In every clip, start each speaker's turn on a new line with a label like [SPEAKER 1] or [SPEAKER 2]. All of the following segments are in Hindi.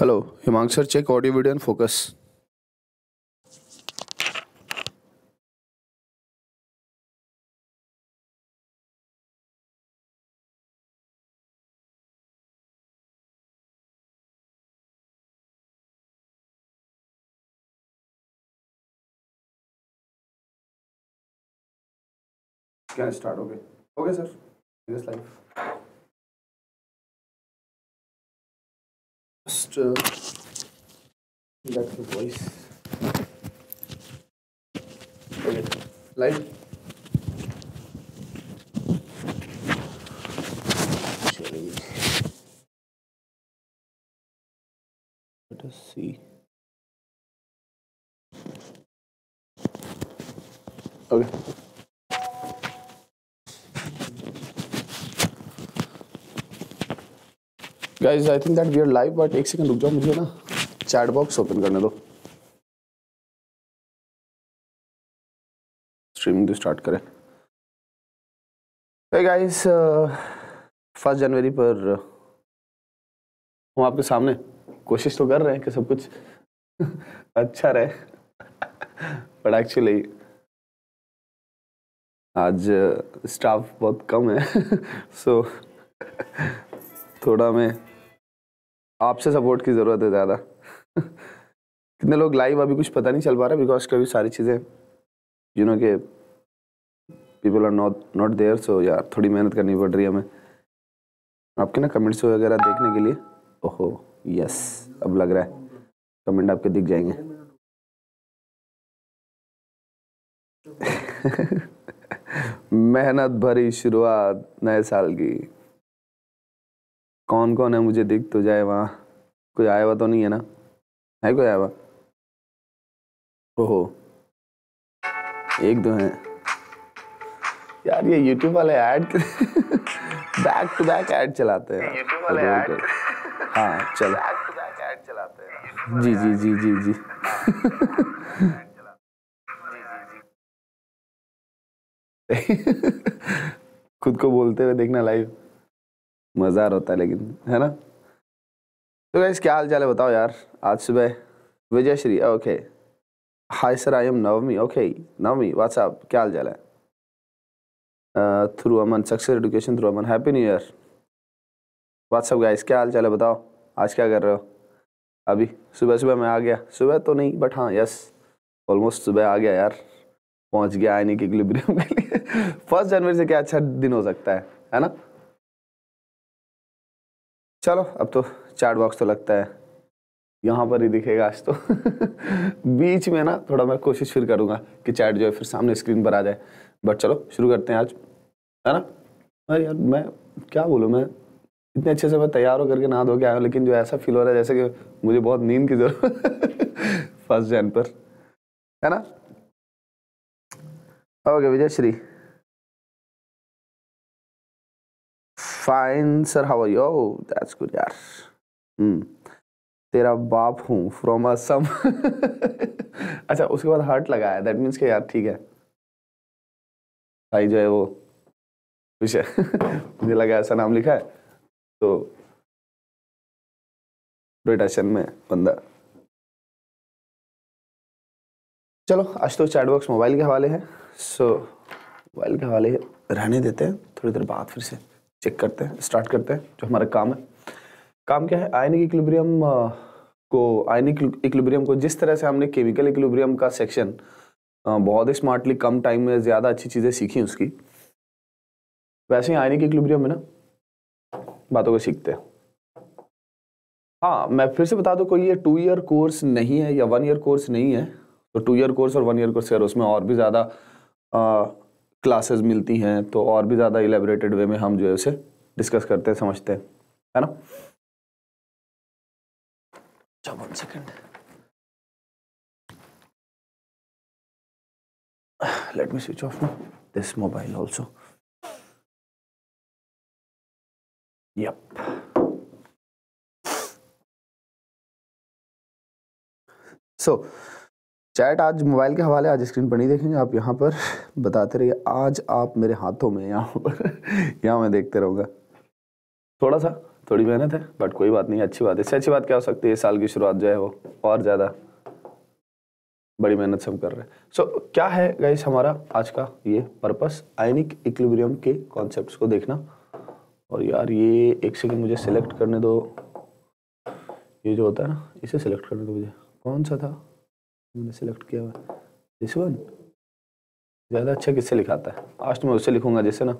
[SPEAKER 1] Hello Himang sir check audio video and focus क्या स्टार्ट हो गए okay sir life just uh, that voice okay light let us see okay
[SPEAKER 2] guys I think that we are live but एक सेकंड रुक जाओ मुझे ना चैट बॉक्स ओपन करने दो
[SPEAKER 1] स्ट्रीमिंग स्टार्ट करें गाइस फर्स्ट जनवरी पर uh,
[SPEAKER 2] हम आपके सामने कोशिश तो कर रहे हैं कि सब कुछ अच्छा रहे बट एक्चुअली आज स्टाफ uh, बहुत कम है सो so, थोड़ा मैं आपसे सपोर्ट की ज़रूरत है ज़्यादा कितने लोग लाइव अभी कुछ पता नहीं चल पा रहा बिकॉज कभी सारी चीज़ें यू नो के people are not not there so यार थोड़ी मेहनत करनी पड़ रही है हमें आपके ना कमेंट्स वगैरह देखने के लिए ओहो यस अब लग रहा है कमेंट आपके दिख जाएंगे
[SPEAKER 1] मेहनत भरी शुरुआत नए साल की
[SPEAKER 2] कौन कौन है मुझे दिख तो जाए वहाँ कोई आया हुआ तो नहीं है ना है कोई आया हुआ ओहो एक दो है यार ये YouTube वाले ad back to back ad चलाते हैं वाले ऐड तो- हाँ चलो बैक
[SPEAKER 3] टू बैक ऐड चलाते हैं जी जी जी जी जी
[SPEAKER 2] खुद को बोलते हुए देखना लाइव मज़ा होता है लेकिन है ना तो गाइस क्या हाल चाल है बताओ यार आज सुबह Vijay Shri okay hi sir I am Navami okay Navami what's up क्या हाल चाल है through Aman success education through Aman happy new year what's up guys क्या हाल चाल है बताओ आज क्या कर रहे हो अभी सुबह सुबह मैं आ गया सुबह तो नहीं बट हाँ यस ऑलमोस्ट सुबह आ गया यार पहुंच गया आने के लिए फर्स्ट जनवरी से क्या अच्छा दिन हो सकता है है ना चलो अब तो चार्ट बॉक्स तो लगता है यहाँ पर ही दिखेगा आज तो बीच में ना थोड़ा मैं कोशिश फिर करूँगा कि चैट जो है फिर सामने स्क्रीन पर आ जाए बट चलो शुरू करते हैं आज है ना अरे यार मैं क्या बोलूँ मैं इतने अच्छे से मैं तैयार होकर के नहा धो के आया लेकिन जो ऐसा फील हो रहा है जैसे कि मुझे बहुत नींद की जरूरत
[SPEAKER 1] फर्स्ट जैन पर है ना okay Vijay Shri fine sir how are you that's good यार तेरा बाप हूँ फ्रॉम असम
[SPEAKER 2] अच्छा उसके बाद हर्ट लगा है दैट मीन्स के यार ठीक है
[SPEAKER 1] भाई जो है वो विषय मुझे लगा ऐसा नाम लिखा है तो डिटेशन में बंदा चलो आज तो चैट बॉक्स मोबाइल के हवाले है सो so,
[SPEAKER 2] मोबाइल के हवाले रहने देते हैं थोड़ी देर बाद फिर से चेक करते हैं स्टार्ट करते हैं जो हमारा काम है काम क्या है आयनिक इक्लिब्रियम को आयनिक इक्लिब्रियम को जिस तरह से हमने केमिकल इक्लिब्रियम का सेक्शन बहुत ही स्मार्टली कम टाइम में ज़्यादा अच्छी चीज़ें सीखी उसकी वैसे ही आयनिक इक्लिब्रियम में ना बातों को सीखते हैं हाँ मैं फिर से बता दूँ कोई ये टू ईयर कोर्स नहीं है या वन ईयर कोर्स नहीं है तो टू ईयर कोर्स और वन ईयर कोर्स यार उसमें और भी ज़्यादा क्लासेस मिलती हैं तो और भी ज़्यादा इलेबरेटेड वे में हम जो है उसे डिस्कस करते हैं समझते हैं
[SPEAKER 1] है ना अच्छा one second let me switch off this mobile also yup
[SPEAKER 2] so so chat आज मोबाइल के हवाले आज स्क्रीन पर नहीं देखेंगे आप यहाँ पर बताते रहिए आज आप मेरे हाथों में यहाँ पर यहाँ मैं देखते रहूँगा थोड़ा सा थोड़ी मेहनत है बट कोई बात नहीं अच्छी बात है इससे अच्छी बात क्या हो सकती है इस साल की शुरुआत जो है वो और ज़्यादा बड़ी मेहनत से हम कर रहे हैं सो so, क्या है गाइस हमारा आज का ये पर्पस आयनिक इक्विलिब्रियम के कॉन्सेप्ट को देखना और यार ये एक सेकेंड मुझे सेलेक्ट करने दो ये जो होता है ना इसे सेलेक्ट करने दो मुझे कौन सा था मैंने सेलेक्ट किया हुआ दिस वन ज़्यादा अच्छा किससे लिखाता है लास्ट में उससे लिखूंगा जैसे ना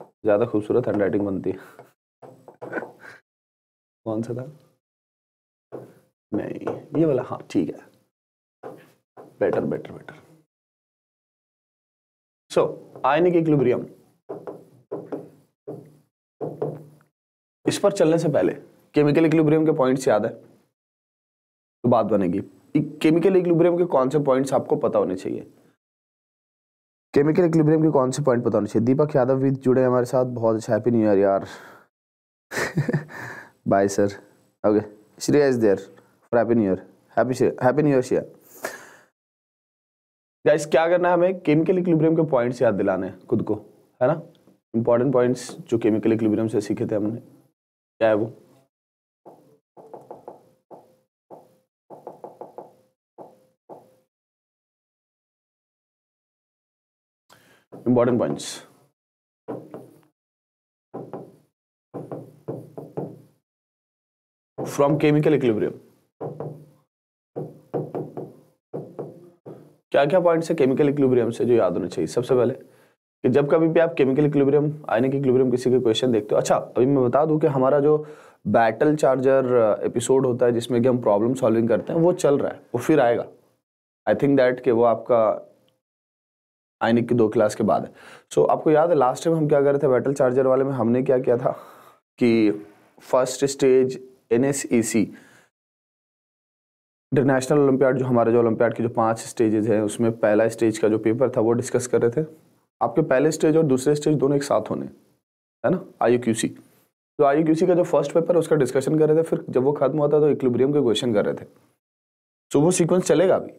[SPEAKER 2] ज़्यादा खूबसूरत हैंड राइटिंग बनती है
[SPEAKER 1] कौन सा था नहीं ये वाला हाँ ठीक है better better better so ionic equilibrium इस पर
[SPEAKER 2] चलने से पहले केमिकल इक्लिब्रियम के पॉइंट्स याद है तो बात बनेगी केमिकल इक्विलिब्रियम के कौन से पॉइंट्स आपको पता होने चाहिए केमिकल इक्विलिब्रियम के कौन से पॉइंट पता होने चाहिए दीपक यादव भी जुड़े हमारे साथ बहुत अच्छा हैप्पी न्यू ईयर यार bye sir okay Shreya is there for happy new year happy happy new year Shreya guys क्या करना है हमें केमिकल इक्विलिब्रियम के पॉइंट्स याद दिलाने हैं खुद को है ना इंपॉर्टेंट पॉइंट्स जो केमिकल इक्विलिब्रियम से सीखे थे हमने
[SPEAKER 3] क्या है वो
[SPEAKER 1] important points from chemical equilibrium
[SPEAKER 2] क्या क्या पॉइंट्स है केमिकल इक्विलिब्रियम से जो याद होना चाहिए सबसे पहले कि जब कभी भी आप केमिकल इक्विलिब्रियम आयनिक इक्विलिब्रियम किसी के क्वेश्चन देखते हो अच्छा अभी मैं बता दूं कि हमारा जो बैटल चार्जर एपिसोड होता है जिसमें कि हम प्रॉब्लम सॉल्विंग करते हैं वो चल रहा है वो फिर आएगा आई थिंक दैट कि वो आपका आइनिक की दो क्लास के बाद सो so, आपको याद है लास्ट टाइम हम क्या कर रहे थे बैटल चार्जर वाले में हमने क्या किया था कि first stage an international olympiad जो हमारे जो ओलंपियाड के जो पांच स्टेजेस हैं उसमें पहला स्टेज का जो पेपर था वो डिस्कस कर रहे थे आपके पहले स्टेज और दूसरे स्टेज दोनों एक साथ होने है ना आई क्यू सी तो आई क्यू सी का जो फर्स्ट पेपर उसका डिस्कशन कर रहे थे फिर जब वो खत्म होता तो इक्लिब्रियम के क्वेश्चन कर रहे थे सो वो सीक्वेंस चलेगा अभी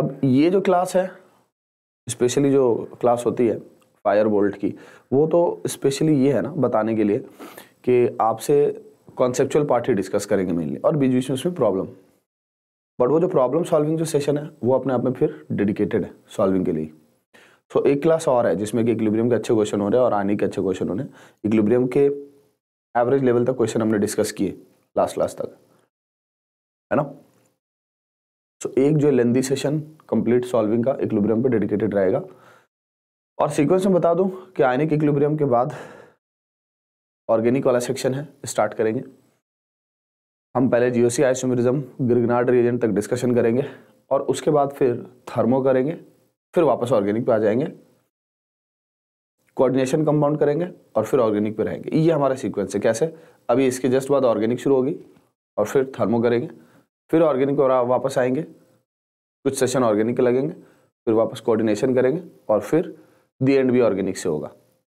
[SPEAKER 2] अब ये जो क्लास है स्पेशली जो क्लास होती है फायर बोल्ट की वो तो स्पेशली ये है ना बताने के लिए कि आपसे कॉन्सेप्चुअल पार्ट ही डिस्कस करेंगे मेनली और बीच बीच में उसमें प्रॉब्लम बट वो जो प्रॉब्लम सॉल्विंग जो सेशन है वो अपने आप में फिर डेडिकेटेड है सॉल्विंग के लिए सो एक क्लास और है जिसमें कि इक्लिब्रियम के अच्छे क्वेश्चन हो रहे हैं और आने के अच्छे क्वेश्चन हो रहे हैं इक्लिब्रियम के एवरेज लेवल तक क्वेश्चन हमने डिस्कस किए लास्ट क्लास तक है ना सो so, एक जो लेंदी सेशन कंप्लीट सॉल्विंग का इक्लिब्रियम पे डेडिकेटेड रहेगा और सीक्वेंस में बता दूं कि आयनिक इक्लिब्रियम के बाद ऑर्गेनिक वाला सेक्शन है स्टार्ट करेंगे हम पहले जीओसी आइसोमरिज्म ग्रिगनाड रिएजेंट तक डिस्कशन करेंगे और उसके बाद फिर थर्मो करेंगे फिर वापस ऑर्गेनिक पे आ जाएंगे कोऑर्डिनेशन कंपाउंड करेंगे और फिर ऑर्गेनिक पे रहेंगे ये हमारा सीक्वेंस है कैसे अभी इसके जस्ट बाद ऑर्गेनिक शुरू होगी और फिर थर्मो करेंगे फिर ऑर्गेनिक और वापस आएंगे कुछ सेशन ऑर्गेनिक के लगेंगे फिर वापस कोऑर्डिनेशन करेंगे और फिर दी एंड भी ऑर्गेनिक से होगा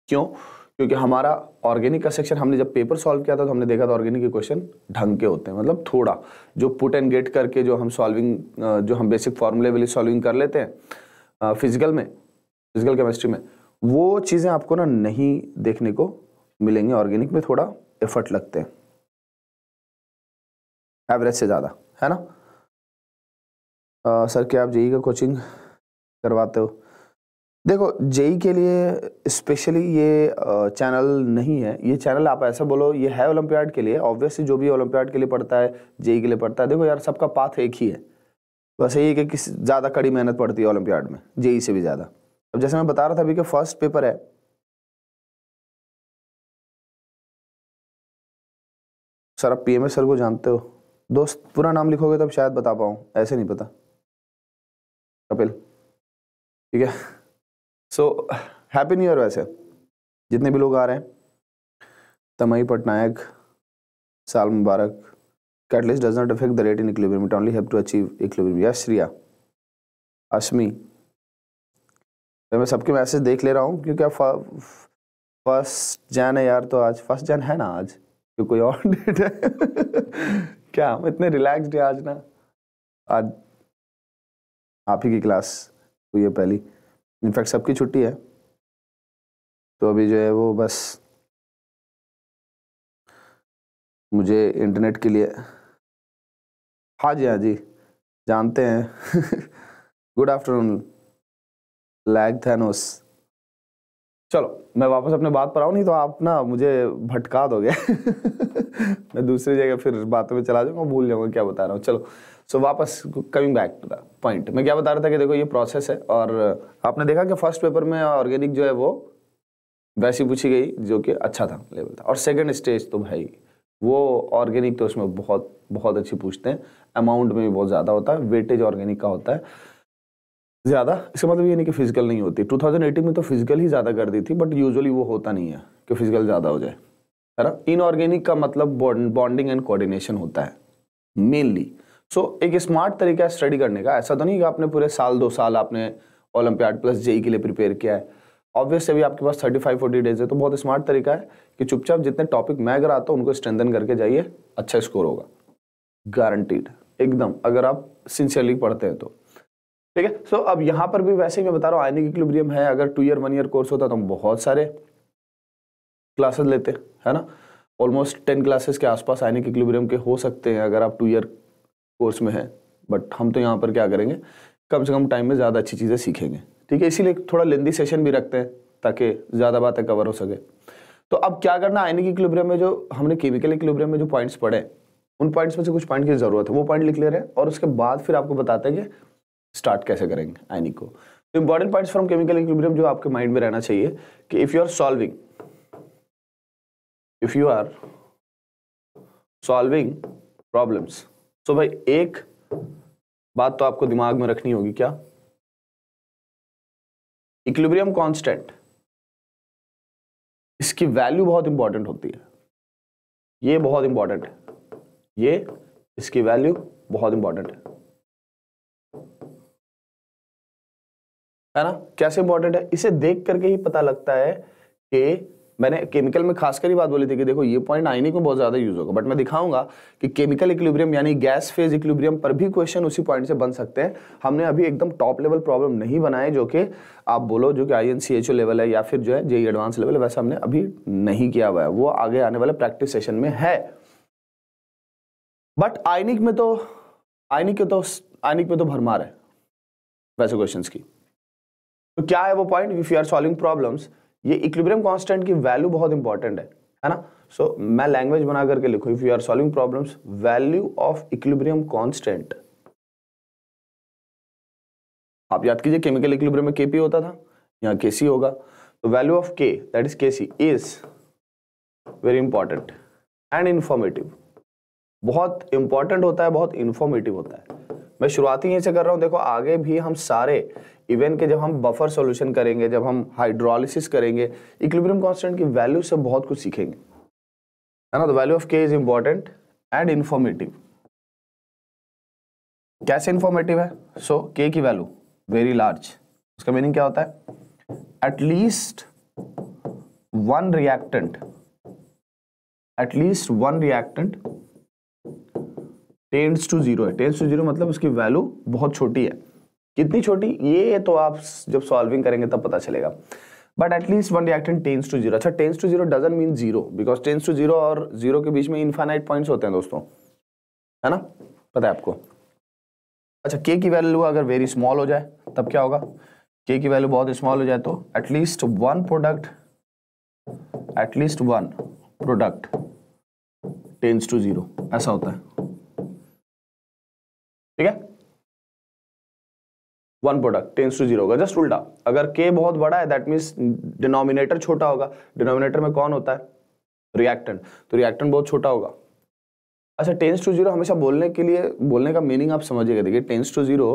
[SPEAKER 2] क्यों क्योंकि हमारा ऑर्गेनिक का सेक्शन हमने जब पेपर सॉल्व किया था तो हमने देखा था ऑर्गेनिक के क्वेश्चन ढंग के होते हैं मतलब थोड़ा जो पुट एंड गेट करके जो हम सॉल्विंग जो हम बेसिक फार्मूले वाली सॉल्विंग कर लेते हैं फिजिकल में फिजिकल केमिस्ट्री में वो चीज़ें आपको ना नहीं देखने को मिलेंगी ऑर्गेनिक में थोड़ा एफर्ट लगते हैं एवरेज से ज़्यादा है ना आ, सर क्या आप जेई का कोचिंग करवाते हो देखो जेई के लिए स्पेशली ये चैनल नहीं है ये चैनल आप ऐसा बोलो ये है ओलंपियाड के लिए ऑब्वियसली जो भी ओलंपियाड के लिए पढ़ता है जेई के लिए पढ़ता है देखो यार सबका पाथ एक ही है वैसे यही कि किस ज़्यादा कड़ी मेहनत पड़ती है ओलंपियाड में जेई से भी
[SPEAKER 1] ज़्यादा अब जैसे मैं बता रहा था अभी कि फर्स्ट पेपर है सर आप पी सर को जानते हो दोस्त पूरा नाम लिखोगे तो शायद बता पाऊँ ऐसे नहीं पता कपिल ठीक
[SPEAKER 2] है सो हैप्पी न्यू ईयर वैसे जितने भी लोग आ रहे हैं तमई पटनायक साल मुबारक catalyst does not affect the rate in equilibrium it only have to achieve equilibrium yes Shriya Ashmi तो मैं सबके मैसेज देख ले रहा हूँ क्योंकि अब फर्स्ट जैन है यार तो आज फर्स्ट जैन है ना आज क्योंकि कोई और डेट है क्या हम इतने रिलैक्सड है
[SPEAKER 1] आज ना आज आप ही की क्लास हुई है पहली इनफैक्ट सबकी छुट्टी है तो अभी जो है वो बस मुझे इंटरनेट के लिए हाँ जी हाँ जी जानते हैं गुड आफ्टरनून
[SPEAKER 2] लैग थैनोस चलो मैं वापस अपने बात पर आऊँ नहीं तो आप ना मुझे भटका दोगे मैं दूसरी जगह फिर बातों में चला जाऊँगा भूल जाऊँगा क्या बता रहा हूँ चलो सो so, वापस coming back to the point मैं क्या बता रहा था कि देखो ये प्रोसेस है और आपने देखा कि फर्स्ट पेपर में ऑर्गेनिक जो है वो वैसी पूछी गई जो कि अच्छा था लेवल था और सेकेंड स्टेज तो भाई वो ऑर्गेनिक तो उसमें बहुत बहुत अच्छी पूछते हैं अमाउंट में भी बहुत ज़्यादा होता है वेटेज ऑर्गेनिक का होता है ज़्यादा इसका मतलब ये नहीं कि फिजिकल नहीं होती 2018 में तो फिजिकल ही ज़्यादा कर दी थी बट यूजुअली वो होता नहीं है कि फिजिकल ज़्यादा हो जाए है ना इनऑर्गेनिक का मतलब बॉन्डिंग एंड कोऑर्डिनेशन होता है मेनली सो so, एक स्मार्ट तरीका है स्टडी करने का ऐसा तो नहीं कि आपने पूरे साल दो साल आपने ओलंपियाड प्लस जेई के लिए प्रिपेयर किया है ऑब्वियसली अभी आपके पास थर्टी फाइव फोर्टी डेज है तो बहुत स्मार्ट तरीका है कि चुपचाप जितने टॉपिक मैं कराता हूँ उनको स्ट्रेंथन करके जाइए अच्छा स्कोर होगा गारंटीड एकदम अगर आप सिंसियरली पढ़ते हैं तो ठीक है सो अब यहाँ पर भी वैसे मैं बता रहा हूँ आयनिक इक्लिब्रियम है अगर two year one year course होता तो हम बहुत सारे क्लासेस लेते है ना ऑलमोस्ट टेन क्लासेस के आसपास आयनिक इक्लिब्रियम के हो सकते हैं अगर आप टू ईयर कोर्स में है बट हम तो यहाँ पर क्या करेंगे कम से कम टाइम में ज़्यादा अच्छी चीज़ें सीखेंगे ठीक है इसीलिए थोड़ा लेंदी सेशन भी रखते हैं ताकि ज़्यादा बातें कवर हो सके तो अब क्या करना आयनिक इक्लिब्रियम में जो हमने केमिकल इक्लिब्रियम में जो पॉइंट्स पढ़े उन पॉइंट्स में से कुछ पॉइंट की ज़रूरत है वो पॉइंट लिख ले रहे हैं और उसके बाद फिर आपको बताते हैं कि स्टार्ट कैसे करेंगे आइनिक को तो important points from chemical equilibrium जो आपके माइंड में रहना चाहिए कि if you are solving if you are solving problems so भाई
[SPEAKER 1] एक बात तो आपको दिमाग में रखनी होगी क्या इक्विलिब्रियम कांस्टेंट इसकी वैल्यू बहुत इंपॉर्टेंट होती है ये बहुत इंपॉर्टेंट है ये इसकी वैल्यू बहुत इंपॉर्टेंट है है ना
[SPEAKER 2] कैसे इंपॉर्टेंट है इसे देख करके ही पता लगता है कि मैंने केमिकल में खासकर ही बात बोली थी कि देखो ये पॉइंट आयनिक में बहुत ज़्यादा यूज होगा बट मैं दिखाऊंगा कि केमिकल इक्विलिब्रियम यानी गैस फेज इक्विलिब्रियम पर भी क्वेश्चन उसी पॉइंट से बन सकते हैं हमने अभी एकदम टॉप लेवल प्रॉब्लम नहीं बनाए जो कि आप बोलो जो कि I N C H O level है या फिर जो है जे एडवांस लेवल है वैसा हमने अभी नहीं किया हुआ है वो आगे आने वाले प्रैक्टिस सेशन में है बट आयनिक में तो आयनिक में तो आयनिक में तो भरमार है वैसे क्वेश्चन की तो क्या है वो point if you are solving problems ये इक्विलिब्रियम कांस्टेंट की वैल्यू बहुत इंपॉर्टेंट है है ना सो so, मैं लैंग्वेज बना करके लिखू if you are solving problems value of equilibrium constant आप याद कीजिए केमिकल इक्विलिब्रियम में केपी होता था यहाँ केसी होगा तो value of K that is KC is very important and informative बहुत इंपॉर्टेंट होता है बहुत इंफॉर्मेटिव होता है मैं शुरुआती यहीं से कर रहा हूँ देखो आगे भी हम सारे इवन के जब हम बफर सॉल्यूशन करेंगे जब हम हाइड्रोलिसिस करेंगे इक्विलिब्रियम कांस्टेंट की वैल्यू से बहुत कुछ सीखेंगे है ना the value of K is important and informative कैसे इन्फॉर्मेटिव है सो so, के की वैल्यू वेरी लार्ज उसका मीनिंग क्या होता है at least one reactant at least one reactant tends to zero है टेंस टू जीरो मतलब उसकी वैल्यू बहुत छोटी है कितनी छोटी ये तो आप जब सॉल्विंग करेंगे तब पता चलेगा but at least one reactant tends to zero अच्छा tends to zero doesn't mean zero because tends to zero और जीरो के बीच में इन्फाइनाइट पॉइंट्स होते हैं दोस्तों है ना पता है आपको अच्छा के की वैल्यू अगर वेरी स्मॉल हो जाए तब क्या होगा के की वैल्यू बहुत स्मॉल हो जाए तो at least one product at least one
[SPEAKER 1] product tends to zero ऐसा होता है ठीक है one product tends to zero होगा जस्ट उल्टा
[SPEAKER 2] अगर के बहुत बड़ा है दैट मीन्स डिनोमिनेटर छोटा होगा डिनोमिनेटर में कौन होता है रिएक्टेंट तो रिएक्टेंट बहुत छोटा होगा अच्छा टेंस टू जीरो हमेशा बोलने के लिए बोलने का मीनिंग आप समझिएगा देखिए टेंस टू जीरो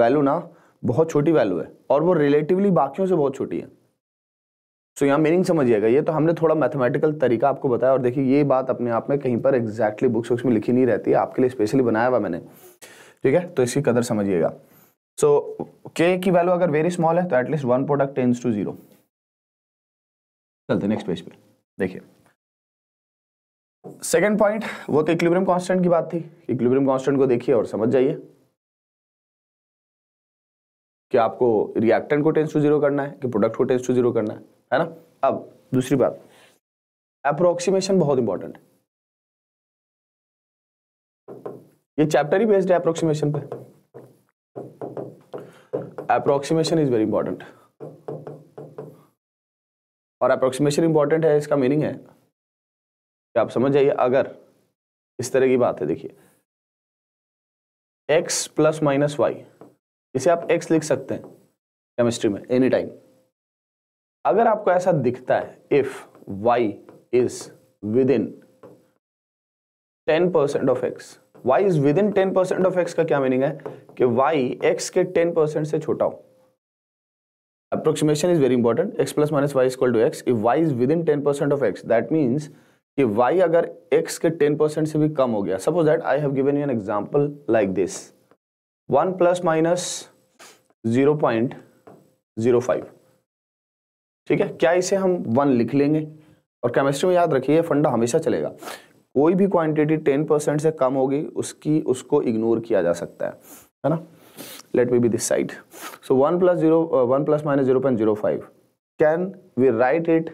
[SPEAKER 2] वैल्यू ना बहुत छोटी वैल्यू है और वो रिलेटिवली बाकियों से बहुत छोटी है सो so, यहाँ मीनिंग समझिएगा ये तो हमने थोड़ा मैथमेटिकल तरीका आपको बताया और देखिए ये बात अपने आप में कहीं पर एग्जैक्टली बुक्स बुक्स में लिखी नहीं रहती है आपके लिए स्पेशली बनाया हुआ मैंने ठीक है तो इसकी कदर समझिएगा सो के की वैल्यू अगर वेरी स्मॉल है तो at least one product tends to zero चलते नेक्स्ट पेज पे देखिए सेकेंड पॉइंट वो तो इक्विलिब्रियम कांस्टेंट की बात थी इक्विलिब्रियम कांस्टेंट को देखिए और समझ जाइए कि आपको रिएक्टेंट को टेंस टू जीरो करना है कि प्रोडक्ट को टेंस टू जीरो करना है है ना अब दूसरी बात अप्रोक्सीमेशन बहुत इंपॉर्टेंट है ये चैप्टर ही बेस्ड है अप्रोक्सीमेशन पे अप्रोक्सीमेशन इज वेरी इंपॉर्टेंट और अप्रोक्सीमेशन इंपॉर्टेंट है इसका मीनिंग है कि आप समझ जाइए अगर इस तरह की बात है देखिए एक्स प्लस माइनस वाई इसे आप एक्स लिख सकते हैं केमिस्ट्री में एनी टाइम अगर आपको ऐसा दिखता है if Y is within ten percent of X y is within ten percent of X का क्या मीनिंग है कि y x के टेन परसेंट से छोटा हो approximation is very important x plus minus Y equal to X if Y is within ten percent of X that means कि y अगर x के टेन परसेंट से भी कम हो गया suppose that I have given you an example like this one plus minus zero point zero five ठीक है क्या इसे हम वन लिख लेंगे और केमिस्ट्री में याद रखिए फंडा हमेशा चलेगा कोई भी क्वांटिटी टेन परसेंट से कम होगी उसकी उसको इग्नोर किया जा सकता है है ना let me be this side so one plus zero one plus minus zero point zero five can we write it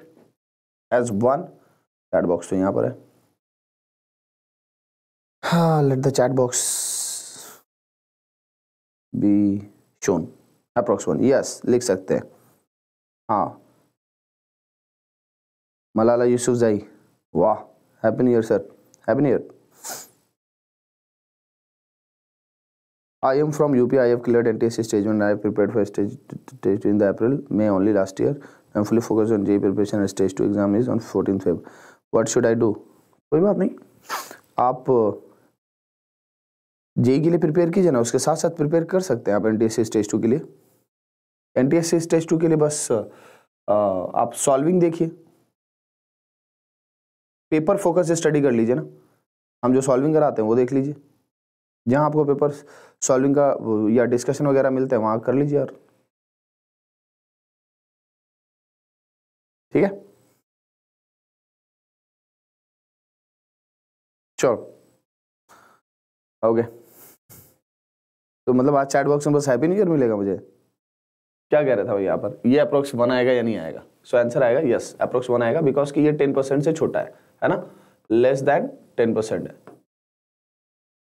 [SPEAKER 2] as one chat
[SPEAKER 1] box तो यहाँ पर है हाँ let the chat box be shown approx one yes लिख सकते हैं हाँ मलाला यूसुफ जाई वाह happy new year sir happy new year
[SPEAKER 2] I am from U P I F clear N T stage I prepare for stage test in the April May only last year I am fully focus on J preparation stage two exam is on fourteen Feb what should I do कोई बात नहीं आप जे uh, e e के लिए प्रिपेयर कीजिए ना उसके साथ साथ प्रिपेयर कर सकते हैं आप N T S C stage two के लिए N T S C stage two के लिए बस uh, uh, आप सॉल्विंग देखिए पेपर फोकस स्टडी कर लीजिए ना हम जो सॉल्विंग कराते हैं वो देख लीजिए जहाँ आपको
[SPEAKER 1] पेपर सॉल्विंग का या डिस्कशन वगैरह मिलता है वहाँ कर लीजिए यार ठीक है चलो ओके तो मतलब आज चैट बॉक्स में बस हैप्पी न्यू ईयर मिलेगा मुझे क्या कह रहा था भाई यहाँ
[SPEAKER 2] पर ये अप्रोक्स वन आएगा या नहीं आएगा सो so, आंसर आएगा यस अप्रोक्स वन आएगा बिकॉज कि ये टेन परसेंट से छोटा है है ना लेस देन टेन परसेंट है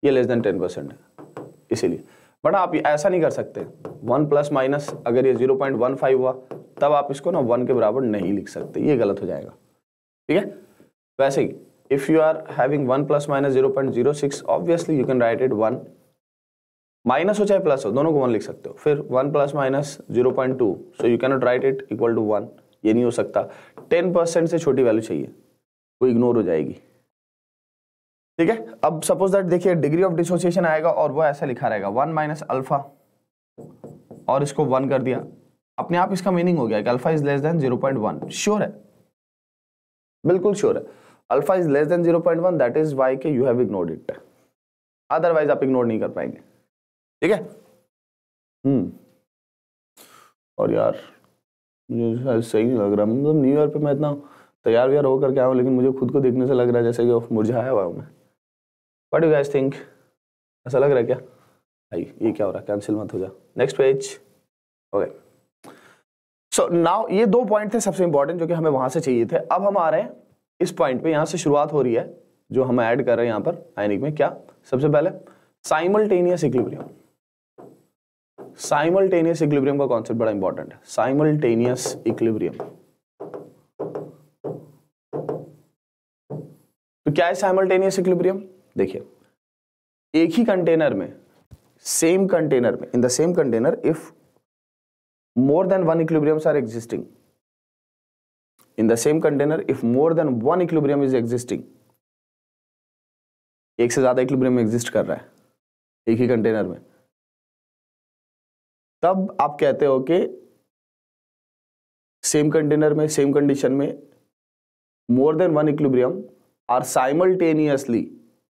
[SPEAKER 2] ये लेस देन टेन परसेंट है इसीलिए बट आप ऐसा नहीं कर सकते वन प्लस माइनस अगर ये जीरो पॉइंट वन फाइव हुआ तब आप इसको ना वन के बराबर नहीं लिख सकते ये गलत हो जाएगा ठीक है वैसे ही if you are having one plus minus zero point zero six obviously you can write it one minus हो चाहे प्लस हो दोनों को वन लिख सकते हो फिर one plus minus zero point two so you cannot write it equal to one ये नहीं हो सकता टेन परसेंट से छोटी वैल्यू चाहिए वो इग्नोर हो जाएगी ठीक है अब सपोज दैट देखिए डिग्री ऑफ डिसोसिएशन आएगा और वो ऐसा लिखा रहेगा वन माइनस अल्फा और इसको वन कर दिया अपने आप इसका मीनिंग हो गया कि alpha is less than zero point one sure है बिल्कुल श्योर है alpha is less than zero point one that is why के you have ignored it otherwise आप इग्नोर नहीं कर पाएंगे ठीक है
[SPEAKER 1] हम्म और यार
[SPEAKER 2] मुझे सही नहीं लग रहा मतलब न्यू ईयर पे मैं इतना तैयार व्यार होकर के आया हूँ लेकिन मुझे खुद को देखने से लग रहा है जैसे कि मुरझाया हुआ हूँ मैं वट यू गैस थिंक ऐसा लग रहा है क्या भाई ये क्या हो रहा है कैंसिल मत हो जा next page okay so now ये दो पॉइंट थे सबसे इंपॉर्टेंट जो कि हमें वहां से चाहिए थे अब हम आ रहे हैं इस पॉइंट पे यहाँ से शुरुआत हो रही है जो हम ऐड कर रहे हैं यहाँ पर आयनिक में क्या सबसे पहले साइमल्टेनियस इक्विलिब्रियम साइमल्टेनियस इक्विलिब्रियम का कॉन्सेप्ट बड़ा इंपॉर्टेंट है साइमल्टेनियस इक्विलिब्रियम तो क्या है साइमल्टेनियस इक्विलिब्रियम देखिए एक ही कंटेनर में सेम कंटेनर में in the same container if more than one equilibriums are existing in the same container if more than one equilibrium is
[SPEAKER 1] existing एक से ज्यादा इक्विलिब्रियम एग्जिस्ट कर रहा है एक ही कंटेनर में तब आप कहते हो कि
[SPEAKER 2] सेम कंटेनर में सेम कंडीशन में more than one equilibrium are simultaneously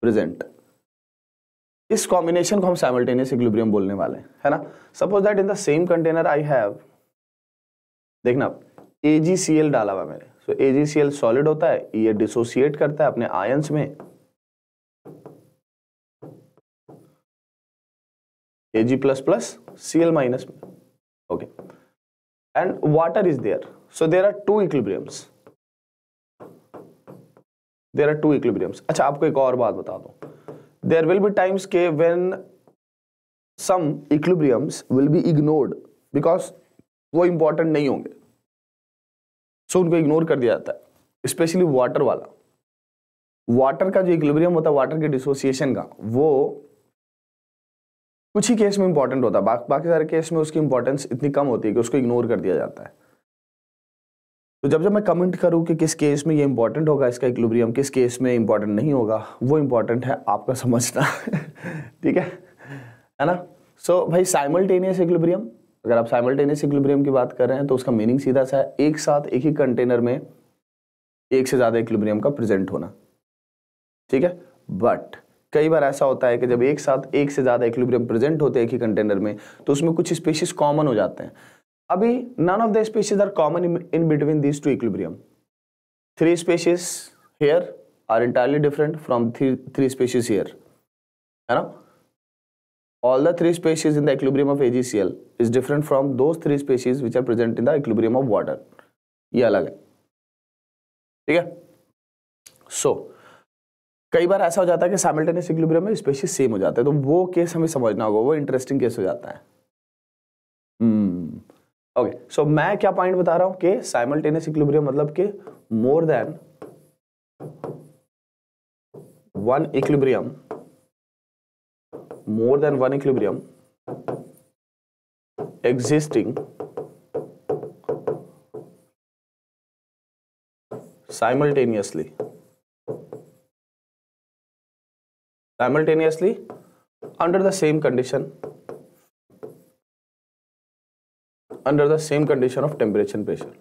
[SPEAKER 2] present इस कॉम्बिनेशन को हम साइमल्टेनियस इक्विलिब्रियम बोलने वाले हैं है ना suppose that in the same container I have देखना एजीसीएल डाला हुआ मैंने सो एजीसीएल सॉलिड होता है ये डिसोसिएट
[SPEAKER 1] करता है अपने आयंस में Ag plus plus C L minus में okay
[SPEAKER 2] and water is there so there are two equilibriums there are two equilibriums अच्छा आपको एक और बात बता दो देर विल बी टाइम्स के when some equilibriums will be ignored because वो इंपॉर्टेंट नहीं होंगे सो so, उनको इग्नोर कर दिया जाता है स्पेशली वाटर वाला वाटर का जो इक्विलिब्रियम होता है वाटर के डिसोसिएशन का वो कुछ ही केस में इंपॉर्टेंट होता है बा, बाकी सारे केस में उसकी इंपॉर्टेंस इतनी कम होती है कि उसको इग्नोर कर दिया जाता है तो जब जब मैं कमेंट करूं कि किस केस में ये इंपॉर्टेंट होगा इसका इक्लिब्रियम किस केस में इंपॉर्टेंट नहीं होगा वो इंपॉर्टेंट है आपका समझना ठीक है है ना सो so, भाई साइमल्टेनियस इक्लिब्रियम अगर आप साइमल्टेनियस इक्लिब्रियम की बात कर रहे हैं तो उसका मीनिंग सीधा सा है एक साथ एक ही कंटेनर में एक से ज़्यादा इक्लिब्रियम का प्रेजेंट होना ठीक है बट कई बार ऐसा होता है कि जब एक साथ एक से ज़्यादा इक्लिब्रियम प्रेजेंट होते हैं एक ही कंटेनर में तो उसमें कुछ स्पेशीज कॉमन हो जाते हैं अभी none of the species are common in between this two equilibrium three species here are entirely different from three species here है ना all the three species in the equilibrium of AgCl is different from those three species which are present in the equilibrium of water. ये अलग है ठीक है सो कई बार ऐसा हो जाता है कि साइमल्टेनियस इक्विलिब्रियम में स्पेशीज सेम हो जाते हैं तो वो केस हमें समझना होगा वो इंटरेस्टिंग केस हो जाता है hmm. Okay okay, so so मैं क्या पॉइंट बता रहा हूं कि साइमल्टेनियस इक्विलिब्रियम मतलब कि more than one equilibrium more than one equilibrium existing
[SPEAKER 1] simultaneously simultaneously under the same condition under the same condition of temperature and pressure.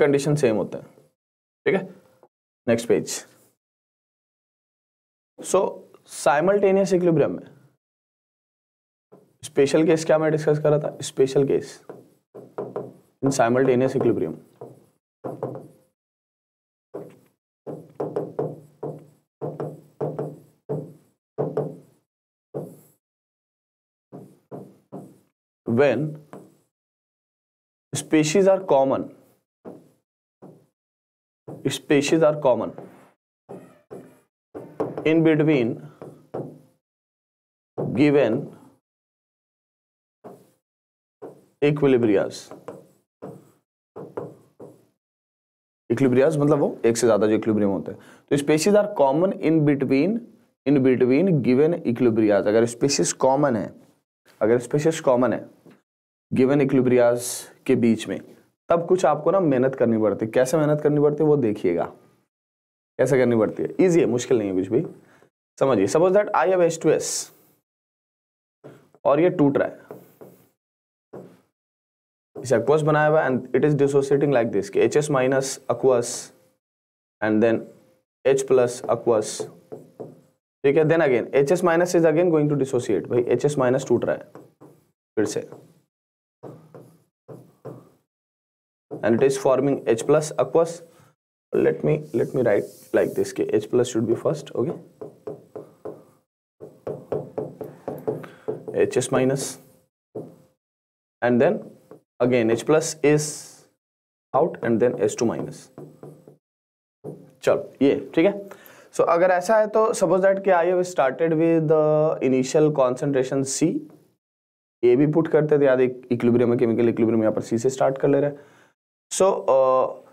[SPEAKER 1] Condition same होते हैं ठीक है next page so simultaneous equilibrium में स्पेशल केस क्या मैं डिस्कस कर रहा
[SPEAKER 2] था special case in simultaneous equilibrium
[SPEAKER 1] when species are common species are common in between given equilibria
[SPEAKER 2] equilibrias मतलब वो एक से ज्यादा जो इक्विलिब्रियम होते हैं तो species are common in between in between given equilibria अगर स्पेसीज कॉमन है अगर स्पेसीज कॉमन है गिवन इक्लिब्रियाज के बीच में तब कुछ आपको ना मेहनत करनी पड़ती कैसे मेहनत करनी पड़ती है वो देखिएगा कैसे करनी पड़ती है इजी है मुश्किल नहीं है कुछ भी समझिए सपोज दैट आई एव एस टू एस और ये टूट रहा है इसे एक्वस बनाया हुआ and it is dissociating like this H S minus aqueous and then H plus aqueous ठीक है then again H S minus is again going to dissociate भाई एच एस माइनस टूट रहा है फिर से and it is forming H plus aqueous. Let me let me write like this. K H plus should be first. Okay. HS minus and then again H plus is out and then S two minus. चल ये ठीक है सो so, अगर ऐसा है तो सपोज दैट कि I have started with initial concentration C A भी पुट करते थे याद इक्विलिब्रियम में केमिकल इक्विलिब्रियम यहाँ पर सी से स्टार्ट कर ले रहे हैं सो so, uh,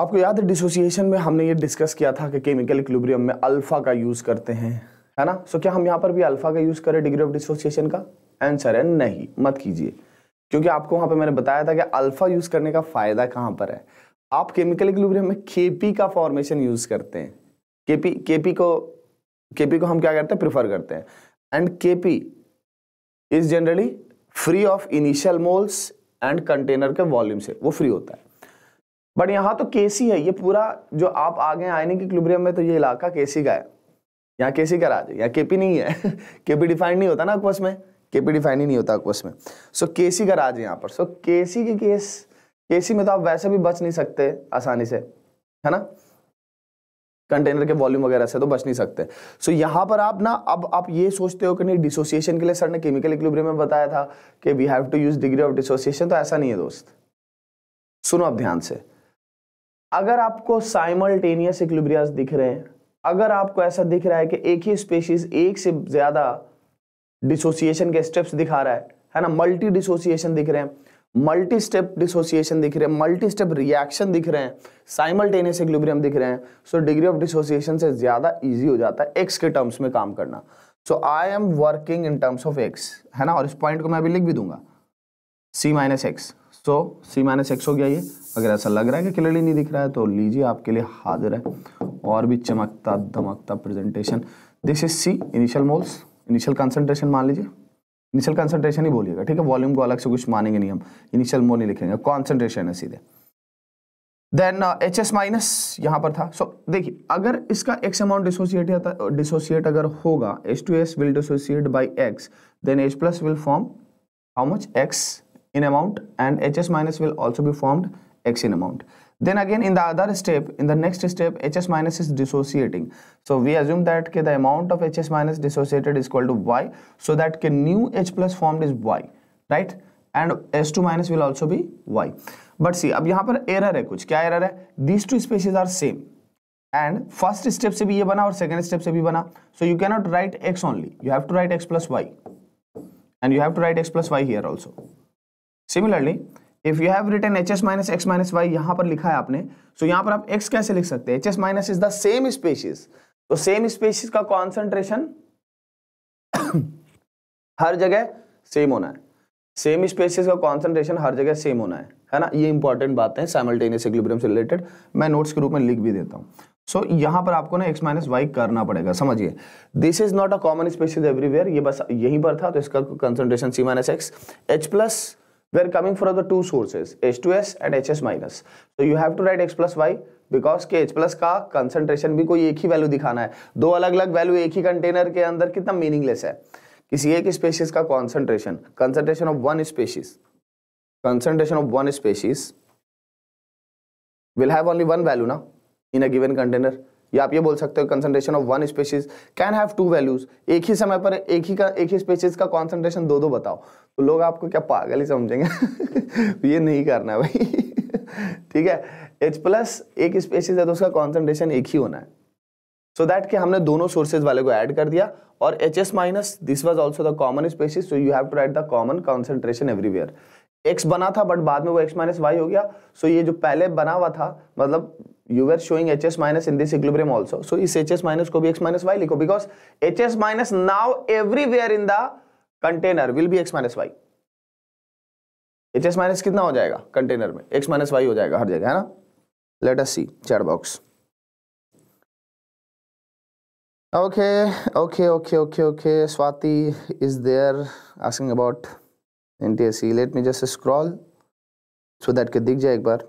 [SPEAKER 2] आपको याद है डिसोसिएशन में हमने ये डिस्कस किया था कि केमिकल इक्लिब्रियम में अल्फा का यूज़ करते हैं है ना सो so, क्या हम यहाँ पर भी अल्फा का यूज़ करें डिग्री ऑफ डिसोसिएशन का आंसर है नहीं मत कीजिए क्योंकि आपको वहां पे मैंने बताया था कि अल्फा यूज़ करने का फ़ायदा कहाँ पर है आप केमिकल इक्लिब्रियम में केपी का फॉर्मेशन यूज़ करते हैं केपी केपी को केपी को हम क्या करते हैं प्रिफर करते हैं and KP is generally free of initial moles and container के वॉल्यूम से वो फ्री होता है बट यहाँ तो केसी है ये पूरा जो आप आगे की इक्विलिब्रियम में तो ये इलाका केसी का है यहाँ केसी का राज है यहाँ केपी नहीं है केपी डिफाइंड नहीं होता ना अक्वस में केपी डिफाइंड ही नहीं होता अक्वस में सो so, केसी का राज है यहाँ पर सो so, केसी के केस केसी में तो आप वैसे भी बच नहीं सकते आसानी से है ना कंटेनर के वॉल्यूम वगैरह से तो बच नहीं सकते सो so, यहाँ पर आप ना अब आप ये सोचते हो कि नहीं डिसोसिएशन के लिए सर ने केमिकल इक्विलिब्रियम में बताया था कि we have to use degree of dissociation तो ऐसा नहीं है दोस्त सुनो आप ध्यान से अगर आपको साइमल्टेनियस इक्विलिब्रियास दिख रहे हैं अगर आपको ऐसा दिख रहा है कि एक ही स्पेशीज एक से ज्यादा डिसोसिएशन के स्टेप्स दिखा रहा है है ना मल्टी डिसोसिएशन दिख रहे हैं मल्टी स्टेप डिसोसिएशन दिख रहे हैं मल्टी स्टेप रिएक्शन दिख रहे हैं साइमल्टेनियस इक्विलिब्रियम दिख रहे हैं सो डिग्री ऑफ डिसोसिएशन से ज़्यादा इजी हो जाता है एक्स के टर्म्स में काम करना so I am working in terms of X है ना और इस पॉइंट को मैं अभी लिख भी दूंगा C minus X so C minus X हो गया ये अगर ऐसा लग रहा है कि क्लियरली नहीं दिख रहा है तो लीजिए आपके लिए हाजिर है और भी चमकता दमकता presentation this is C initial moles initial concentration मान लीजिए इनिशियल कंसंट्रेशन ही बोलिएगा ठीक है वॉल्यूम को अलग से कुछ मानेंगे नहीं हम इनिशियल मोल नहीं लिखेंगे कॉन्सेंट्रेशन है सीधे देन एच एस माइनस यहां पर था सो so, देखिए अगर इसका एक्स अमाउंट डिसोसिएट या डिसोसिएट अगर होगा H two S will dissociate by X then H plus will form how much X amount and H S minus will also be formed x in amount then again in the other step in the next step hs minus is dissociating so we assume that the amount of hs minus dissociated is equal to y so that the new h plus formed is y right and s2 minus will also be y but see ab yahan par error hai kuch error these two species are same and first step se bhi ye bana second step se bhi bana so you cannot write x only you have to write x plus y and you have to write x plus y here also similarly if you have written H S minus X minus Y यहाँ पर लिखा है आपने सो so यहाँ पर आप एक्स कैसे लिख सकते हैं H S minus is the same species तो सेम स्पेशीज का कॉन्सेंट्रेशन हर जगह सेम होना है सेम स्पेसीज का कॉन्सेंट्रेशन हर जगह सेम होना है है ना ये इंपॉर्टेंट बात है साइमल्टेनियस इक्विलिब्रियम से रिलेटेड मैं नोट्स के रूप में लिख भी देता हूँ सो so, यहाँ पर आपको ना एक्स माइनस वाई करना पड़ेगा समझिए this is not a common species everywhere ये बस यहीं पर था तो इसका concentration C minus X H plus They're coming from the two sources, H2S and HS minus. So you have to write X plus Y because के एच प्लस का कंसंट्रेशन भी कोई एक ही वैल्यू दिखाना है दो अलग अलग वैल्यू एक ही कंटेनर के अंदर कितना मीनिंगलेस है किसी एक स्पेशीज का concentration concentration of one species concentration of one species will have only one value ना इन अ गिवन कंटेनर या आप ये बोल सकते हो concentration of one species can have two values एक ही समय पर एक ही का एक ही स्पेसीज का कॉन्सेंट्रेशन दो दो बताओ तो लोग आपको क्या पागल ही समझेंगे ये नहीं करना है भाई ठीक है एच प्लस एक स्पेसीज है तो उसका कॉन्सेंट्रेशन एक ही होना है सो so दैट कि हमने दोनों सोर्सेज वाले को ऐड कर दिया और H S minus this was also the common species so you have to write the common concentration everywhere X बना था बट बाद में वो एक्स माइनस वाई हो गया सो so ये जो पहले बना हुआ था मतलब you are showing H S minus in this इक्म ऑल्सो सो इस एच एस माइनस को भी एक्स माइनस वाई लिखो because H S minus now everywhere in the container will be X minus Y H S minus कितना हो जाएगा कंटेनर में एक्स माइनस वाई हो जाएगा हर जगह है ना 
[SPEAKER 1] let's see chat box okay
[SPEAKER 2] okay okay okay okay Swati is there asking about an let me just scroll so that के दिख जाए एक बार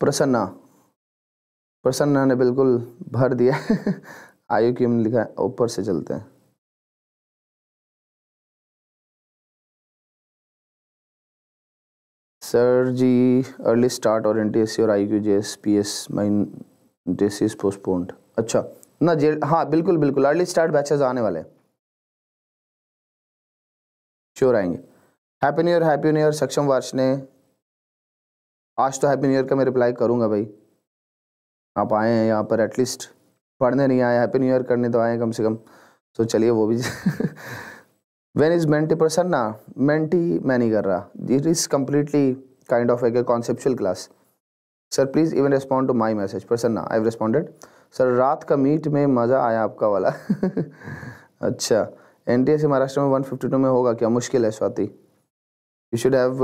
[SPEAKER 1] प्रसन्ना प्रसन्ना ने बिल्कुल भर दिया आयु की हमने लिखा है ऊपर से चलते हैं सर जी अर्ली स्टार्ट और एन टी एस सी और I
[SPEAKER 2] Q J S P S mine N T S C postponed अच्छा ना जे हाँ बिल्कुल बिल्कुल अर्ली स्टार्ट बैचेज आने वाले श्योर आएंगे happy new year happy new year Saksham वार्ष ने आज तो हैप्पी न्यू ईयर का मैं रिप्लाई करूँगा भाई आप आए हैं यहाँ पर एटलीस्ट पढ़ने नहीं आए हैप्पी न्यू ईयर करने तो आए कम से कम तो चलिए वो भी वेन इज़ मेंटी पर्सन ना मेंटी मैं नहीं कर रहा it is completely kind of एक conceptual class sir please even respond to my message person ना आई रिस्पॉन्डेड सर रात का मीट में मज़ा आया आपका वाला अच्छा एन से महाराष्ट्र में 152 में होगा क्या मुश्किल है Swati you should have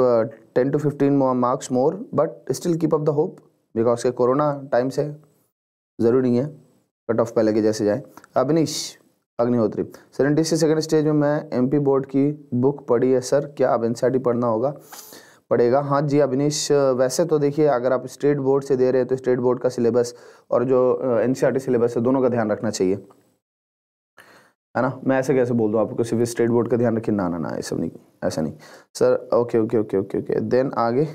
[SPEAKER 2] ten to fifteen more marks more but still keep up the hope because के कोरोना टाइम से ज़रूरी नहीं है कट ऑफ पहले के जैसे जाए अभिनीश अग्निहोत्री सेवेंटी से सेकेंड स्टेज में मैं एम पी बोर्ड की बुक पढ़ी है सर क्या अब एन सी आर टी पढ़ना होगा पड़ेगा हाँ जी अभिनीश वैसे तो देखिए अगर आप स्टेट बोर्ड से दे रहे हैं तो स्टेट बोर्ड का सिलेबस और जो N C R T syllabus है दोनों का ध्यान रखना चाहिए है ना मैं ऐसे कैसे बोल दूँ आपको सिर्फ स्टेट बोर्ड का ध्यान रखिए ना ना ना ये सब नहीं ऐसा नहीं sir okay okay okay okay okay then आगे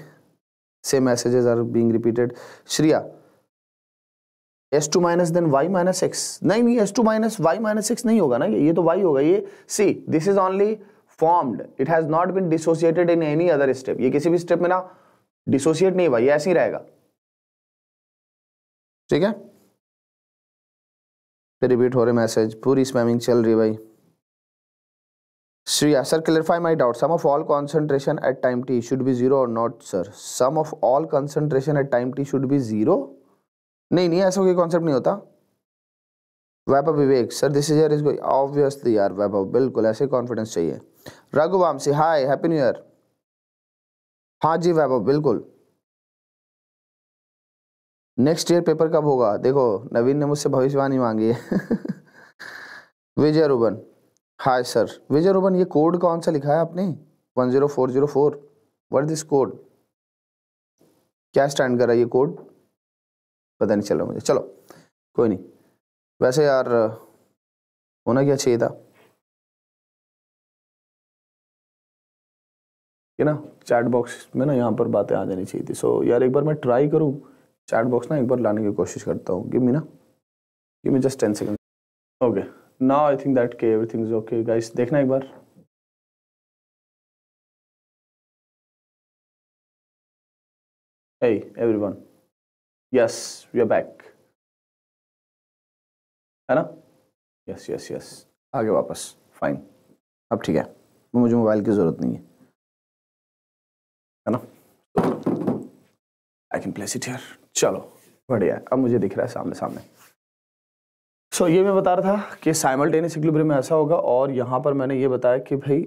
[SPEAKER 2] same messages are being repeated Shriya S two minus then Y minus X नहीं नहीं S two minus Y minus X नहीं होगा ना ये तो वाई होगा ये see this is only formed it has not been dissociated in any other step ये किसी भी स्टेप में ना डिसोसिएट नहीं हुआ ये ऐसे ही रहेगा
[SPEAKER 1] ठीक है फिर रिपीट हो रहे मैसेज पूरी स्पैमिंग चल रही भाई Shriya sir clarify my doubt sum of all
[SPEAKER 2] concentration at time T should be zero और not sir sum of all concentration at time T should be zero नहीं नहीं ऐसा कोई कॉन्सेप्ट नहीं होता Vaibhav Vivek sir this is यार इज ऑब्वियसली यार वैभव बिल्कुल ऐसे कॉन्फिडेंस चाहिए Raghu Vamsi hi happy new year हाँ जी वैभव बिल्कुल नेक्स्ट ईयर पेपर कब होगा देखो नवीन ने मुझसे भविष्यवाणी मांगी है विजय रूबन हाय सर विजय रूबन ये कोड कौन सा लिखा है आपने one zero four zero four what this code क्या स्टैंड कर रहा है ये कोड
[SPEAKER 1] पता नहीं चल रहा मुझे चलो कोई नहीं वैसे यार होना क्या चाहिए था ना चैट बॉक्स में ना यहाँ पर बातें आ जानी चाहिए थी सो so, यार एक बार मैं ट्राई करूँ
[SPEAKER 2] चैट बॉक्स ना एक बार लाने की कोशिश करता हूँ गिव मी ना give me just ten second okay
[SPEAKER 1] now I think that के एवरीथिंग इज ओके गाइस देखना एक बार hey everyone yes we are back है ना यस यस यस आगे वापस फाइन अब ठीक है मुझे मोबाइल की ज़रूरत नहीं है
[SPEAKER 2] है ना I can place it here चलो बढ़िया अब मुझे दिख रहा है सामने सामने सो so, ये मैं बता रहा था कि साइमल्टेनियस इक्विलिब्रियम में ऐसा होगा और यहाँ पर मैंने ये बताया कि भाई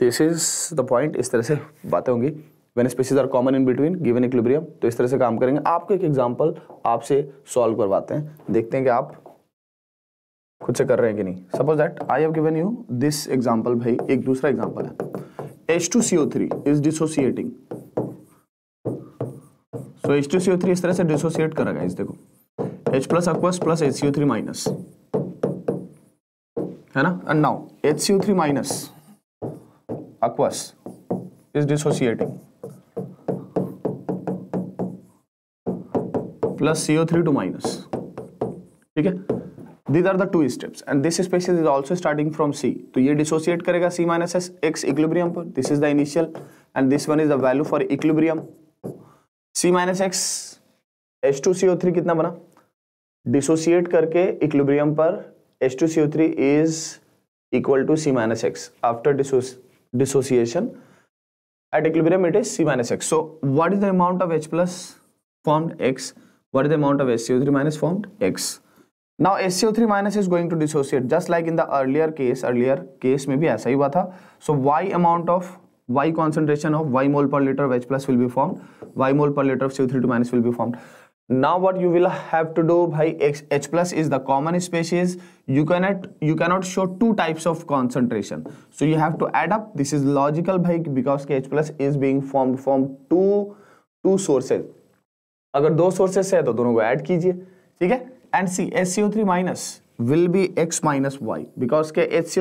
[SPEAKER 2] दिस इज द पॉइंट इस तरह से बातें होंगी when species are common in between given equilibrium तो इस तरह से काम करेंगे आपको एक एग्जाम्पल आपसे सॉल्व करवाते हैं देखते हैं कि आप खुद से कर रहे हैं कि नहीं suppose that I have given you this example भाई एक दूसरा एग्जाम्पल है H two C O three is dissociating तो H two C O three इस तरह से डिसोसिएट करा गया देखो H plus aqueous plus H C O three minus है ना and now H C O three minus aqueous is dissociating plus three two minus ठीक है these are the two steps and this species is also starting from C. तो ये डिसोसिएट करेगा C minus S X equilibrium पर this is the initial and this one is the value for equilibrium C minus X H two C O three कितना बना डिसोसिएट करके इक्लिब्रियम पर H two C O three is equal to C minus X after dissociation at equilibrium it is C minus X so what is the amount of H plus formed X what is the amount of H C O three minus form X now S C O three minus is going to dissociate just like in the earlier case earlier case में भी ऐसा ही हुआ था so Y amount of y concentration of y mole per liter of h plus will be formed y mole per liter of CO3 to minus will be formed now what you will have to do by x h plus is the common species you cannot you cannot show two types of concentration so you have to add up this is logical by because k h plus is being formed from two two sources अगर दो sources है तो दोनों को add कीजिए ठीक है And see, H C O three minus will be X minus Y because के एच सी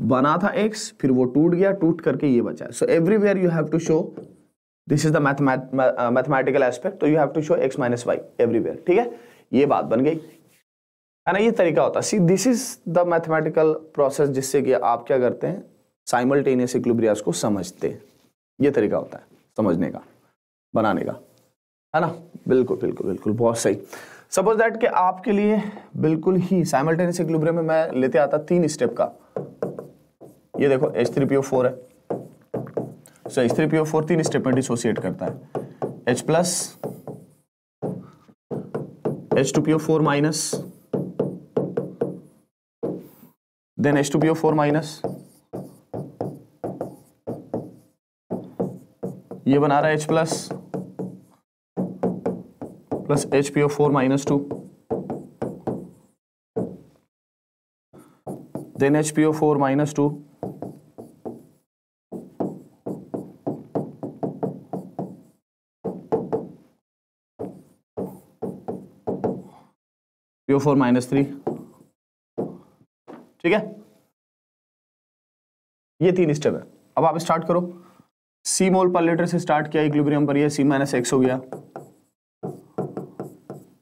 [SPEAKER 2] बना था एक्स फिर वो टूट गया टूट करके ये बचा so everywhere you have to show this is the mathematical aspect तो you have to show X minus Y everywhere ठीक है ये बात बन गई है ना ये तरीका होता see this is the mathematical process जिससे कि आप क्या करते हैं साइमल्टेनियस इक्लिब्रियाज को समझते ये तरीका होता है समझने का बनाने का है ना बिल्कुल बिल्कुल बिल्कुल बहुत सही सपोज दैट कि आपके लिए बिल्कुल ही साइमल्टेनियस इक्लिब्रियम में मैं लेते आता तीन स्टेप का ये देखो H three P O four है so H three P O four तीन स्टेप में डिसोसिएट करता है H plus H two P O four minus then H two P O four minus ये बना रहा है H plus plus H P O four minus two then H P O four minus two
[SPEAKER 1] PO four minus three ठीक है ये तीन स्टेप है
[SPEAKER 2] अब आप स्टार्ट करो सी मोल पर लीटर से स्टार्ट किया इक्विलिब्रियम पर ये सी माइनस एक्स हो गया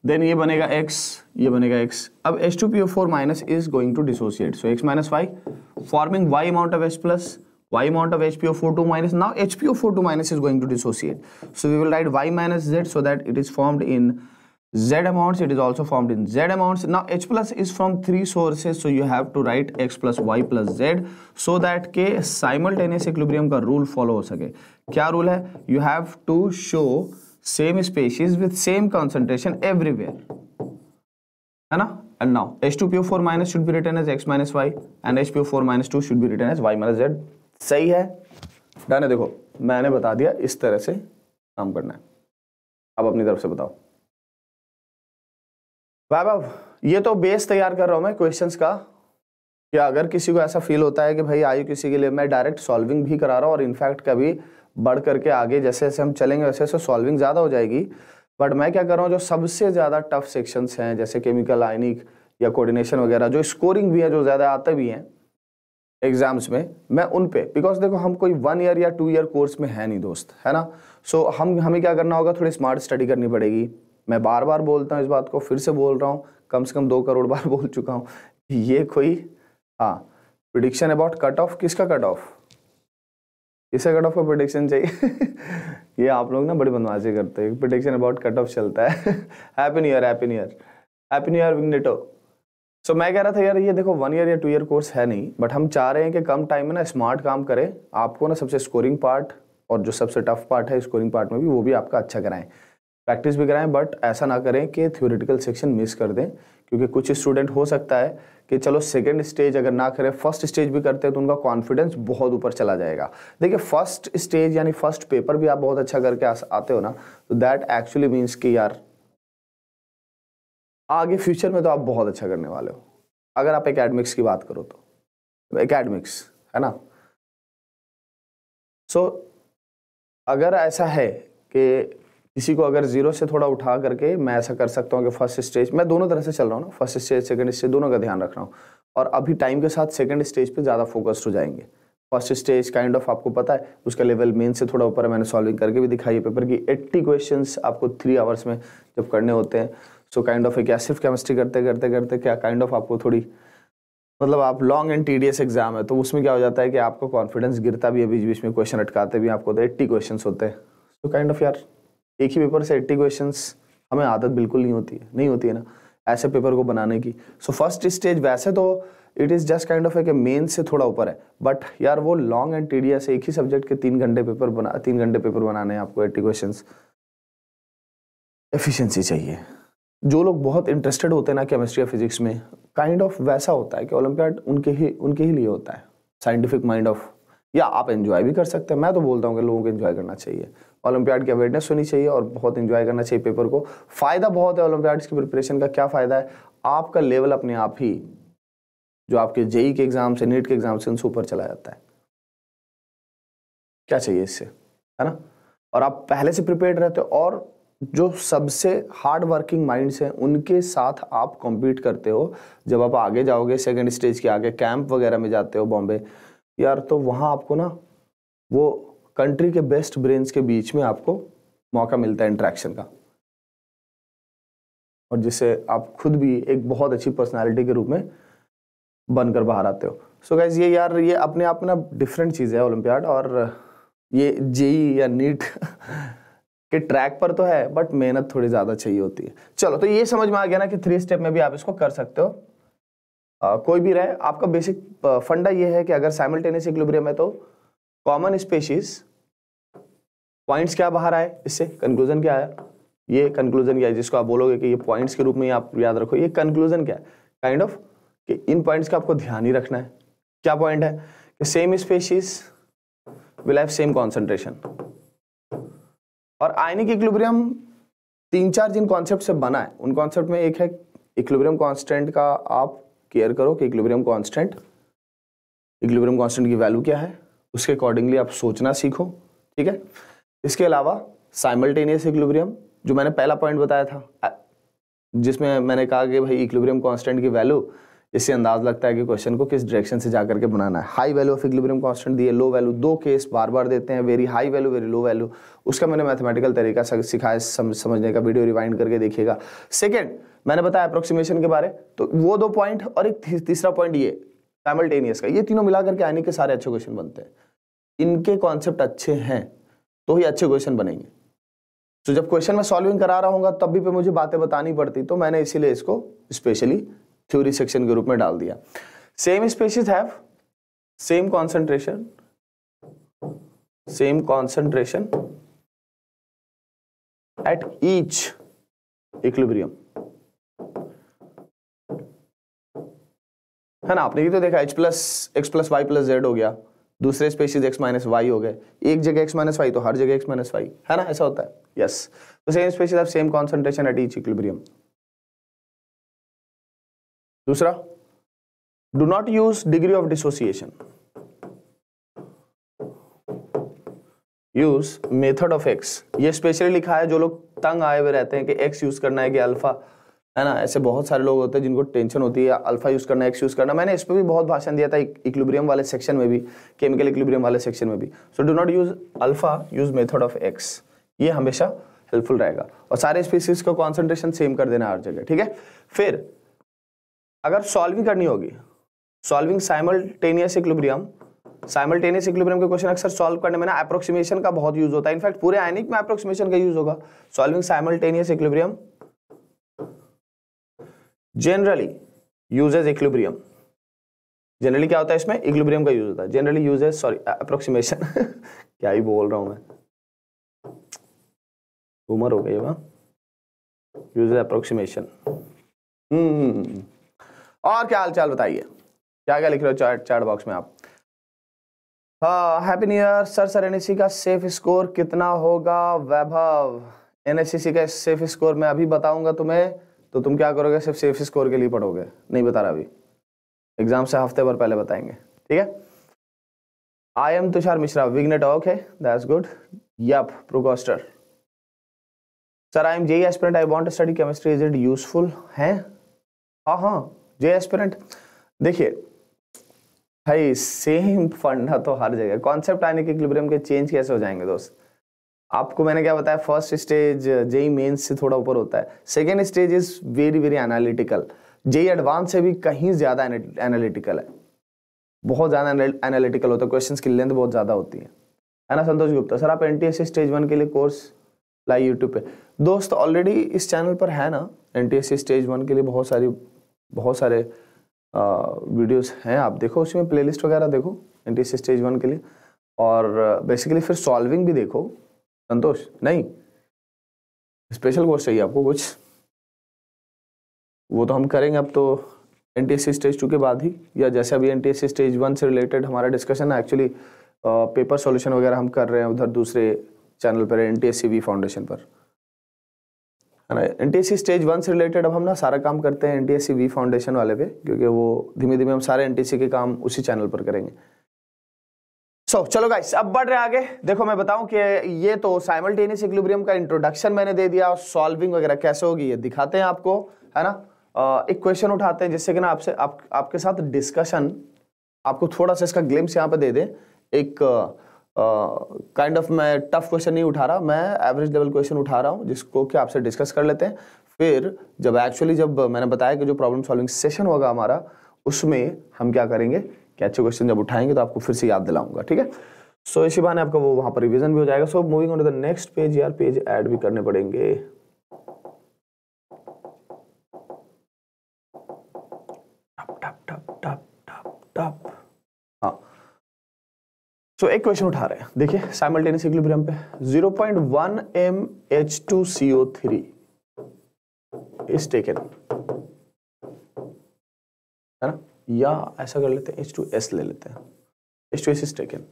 [SPEAKER 2] देन ये बनेगा x ये बनेगा x अब H two PO four minus is going to dissociate so x minus Y forming y amount of h plus y amount of HPO42 minus now HPO42 minus is going to dissociate so we will write y minus z so that it is formed in z amounts it is also formed in z amounts now h plus is from three sources so you have to write x plus y plus z so that के simultaneous equilibrium का rule follow हो सके क्या rule है you have to show same species with same concentration everywhere है ना and now H2PO4 minus should be written as x minus y and HPO4 minus 2 should be written as y minus z सही है डन है देखो मैंने बता दिया इस तरह से काम करना है अब अपनी तरफ से बताओ वैभव ये तो बेस तैयार कर रहा हूँ मैं क्वेश्चंस का या अगर किसी को ऐसा फील होता है कि भाई आयु किसी के लिए मैं डायरेक्ट सॉल्विंग भी करा रहा हूँ और इनफैक्ट कभी बढ़ करके आगे जैसे जैसे हम चलेंगे वैसे वैसे सॉल्विंग ज़्यादा हो जाएगी बट मैं क्या कर रहा हूँ जो सबसे ज़्यादा टफ सेक्शंस हैं जैसे केमिकल आइनिक या कोऑर्डिनेशन वगैरह जो स्कोरिंग भी है जो ज़्यादा आते भी हैं एग्जाम्स में मैं उन पे बिकॉज देखो हम कोई वन ईयर या टू ईयर कोर्स में है नहीं दोस्त है ना सो so, हम हमें क्या करना होगा थोड़ी स्मार्ट स्टडी करनी पड़ेगी मैं बार बार बोलता हूँ इस बात को फिर से बोल रहा हूँ कम से कम दो करोड़ बार बोल चुका हूँ ये कोई हाँ प्रिडिक्शन अबाउट कट ऑफ किसका कट ऑफ इसे कट ऑफ का प्रोडिक्शन चाहिए ये आप लोग ना बड़ी बदमाशी करते हैं प्रोडिक्शन अबाउट कट ऑफ चलता है happy new year happy new year happy new year विग्नेटो सो मैं कह रहा था यार ये देखो वन ईयर या टू ईयर कोर्स है नहीं बट हम चाह रहे हैं कि कम टाइम में ना स्मार्ट काम करें आपको ना सबसे स्कोरिंग पार्ट और जो सबसे टफ पार्ट है स्कोरिंग पार्ट में भी वो भी आपका अच्छा कराएं प्रैक्टिस भी कराएं बट ऐसा ना करें कि थ्योरेटिकल सेक्शन मिस कर दें क्योंकि कुछ स्टूडेंट हो सकता है कि चलो सेकेंड स्टेज अगर ना करें फर्स्ट स्टेज भी करते हैं तो उनका कॉन्फिडेंस बहुत ऊपर चला जाएगा देखिए फर्स्ट स्टेज यानी फर्स्ट पेपर भी आप बहुत अच्छा करके आते हो ना तो दैट एक्चुअली मीन्स कि यार आगे फ्यूचर में तो आप बहुत अच्छा करने वाले हो अगर आप एकेडमिक्स की बात करो तो एकेडमिक्स है ना सो so, अगर ऐसा है कि इसी को अगर जीरो से थोड़ा उठा करके मैं ऐसा कर सकता हूँ कि फर्स्ट स्टेज मैं दोनों तरह से चल रहा हूँ ना फर्स्ट स्टेज सेकंड स्टेज दोनों का ध्यान रख रहा हूँ और अभी टाइम के साथ सेकेंड स्टेज पे ज़्यादा फोकस्ड हो जाएंगे फर्स्ट स्टेज काइंड ऑफ आपको पता है उसका लेवल मेन से थोड़ा ऊपर है मैंने सॉल्विंग करके भी दिखाई है पेपर की एट्टी क्वेश्चन आपको थ्री आवर्स में जब करने होते हैं सो काइंड ऑफ क्या सिर्फ केमिस्ट्री करते करते करते क्या काइंड ऑफ आपको थोड़ी मतलब आप लॉन्ग एंड टीडियस एग्जाम है तो उसमें क्या हो जाता है कि आपका कॉन्फिडेंस गिरता भी है बीच बीच में क्वेश्चन अटकाते भी आपको तो एट्टी क्वेश्चन होते हैं सो काइंड ऑफ यार एक ही पेपर से एट्टी क्वेश्चन हमें आदत बिल्कुल नहीं होती है नहीं होती है ना ऐसे पेपर को बनाने की सो फर्स्ट स्टेज वैसे तो it is just kind of एक मेन से थोड़ा ऊपर है बट यार वो लॉन्ग एंड टीडियस एक ही सब्जेक्ट के तीन घंटे पेपर बना तीन घंटे पेपर बनाने हैं आपको एट्टी क्वेश्चन एफिशिएंसी चाहिए जो लोग बहुत इंटरेस्टेड होते हैं ना केमिस्ट्री या फिजिक्स में काइंड kind ऑफ of वैसा होता है कि ओलंपियाड उनके ही उनके ही लिए होता है साइंटिफिक माइंड ऑफ या आप एंजॉय भी कर सकते हैं मैं तो बोलता हूँ कि लोगों को एंजॉय करना चाहिए ओलंपियाड की अवेयरनेस होनी चाहिए और बहुत इन्जॉय करना चाहिए पेपर को फ़ायदा बहुत है ओलंपियाड्स की प्रिपरेशन का क्या फ़ायदा है आपका लेवल अपने आप ही जो आपके जेई e के एग्ज़ाम से नीट के एग्ज़ाम से उनसे ऊपर चला जाता है क्या चाहिए इससे है ना और आप पहले से प्रिपेयर रहते हो और जो सबसे हार्ड वर्किंग माइंड्स हैं उनके साथ आप कॉम्पीट करते हो जब आप आगे जाओगे सेकेंड स्टेज के आगे कैंप वगैरह में जाते हो बॉम्बे यार तो वहाँ आपको ना वो कंट्री के बेस्ट ब्रेन्स के बीच में आपको मौका मिलता है इंट्रैक्शन का और जिससे आप खुद भी एक बहुत अच्छी पर्सनालिटी के रूप में बनकर बाहर आते हो सो so गैस ये यार ये अपने आप में ना डिफरेंट चीज़ है ओलम्पियाड और ये जेई या नीट के ट्रैक पर तो है बट मेहनत थोड़ी ज़्यादा चाहिए होती है चलो तो ये समझ में आ गया ना कि थ्री स्टेप में भी आप इसको कर सकते हो आ, कोई भी रहे आपका बेसिक फंडा ये है कि अगर साइमल्टेनियस इक्लिब्रियम है तो कॉमन स्पेशीज पॉइंट्स क्या बाहर आए इससे कंक्लूजन क्या आया ये कंक्लूजन क्या है जिसको आप बोलोगे कि ये पॉइंट्स के रूप में आप याद रखो ये कंक्लूजन क्या है काइंड ऑफ कि इन पॉइंट्स का आपको ध्यान ही रखना है क्या पॉइंट है कि same species will have same concentration और आयनिक इक्विलिब्रियम तीन चार जिन कॉन्सेप्ट से बना है उन कॉन्सेप्ट में एक है इक्विलिब्रियम कॉन्स्टेंट का आप केयर करो कि इक्विलिब्रियम कॉन्स्टेंट इक्विलिब्रियम कॉन्स्टेंट की वैल्यू क्या है उसके अकॉर्डिंगली आप सोचना सीखो ठीक है इसके अलावा साइमल्टेनियस इक्लिब्रियम जो मैंने पहला पॉइंट बताया था जिसमें मैंने कहा कि भाई इक्लिब्रियम कांस्टेंट की वैल्यू इससे अंदाज लगता है कि क्वेश्चन को किस डायरेक्शन से जाकर के बनाना है high value of equilibrium constant दिए लो वैल्यू दो केस बार बार देते हैं very high value very low value उसका मैंने मैथमेटिकल तरीका सिखाया समझने का वीडियो रिवाइंड करके देखिएगा सेकेंड मैंने बताया अप्रोक्सीमेशन के बारे तो वो दो पॉइंट और एक तीसरा पॉइंट ये साइमल्टेनियस का ये तीनों मिला करके आने के सारे अच्छे क्वेश्चन बनते हैं इनके कॉन्सेप्ट अच्छे हैं तो ही अच्छे क्वेश्चन बनेंगे तो जब क्वेश्चन में सॉल्विंग करा रहा हूँ तब भी पे मुझे बातें बतानी पड़ती तो मैंने इसीलिए इसको स्पेशली थ्योरी सेक्शन के रूप में डाल दिया same species have same concentration same concentration
[SPEAKER 1] at each
[SPEAKER 2] equilibrium है ना आपने ये तो देखा H plus X plus Y plus Z हो गया दूसरे स्पेसिस एक्स माइनस वाई हो गए एक जगह एक्स माइनस वाई तो हर जगह एक्स माइनस वाई है ना ऐसा होता है यस तो same species of same concentration at each equilibrium दूसरा do not use degree of dissociation use method of x ये स्पेशली लिखा है जो लोग तंग आए हुए रहते हैं कि एक्स यूज करना है कि अल्फा है ना ऐसे बहुत सारे लोग होते हैं जिनको टेंशन होती है अल्फा यूज़ करना एक्स यूज़ करना मैंने इस पर भी बहुत भाषण दिया था इक्लिब्रियम वाले सेक्शन में भी केमिकल इक्लिब्रियम वाले सेक्शन में भी so do not use alpha use method of x ये हमेशा हेल्पफुल रहेगा और सारे स्पीसीज का कॉन्सेंट्रेशन सेम कर देना हर जगह ठीक है फिर अगर सॉल्विंग करनी होगी solving simultaneous equilibrium simultaneous equilibrium के क्वेश्चन अक्सर सॉल्व करने में ना अप्रोक्सीमेशन का बहुत यूज होता है इनफैक्ट पूरे आयनिक में अप्रोक्सीमेशन का यूज होगा solving simultaneous equilibrium generally uses equilibrium generally क्या होता है इसमें इक्लिब्रियम का यूज होता है जनरली यूजेज सॉरी अप्रोक्सीमेशन क्या ही बोल रहा हूं मैं उमर हो गई वहां यूजेज अप्रोक्सीमेशन और क्या हाल चाल बताइए क्या क्या लिख रहे हो चार्ट चार्ट बॉक्स में आप happy new year sir sir NSC का सेफ स्कोर कितना होगा वैभव एनएससी का सेफ स्कोर मैं अभी बताऊंगा तुम्हें तो तुम क्या करोगे सिर्फ सेफ स्कोर के लिए पढ़ोगे नहीं बता रहा अभी एग्जाम से हफ्ते भर पहले बताएंगे ठीक है आई एम तुषार मिश्रा विग्नेट ओके दैट्स गुड यप प्रोकोस्टर sir I am JEE aspirant I want to study chemistry is it useful है हाँ हाँ जे एस्पिरेंट देखिए भाई सेम फंडा तो हर जगह कॉन्सेप्ट आने के इक्विलिब्रियम के चेंज कैसे हो जाएंगे दोस्त आपको मैंने क्या बताया फर्स्ट स्टेज जेई मेन्स से थोड़ा ऊपर होता है second stage is very very analytical JEE advance से भी कहीं ज़्यादा एनालिटिकल है बहुत ज़्यादा एनालिटिकल होता है क्वेश्चन की लेंथ बहुत ज़्यादा होती है है ना संतोष गुप्ता सर आप एन स्टेज वन के लिए कोर्स लाइव यूट्यूब पे दोस्त ऑलरेडी इस चैनल पर है ना एन स्टेज वन के लिए बहुत सारी बहुत सारे वीडियोस हैं आप देखो उसमें प्लेलिस्ट वगैरह देखो एन स्टेज वन के लिए और बेसिकली फिर सॉल्विंग भी देखो संतोष नहीं स्पेशल कोर्स चाहिए आपको कुछ वो तो हम करेंगे अब तो एन टी स्टेज टू के बाद ही या जैसे अभी एन टी स्टेज वन से रिलेटेड हमारा डिस्कशन है एक्चुअली पेपर सॉल्यूशन वगैरह हम कर रहे हैं उधर दूसरे चैनल पर एन टी वी फाउंडेशन पर है ना एन टी स्टेज वन से रिलेटेड अब हम ना सारा काम करते हैं एन टी वी फाउंडेशन वाले पे क्योंकि वो धीमे धीमे हम सारे एन के काम उसी चैनल पर करेंगे सो so, चलो गाइस अब बढ़ रहे आगे देखो मैं बताऊं कि ये तो साइमल्टेनियस इक्विलिब्रियम का इंट्रोडक्शन मैंने दे दिया और सॉल्विंग वगैरह कैसे होगी ये दिखाते हैं आपको है ना एक क्वेश्चन उठाते हैं जिससे कि ना आपसे आप, आपके साथ डिस्कशन आपको थोड़ा सा इसका ग्लिम्स यहाँ पे दे दें एक काइंड ऑफ मैं टफ क्वेश्चन नहीं उठा रहा मैं एवरेज लेवल क्वेश्चन उठा रहा हूँ जिसको कि आपसे डिस्कस कर लेते हैं फिर जब एक्चुअली जब मैंने बताया कि जो प्रॉब्लम सॉल्विंग सेशन होगा हमारा उसमें हम क्या करेंगे कि अच्छे क्वेश्चन जब उठाएंगे तो आपको फिर से याद दिलाऊंगा ठीक है सो so, इसी बहाने आपका वो वहां पर रिविजन भी हो जाएगा so moving on to the next page यार पेज एड भी करने पड़ेंगे तो एक क्वेश्चन उठा रहे हैं देखिए साइमल्टेनियस इक्विलिब्रियम पे 0.1 mH2CO3 इज टेकन है ना या ऐसा कर लेते हैं एच टू एस ले लेते हैं H two S is taken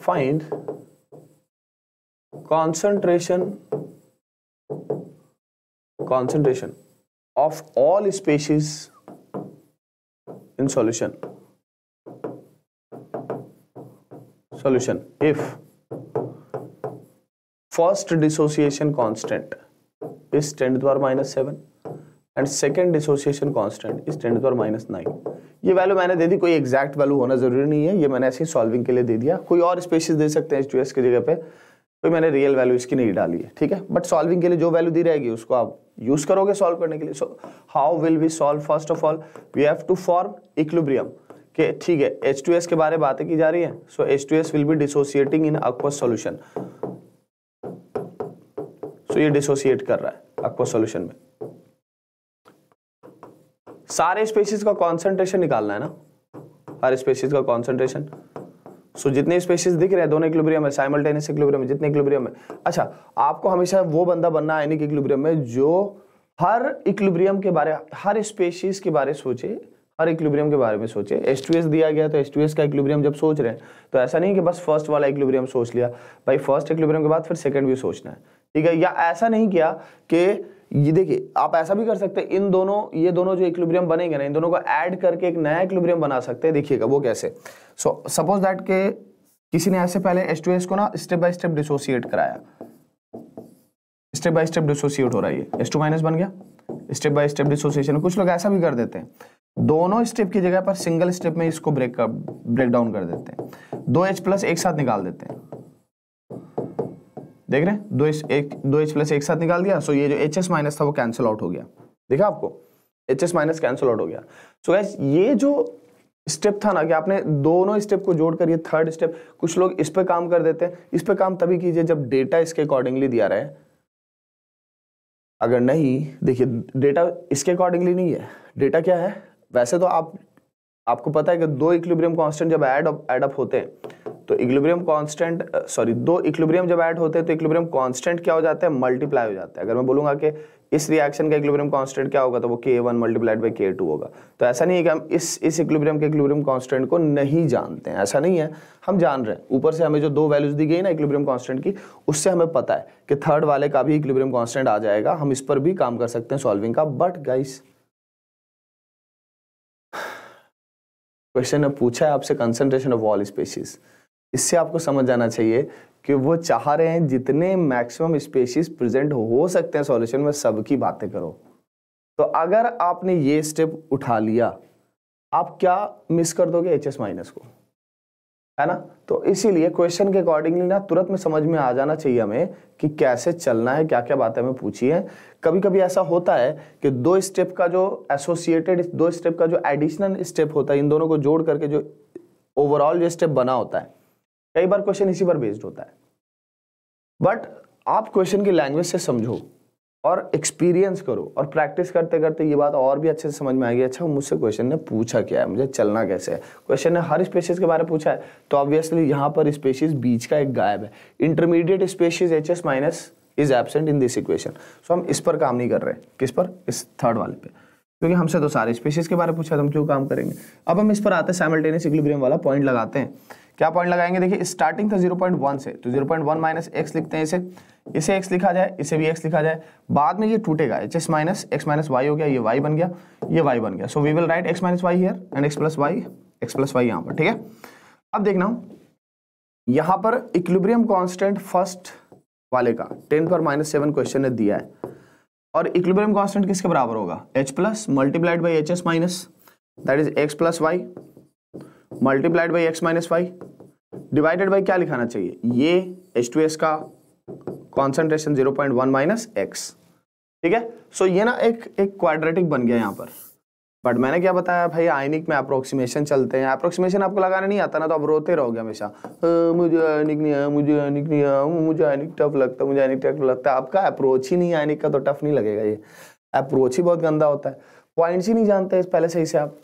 [SPEAKER 2] find concentration concentration of all species in solution solution if first dissociation constant is 10 to the power minus 7 and second dissociation constant is ten power minus nine ये वैल्यू मैंने दे दी कोई एग्जैक्ट वैल्यू होना जरूरी नहीं है ये मैंने ऐसे ही सॉल्विंग के लिए दे दिया कोई और स्पेसिस दे सकते हैं एच की जगह पे तो मैंने रियल वैल्यू इसकी नहीं डाली है ठीक है बट सॉल्विंग के लिए जो वैल्यू दी रहेगी उसको आप यूज करोगे सॉल्व करने के लिए so how will we solve first of all we have to form equilibrium के ठीक है एच टू एस के बारे में बातें की जा रही है so H two S will be dissociating in aqueous solution so ये डिसोसिएट कर रहा है अक्वस सोल्यूशन में सारे स्पेसिस का कॉन्सेंट्रेशन निकालना है ना सारे स्पेसिस का कॉन्सेंट्रेशन सो so, जितने स्पेसिस दिख रहे हैं दोनों इक्लोब्रियम है साइमल्टेनियस इक्लोब्रियम जितने इक्लोब्रियम है अच्छा आपको हमेशा वो बंदा बनना है आयनिक इक्लोब्रियम में जो हर इक्लोब्रियम के बारे हर स्पेसिस के बारे सोचे हर इक्लोब्रियम के बारे में सोचे एस दिया गया तो एस का इक्लोब्रियम जब सोच रहे हैं तो ऐसा नहीं कि बस फर्स्ट वाला इक्लोब्रियम सोच लिया भाई फर्स्ट इक्लोब्रियम के बाद फिर सेकेंड भी सोचना है ठीक है या ऐसा नहीं किया कि ये देखिए आप ऐसा भी कर सकते हैं इन दोनों ये दोनों जो इक्विलिब्रियम बनेंगे ना इन दोनों को ऐड करके एक नया इक्विलिब्रियम बना सकते हैं देखिएगा वो कैसे सो सपोज दैट के किसी ने ऐसे पहले एस टू एस को ना स्टेप बाय स्टेप डिसोसिएट कराया स्टेप बाय स्टेप डिसोसिएट हो रहा है एस टू माइनस बन गया स्टेप बाय स्टेप डिसोसिएशन कुछ लोग ऐसा भी कर देते हैं दोनों स्टेप की जगह पर सिंगल स्टेप में इसको ब्रेक ब्रेक डाउन कर देते हैं दो एच प्लस एक साथ निकाल देते हैं देख रहे हैं दो एच एक दो एच प्लस एक साथ निकाल दिया सो ये जो एच एस माइनस था वो कैंसिल आउट हो गया देखा आपको H S minus cancel out हो गया सो so, ये जो स्टेप था ना कि आपने दोनों स्टेप को जोड़कर ये थर्ड स्टेप कुछ लोग इस पर काम कर देते हैं इस पर काम तभी कीजिए जब डेटा इसके अकॉर्डिंगली दिया रहे अगर नहीं देखिए डेटा इसके अकॉर्डिंगली नहीं है डेटा क्या है वैसे तो आप आपको पता है कि दो इक्विलिब्रियम कांस्टेंट जब ऐड अप अप होते हैं तो इक्विलिब्रियम कांस्टेंट सॉरी दो इक्विलिब्रियम जब ऐड होते हैं तो इक्विलिब्रियम कांस्टेंट क्या हो जाता है मल्टीप्लाई हो जाता है अगर मैं बोलूंगा कि इस रिएक्शन का इक्विलिब्रियम कांस्टेंट क्या होगा तो वो K one multiplied by K two होगा तो ऐसा नहीं है कि हम इस इस इक्विलिब्रियम के इक्विलिब्रियम कांस्टेंट को नहीं जानते हैं ऐसा नहीं है हम जान रहे हैं ऊपर से हमें जो दो वैल्यूज दी गई ना इक्विलिब्रियम कांस्टेंट की उससे हमें पता है कि थर्ड वाले का भी इक्विलिब्रियम कांस्टेंट आ जाएगा हम इस पर भी काम कर सकते हैं सॉल्विंग का बट गाइस क्वेश्चन ने पूछा है आपसे कंसंट्रेशन ऑफ ऑल स्पेसीज़ इससे आपको समझ जाना चाहिए कि वो चाह रहे हैं जितने मैक्सिमम स्पेशीज प्रेजेंट हो सकते हैं सॉल्यूशन में सबकी बातें करो तो अगर आपने ये स्टेप उठा लिया आप क्या मिस कर दोगे एच एस माइनस को है ना तो इसीलिए क्वेश्चन के अकॉर्डिंगली ना तुरंत में समझ में आ जाना चाहिए हमें कि कैसे चलना है क्या क्या बातें हमें पूछी है कभी कभी ऐसा होता है कि दो स्टेप का जो एसोसिएटेड दो स्टेप का जो एडिशनल स्टेप होता है इन दोनों को जोड़ करके जो ओवरऑल जो स्टेप बना होता है कई बार क्वेश्चन इसी पर बेस्ड होता है बट आप क्वेश्चन की लैंग्वेज से समझो और एक्सपीरियंस करो और प्रैक्टिस करते करते ये बात और भी अच्छे से समझ में आएगी अच्छा मुझसे क्वेश्चन ने पूछा क्या है मुझे चलना कैसे है क्वेश्चन ने हर स्पेशीज के बारे में पूछा है तो ऑब्वियसली यहाँ पर स्पेशीज बीच का एक गायब है intermediate species H S minus is absent in this equation so हम इस पर काम नहीं कर रहे किस पर इस थर्ड वाले पे क्योंकि हमसे तो सारे स्पेशीज के बारे में पूछा तो हम क्यों काम करेंगे अब हम इस पर आते हैं साइमल्टेनियस इक्विलिब्रियम वाला पॉइंट लगाते हैं क्या पॉइंट लगाएंगे देखिए स्टार्टिंग था 0.1 से तो 0.1 पॉइंट वन माइनस एक्स लिखते हैं इसे इसे एक्स लिखा जाए इसे भी एक्स लिखा जाए बाद में ये टूटेगा H S minus X minus Y हो गया ये वाई बन गया ये वाई बन गया so we will write X minus Y here and X plus Y X plus Y यहाँ पर ठीक है अब देखना यहाँ पर इक्लिब्रियम कॉन्स्टेंट फर्स्ट वाले का टेन पर माइनस सेवन क्वेश्चन ने दिया है और इक्लिब्रियम कॉन्स्टेंट किसके बराबर होगा H plus multiplied by H S minus that is x plus Y multiplied by x minus Y divided by क्या लिखाना चाहिए ये एच टू एस का concentration zero point one minus x ठीक है सो ये ना एक एक क्वाड्रेटिक बन गया यहाँ पर बट मैंने क्या बताया भाई आइनिक में अप्रोक्सीमेशन चलते हैं अप्रोक्सीमेशन आपको लगाना नहीं आता ना तो आप रोते रहोगे हमेशा मुझे आयनिक नहीं आया मुझे आयनिक नहीं आया मुझे आयनिक टफ लगता है मुझे आयनिक टफ लगता है आपका अप्रोच ही नहीं आयनिक का तो टफ नहीं लगेगा ये अप्रोच ही बहुत गंदा होता है पॉइंट्स ही नहीं जानते पहले सही से आप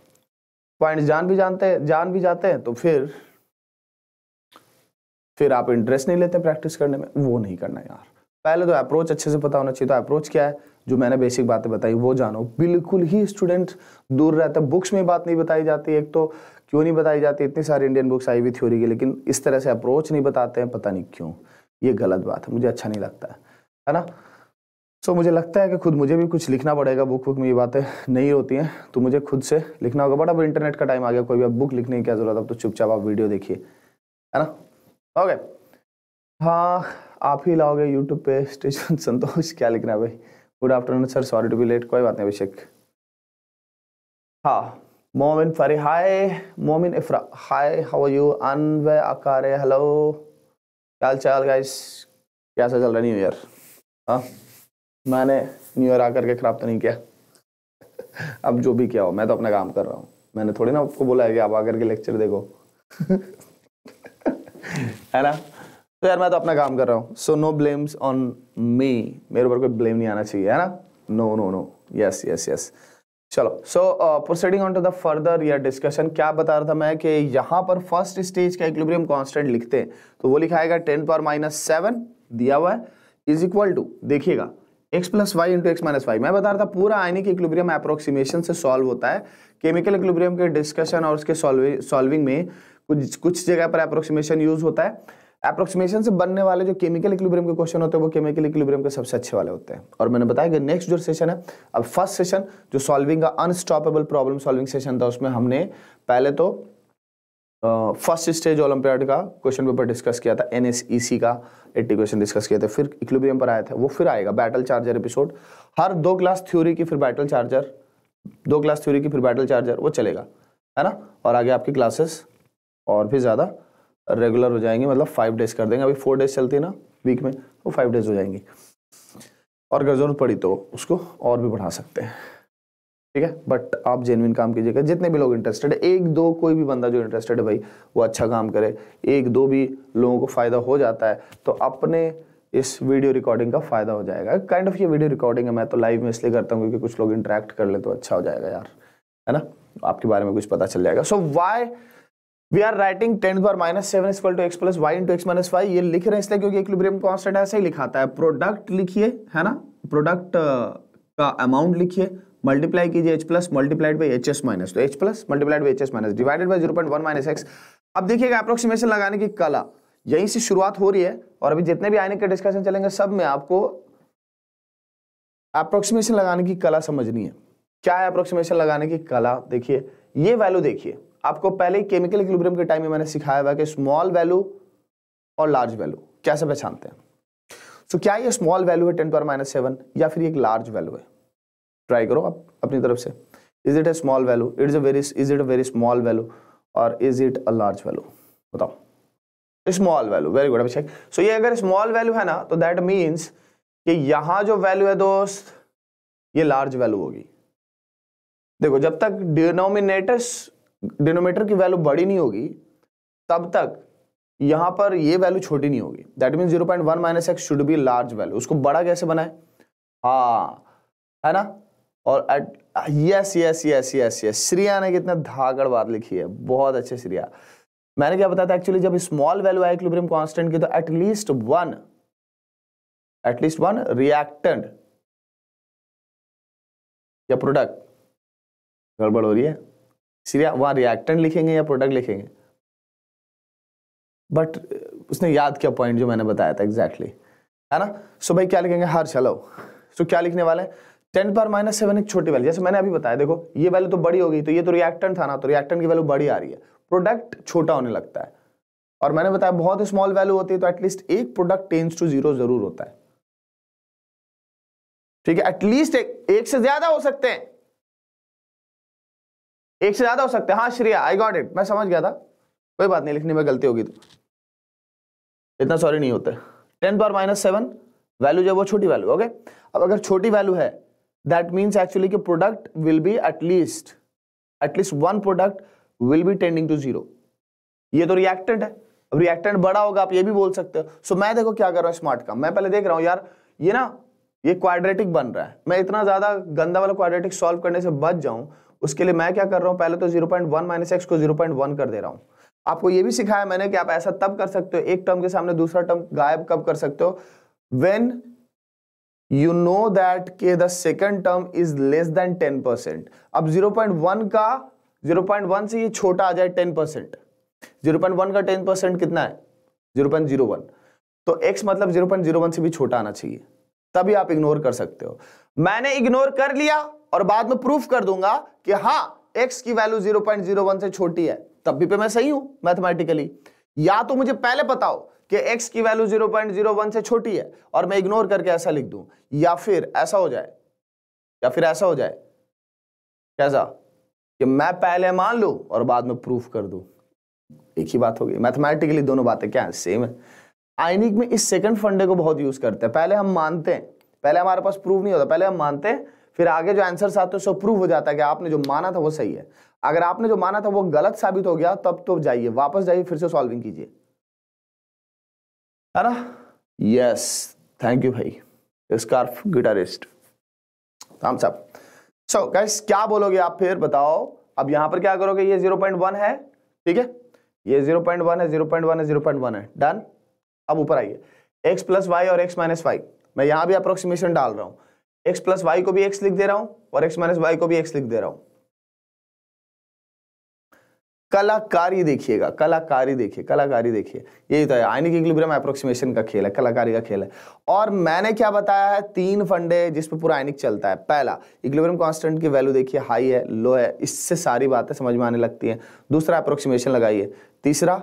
[SPEAKER 2] पॉइंट्स जान भी जानते हैं जान भी जाते हैं तो फिर फिर आप इंटरेस्ट नहीं लेते प्रैक्टिस करने में वो नहीं करना यार पहले तो अप्रोच अच्छे से पता होना चाहिए तो अप्रोच क्या है जो मैंने बेसिक बातें बताई वो जानो बिल्कुल ही स्टूडेंट दूर रहता है बुक्स में बात नहीं बताई जाती एक तो क्यों नहीं बताई जाती इतनी सारी इंडियन बुक्स आई हुई थ्योरी की लेकिन इस तरह से अप्रोच नहीं बताते हैं पता नहीं क्यों ये गलत बात है मुझे अच्छा नहीं लगता है ना सो मुझे लगता है कि खुद मुझे भी कुछ लिखना पड़ेगा बुक बुक में ये बातें नहीं होती हैं तो मुझे खुद से लिखना होगा बट अब इंटरनेट का टाइम आ गया कोई भी अब बुक लिखने की क्या जरूरत अब तो चुपचाप आप वीडियो देखिए है ना ओके हाँ आप ही लाओगे यूट्यूब पे स्टेशन संतोष क्या लिखना है भाई good afternoon sir sorry to be late कोई बात नहीं अभिषेक हाँ Momin Fari hi Momin Ifra hi how are you वे अकारे हेलो क्या चाल गाइस कैसा चल रहा न्यू ईयर हाँ मैंने न्यू ईयर आकर के ख़राब तो नहीं किया अब जो भी किया हो मैं तो अपना काम कर रहा हूँ मैंने थोड़ी ना आपको बोला है कि आप आकर के लेक्चर देखो है ना तो यार मैं तो अपना काम कर रहा हूँ so no blames on me मेरे ऊपर कोई ब्लेम नहीं आना चाहिए है ना no no no yes yes yes चलो so proceeding on to the further या डिस्कशन क्या बता रहा था मैं कि यहाँ पर फर्स्ट स्टेज का इक्विलिब्रियम कांस्टेंट लिखते हैं तो वो लिखाएगा टेन पर माइनस सेवन दिया हुआ है इज इक्वल टू देखिएगा X plus Y into X minus Y मैं बता रहा था पूरा आयनिक इक्लिब्रियम अप्रोक्सीमेशन से सॉल्व होता है केमिकल इक्लिब्रियम के डिस्कशन और उसके सॉल्विंग में कुछ कुछ जगह पर अप्रोक्सीमेशन यूज होता है अप्रोक्सीमेशन से बनने वाले जो केमिकल इक्लिब्रियम के क्वेश्चन होते हैं वो केमिकल इक्लिब्रियम के सबसे अच्छे वाले होते हैं और मैंने बताया कि नेक्स्ट जो सेशन है अब फर्स्ट सेशन जो सॉल्विंग का अनस्टॉपेबल प्रॉब्लम सॉल्विंग सेशन था उसमें हमने पहले तो फर्स्ट स्टेज ओलंपियाड का क्वेश्चन पेपर डिस्कस किया था एनएसईसी e का एट्टी क्वेश्चन डिस्कस किए थे फिर इक्लिबियम पर आया था वो फिर आएगा बैटल चार्जर एपिसोड हर दो क्लास थ्योरी की फिर बैटल चार्जर दो क्लास थ्योरी की फिर बैटल चार्जर वो चलेगा है ना और आगे आपकी क्लासेस और भी ज़्यादा रेगुलर हो जाएंगे मतलब फाइव डेज कर देंगे अभी फोर डेज चलती है ना वीक में वो तो फाइव डेज हो जाएंगी और अगर ज़रूरत पड़ी तो उसको और भी बढ़ा सकते हैं ठीक है बट आप जेनविन काम कीजिएगा जितने भी लोग इंटरेस्टेड है एक दो कोई भी बंदा जो इंटरेस्टेड है भाई वो अच्छा काम करे एक दो भी लोगों को फ़ायदा हो जाता है तो अपने इस वीडियो रिकॉर्डिंग का फ़ायदा हो जाएगा काइंड ऑफ ये वीडियो रिकॉर्डिंग है मैं तो लाइव में इसलिए करता हूँ क्योंकि कुछ लोग इंटरेक्ट कर ले तो अच्छा हो जाएगा यार है ना आपके बारे में कुछ पता चल जाएगा so why we are writing ten पर minus seven equal to x plus Y into X minus Y ये लिख रहे हैं इसलिए क्योंकि इक्विलिब्रियम कांस्टेंट ऐसे ही लिखाता है प्रोडक्ट लिखिए है ना प्रोडक्ट uh, का अमाउंट लिखिए मल्टीप्लाई कीजिए H plus multiplied by H S minus तो H plus multiplied by H S minus divided by zero point one minus X अब देखिएगा अप्रोक्सीमेशन लगाने की कला यहीं से शुरुआत हो रही है और अभी जितने भी आने के डिस्कशन चलेंगे सब में आपको अप्रोक्सीमेशन लगाने की कला समझनी है क्या है अप्रोक्सीमेशन लगाने की कला देखिए ये वैल्यू देखिए आपको पहले केमिकल इक्विलिब्रियम के टाइम में मैंने सिखाया हुआ कि स्मॉल वैल्यू और लार्ज वैल्यू कैसे पहचानते हैं सो so, क्या ये स्मॉल वैल्यू है टेन टू माइनस सेवन या फिर एक लार्ज वैल्यू है ट्राई करो आप अपनी तरफ से is it a small value it is a very is it a very small value और is it a large value बताओ small value very good Abhishek so ये अगर स्मॉल वैल्यू है ना तो दैट मीन्स कि यहां जो वैल्यू है दोस्त ये लार्ज वैल्यू होगी देखो जब तक डिनोमिनेटर डिनोमिनेटर की वैल्यू बड़ी नहीं होगी तब तक यहां पर ये वैल्यू छोटी नहीं होगी that mean zero point one minus X should be large value उसको बड़ा कैसे बनाए हाँ है ना और yes yes yes yes yes Shriya ने कितना धागड़ बात लिखी है बहुत अच्छे श्रिया मैंने क्या बताया था एक्चुअली जब स्मॉल
[SPEAKER 1] वैल्यू आए इक्विलिब्रियम कॉन्स्टेंट की तो at least one at least one reactant या प्रोडक्ट गड़बड़ हो रही है श्रिया वहां रिएक्टेंट लिखेंगे या प्रोडक्ट लिखेंगे
[SPEAKER 2] बट उसने याद किया पॉइंट जो मैंने बताया था एग्जैक्टली exactly. है ना सो so भाई क्या लिखेंगे हर चलो सो so क्या लिखने वाले हैं टेन पर माइनस सेवन एक छोटी वैल्यू जैसे मैंने अभी बताया देखो ये वैल्यू तो बड़ी होगी तो ये तो रिएक्टेंट था ना तो रिएक्टेंट की वैल्यू बड़ी आ रही है प्रोडक्ट छोटा होने लगता है और मैंने बताया बहुत स्मॉल वैल्यू होती है तो एटलीस्ट एक प्रोडक्ट टेंस टू जीरो जरूर होता है ठीक है एटलीस्ट एक, एक से ज्यादा हो सकते हैं एक से ज्यादा हो सकते हैं हाँ श्रेया आई गॉट इट मैं समझ गया था कोई बात नहीं लिखने में गलती होगी तो इतना सॉरी नहीं होता टेन पर माइनस सेवन वैल्यू जो वो छोटी वैल्यू ओके अब अगर छोटी वैल्यू है दैट मीन्स एक्चुअली कि product will be at least at least one product will be tending to zero ये तो रिएक्टेंट है अब रिएक्टेंट बड़ा होगा आप ये भी बोल सकते हो सो so, मैं देखो क्या कर रहा हूँ स्मार्ट का मैं पहले देख रहा हूँ यार ये ना ये क्वाड्रेटिक बन रहा है मैं इतना ज्यादा गंदा वाला क्वाड्रेटिक सॉल्व करने से बच जाऊं उसके लिए मैं क्या कर रहा हूँ पहले तो zero point one minus x को जीरो पॉइंट वन कर दे रहा हूँ आपको ये भी सिखाया मैंने कि आप ऐसा तब कर सकते हो एक टर्म के सामने दूसरा टर्म गायब कब कर सकते हो when you know that K the second term is less than ten percent अब जीरो पॉइंट वन का जीरो पॉइंट वन से ये छोटा आ जाए ten percent zero point one का टेन परसेंट कितना है जीरो पॉइंट जीरो वन तो एक्स मतलब जीरो पॉइंट जीरो वन से भी छोटा आना चाहिए तभी आप इग्नोर कर सकते हो मैंने इग्नोर कर लिया और बाद में प्रूफ कर दूंगा कि हाँ एक्स की value zero point zero one से छोटी है तब भी पे तो मैं सही हूं मैथमेटिकली या तो मुझे पहले बताओ कि x की वैल्यू 0.01 से छोटी है और मैं इग्नोर करके ऐसा लिख दूं या फिर ऐसा हो जाए या फिर ऐसा हो जाए कैसा कि मैं पहले मान लू और बाद में प्रूफ कर दू एक ही बात हो गई मैथमेटिकली दोनों बातें क्या है सेम है आइनिक में इस सेकंड फंडे को बहुत यूज करते हैं पहले हम मानते हैं पहले हमारे पास प्रूफ नहीं होता पहले हम मानते हैं फिर आगे जो आंसर आते हैं सो प्रूफ हो जाता है कि आपने जो माना था वो सही है अगर आपने जो माना था वो गलत साबित हो गया तब तो जाइए वापस जाइए फिर से सॉल्विंग कीजिए है ना यस थैंक यू भाई scarf guitarist thumbs up so guys क्या बोलोगे आप फिर बताओ अब यहां पर क्या करोगे ये 0.1 है ठीक है ये 0.1 है 0.1 है 0.1 है डन अब ऊपर आइए x प्लस वाई और x माइनस वाई मैं यहां भी अप्रोक्सीमेशन डाल रहा हूं x प्लस वाई को भी x लिख दे रहा हूं और x माइनस वाई को भी x लिख दे रहा हूं कलाकारी देखिएगा कलाकारी देखिए कलाकारी देखिए यही तो है आयनिक इक्विलिब्रियम अप्रोक्सीमेशन का खेल है कलाकारी का खेल है और मैंने क्या बताया है तीन फंडे जिस पर पूरा आयनिक चलता है पहला इक्विलिब्रियम कांस्टेंट की वैल्यू देखिए हाई है लो है इससे सारी बातें समझ में आने लगती हैं दूसरा अप्रोक्सीमेशन लगाइए तीसरा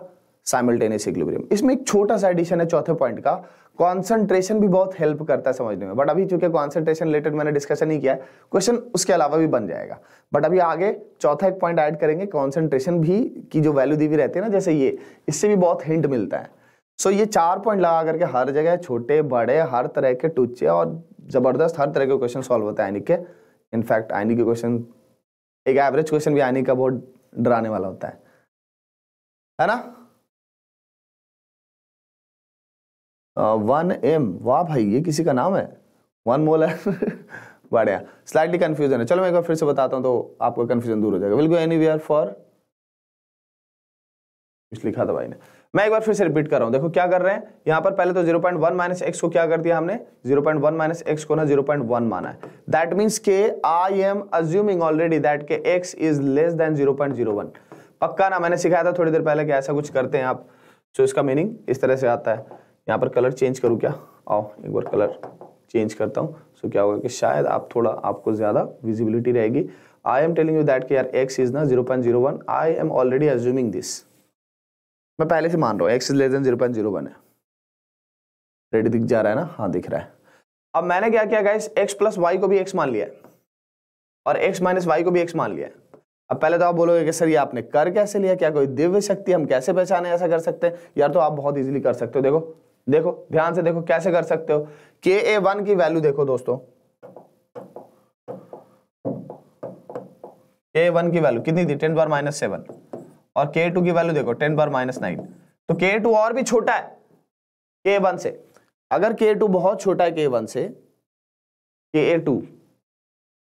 [SPEAKER 2] साइमल्टेनियस इक्विलिब्रियम इसमें एक छोटा सा एडिशन है चौथे पॉइंट का कॉन्सेंट्रेशन भी बहुत हेल्प करता है समझने में बट अभी चूंकि कॉन्सेंट्रेशन रिलेटेड मैंने डिस्कशन नहीं किया क्वेश्चन उसके अलावा भी बन जाएगा बट अभी आगे चौथा एक पॉइंट ऐड करेंगे कॉन्सेंट्रेशन भी की जो वैल्यू दी हुई रहती है ना जैसे ये इससे भी बहुत हिंट मिलता है सो so, ये चार पॉइंट लगा करके हर जगह छोटे बड़े हर तरह के टुच्चे और जबरदस्त हर तरह के क्वेश्चन सॉल्व होते हैं आइनिक के इनफैक्ट आइनिक के क्वेश्चन एक एवरेज क्वेश्चन भी
[SPEAKER 1] आइनिक का बहुत डराने वाला होता है है ना वन एम वाह भाई ये किसी का नाम है
[SPEAKER 2] वन मोल है बढ़िया स्लाइटली कन्फ्यूजन है चलो मैं एक बार फिर से बताता हूँ तो आपका कन्फ्यूजन दूर हो जाएगा will go anywhere for कुछ लिखा था भाई ने मैं एक बार फिर से रिपीट कर रहा हूँ देखो क्या कर रहे हैं यहाँ पर पहले तो 0.1 पॉइंट वन माइनस एक्स को क्या कर दिया हमने 0.1 पॉइंट वन माइनस एक्स को ना 0.1 माना है that means K I am assuming already that K X is less than 0.01 पक्का ना मैंने सिखाया था थोड़ी देर पहले कि ऐसा कुछ करते हैं आप सो इसका मीनिंग इस तरह से आता है यहाँ पर कलर चेंज करूँ क्या आओ एक बार कलर चेंज करता हूँ सो क्या होगा कि शायद आप थोड़ा आपको ज़्यादा विजिबिलिटी रहेगी I am telling you that कि यार एक्स इज़ ना zero point zero one I am already assuming this मैं पहले से मान रहा हूँ x is less than zero point zero one है रेडी दिख जा रहा है ना हाँ दिख रहा है अब मैंने क्या किया गाइस एक्स प्लस वाई को भी एक्स मान लिया है और एक्स माइनस वाई को भी एक्स मान लिया है अब पहले तो आप बोलोगे कि सर ये आपने कर कैसे लिया क्या कोई दिव्य शक्ति हम कैसे पहचाने ऐसा कर सकते हैं यार तो आप बहुत इजीली कर सकते हो देखो देखो ध्यान से देखो कैसे कर सकते हो के ए वन की वैल्यू देखो दोस्तों के वन की वैल्यू कितनी थी टेन बार माइनस सेवन और के टू की वैल्यू देखो टेन बार माइनस नाइन तो के टू और भी छोटा है के वन से अगर के टू बहुत छोटा है के वन से के ए टू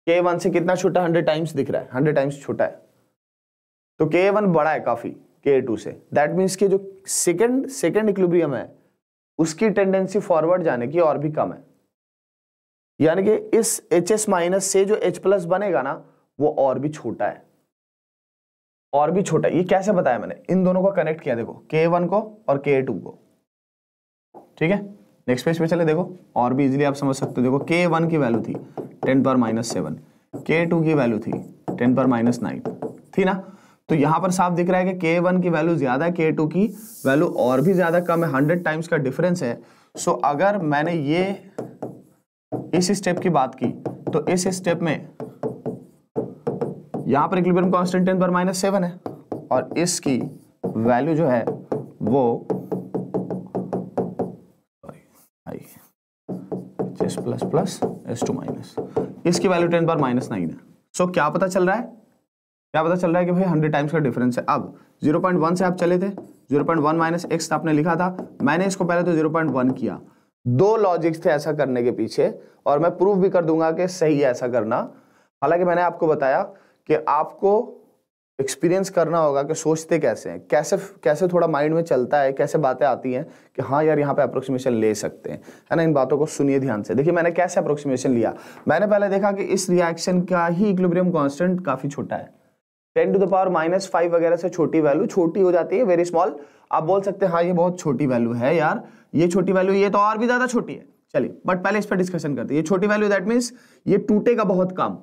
[SPEAKER 2] के वन से कितना छोटा हंड्रेड टाइम्स दिख रहा है हंड्रेड टाइम्स छोटा है तो के वन बड़ा है काफी के टू से दैट मीन्स के जो सेकेंड सेकेंड इक्लिब्रियम है उसकी टेंडेंसी फॉरवर्ड जाने की और भी कम है यानी कि इस एच एस माइनस से जो एच प्लस बनेगा ना वो और भी छोटा है और भी छोटा ये कैसे बताया मैंने इन दोनों को कनेक्ट किया देखो के वन को और के टू को ठीक है नेक्स्ट पेज पे चले देखो और भी इजीली आप समझ सकते हो देखो के वन की वैल्यू थी टेन पर माइनस सेवन के टू की वैल्यू थी टेन पर माइनस नाइन थी ना तो यहां पर साफ दिख रहा है कि के वन की वैल्यू ज़्यादा है के टू की वैल्यू और भी ज़्यादा कम है हंड्रेड टाइम्स का डिफरेंस है सो अगर मैंने ये इस स्टेप की बात की तो इस स्टेप में यहां पर इक्विलिब्रियम कांस्टेंट टेन पर माइनस सेवन है और इसकी वैल्यू जो है वो S plus plus S two minus इसकी वैल्यू टेन पर माइनस नाइन है सो so, क्या पता चल रहा है क्या पता चल रहा है कि भाई हंड्रेड टाइम्स का डिफरेंस है अब जीरो पॉइंट वन से आप चले थे zero point one minus x आपने लिखा था मैंने इसको पहले तो जीरो पॉइंट वन किया दो लॉजिक्स थे ऐसा करने के पीछे और मैं प्रूफ भी कर दूंगा कि सही है ऐसा करना हालांकि मैंने आपको बताया कि आपको एक्सपीरियंस करना होगा कि सोचते कैसे हैं कैसे कैसे थोड़ा माइंड में चलता है कैसे बातें आती हैं कि हाँ यार यहाँ पे अप्रोक्सीमेशन ले सकते हैं है ना इन बातों को सुनिए ध्यान से देखिए मैंने कैसे अप्रोक्सीमेशन लिया मैंने पहले देखा कि इस रिएक्शन का ही इक्विलिब्रियम कांस्टेंट काफ़ी छोटा है ten to the power minus five वगैरह से छोटी वैल्यू छोटी हो जाती है वेरी स्मॉल आप बोल सकते हैं हाँ ये बहुत छोटी वैल्यू है यार ये छोटी वैल्यू ये तो और भी ज़्यादा छोटी है चलिए बट पहले इस पर डिस्कशन करते हैं ये छोटी वैल्यू दैट मीन्स ये टूटेगा बहुत कम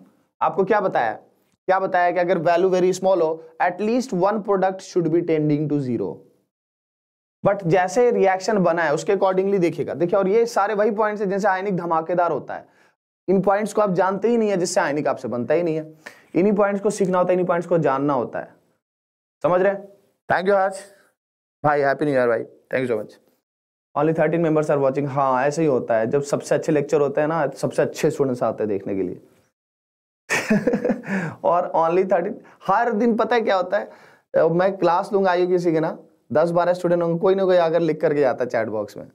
[SPEAKER 2] आपको क्या बताया क्या बताया कि अगर वैल्यू वेरी स्मॉल हो at least one product should be tending to zero but जैसे रिएक्शन बना है उसके अकॉर्डिंगली देखिएगा देखिए और ये सारे वही पॉइंट्स हैं जैसे आयनिक धमाकेदार होता है इन पॉइंट्स को आप जानते ही नहीं है जिससे आयनिक आपसे बनता ही नहीं है इन्हीं पॉइंट्स को सीखना होता है इन्हीं पॉइंट्स को जानना होता है समझ रहे थैंक यू आज भाई हैप्पी न्यू ईयर भाई thank you so much only thirteen members are watching हाँ ऐसे ही होता है जब सबसे अच्छे लेक्चर होते हैं ना सबसे अच्छे स्टूडेंट्स आते हैं देखने के लिए और ओनली थर्टीन हर दिन पता है क्या होता है मैं क्लास लूंगा आयु किसी के ना दस बारह स्टूडेंट होंगे कोई ना कोई आकर लिख करके जाता है चैट बॉक्स में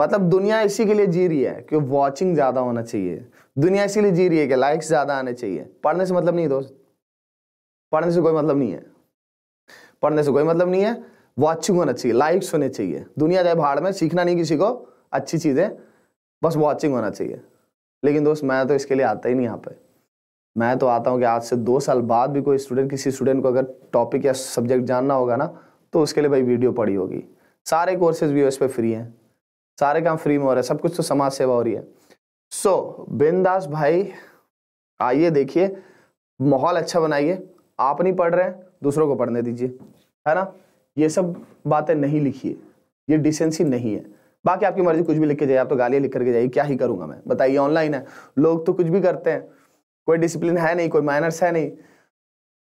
[SPEAKER 2] मतलब दुनिया इसी के लिए जी रही है कि वॉचिंग ज़्यादा होना चाहिए दुनिया इसीलिए जी रही है कि लाइक्स ज़्यादा आने चाहिए पढ़ने से मतलब नहीं दोस्त पढ़ने से कोई मतलब नहीं है पढ़ने से कोई मतलब नहीं है वॉचिंग होना चाहिए लाइक्स होने चाहिए दुनिया जाए भाड़ में सीखना नहीं किसी को अच्छी चीज़ें बस वॉचिंग होना चाहिए लेकिन दोस्त मैं तो इसके लिए आता ही नहीं यहाँ पे मैं तो आता हूँ कि आज से दो साल बाद भी कोई स्टूडेंट किसी स्टूडेंट को अगर टॉपिक या सब्जेक्ट जानना होगा ना तो उसके लिए भाई वीडियो पड़ी होगी सारे कोर्सेज भी उस पर फ्री हैं सारे काम फ्री में हो रहे हैं सब कुछ तो समाज सेवा हो रही है सो so, बिंदास भाई आइए देखिए माहौल अच्छा बनाइए आप नहीं पढ़ रहे हैं दूसरों को पढ़ने दीजिए है ना ये सब बातें नहीं लिखिए ये डिसेंसी नहीं है बाकी आपकी मर्जी कुछ भी लिख के जाइए आप तो गालियाँ लिख करके जाइए क्या ही करूँगा मैं बताइए ऑनलाइन है लोग तो कुछ भी करते हैं कोई डिसिप्लिन है नहीं कोई माइनर्स है नहीं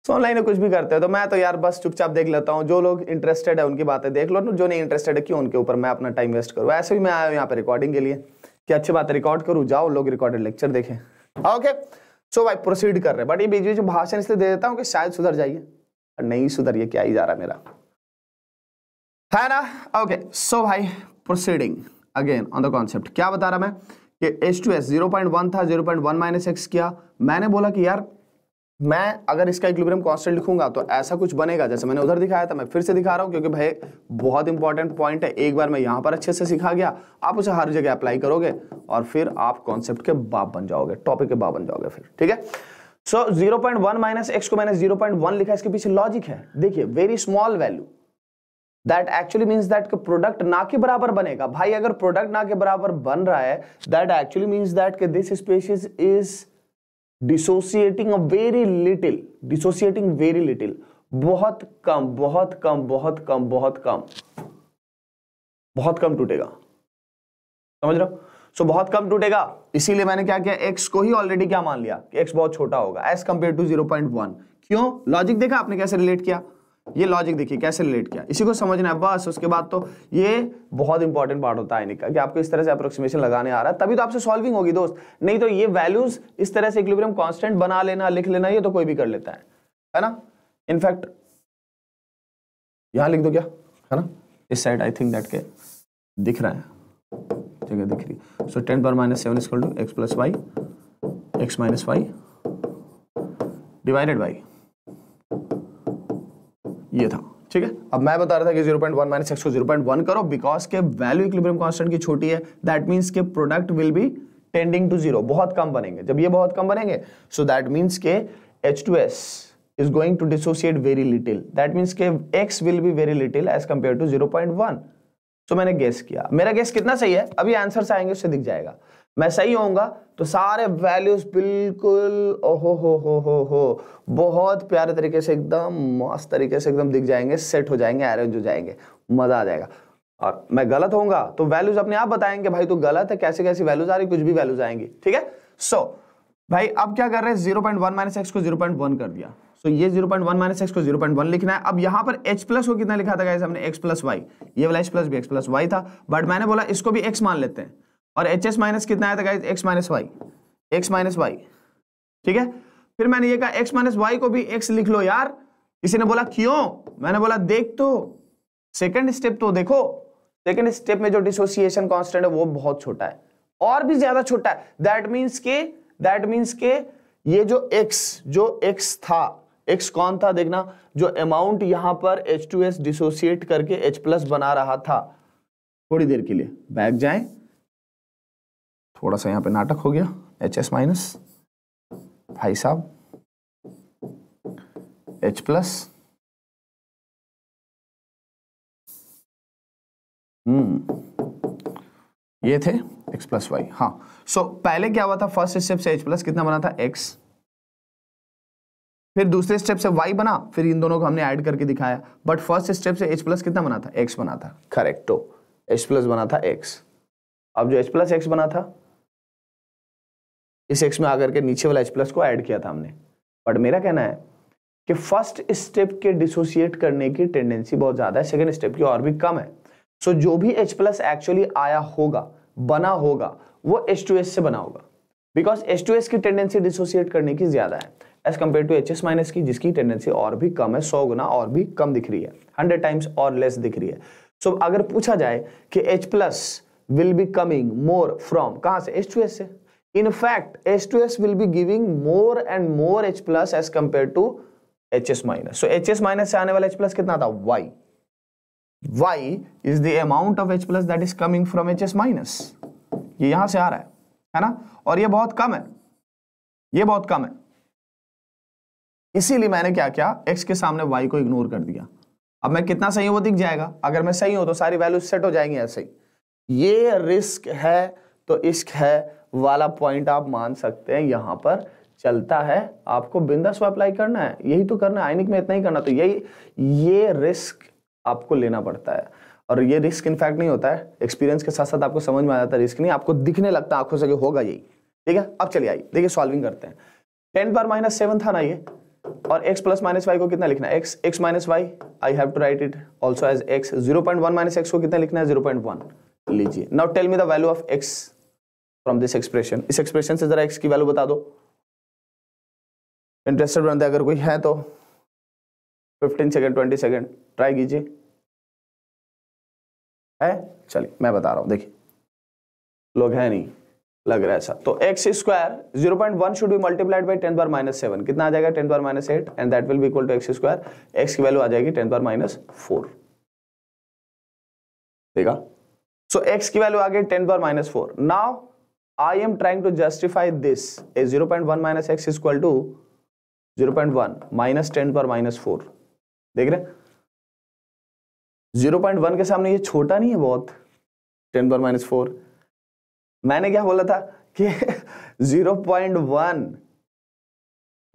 [SPEAKER 2] सो ऑनलाइन है कुछ भी करते हैं तो मैं तो यार बस चुपचाप देख लेता हूँ जो लोग इंटरेस्टेड है उनकी बातें देख लो जो नहीं इंटरेस्टेड है क्यों उनके ऊपर मैं अपना टाइम वेस्ट करूँ ऐसे भी मैं आया हूँ यहाँ पर रिकॉर्डिंग के लिए कि अच्छी बात रिकॉर्ड करूँ जाओ लोग रिकॉर्डेड लेक्चर देखें ओके हाँ, सो भाई प्रोसीड कर रहे बट ये बीच बीच में भाषण इसलिए दे देता हूँ कि शायद सुधर जाइए नहीं सुधरिए क्या ही जा रहा मेरा है ना ओके सो भाई proceeding again on the concept क्या बता रहा मैं कि S two S zero point one था zero point one minus x किया मैंने बोला कि यार मैं अगर इसका इक्विलिब्रियम कांस्टेंट लिखूंगा तो ऐसा कुछ बनेगा जैसे मैंने उधर दिखाया था मैं फिर से दिखा रहा हूं क्योंकि भाई बहुत इंपॉर्टेंट पॉइंट है एक बार मैं यहां पर अच्छे से सिखा गया आप उसे हर जगह अप्लाई करोगे और फिर आप कॉन्सेप्ट के बाप बन जाओगे टॉपिक के बाप बन जाओगे फिर ठीक है so zero point one minus x को मैंने जीरो पॉइंट वन लिखा इसके पीछे लॉजिक है देखिए very small value That actually means that के प्रोडक्ट ना के बराबर बनेगा भाई अगर प्रोडक्ट ना के बराबर बन रहा है that actually means that this species is dissociating very little dissociating very little बहुत कम बहुत कम बहुत कम बहुत कम बहुत कम टूटेगा समझ रहे हो सो बहुत कम टूटेगा इसीलिए मैंने क्या किया एक्स को ही ऑलरेडी क्या मान लिया कि एक्स बहुत छोटा होगा as compare to zero point one क्यों लॉजिक देखा आपने कैसे रिलेट किया ये लॉजिक देखिए कैसे रिलेट किया इसी को समझना है बस उसके बाद तो ये बहुत इंपॉर्टेंट पार्ट होता है का कि आपको इस तरह से अप्रोक्सीमेशन लगाने आ रहा है तभी तो आपसे सॉल्विंग होगी दोस्त नहीं तो ये वैल्यूज इस तरह से इक्विलिब्रियम कांस्टेंट बना लेना लिख लेना ये तो कोई भी कर लेता है है ना इनफैक्ट यहां लिख दो क्या है ना इस साइड आई थिंक दैट के दिख रहा है जगह दिख रही सो टेन पर minus seven is to x plus Y x minus Y divided by ये था ठीक है अब मैं बता रहा था कि 0.1 पॉइंट वन माइनस एक्स को जीरो पॉइंट वन करो बिकॉज के वैल्यू इक्विलिब्रियम कांस्टेंट की छोटी है दैट मीन्स के product will be tending to zero बहुत कम बनेंगे जब ये बहुत कम बनेंगे सो दैट मीन्स के H two S is going to dissociate very little that means के x will be very little as compare to zero point one so मैंने गेस किया मेरा गेस कितना सही है अभी आंसर आएंगे उससे दिख जाएगा मैं सही होऊंगा तो सारे वैल्यूज बिल्कुल ओहो हो हो हो हो बहुत प्यारे तरीके से एकदम मस्त तरीके से एकदम दिख जाएंगे सेट हो जाएंगे अरेंज हो जाएंगे मजा आ जाएगा और मैं गलत होऊंगा तो वैल्यूज अपने आप बताएंगे भाई तो गलत है कैसे कैसी वैल्यूज आ रही कुछ भी वैल्यूज आएंगी ठीक है सो so, भाई अब क्या कर रहे हैं zero point one minus x को जीरो पॉइंट वन कर दिया सो so, ये zero point one minus x को जीरो पॉइंट वन लिखना है अब यहां पर एच प्लस को कितना लिखा था हमने एक्स प्लस वाई ये वाला एच प्लस भी एक्स प्लस वाई था बट मैंने बोला इसको भी एक्स मान लेते हैं और एच एस माइनस कितना आया था x minus y x minus y ठीक है फिर मैंने ये कहा एक्स माइनस वाई को भी एक्स लिख लो यार किसी ने बोला क्यों मैंने बोला देख तो सेकेंड स्टेप तो देखो सेकेंड स्टेप में जो डिसोसिएशन कॉन्स्टेंट है वो बहुत छोटा है और भी ज्यादा छोटा है दैट मीन्स के दैट मीन्स के ये जो एक्स जो एक्स था एक्स कौन था देखना जो अमाउंट यहां पर एच डिसोसिएट करके एच प्लस बना रहा था थोड़ी देर के लिए बैक जाएं थोड़ा सा यहाँ पे नाटक
[SPEAKER 1] हो गया एच एस माइनस भाई साहब एच प्लस हम्म ये थे एक्स प्लस वाई हाँ सो so, पहले
[SPEAKER 2] क्या हुआ था फर्स्ट स्टेप से एच प्लस कितना बना था एक्स फिर दूसरे स्टेप से y बना फिर इन दोनों को हमने ऐड करके दिखाया बट फर्स्ट स्टेप से h प्लस कितना बना था x बना था करेक्ट तो h प्लस बना था x अब जो h प्लस एक्स बना था इस एक्स में आकर के नीचे वाला एच प्लस को ऐड किया था हमने बट मेरा कहना है कि फर्स्ट स्टेप के डिसोसिएट करने की टेंडेंसी बहुत ज़्यादा है सेकेंड स्टेप की और भी कम है सो so, जो भी एच प्लस एक्चुअली आया होगा बना होगा वो एच टू एस से बना होगा बिकॉज एच टू एस की टेंडेंसी डिसोसिएट करने की ज़्यादा है as compare to H S minus की जिसकी टेंडेंसी और भी कम है सौ गुना और भी कम दिख रही है हंड्रेड टाइम्स और लेस दिख रही है सो so, अगर पूछा जाए कि H plus will be coming more from कहाँ से एच टू एस से in fact h2s will be giving more and more h plus as compared to hs minus so hs minus से आने वाला h plus कितना था y y is the amount of h plus that is coming from hs minus ये यहां से आ रहा hai है ना और ये बहुत कम है ये बहुत कम है इसीलिए मैंने क्या किया x के सामने y को इग्नोर कर दिया अब मैं कितना सही हूं वो दिख जाएगा अगर मैं सही हूं तो सारी वैल्यूज सेट हो जाएंगी ऐसे ही ये रिस्क है तो इश्क है वाला पॉइंट आप मान सकते हैं यहाँ पर चलता है आपको बिंदा स्व अप्लाई करना है यही तो करना है आइनिक में इतना ही करना तो यही ये रिस्क आपको लेना पड़ता है और ये रिस्क इनफैक्ट नहीं होता है एक्सपीरियंस के साथ साथ आपको समझ में आ जाता है रिस्क नहीं आपको दिखने लगता है आंखों से होगा यही ठीक है अब चलिए आइए देखिए सॉल्विंग करते हैं टेन पर माइनस सेवन था ना ये और x प्लस माइनस वाई को कितना लिखना x x minus y I have to write it also as x 0.1 point minus x को कितना लिखना है 0.1 लीजिए now tell me the value of x from this expression इस एक्सप्रेशन से ज़रा एक्स की वैल्यू बता दो इंटरेस्टेड बनते अगर कोई है तो
[SPEAKER 1] fifteen second twenty second try कीजिए है चलिए मैं बता रहा हूं देखिए लोग है नहीं लग रहा है ऐसा तो
[SPEAKER 2] x square zero point one should be multiplied by ten bar minus seven कितना आ जाएगा ten bar minus eight and that will be equal to x square x की वैल्यू आ जाएगी टेन बार माइनस फोर देखा सो एक्स की वैल्यू आ गई ten bar minus four now I am trying to justify this a 0.1 minus x is equal to 0.1 minus 10 पर minus 4 देख रहे 0.1 के सामने ये छोटा नहीं है बहुत 10 पर minus 4 मैंने क्या बोला था कि 0.1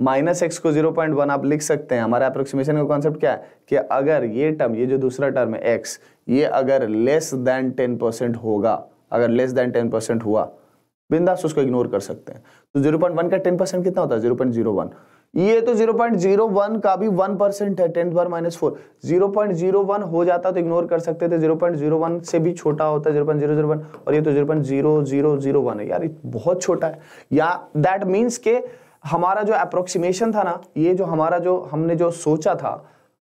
[SPEAKER 2] माइनस एक्स को 0.1 आप लिख सकते हैं हमारे अप्रोक्सीमेशन का कॉन्सेप्ट क्या है कि अगर ये टर्म ये जो दूसरा टर्म है एक्स ये अगर लेस देन 10 परसेंट होगा अगर लेस देन 10 परसेंट हुआ बिंदास उसको इग्नोर कर सकते हैं तो जीरो पॉइंट वन का टेन परसेंट कितना होता है जीरो पॉइंट जीरो वन ये तो जीरो पॉइंट जीरो वन का भी वन परसेंट है टेन पर minus four zero point zero one हो जाता तो इग्नोर कर सकते थे जीरो पॉइंट जीरो वन से भी छोटा होता है zero point zero zero one और ये तो zero point zero zero zero one है यार बहुत छोटा है या दैट मीन्स के हमारा जो अप्रोक्सीमेशन था ना ये जो हमारा जो हमने जो सोचा था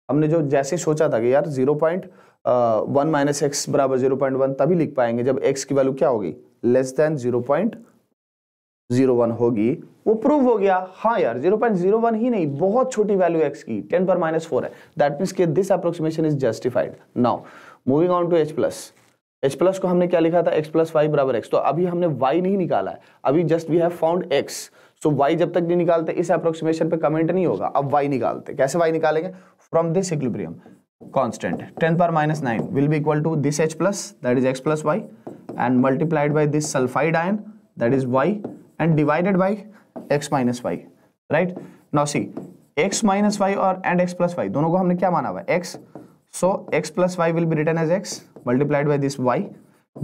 [SPEAKER 2] हमने जो जैसे सोचा था कि यार zero point one minus x बराबर जीरो पॉइंट वन तभी लिख पाएंगे जब एक्स की वैल्यू क्या होगी less than zero point zero one होगी वो प्रूव हो गया हाँ यार जीरो पॉइंट जीरो वन ही नहीं बहुत छोटी वैल्यू एक्स की टेन पर माइनस फोर है दैट मीन्स के this approximation is justified now moving on to H plus H plus को हमने क्या लिखा था एक्स प्लस वाई बराबर एक्स तो अभी हमने वाई नहीं निकाला है अभी just we have found x so y जब तक नहीं निकालते इस अप्रोक्सीमेशन पे कमेंट नहीं होगा अब वाई निकालते कैसे वाई निकालेंगे from this equilibrium constant ten पर minus nine will be equal to this H plus that is x plus y and multiplied by this sulfide ion that is y and divided by x minus y right now see x minus y or and x plus y दोनों को हमने क्या माना हुआ है x so x plus y will be written as x multiplied by this y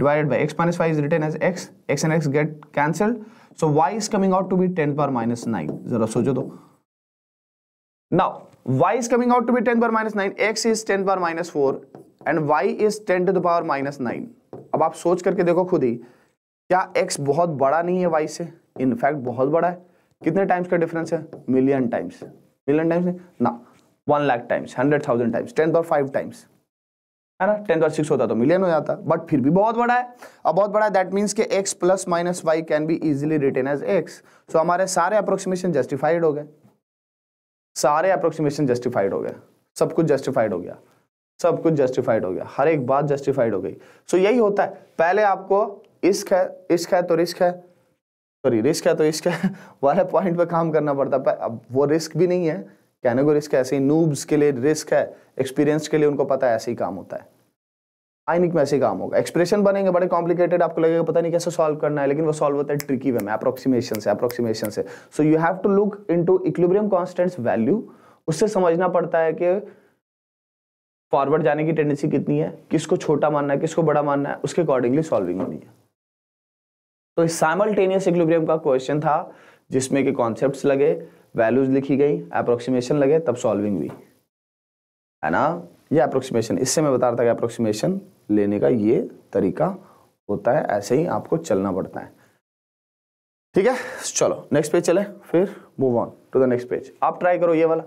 [SPEAKER 2] divided by x minus y is written as x x and x get cancelled so y is coming out to be 10 power minus 9 जरा सोचो तो now y is coming out to be 10 power minus 9 x is 10 power minus 4 and y is 10 to the power minus 9 अब आप सोच करके देखो खुद ही क्या एक्स बहुत बड़ा नहीं है वाई से इनफैक्ट बहुत बड़ा है कितने टाइम्स का डिफरेंस है मिलियन टाइम्स मिलियन टाइम्स ना one lakh times hundred thousand times ten और फाइव टाइम्स है ना टेन और सिक्स होता तो मिलियन हो जाता बट फिर भी बहुत बड़ा है अब बहुत बड़ा है दैट मीन्स के x plus minus y can be easily written as x so हमारे सारे अप्रोक्सीमेशन जस्टिफाइड हो गए सारे अप्रोक्सीमेशन जस्टिफाइड हो गए सब कुछ जस्टिफाइड हो गया सब कुछ जस्टिफाइड हो गया हर एक बात जस्टिफाइड हो गई सो so, यही होता है पहले आपको इश्क है इश्क है तो रिस्क है सॉरी रिस्क है तो इश्क है वाले पॉइंट पे काम करना पड़ता है अब वो रिस्क भी नहीं है कहने को रिस्क है ऐसे ही नूब्स के लिए रिस्क है एक्सपीरियंस के लिए उनको पता है ऐसे ही काम होता है आइनिक में ऐसे काम होगा एक्सप्रेशन बनेंगे बड़े कॉम्प्लिकेटेड आपको लगेगा पता नहीं कैसे सॉल्व करना है लेकिन वो सॉल्व होता है ट्रिकी वे में अप्रोक्सीमेशन से अप्रोक्सीमेशन से so you have to look into equilibrium constants value उससे समझना पड़ता है कि फॉरवर्ड जाने की टेंडेंसी कितनी है किसको छोटा मानना है किसको बड़ा मानना है उसके अकॉर्डिंगली सॉल्विंग होनी है तो इस साइमल्टेनियस इक्विलिब्रियम का क्वेश्चन था जिसमें के कॉन्सेप्ट लगे वैल्यूज लिखी गई अप्रोक्सीमेशन लगे तब सॉल्विंग हुई है ना ये अप्रोक्सीमेशन इससे मैं बता रहा था कि अप्रोक्सीमेशन लेने का ये तरीका होता है ऐसे ही आपको चलना पड़ता है ठीक है चलो नेक्स्ट पेज चले फिर move on to the next page आप ट्राई करो ये वाला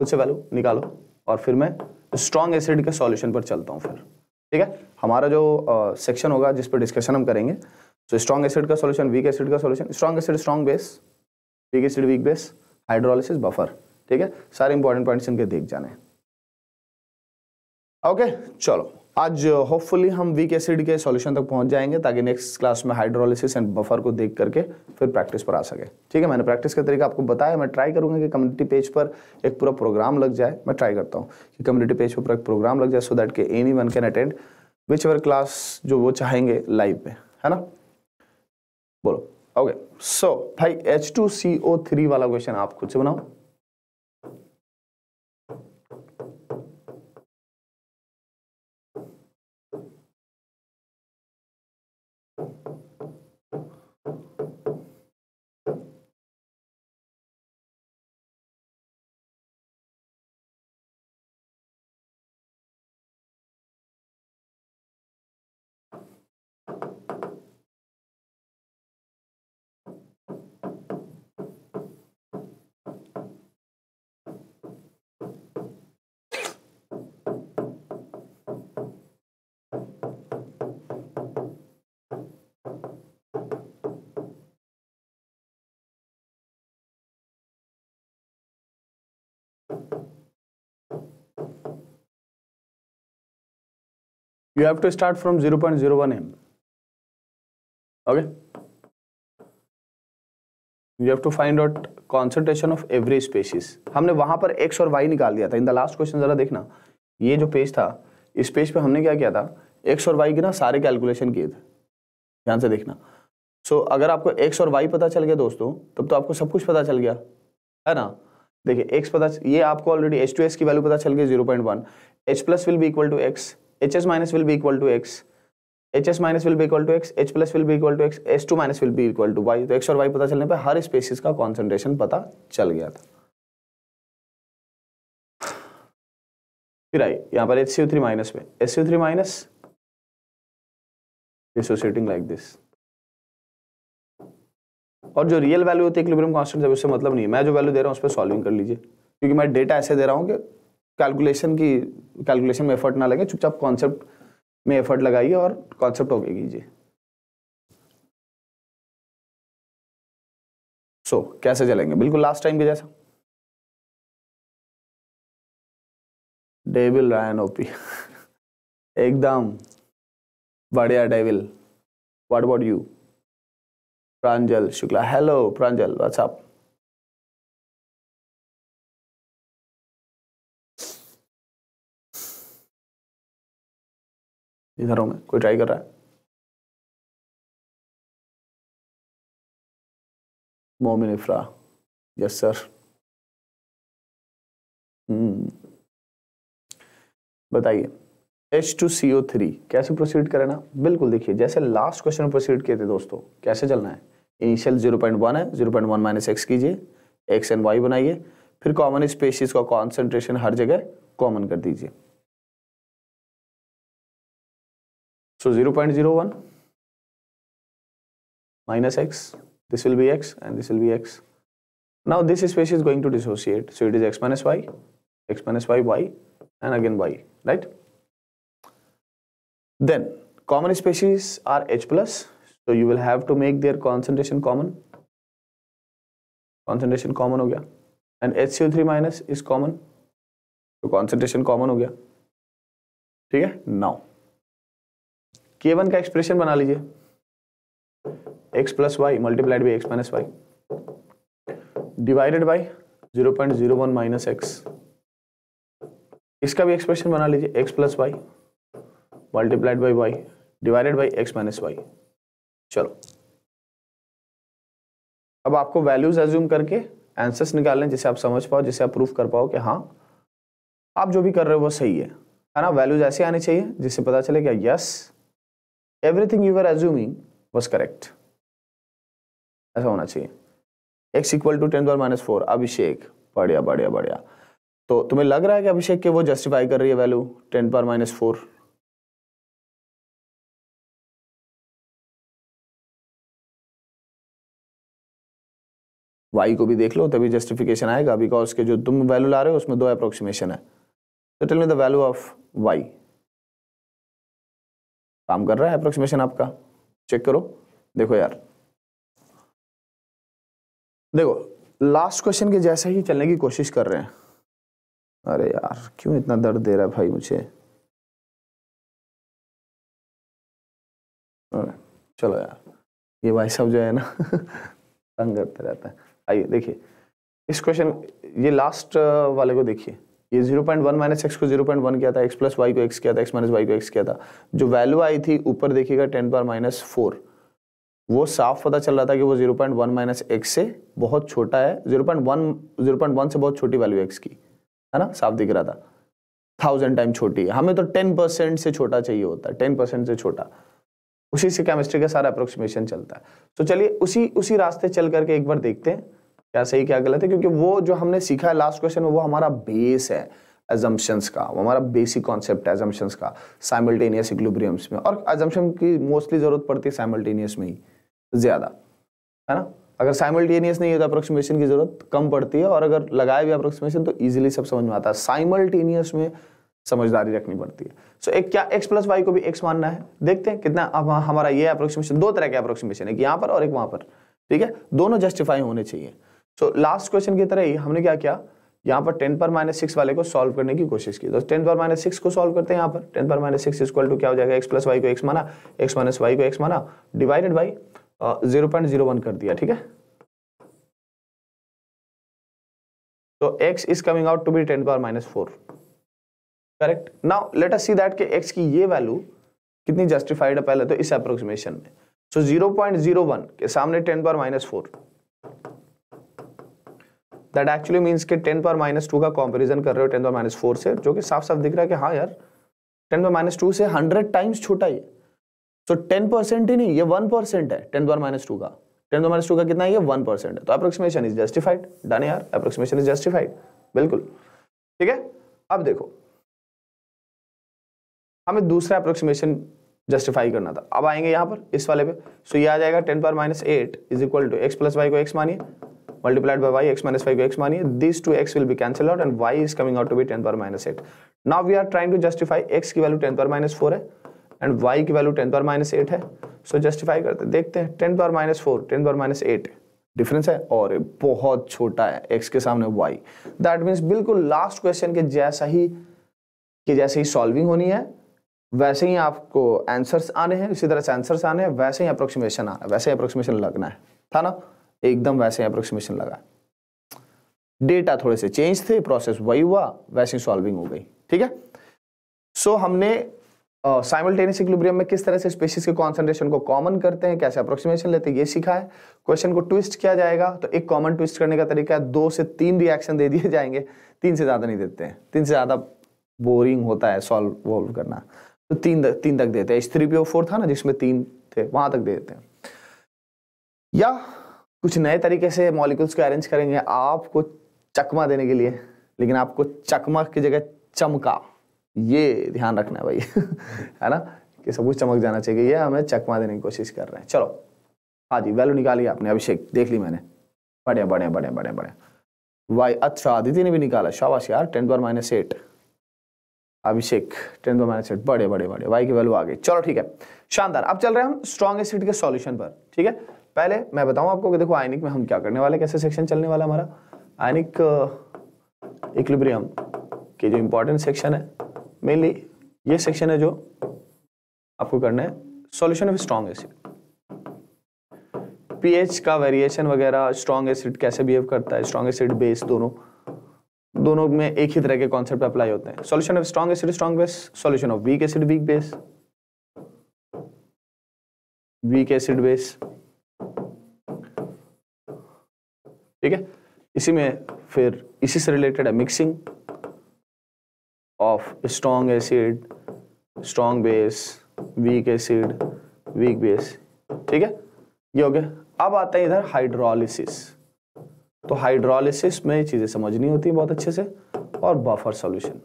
[SPEAKER 2] उससे वैल्यू निकालो और फिर मैं स्ट्रॉन्ग एसिड के सॉल्यूशन पर चलता हूँ फिर ठीक है हमारा जो सेक्शन होगा जिस पर डिस्कशन हम करेंगे सो स्ट्रॉन्ग एसिड का सॉल्यूशन वीक एसिड का solution strong acid strong base weak acid weak base hydrolysis buffer ठीक है सारे इंपॉर्टेंट पॉइंट्स इनके देख जाने ओके okay, चलो आज होपफुली हम वीक एसिड के सॉल्यूशन तक पहुंच जाएंगे ताकि नेक्स्ट क्लास में हाइड्रोलिसिस एंड बफर को देख करके फिर प्रैक्टिस पर आ सके ठीक है मैंने प्रैक्टिस का तरीका आपको बताया मैं ट्राई करूंगा कि कम्युनिटी पेज पर एक पूरा प्रोग्राम लग जाए मैं ट्राई करता हूँ कि कम्युनिटी पेज पर पूरा एक प्रोग्राम लग जाए सो दैट के anyone can attend whichever class जो वो चाहेंगे लाइव में है ना बोलो ओके सो भाई H two C O three वाला क्वेश्चन आप खुद से बनाओ
[SPEAKER 1] you have to start from 0.01 okay
[SPEAKER 2] You have to find out concentration of every species हमने वहां पर एक्स और वाई निकाल दिया था इन द लास्ट क्वेश्चन जरा देखना ये जो पेज था इस पेज पे हमने क्या किया था एक्स और वाई के ना सारे कैलकुलेशन किए थे ध्यान से देखना सो so, अगर आपको एक्स और वाई पता चल गया दोस्तों तब तो आपको सब कुछ पता चल गया है ना देखिए एक्स पता ये आपको ऑलरेडी एच टू एस की वैल्यू पता चल गई zero point one H plus will भी equal to x H S minus will be equal to x H S minus will be equal to x H plus will be equal to x H two minus will be equal to y तो एक्स और वाई पता चलने पे हर स्पेसिस का कॉन्सेंट्रेशन पता चल गया था
[SPEAKER 1] फिर आई यहाँ पर एच सी थ्री माइनस में H C three minus dissociating like this और
[SPEAKER 2] जो रियल वैल्यू होती है इक्विलिब्रियम कांस्टेंट जब उससे मतलब नहीं है मैं जो वैल्यू दे रहा हूँ उस पर सॉल्विंग कर लीजिए क्योंकि मैं डेटा ऐसे दे रहा हूँ कि कैलकुलेशन की कैलकुलेशन में एफर्ट ना लगे चुपचाप कॉन्सेप्ट में एफर्ट लगाइए
[SPEAKER 1] और कॉन्सेप्ट ओके कीजिए सो so, कैसे चलेंगे बिल्कुल लास्ट टाइम के जैसा डेविल रायन ओपी एकदम बढ़िया devil what about you Pranjal Shukla hello Pranjal what's up इधरों में कोई ट्राई कर रहा है Momin Ifra yes sir hmm. बताइए H two C O three कैसे प्रोसीड
[SPEAKER 2] ना बिल्कुल देखिए जैसे लास्ट क्वेश्चन में प्रोसीड किए थे दोस्तों कैसे चलना है इनिशियल जीरो पॉइंट वन है zero point one minus x कीजिए एक्स एंड वाई बनाइए फिर कॉमन स्पेशीज का कॉन्सेंट्रेशन
[SPEAKER 1] हर जगह कॉमन कर दीजिए So 0 0.01 minus x, this will be x
[SPEAKER 2] and this will be x. Now this space is going to dissociate. So it is x minus y, x minus y, y and again y, right? Then common species are H plus. So you will have to make their concentration common.
[SPEAKER 1] Concentration common ho gaya. And HCO3 minus is common. So concentration common ho gaya. ठीक है
[SPEAKER 2] के वन का एक्सप्रेशन बना लीजिए x plus Y multiplied by x minus Y divided by zero point zero one minus x इसका भी एक्सप्रेशन बना लीजिए x plus Y multiplied by y divided by x minus y चलो अब आपको वैल्यूज एज्यूम करके आंसर्स निकाल लें जिसे आप समझ पाओ जिसे आप प्रूफ कर पाओ कि हाँ आप जो भी कर रहे हो वो सही है है ना वैल्यूज ऐसे आने चाहिए जिससे पता चले कि yes everything you are assuming was correct ऐसा होना चाहिए x equal to ten power minus four Abhishek बढ़िया बढ़िया बढ़िया तो तुम्हें
[SPEAKER 1] लग रहा है कि अभिषेक के वो जस्टिफाई कर रही है value ten power minus four y को भी देख लो तभी जस्टिफिकेशन आएगा बिकॉज के जो तुम वैल्यू ला रहे हो उसमें दो अप्रोक्सीमेशन है तो tell me the value of y काम कर रहा है अप्रोक्सीमेशन आपका चेक करो देखो यार देखो लास्ट क्वेश्चन के जैसा ही चलने की कोशिश कर रहे हैं अरे यार क्यों इतना दर्द दे रहा है भाई मुझे चलो यार ये भाई साहब जो है ना तंग
[SPEAKER 2] करते रहता है आइए देखिए इस क्वेश्चन ये लास्ट वाले को देखिए ये 0.1 पॉइंट वन माइनस एक्स को 0.1 किया था एक्स प्लस वाई को एक्स किया था एक्स माइनस वाई को एक्स किया था जो वैल्यू आई थी ऊपर देखिएगा 10 पार माइनस फोर वो साफ पता चल रहा था कि वो 0.1 पॉइंट वन माइनस एक्स से बहुत छोटा है 0.1 वन से बहुत छोटी वैल्यू एक्स की है ना साफ दिख रहा था थाउजेंड टाइम छोटी हमें तो टेन परसेंट से छोटा चाहिए होता है टेन परसेंट से छोटा उसी से केमिस्ट्री का सारा अप्रोक्सीमेशन चलता है तो चलिए उसी उसी रास्ते चल करके एक बार देखते हैं क्या सही क्या गलत है क्योंकि वो जो हमने सीखा है लास्ट क्वेश्चन में वो हमारा बेस है एजम्पन्स का वो हमारा बेसिक कॉन्सेप्ट है एजम्पन्स का साइमल्टेनियस इक्लुब्रियम्स में और एजम्पन की मोस्टली ज़रूरत पड़ती है साइमल्टेनियस में ही ज़्यादा है ना अगर साइमल्टेनियस नहीं है तो अप्रोक्सीमेशन की ज़रूरत कम पड़ती है और अगर लगाए भी अप्रोक्सीमेशन तो ईजिली सब समझ में आता है साइमल्टेनियस में समझदारी रखनी पड़ती है सो so, एक क्या एक्स प्लस वाई को भी एक्स मानना है देखते हैं कितना अब हमारा ये अप्रोक्सीमेशन दो तरह के अप्रोक्सीमेशन एक यहाँ पर और एक वहाँ पर ठीक है दोनों जस्टिफाई होने चाहिए सो लास्ट क्वेश्चन की तरह ही हमने क्या किया यहाँ पर टेन पर माइनस सिक्स वाले को सॉल्व करने की कोशिश की तो टेन पर माइनस सिक्स को सॉल्व करते हैं यहाँ पर टेन पर माइनस सिक्स इक्वल टू क्या हो जाएगा एक्स प्लस वाई को एक्स माना एक्स माइनस वाई को एक्स माना divided by zero point zero one कर दिया ठीक है तो x is coming out to be ten पर minus 4 correct now let us see that कि x की ये वैल्यू कितनी जस्टिफाइड है पहले तो इस अप्रोक्सीमेशन में so zero point zero one के सामने टेन पर minus four that actually means के टेन पर माइनस टू का कंपैरिजन कर रहे हो टेन पर माइनस फोर से जो कि साफ साफ दिख रहा है कि हाँ यार टेन पर माइनस टू से हंड्रेड टाइम्स छोटा ही सो टेन परसेंट ही नहीं ये वन परसेंट है टेन पर माइनस टू का टेन पर माइनस टू का कितना है ये वन परसेंट है तो अप्रोक्सीमेशन इज जस्टिफाइड डन यार अप्रोक्सीमेशन इज जस्टिफाइड बिल्कुल ठीक है अब देखो हमें दूसरा अप्रोक्सीमेशन जस्टिफाई करना था अब आएंगे यहाँ पर इस वाले पे सो so, ये आ जाएगा टेन पर minus eight is equal to x plus y को एक्स मानिए multiplied by y x minus 5 x मानिए these two x will be cancelled out and y is coming out to be 10 power minus 8 now we are trying to justify x की वैल्यू 10 power minus 4 है and y की वैल्यू 10 power minus 8 है so justify करते हैं देखते हैं 10 power minus 4 10 power minus 8 difference है और बहुत छोटा है एक्स के सामने वाई दैट मीन्स बिल्कुल लास्ट क्वेश्चन के जैसा ही कि जैसे ही सॉल्विंग होनी है वैसे ही आपको आंसर्स आने हैं इसी तरह से आंसर्स आने हैं वैसे ही अप्रोक्सीमेशन आना है वैसे ही अप्रोक्सीमेशन लगना है था ना एकदम वैसे अप्रोक्सीमेशन लगा डेटा थोड़े से चेंज थे प्रोसेस वही हुआ वैसे ही सॉल्विंग हो गई ठीक है सो so, हमने साइमल्टेनियस इक्विलिब्रियम में किस तरह से स्पेसिस के कॉन्सेंट्रेशन को कॉमन करते हैं कैसे अप्रोक्सीमेशन लेते हैं ये सीखा है क्वेश्चन को ट्विस्ट किया जाएगा तो एक कॉमन ट्विस्ट करने का तरीका है दो से तीन रिएक्शन दे दिए जाएंगे तीन से ज़्यादा नहीं देते हैं तीन से ज़्यादा बोरिंग होता है सॉल्व वॉल्व करना तो तीन तक तीन तक देते हैं H three P O four था ना जिसमें तीन थे वहां तक दे देते हैं या कुछ नए तरीके से मॉलिक्यूल्स को अरेंज करेंगे आपको चकमा देने के लिए लेकिन आपको चकमा की जगह चमका ये ध्यान रखना है भाई है ना कि सब कुछ चमक जाना चाहिए ये हमें चकमा देने की कोशिश कर रहे हैं चलो हाँ जी वैल्यू निकाली आपने अभिषेक देख ली मैंने बढ़िया बढ़िया बढ़िया बढ़िया बढ़िया वाई अच्छा आदित्य ने भी निकाला शाबाश यार टेन पर माइनस एट अभिषेक टेन पर माइनस एट बड़े बड़े बड़े वाई की वैल्यू आ गई चलो ठीक है शानदार अब चल रहे हैं हम स्ट्रॉन्गेस्ट एसिड के सॉल्यूशन पर ठीक है पहले मैं बताऊं आपको कि देखो आयनिक में हम क्या करने वाले कैसे सेक्शन चलने वाला हमारा आयनिक इक्लिब्रियम के जो इंपॉर्टेंट सेक्शन है मेनली ये सेक्शन है जो आपको करना है solution of strong acid pH का वेरिएशन वगैरह स्ट्रॉन्ग एसिड कैसे बिहेव करता है स्ट्रॉन्ग एसिड बेस दोनों दोनों में एक ही तरह के कॉन्सेप्ट अप्लाई होते हैं solution of strong acid strong base solution of weak acid weak base weak acid base ठीक है इसी में फिर इसी से रिलेटेड है mixing of strong acid strong base weak acid weak base ठीक है ये हो गया अब आता है इधर हाइड्रोलिसिस तो हाइड्रोलिसिस में चीज़ें समझनी होती है बहुत अच्छे से और बफर सॉल्यूशन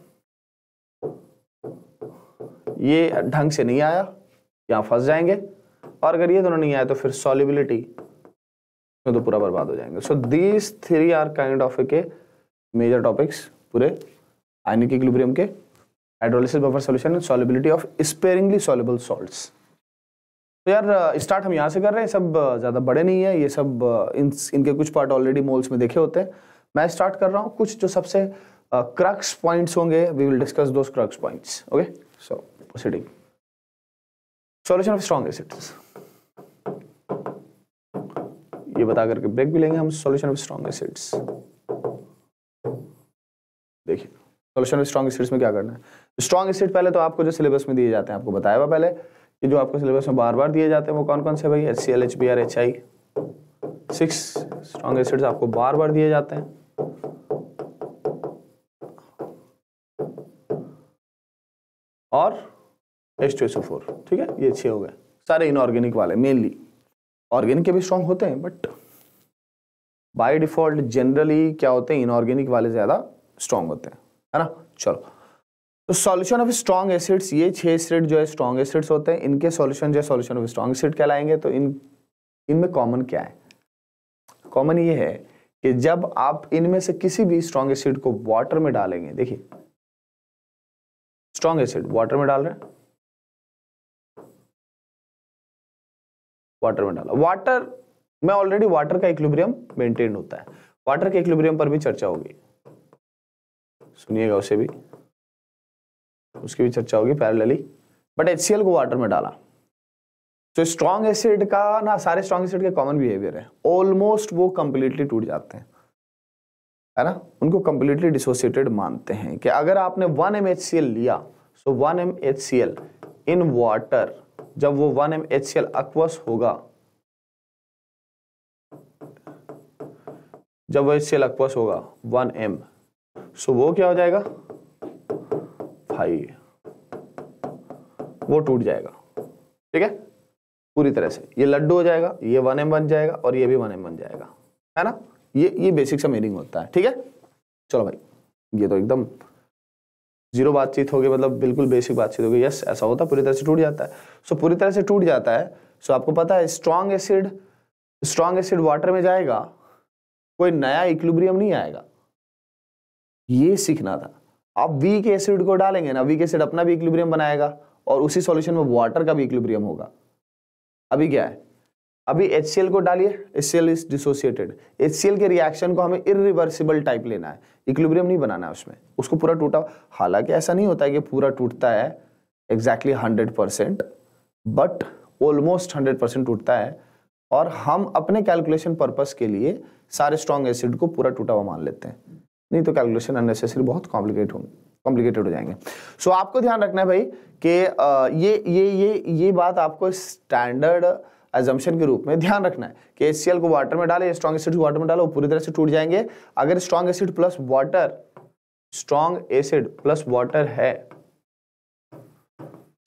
[SPEAKER 2] ये ढंग से नहीं आया यहां फंस जाएंगे और अगर ये दोनों नहीं आया तो फिर सॉलिबिलिटी तो, तो पूरा बर्बाद हो जाएंगे so these three are kind of के मेजर टॉपिक्स पूरे आइनिक इक्लिब्रियम के hydrolysis buffer solution and solubility of sparingly soluble salts तो यार स्टार्ट हम यहाँ से कर रहे हैं सब uh, ज़्यादा बड़े नहीं है ये सब uh, इन इनके कुछ पार्ट ऑलरेडी मोल्स में देखे होते हैं मैं स्टार्ट कर रहा हूँ कुछ जो सबसे क्रक्स uh, पॉइंट्स होंगे we will discuss those crux points okay so proceeding solution of strong acids ये बता करके ब्रेक भी लेंगे हम सॉल्यूशन ऑफ स्ट्रॉन्ग एसिड्स देखिए सॉल्यूशन ऑफ स्ट्रॉन्ग एसिड्स में क्या करना है स्ट्रॉन्ग तो एसिड पहले तो आपको जो सिलेबस में दिए जाते हैं आपको बताया हुआ पहले कि जो आपको सिलेबस में बार बार दिए जाते हैं वो कौन कौन से भाई H C L H B R H I six strong acids आपको बार बार दिए जाते हैं और H two S O four ठीक है ये छे हो गए सारे इनऑर्गेनिक वाले मेनली ऑर्गेनिक के भी स्ट्रांग होते हैं बट बाय डिफॉल्ट जनरली क्या होते हैं इनऑर्गेनिक वाले ज़्यादा स्ट्रांग होते हैं है ना चलो तो सॉल्यूशन ऑफ स्ट्रॉन्ग एसिड्स ये छह एसिड जो है स्ट्रॉन्ग एसिड्स होते हैं इनके सॉल्यूशन जो है सोल्यूशन ऑफ स्ट्रॉन्ग एसिड कहलाएंगे तो इन इनमें कॉमन क्या है कॉमन ये है कि जब आप इनमें से किसी भी स्ट्रॉन्ग एसिड को वाटर में डालेंगे देखिए
[SPEAKER 1] स्ट्रॉन्ग एसिड वाटर में डाल रहे हैं वाटर में डाला वाटर में ऑलरेडी वाटर का इक्लिब्रियम
[SPEAKER 2] मेंटेन होता है वाटर के इक्लिब्रियम पर भी चर्चा होगी सुनिएगा उसे भी उसकी भी चर्चा होगी पैरेलली बट एच को वाटर में डाला तो स्ट्रॉन्ग एसिड का ना सारे स्ट्रॉन्ग एसिड के कॉमन बिहेवियर है ऑलमोस्ट वो कंप्लीटली टूट जाते हैं है ना उनको कंप्लीटली डिसोसिएटेड मानते हैं कि अगर आपने वन एम लिया so one M in water जब वो one M H C L aqueous होगा जब वो एच सी एल अक्वस होगा वन एम सो वो क्या हो जाएगा फाइव वो टूट जाएगा ठीक है पूरी तरह से ये लड्डू हो जाएगा ये वन एम बन जाएगा और ये भी वन एम बन जाएगा है ना ये ये बेसिक सा मीनिंग होता है ठीक है चलो भाई ये तो एकदम जीरो बातचीत होगी मतलब बिल्कुल बेसिक बातचीत होगी यस ऐसा होता है पूरी तरह से टूट जाता है सो पूरी तरह से टूट जाता है सो आपको पता है strong acid strong acid water में जाएगा कोई नया इक्लिब्रियम नहीं आएगा ये सीखना था आप वीक एसिड को डालेंगे ना वीक एसिड अपना भी इक्लिब्रियम बनाएगा और उसी सॉल्यूशन में वाटर का भी इक्लिब्रियम होगा अभी क्या है अभी एच को डालिए H C L is dissociated H के रिएक्शन को हमें इरिवर्सिबल टाइप लेना है इक्विलिब्रियम नहीं बनाना है उसमें उसको पूरा टूटा हालांकि ऐसा नहीं होता है कि पूरा टूटता है exactly hundred percent but almost hundred percent टूटता है और हम अपने कैलकुलेशन पर्पज के लिए सारे स्ट्रॉन्ग एसिड को पूरा टूटा हुआ मान लेते हैं नहीं तो कैलकुलेशन अननेसेसरी बहुत कॉम्प्लिकेट होंगे कॉम्प्लिकेटेड हो जाएंगे सो so, आपको ध्यान रखना है भाई कि ये ये ये ये बात आपको स्टैंडर्ड एजम्पन के रूप में ध्यान रखना है कि एच को वाटर में डाले स्ट्रॉन्ग एसिड को वाटर में डालो पूरी तरह से टूट जाएंगे अगर strong acid plus water strong acid plus water है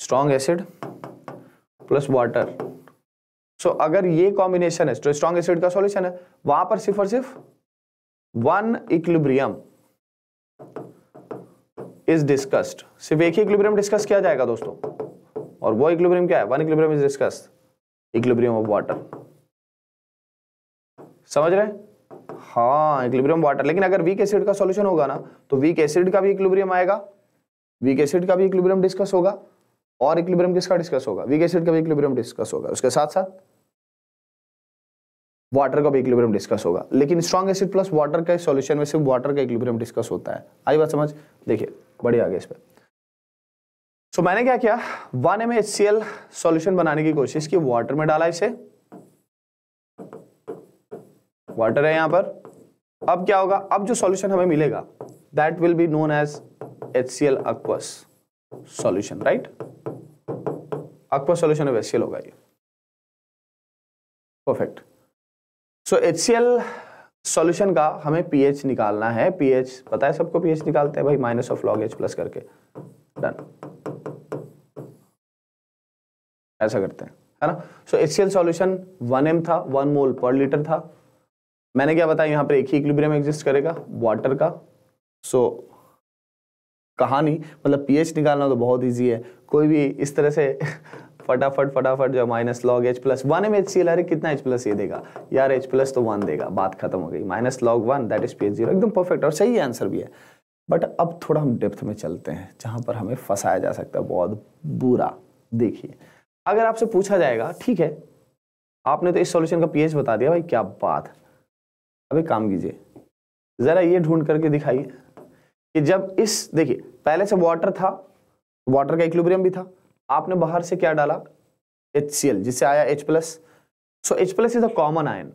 [SPEAKER 2] strong acid plus water so अगर ये कॉम्बिनेशन है तो स्ट्रॉन्ग एसिड का सॉल्यूशन है वहां पर सिर्फ और सिर्फ वन इक्लिब्रियम इज डिस्कस्ड सिर्फ एक ही इक्लिब्रियम डिस्कस किया जाएगा दोस्तों और वो इक्लिब्रियम क्या है one equilibrium is discussed equilibrium of water समझ रहे हाँ इक्लिब्रियम वाटर लेकिन अगर वीक एसिड का सॉल्यूशन होगा ना तो वीक एसिड का भी इक्लिब्रियम आएगा वीक एसिड का भी इक्लिब्रियम डिस्कस होगा और इक्लिब्रियम किसका डिस्कस होगा वीक एसिड का भी इक्लिब्रियम डिस्कस होगा उसके साथ साथ वाटर का भी इक्लिब्रियम डिस्कस होगा लेकिन स्ट्रॉन्ग एसिड प्लस वाटर का सॉल्यूशन में सिर्फ वाटर का इक्लिब्रियम डिस्कस होता है आई बात समझ देखिए बढ़िया आगे इस पर तो मैंने क्या किया one M H C L solution बनाने की कोशिश की वाटर में डाला इसे वाटर है यहां पर अब क्या होगा अब जो सॉल्यूशन हमें मिलेगा that will be known as H C L aqueous solution right aqueous solution of H C L होगा ये perfect so H C L solution का हमें पीएच निकालना है पीएच पता है सबको पीएच निकालते हैं भाई minus of log H plus करके डन ऐसा करते हैं है ना so H C L solution one M था वन मोल पर लीटर था मैंने क्या बताया यहाँ पर एक ही इक्विलिब्रियम एग्जिस्ट करेगा वाटर का सो so, कहानी मतलब पीएच निकालना तो बहुत इजी है कोई भी इस तरह से फटाफट फटाफट जो minus log H plus one M H C L अरे कितना एच प्लस ये देगा यार एच प्लस तो वन देगा बात खत्म हो गई minus log one that is p H zero एकदम परफेक्ट और सही आंसर भी है बट अब थोड़ा हम डेप्थ में चलते हैं जहाँ पर हमें फंसाया जा सकता है बहुत बुरा देखिए अगर आपसे पूछा जाएगा ठीक है आपने तो इस सॉल्यूशन का पीएच बता दिया भाई क्या बात अभी काम कीजिए ज़रा ये ढूंढ करके दिखाइए कि जब इस देखिए पहले से वाटर था वाटर का इक्लिब्रियम भी था आपने बाहर से क्या डाला एच जिससे आया H plus so H plus is a common ion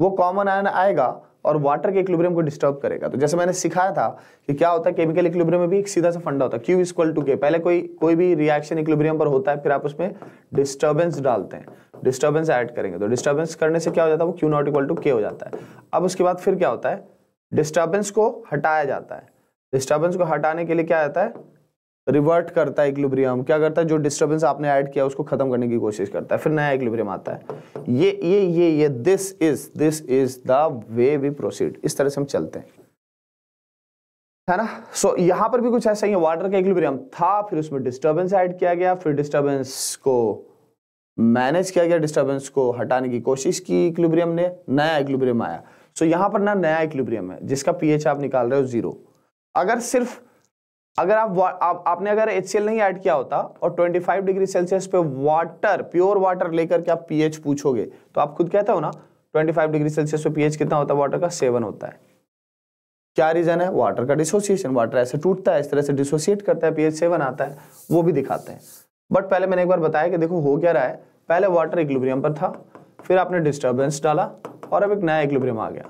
[SPEAKER 2] वो कॉमन आयन आएगा और वाटर के इक्विलिब्रियम को डिस्टर्ब करेगा तो जैसे मैंने सिखाया था कि क्या होता है केमिकल इक्विलिब्रियम में भी एक सीधा सा फंडा होता है क्यू इक्वल टू के पहले कोई कोई भी रिएक्शन इक्विलिब्रियम पर होता है फिर आप उसमें डिस्टर्बेंस डालते हैं डिस्टर्बेंस ऐड करेंगे तो डिस्टर्बेंस करने से क्या हो जाता है वो क्यू नॉट इक्वल टू के हो जाता है अब उसके बाद फिर क्या होता है डिस्टर्बेंस को हटाया जाता है डिस्टर्बेंस को हटाने के लिए क्या आता है रिवर्ट करता है इक्लिब्रियम क्या करता है जो डिस्टर्बेंस आपने ऐड किया उसको खत्म करने की कोशिश करता है फिर नया इक्लिब्रियम आता है ये ये ये ये this is this is the way we proceed इस तरह से हम चलते हैं है ना सो so, यहां पर भी कुछ ऐसा ही है वाटर का इक्लिब्रियम था फिर उसमें डिस्टर्बेंस ऐड किया गया फिर डिस्टर्बेंस को मैनेज किया गया डिस्टर्बेंस को हटाने की कोशिश की इक्लिब्रियम ने नया इक्लिब्रियम आया सो so, यहां पर ना नया इक्लिब्रियम है जिसका पीएच आप निकाल रहे हो जीरो अगर सिर्फ अगर आप, आप आपने अगर एच नहीं ऐड किया होता और 25 डिग्री सेल्सियस पे वाटर प्योर वाटर लेकर के आप पीएच पूछोगे तो आप खुद कहते हो ना 25 डिग्री सेल्सियस पे पीएच कितना होता है वाटर का सेवन होता है क्या रीजन है वाटर का डिसोसिएशन वाटर ऐसे टूटता है इस तरह से डिसोसिएट करता है पीएच सेवन आता है वो भी दिखाते हैं बट पहले मैंने एक बार बताया कि देखो हो क्या रहा है पहले वाटर इक्लिब्रियम पर था फिर आपने डिस्टर्बेंस डाला और अब एक नया इक्लिब्रियम आ गया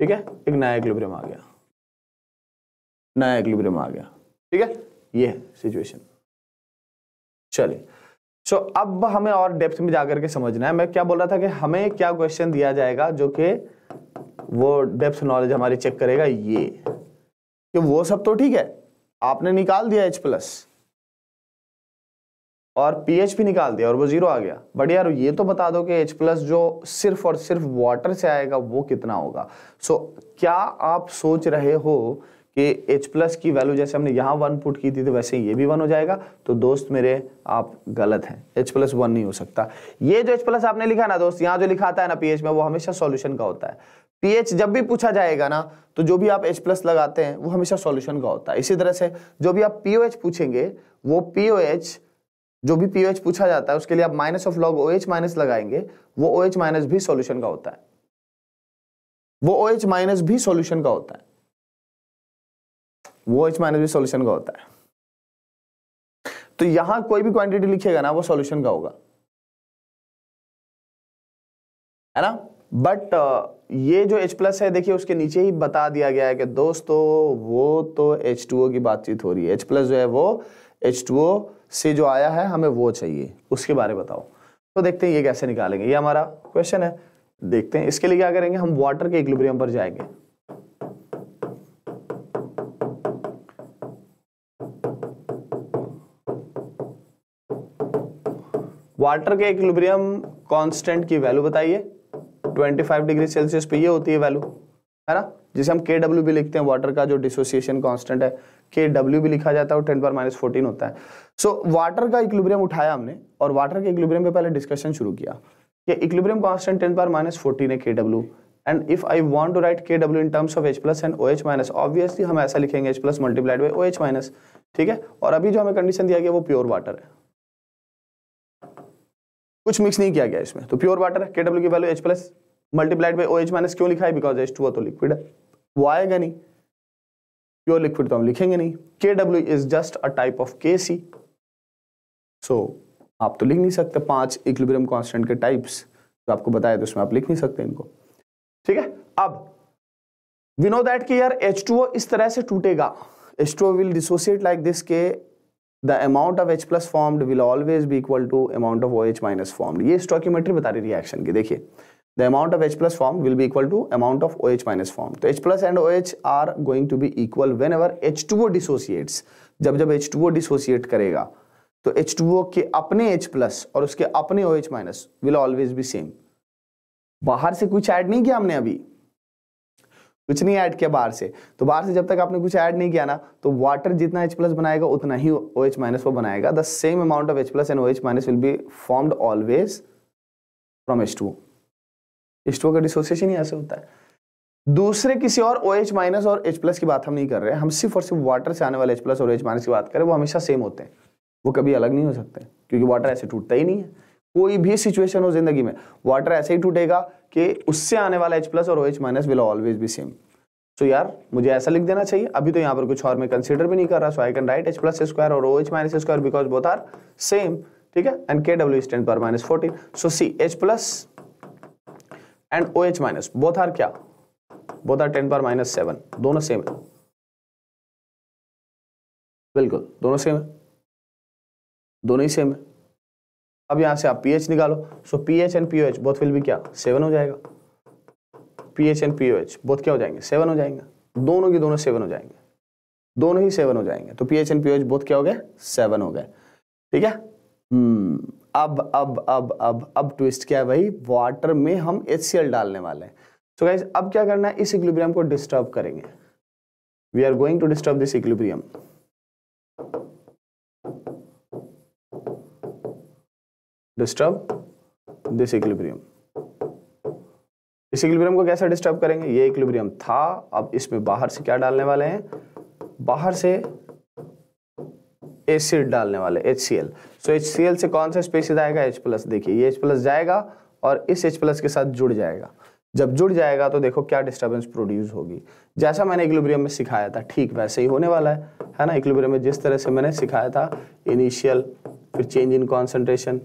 [SPEAKER 1] ठीक है एक नया इक्लिब्रियम आ गया नया इक्विलिब्रियम आ गया ठीक है ये सिचुएशन चलिए
[SPEAKER 2] सो so, अब हमें और डेप्थ में जाकर के समझना है मैं क्या बोल रहा था कि हमें क्या क्वेश्चन दिया जाएगा जो कि वो डेप्थ नॉलेज हमारी चेक करेगा ये कि वो सब तो ठीक है आपने निकाल दिया एच प्लस और पी एच भी निकाल दिया और वो जीरो आ गया बट यार ये तो बता दो कि एच प्लस जो सिर्फ और सिर्फ वाटर से आएगा वो कितना होगा सो so, क्या आप सोच रहे हो कि H प्लस की वैल्यू जैसे हमने यहाँ वन पुट की थी तो वैसे ये भी वन हो जाएगा तो दोस्त मेरे आप गलत हैं H प्लस वन नहीं हो सकता ये जो H प्लस आपने लिखा ना दोस्त यहाँ जो लिखा आता है ना पीएच में वो हमेशा सॉल्यूशन का होता है पीएच जब भी पूछा जाएगा ना तो जो भी आप H प्लस लगाते हैं वो हमेशा सॉल्यूशन का होता है इसी तरह से जो भी आप पीओएच पूछेंगे वो पीओएच जो भी पीओएच पूछा जाता है उसके लिए आप minus of log H minus लगाएंगे वो ओएच माइनस भी सोल्यूशन का होता है
[SPEAKER 1] वो एच माइनस भी सोल्यूशन का होता है वो एच माइनस बी सोल्यूशन का होता है तो यहां कोई भी क्वांटिटी लिखेगा ना वो सॉल्यूशन का होगा है ना बट
[SPEAKER 2] uh, ये जो H प्लस है देखिए उसके नीचे ही बता दिया गया है कि दोस्तों वो तो H2O की बातचीत हो रही है H प्लस जो है वो H2O से जो आया है हमें वो चाहिए उसके बारे में बताओ तो देखते हैं ये कैसे निकालेंगे ये हमारा क्वेश्चन है देखते हैं इसके लिए क्या करेंगे हम वाटर के इक्लिब्रियम पर जाएंगे वाटर के इक्विलिब्रियम कांस्टेंट की वैल्यू बताइए 25 डिग्री सेल्सियस पे ये होती है वैल्यू है ना जिसे हम के डब्ल्यू भी लिखते हैं वाटर का जो डिसोसिएशन कांस्टेंट है के डब्ल्यू भी लिखा जाता है और टेन पर माइनस फोर्टीन होता है सो so, वाटर का इक्विलिब्रियम उठाया हमने और वाटर के इक्विलिब्रियम पे पहले डिस्कशन शुरू किया कि इक्विलिब्रियम कांस्टेंट टेन पर माइनस फोर्टीन है K W and if I want to write K W in terms of H plus and O H minus obviously हम ऐसा लिखेंगे H plus multiplied by O H minus ठीक है और अभी जो हमें कंडीशन दिया गया वो प्योर वाटर है कुछ मिक्स नहीं किया गया इसमें तो प्योर वाटर है के डब्ल्यू की value H plus multiplied by O H minus क्यों लिखा है बिकॉज एच टू तो लिक्विड है वो आएगा नहीं प्योर लिक्विड तो हम लिखेंगे नहीं K W is just a type of K C सो आप तो लिख नहीं सकते पांच इक्विलिब्रियम कॉन्स्टेंट के टाइप्स जो तो आपको बताया तो उसमें आप लिख नहीं सकते इनको ठीक है अब वी नो दैट कि यार H2O इस तरह से टूटेगा H2O will dissociate like this के the amount of H plus formed will always be equal to amount of OH minus minus ये stoichiometry बता रही रिएक्शन की देखिए the amount of H plus formed will be equal to amount of OH minus formed. तो H plus and OH are going to be equal whenever H2O dissociates. जब जब H2O dissociate करेगा तो एच टू ओ के अपने एच प्लस और उसके अपने OH minus will always be same. बाहर से कुछ add नहीं किया हमने अभी कुछ नहीं ऐड किया बाहर से तो बाहर से जब तक आपने कुछ ऐड नहीं किया ना तो वाटर जितना एच प्लस बनाएगा उतना ही ओ एच माइनस वो बनाएगा the same amount of H plus and O H minus will be formed always from H two H two का डिसोसिएशन ही ऐसे होता है दूसरे किसी और ओ एच माइनस और एच प्लस की बात हम नहीं कर रहे हैं हम सिर्फ और सिर्फ वाटर से आने वाले एच प्लस और एच माइनस की बात करें वो हमेशा सेम होते हैं वो कभी अलग नहीं हो सकते क्योंकि वाटर ऐसे टूटता ही नहीं है कोई भी सिचुएशन हो जिंदगी में वाटर ऐसे ही टूटेगा कि उससे आने वाला एच प्लस और O H minus will always be same so यार मुझे ऐसा लिख देना चाहिए अभी तो यहाँ पर कुछ और मैं कंसिडर भी नहीं कर रहा so I can write H plus square और O H minus square because both are same ठीक है एंड के डब्ल्यू स्टैंड पर minus fourteen so C H plus and O H minus
[SPEAKER 1] both are क्या बोथ आर टेन पर माइनस सेवन दोनों सेम है बिल्कुल दोनों सेम है दोनों ही सेम है
[SPEAKER 2] अब यहां से आप पी एच निकालो so P H and p H both will be क्या सेवन हो जाएगा p H and p H both क्या हो जाएंगे सेवन हो जाएंगे दोनों के दोनों सेवन हो जाएंगे दोनों ही सेवन हो जाएंगे तो p H and p H both क्या हो गए सेवन हो गए ठीक है
[SPEAKER 3] हम्म,
[SPEAKER 2] अब अब अब अब अब ट्विस्ट क्या है भाई वाटर में हम एच सी एल डालने वाले हैं सो so गाइज अब क्या करना है इस इक्विलिब्रियम को डिस्टर्ब करेंगे we are going to disturb this equilibrium disturb this equilibrium इस इक्विलिब्रियम को कैसे डिस्टर्ब करेंगे ये इक्विलिब्रियम था अब इसमें बाहर से क्या डालने वाले हैं बाहर से एसिड डालने वाले H C L so H C L से कौन सा स्पेसिस आएगा एच प्लस देखिए ये एच प्लस जाएगा और इस एच प्लस के साथ जुड़ जाएगा जब जुड़ जाएगा तो देखो क्या डिस्टर्बेंस प्रोड्यूस होगी जैसा मैंने इक्लिब्रियम में सिखाया था ठीक वैसे ही होने वाला है है ना इक्लिब्रियम में जिस तरह से मैंने सिखाया था इनिशियल फिर चेंज इन कॉन्सेंट्रेशन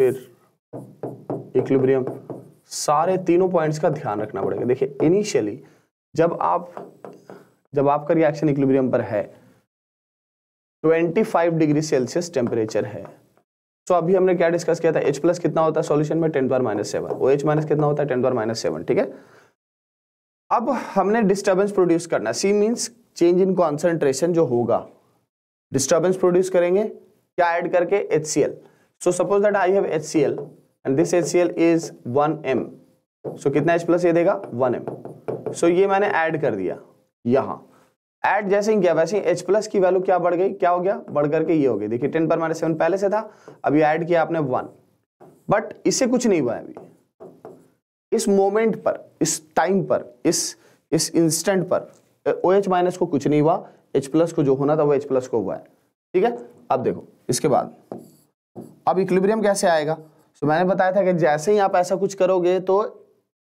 [SPEAKER 2] फिर इक्लिब्रियम सारे तीनों पॉइंट्स का ध्यान रखना पड़ेगा देखिए इनिशियली जब आप जब आपका रिएक्शन इक्लिब्रियम पर है 25 डिग्री सेल्सियस टेम्परेचर है तो अभी हमने क्या डिस्कस किया था H प्लस कितना होता है सॉल्यूशन में टेन पार minus seven O H minus कितना होता है टेन पार माइनस सेवन ठीक है अब हमने डिस्टर्बेंस प्रोड्यूस करना C means change in concentration जो होगा डिस्टर्बेंस प्रोड्यूस करेंगे क्या ऐड करके H C L so suppose that i have hcl and this hcl is 1m so कितना H प्लस ये देगा 1m so ये मैंने ऐड कर दिया यहाँ ऐड जैसे ही गया वैसे ही एच प्लस की वैल्यू क्या बढ़ गई क्या हो गया बढ़ करके ये हो गई देखिए टेन पर माइनस सेवन पहले से था अभी ऐड किया आपने वन बट इससे कुछ नहीं हुआ अभी इस मोमेंट पर इस टाइम पर इस इस इंस्टेंट पर ओ एच माइनस को कुछ नहीं हुआ एच प्लस को जो होना था वो एच प्लस को हुआ है ठीक है अब देखो इसके बाद अब इक्विलिब्रियम कैसे आएगा तो मैंने बताया था कि जैसे ही आप ऐसा कुछ करोगे तो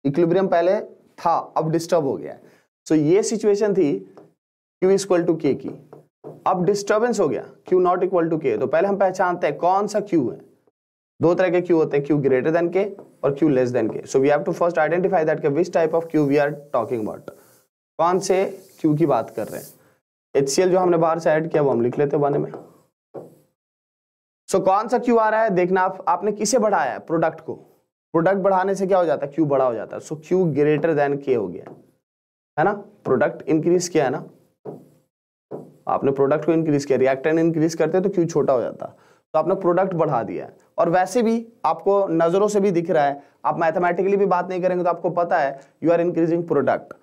[SPEAKER 2] इक्विलिब्रियम पहले था अब डिस्टर्ब हो गया सो ये सिचुएशन थी क्यू इक्वल टू के की अब डिस्टर्बेंस हो गया क्यू नॉट इक्वल टू के तो पहले हम पहचानते हैं कौन सा क्यू है दो तरह के क्यू होते हैं क्यू ग्रेटर देन के और Q less than K so we have to first identify that K which type of Q we are talking about कौन से क्यू की बात कर रहे हैं एच जो हमने बाहर से ऐड किया वो हम लिख लेते हैं वन में सो so, कौन सा क्यू आ रहा है देखना आप आपने किसे बढ़ाया है प्रोडक्ट को प्रोडक्ट बढ़ाने से क्या हो जाता है क्यू बड़ा हो जाता है सो क्यू ग्रेटर देन के हो गया है ना प्रोडक्ट इंक्रीज किया है ना आपने प्रोडक्ट को इंक्रीज किया रिएक्टेंट इंक्रीज करते हैं तो क्यू छोटा हो जाता तो आपने प्रोडक्ट बढ़ा दिया है और वैसे भी आपको नज़रों से भी दिख रहा है आप मैथमेटिकली भी बात नहीं करेंगे तो आपको पता है यू आर इंक्रीजिंग प्रोडक्ट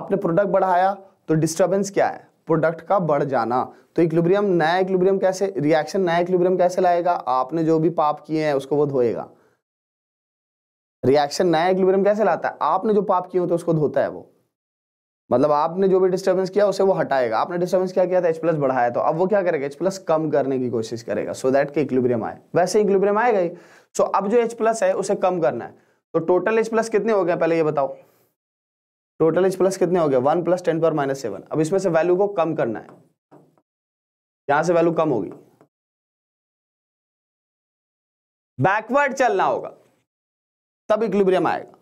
[SPEAKER 2] आपने प्रोडक्ट बढ़ाया तो डिस्टर्बेंस क्या है प्रोडक्ट का बढ़ जाना तो इक्लिब्रियम नया इक्लिब्रियम कैसे रिएक्शन नया इक्लिब्रियम कैसे लाएगा आपने जो भी पाप किए हैं उसको वो धोएगा रिएक्शन नया इक्लिब्रियम कैसे लाता है आपने जो पाप किए होते हैं उसको धोता है वो मतलब आपने जो भी डिस्टर्बेंस किया उसे वो हटाएगा आपने डिस्टर्बेंस क्या किया था एच प्लस बढ़ाया तो अब वो क्या करेगा एच प्लस कम करने की कोशिश करेगा सो दैट के इक्लिब्रियम आए वैसे इक्लिब्रियम आएगा ही सो अब जो एच प्लस है उसे कम करना है तो टोटल एच प्लस कितने हो गए पहले ये बताओ टोटल इज प्लस कितने हो गए वन प्लस टेन पर माइनस सेवन अब इसमें से वैल्यू को कम करना है
[SPEAKER 1] यहां से वैल्यू कम होगी बैकवर्ड चलना होगा तब इक्लिब्रियम आएगा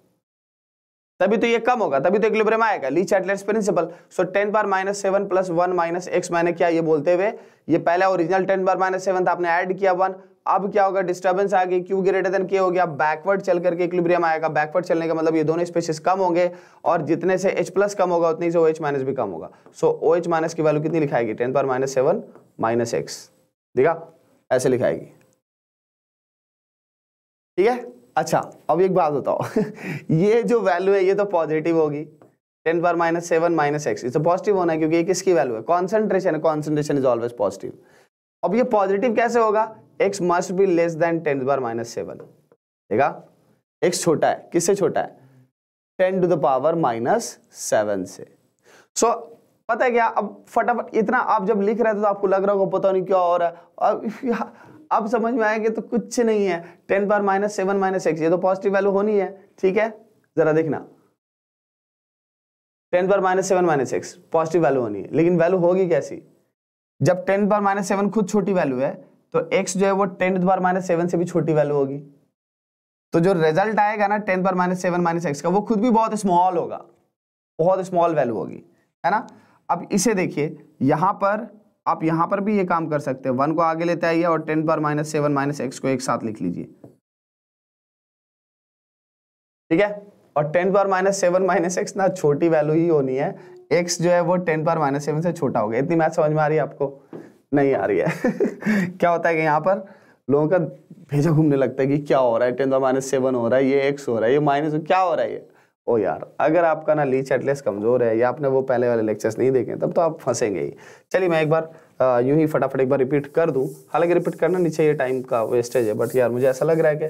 [SPEAKER 2] तभी तो ये कम होगा तभी तो इक्विलिब्रियम आएगा Le Chatelier's principle so ten बार minus seven plus one minus x मैंने क्या ये बोलते हुए ये पहला ओरिजिनल टेन बार माइनस सेवन था आपने ऐड किया वन अब क्या होगा डिस्टर्बेंस आ गई क्यू ग्रेटर देन के हो गया बैकवर्ड चल करके इक्विलिब्रियम आएगा बैकवर्ड चलने का मतलब ये दोनों स्पेसिस कम होंगे और जितने से एच प्लस कम होगा उतनी से ओ एच माइनस भी कम होगा सो ओ एच माइनस की वैल्यू कितनी लिखाएगी टेन पर माइनस सेवन माइनस एक्स दिखा ऐसे लिखाएगी ठीक है अच्छा अब एक बात बताओ ये जो वैल्यू है ये तो पॉजिटिव होगी टेन पर माइनस सेवन माइनस एक्स तो पॉजिटिव होना है क्योंकि ये किसकी वैल्यू है कॉन्सेंट्रेशन है कॉन्सेंट्रेशन इज ऑलवेज पॉजिटिव अब ये पॉजिटिव कैसे होगा x must be less than ten पर माइनस सेवन देखा एक्स छोटा है किससे छोटा है ten to the power minus seven से सो so, पता है क्या अब फटाफट इतना आप जब लिख रहे थे तो आपको लग रहा होगा पता नहीं क्या हो रहा है अब समझ में आएंगे तो कुछ नहीं है टेन पर माइनस सेवन माइनस एक्स ये तो पॉजिटिव वैल्यू होनी है ठीक है जरा देखना टेन पर minus seven minus x positive value होनी है लेकिन वैल्यू होगी कैसी जब टेन पर माइनस सेवन खुद छोटी वैल्यू है तो एक्स जो है वो टेन पर माइनस सेवन से भी छोटी वैल्यू होगी तो जो रिजल्ट आएगा ना टेन पर माइनस सेवन माइनस एक्स का वो खुद भी बहुत स्मॉल होगा बहुत स्मॉल वैल्यू होगी है ना अब इसे देखिए यहां पर आप यहां पर भी ये काम कर सकते हैं वन को आगे लेते आइए और टेन पर माइनस सेवन माइनस एक्स को एक साथ लिख लीजिए ठीक है और टेन पर माइनस सेवन माइनस एक्स ना छोटी वैल्यू ही होनी है एक्स जो है वो टेन पर माइनस सेवन से छोटा हो गया इतनी मैथ समझ में आ रही है आपको नहीं आ रही है क्या होता है कि यहाँ पर लोगों का भेजा घूमने लगता है कि क्या हो रहा है टेन पर माइनस सेवन हो रहा है ये एक्स हो रहा है ये माइनस क्या हो रहा है ये ओ यार अगर आपका ना लीच एटलेस कमज़ोर है या आपने वो पहले वाले लेक्चर्स नहीं देखे तब तो आप फंसेंगे ही चलिए मैं एक बार यूं ही फटाफट एक बार रिपीट कर दूं हालांकि रिपीट करना नीचे ये टाइम का वेस्टेज है बट यार मुझे ऐसा लग रहा है कि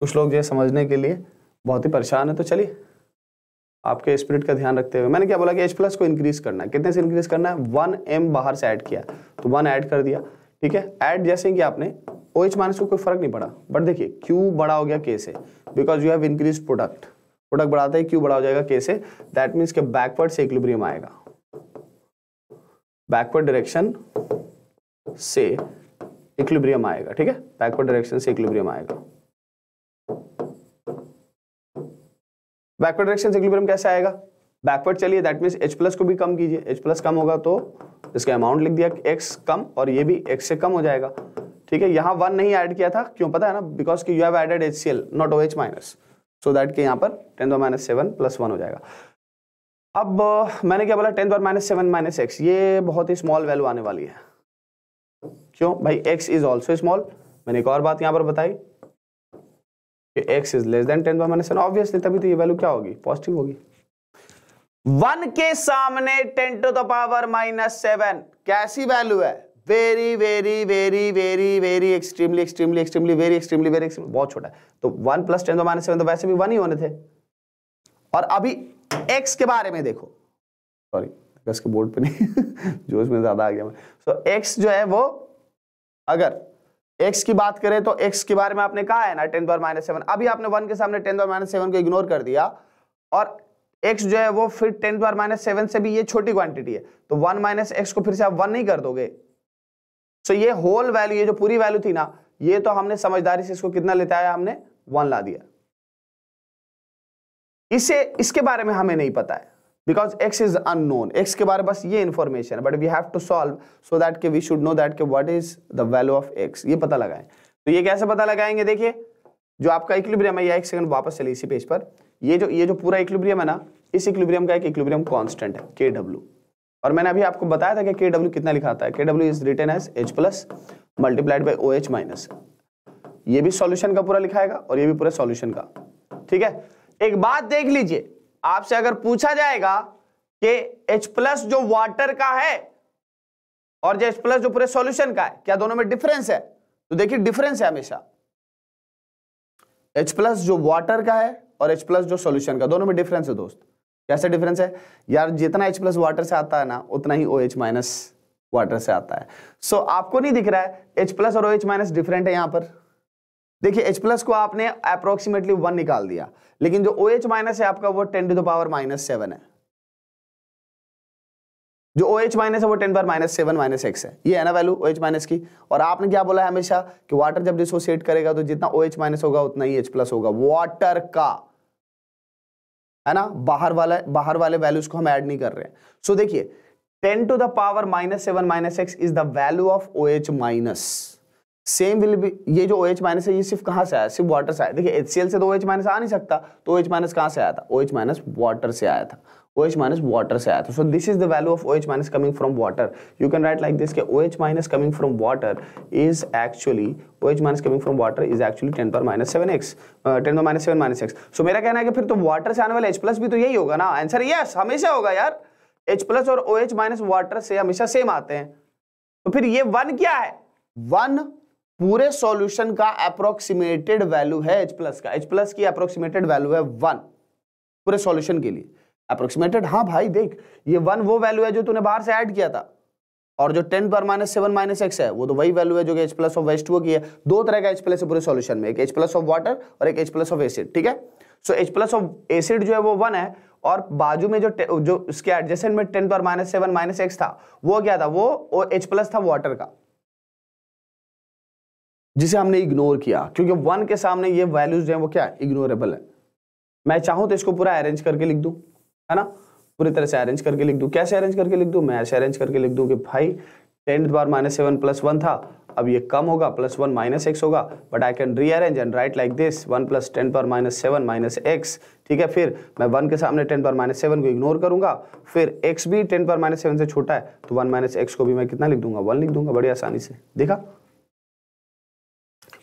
[SPEAKER 2] कुछ लोग जो समझने के लिए बहुत ही परेशान है तो चलिए आपके स्पिरिट का ध्यान रखते हुए मैंने क्या बोला कि एच प्लस को इंक्रीज करना है कितने से इंक्रीज करना है वन एम बाहर से ऐड किया तो वन ऐड कर दिया ठीक है ऐड जैसे कि आपने ओ OH एच माइनस को कोई फर्क नहीं पड़ा बट देखिए क्यों बड़ा हो गया के से because you have increase product product बढ़ाते ही क्यों बढ़ा हो जाएगा कैसे दैट मीन्स के बैकवर्ड से इक्विलिब्रियम आएगा बैकवर्ड डायरेक्शन से इक्विलिब्रियम आएगा ठीक है बैकवर्ड डायरेक्शन से इक्विलिब्रियम आएगा बैकवर्ड डायरेक्शन से इक्विलिब्रियम कैसे आएगा बैकवर्ड चलिए दैट मीन्स एच प्लस को भी कम कीजिए एच प्लस कम होगा तो इसका अमाउंट लिख दिया एक्स कम और ये भी एक्स से कम हो जाएगा ठीक है यहां वन नहीं ऐड किया था क्यों पता है ना बिकॉज कि you have added H C L not O H minus so that के यहाँ पर ten power minus seven plus one हो जाएगा अब मैंने क्या बोला ten power minus seven minus x ये बहुत ही स्मॉल वैल्यू आने वाली है क्यों भाई एक्स इज ऑल्सो स्मॉल मैंने एक और बात यहाँ पर बताई कि x is less than ten power minus seven obviously तभी तो ये वैल्यू क्या होगी पॉजिटिव होगी वन के सामने ten to the power minus seven कैसी वैल्यू है very very very very very extremely extremely extremely very extremely very बहुत छोटा तो वन प्लस टेन तो माइनस सेवन तो वैसे भी वन ही होने थे और अभी एक्स के बारे में देखो सॉरी दस के बोर्ड पे नहीं जोश में ज़्यादा आ गया मैं सो एक्स जो है वो अगर एक्स की बात करें तो एक्स के बारे में आपने कहा है ना टेन पावर माइनस सेवन अभी आपने वन के सामने टेन पावर माइनस सेवन को इग्नोर कर दिया और एक्स जो है वो फिर टेन पावर माइनस सेवन से भी ये छोटी क्वांटिटी है तो वन माइनस एक्स को फिर से आप वन नहीं कर दोगे सो ये होल वैल्यू ये जो पूरी वैल्यू थी ना ये तो हमने समझदारी से इसको कितना लेता है हमने वन ला दिया इसे इसके बारे में हमें नहीं पता है because x is unknown x के बारे में बस ये इन्फॉर्मेशन है but we have to solve so that के वी शुड नो दैट के what is the value of x ये पता लगाएं तो ये कैसे पता लगाएंगे देखिए जो आपका इक्लिब्रियम है या एक सेकंड वापस चले इसी पेज पर ये जो ये जो पूरा इक्लिब्रियम है ना इस इक्लिब्रियम का एक इक्लिब्रियम कांस्टेंट है के डब्ल्यू और मैंने अभी आपको बताया था कि के डब्ल्यू कितना लिखा आता है K W is written as H plus multiplied by O H minus ये भी सॉल्यूशन का पूरा लिखाएगा और ये भी पूरा सॉल्यूशन का ठीक है एक बात देख लीजिए आपसे अगर पूछा जाएगा कि H प्लस जो वाटर का है और जो H प्लस जो पूरे सॉल्यूशन का है क्या दोनों में डिफरेंस है तो देखिए डिफरेंस है हमेशा H प्लस जो वाटर का है और H प्लस जो सॉल्यूशन का दोनों में डिफरेंस है दोस्त कैसा डिफरेंस है यार जितना एच प्लस वाटर से आता है ना उतना ही ओ एच माइनस वाटर से आता है सो so, आपको नहीं दिख रहा है एच प्लस और ओ एच माइनस डिफरेंट है यहां पर देखिए H प्लस को आपने अप्रोक्सीमेटली वन निकाल दिया लेकिन जो ओ OH माइनस है आपका वो ten to the power minus seven है जो ओ OH माइनस है वो ten power minus seven minus x है ये है ना वैल्यू ओ OH माइनस की और आपने क्या बोला है हमेशा कि वाटर जब डिसोसिएट करेगा तो जितना ओ OH माइनस होगा उतना ही एच प्लस होगा वाटर का है ना बाहर वाला बाहर वाले वैल्यूज को हम ऐड नहीं कर रहे हैं सो so, देखिए ten to the power minus seven minus x is the value of O H minus same will be ये जो ओ एच माइनस है ये सिर्फ कहां से आया सिर्फ वाटर से आया देखिए एच से तो ओ एच माइनस आ नहीं सकता तो ओ एच माइनस कहां से आया था ओ एच माइनस वाटर से आया था OH minus water से आया था so this is the value of OH minus coming from water you can write like this के OH minus coming from water is actually OH minus coming from water is actually 10 power minus 7x uh, 10 power minus 7 minus x so मेरा कहना है कि फिर तो water से आने वाले H plus भी तो यही होगा ना answer yes हमेशा होगा यार H plus और OH minus water से हमेशा same आते हैं तो फिर ये one क्या है one पूरे solution का approximated value है H plus का H plus की approximated value है one पूरे solution के लिए अप्रोक्सीमेटेड हाँ भाई देख ये वन वो वैल्यू है जो तूने बाहर से ऐड किया था और जो टेन पर माइनस सेवन माइनस एक्स है वो तो वही वैल्यू है जो कि एच प्लस ऑफ वेस्ट वो की है दो तरह का एच प्लस है पूरे सॉल्यूशन में एक एच प्लस ऑफ वाटर और एक एच प्लस ऑफ एसिड ठीक है so H plus of acid जो है वो वन है और बाजू में जो जो उसके एडजेसेंट में टेन पर माइनस सेवन माइनस एक्स था वो क्या था वो एच प्लस था वाटर का जिसे हमने इग्नोर किया क्योंकि वन के सामने ये वैल्यूज जो है वो क्या इग्नोरेबल है मैं चाहूं तो इसको पूरा अरेंज करके लिख दूं है ना पूरी तरह से अरेंज करके लिख दू कैसे अरेंज करके लिख दू मैं ऐसे अरेंज करके लिख दू कि भाई टेन बार माइनस सेवन प्लस वन था अब ये कम होगा प्लस वन माइनस एक्स होगा but I can rearrange and write like this one plus ten पर माइनस सेवन माइनस एक्स ठीक है फिर मैं वन के सामने टेन पर माइनस सेवन को इग्नोर करूंगा फिर एक्स भी टेन पर माइनस सेवन से छोटा है तो वन माइनस एक्स को भी मैं कितना लिख दूंगा वन लिख दूंगा बड़ी आसानी से देखा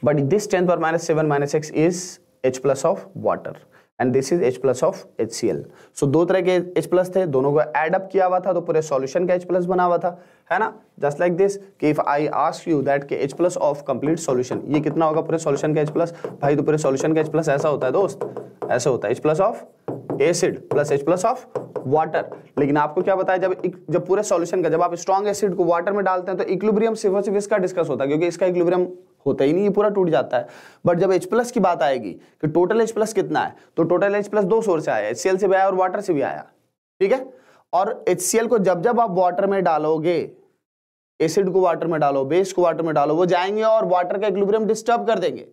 [SPEAKER 2] बट दिस टेन पर minus seven minus x is H plus of water and this is H plus of H C L so दो तरह के एच प्लस थे दोनों को एड अप किया हुआ था तो पूरे सॉल्यूशन का एच प्लस बना हुआ था है ना जस्ट लाइक दिस कि if I ask you that के H plus of complete solution ये कितना होगा पूरे सॉल्यूशन का एच प्लस भाई तो पूरे सॉल्यूशन का एच प्लस ऐसा होता है दोस्त ऐसा होता है H plus of acid plus H plus of water लेकिन आपको क्या बताया जब एक, जब पूरे सॉल्यूशन का जब आप स्ट्रॉन्ग एसिड को वाटर में डालते हैं तो इक्विलिब्रियम सिर्फ सिर्फ इसका डिस्कस होता है क्योंकि इसका इक्विलिब्रियम होता ही नहीं ये पूरा टूट जाता है बट जब H प्लस की बात आएगी कि टोटल H प्लस कितना है तो टोटल H प्लस दो सोर्स से आया एच से भी आया और वाटर से भी आया ठीक है और एच को जब जब आप वाटर में डालोगे एसिड को वाटर में डालो बेस को वाटर में डालो वो जाएंगे और वाटर का इक्लिब्रियम डिस्टर्ब कर देंगे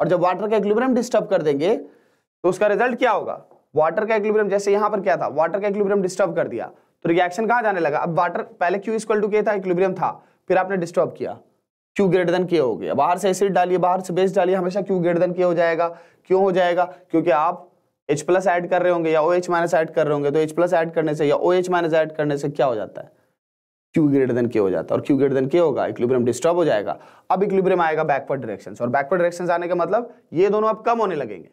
[SPEAKER 2] और जब वाटर का इक्लिब्रियम डिस्टर्ब कर देंगे तो उसका रिजल्ट क्या होगा वाटर का इक्लिब्रियम जैसे यहां पर क्या था वाटर का इक्लिब्रियम डिस्टर्ब कर दिया तो रिएक्शन कहां जाने लगा अब वाटर पहले क्यू इक्वल टू के था इक्लिब्रियम था फिर आपने डिस्टर्ब किया क्यू ग्रेटर देन के हो गया बाहर से एसिड डालिए बाहर से बेस डालिए हमेशा क्यू ग्रेटर देन के हो जाएगा क्यों हो जाएगा क्योंकि आप H प्लस ऐड कर रहे होंगे या ओ OH माइनस ऐड कर रहे होंगे तो H प्लस ऐड करने से या ओ OH माइनस ऐड करने से क्या हो जाता है Q ग्रेटर देन के हो जाता है और Q ग्रेटर देन के होगा इक्विलिब्रियम डिस्टर्ब हो जाएगा अब इक्विलिब्रियम आएगा बैकवर्ड डायरेक्शंस और बैकवर्ड डायरेक्शंस आने का मतलब ये दोनों अब कम होने लगेंगे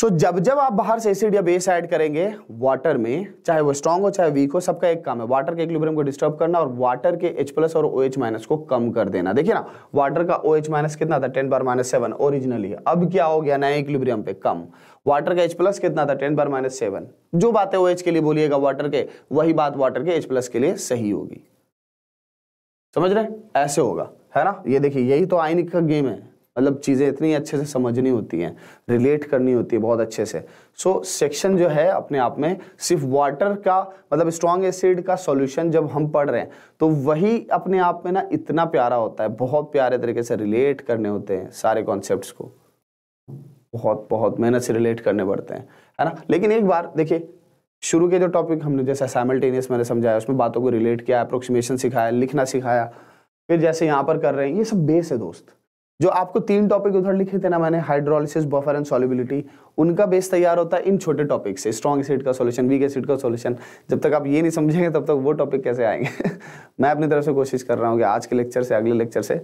[SPEAKER 2] सो so, जब जब आप बाहर से एसिड या बेस ऐड करेंगे वाटर में चाहे वो स्ट्रॉन्ग हो चाहे वीक हो सबका एक काम है वाटर के इक्विलिब्रियम को डिस्टर्ब करना और वाटर के H प्लस और OH माइनस को कम कर देना देखिए ना वाटर का OH माइनस कितना था 10 बार माइनस सेवन ओरिजिनली अब क्या हो गया नया इक्विलिब्रियम पे कम वाटर का H प्लस कितना था 10 बार माइनस सेवन जो बातें एच OH के लिए बोलिएगा वाटर के वही बात वाटर के एच प्लस के लिए सही होगी समझ रहे ऐसे होगा है ना ये देखिए यही तो आइनिक का गेम है मतलब चीज़ें इतनी अच्छे से समझनी होती हैं रिलेट करनी होती है बहुत अच्छे से सो so, सेक्शन जो है अपने आप में सिर्फ वाटर का मतलब स्ट्रॉन्ग एसिड का सॉल्यूशन जब हम पढ़ रहे हैं तो वही अपने आप में ना इतना प्यारा होता है बहुत प्यारे तरीके से रिलेट करने होते हैं सारे कॉन्सेप्ट को बहुत बहुत मेहनत से रिलेट करने पड़ते हैं है ना लेकिन एक बार देखिए शुरू के जो टॉपिक हमने जैसा साइमल्टेनियस मैंने समझाया उसमें बातों को रिलेट किया अप्रोक्सीमेशन सिखाया लिखना सिखाया फिर जैसे यहाँ पर कर रहे हैं ये सब बेस है दोस्त जो आपको तीन टॉपिक उधर लिखे थे ना मैंने हाइड्रोलिसिस बफर एंड सॉलिबिलिटी उनका बेस तैयार होता है इन छोटे टॉपिक से स्ट्रॉन्ग एसिड का सॉल्यूशन वीक एसिड का सॉल्यूशन जब तक आप ये नहीं समझेंगे तब तक वो टॉपिक कैसे आएंगे मैं अपनी तरफ से कोशिश कर रहा हूँ कि आज के लेक्चर से अगले लेक्चर से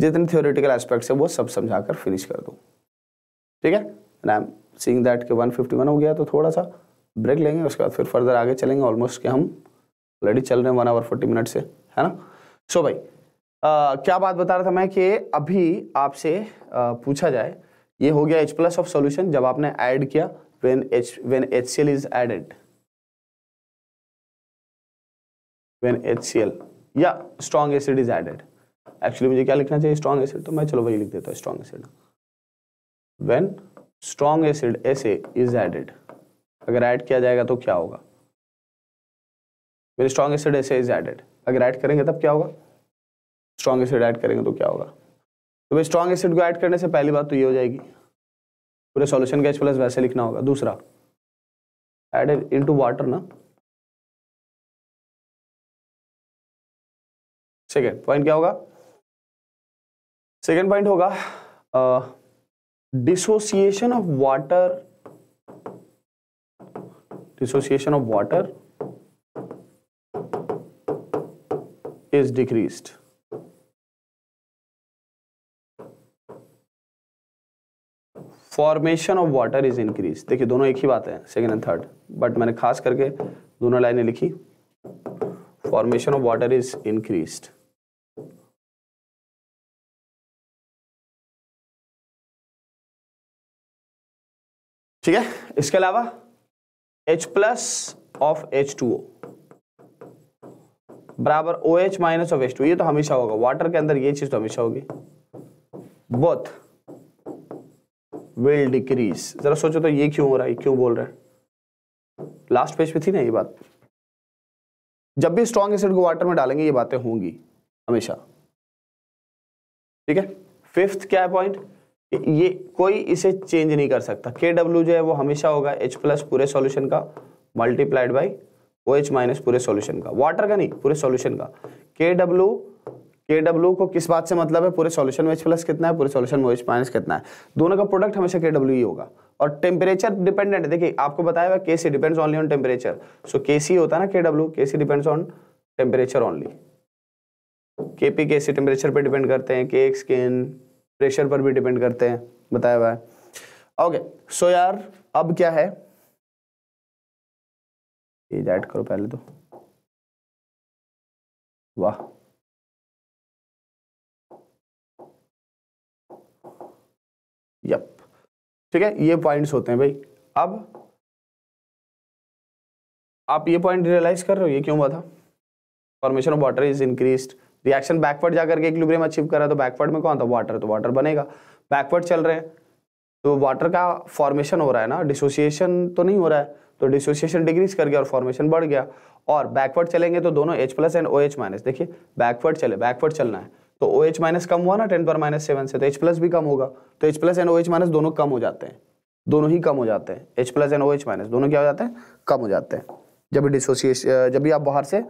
[SPEAKER 2] जितने थियोरिटिकल एस्पेक्ट्स है वो सब समझा कर फिनिश कर दूँ ठीक है आई एम सींग दैट के वन हो गया तो थोड़ा सा ब्रेक लेंगे उसके बाद फिर फर्दर आगे चलेंगे ऑलमोस्ट के हम ऑलरेडी चल रहे हैं वन आवर फोर्टी मिनट से है ना सो so भाई क्या बात बता रहा था मैं कि अभी आपसे पूछा जाए ये हो गया एच प्लस ऑफ सोल्यूशन जब आपने ऐड किया when H when HCl is added when HCl या strong acid is added actually मुझे क्या लिखना चाहिए स्ट्रॉन्ग एसिड तो मैं चलो वही लिख देता हूँ strong acid when strong acids is added अगर ऐड किया जाएगा तो क्या होगा when strong acids is added अगर ऐड करेंगे तब क्या होगा स्ट्रॉन्ग एसिड ऐड करेंगे तो क्या होगा तो भाई स्ट्रॉन्ग एसिड को ऐड करने से पहली बात तो ये हो जाएगी पूरे सॉल्यूशन का एच प्लस वैसे लिखना होगा दूसरा
[SPEAKER 1] एड इन टू वाटर ना सेकेंड पॉइंट क्या होगा सेकेंड पॉइंट होगा dissociation of water
[SPEAKER 2] dissociation of water is decreased formation of water is increase देखिए दोनों एक ही बात है सेकेंड एंड थर्ड बट मैंने खास करके दोनों लाइनें लिखी
[SPEAKER 1] formation of water is increase ठीक है इसके अलावा H plus of H two O
[SPEAKER 2] बराबर O H minus of H two ये तो हमेशा होगा वाटर के अंदर ये चीज तो हमेशा होगी बोथ विल डिक्रीज जरा सोचो तो ये क्यों हो रहा है क्यों बोल रहे हैं लास्ट पेज पे थी ना ये बात जब भी स्ट्रॉन्ग एसिड को वाटर में डालेंगे ये बातें होंगी हमेशा ठीक है फिफ्थ क्या है पॉइंट ये कोई इसे चेंज नहीं कर सकता के डब्ल्यू जो है वो हमेशा होगा एच प्लस पूरे सॉल्यूशन का multiplied by O H minus पूरे सॉल्यूशन का वाटर का नहीं पूरे सॉल्यूशन का के डब्ल्यू के डब्ल्यू को किस बात से मतलब है पूरे सॉल्यूशन में एच प्लस कितना है पूरे सॉल्यूशन में एच माइनस कितना है दोनों का प्रोडक्ट हमेशा के डब्ल्यू ही होगा और टेम्परेचर डिपेंडेंट देखिए आपको बताया हुआ K C depends only on temperature so K C होता है ना K W K C depends on temperature only K P K C temperature पर डिपेंड करते हैं के स्किन प्रेशर पर भी डिपेंड करते हैं बताया हुआ है ओके सो यार अब क्या है
[SPEAKER 1] ये ऐड करो पहले तो वाह यप ठीक है ये पॉइंट्स होते हैं भाई अब आप ये पॉइंट रियलाइज कर रहे हो ये क्यों हुआ था
[SPEAKER 2] formation of water is increase reaction backward जाकर के इक्विलिब्रियम अचीव करा तो बैकवर्ड में कौन था वाटर तो वाटर बनेगा बैकवर्ड चल रहे हैं तो वाटर का फॉर्मेशन हो रहा है ना डिसोसिएशन तो नहीं हो रहा है तो डिसोसिएशन डिक्रीज कर गया और फॉर्मेशन बढ़ गया और बैकवर्ड चलेंगे तो दोनों H plus and O H minus देखिए बैकवर्ड चले बैकवर्ड चलना है तो ओ OH माइनस कम हुआ ना टेन पर माइनस सेवन से तो H प्लस भी कम होगा तो H plus and O OH minus दोनों कम हो जाते हैं दोनों ही कम हो जाते हैं H plus and O OH minus दोनों क्या हो जाते हैं कम हो जाते हैं जब डिसोसिएशन जब भी आप बाहर से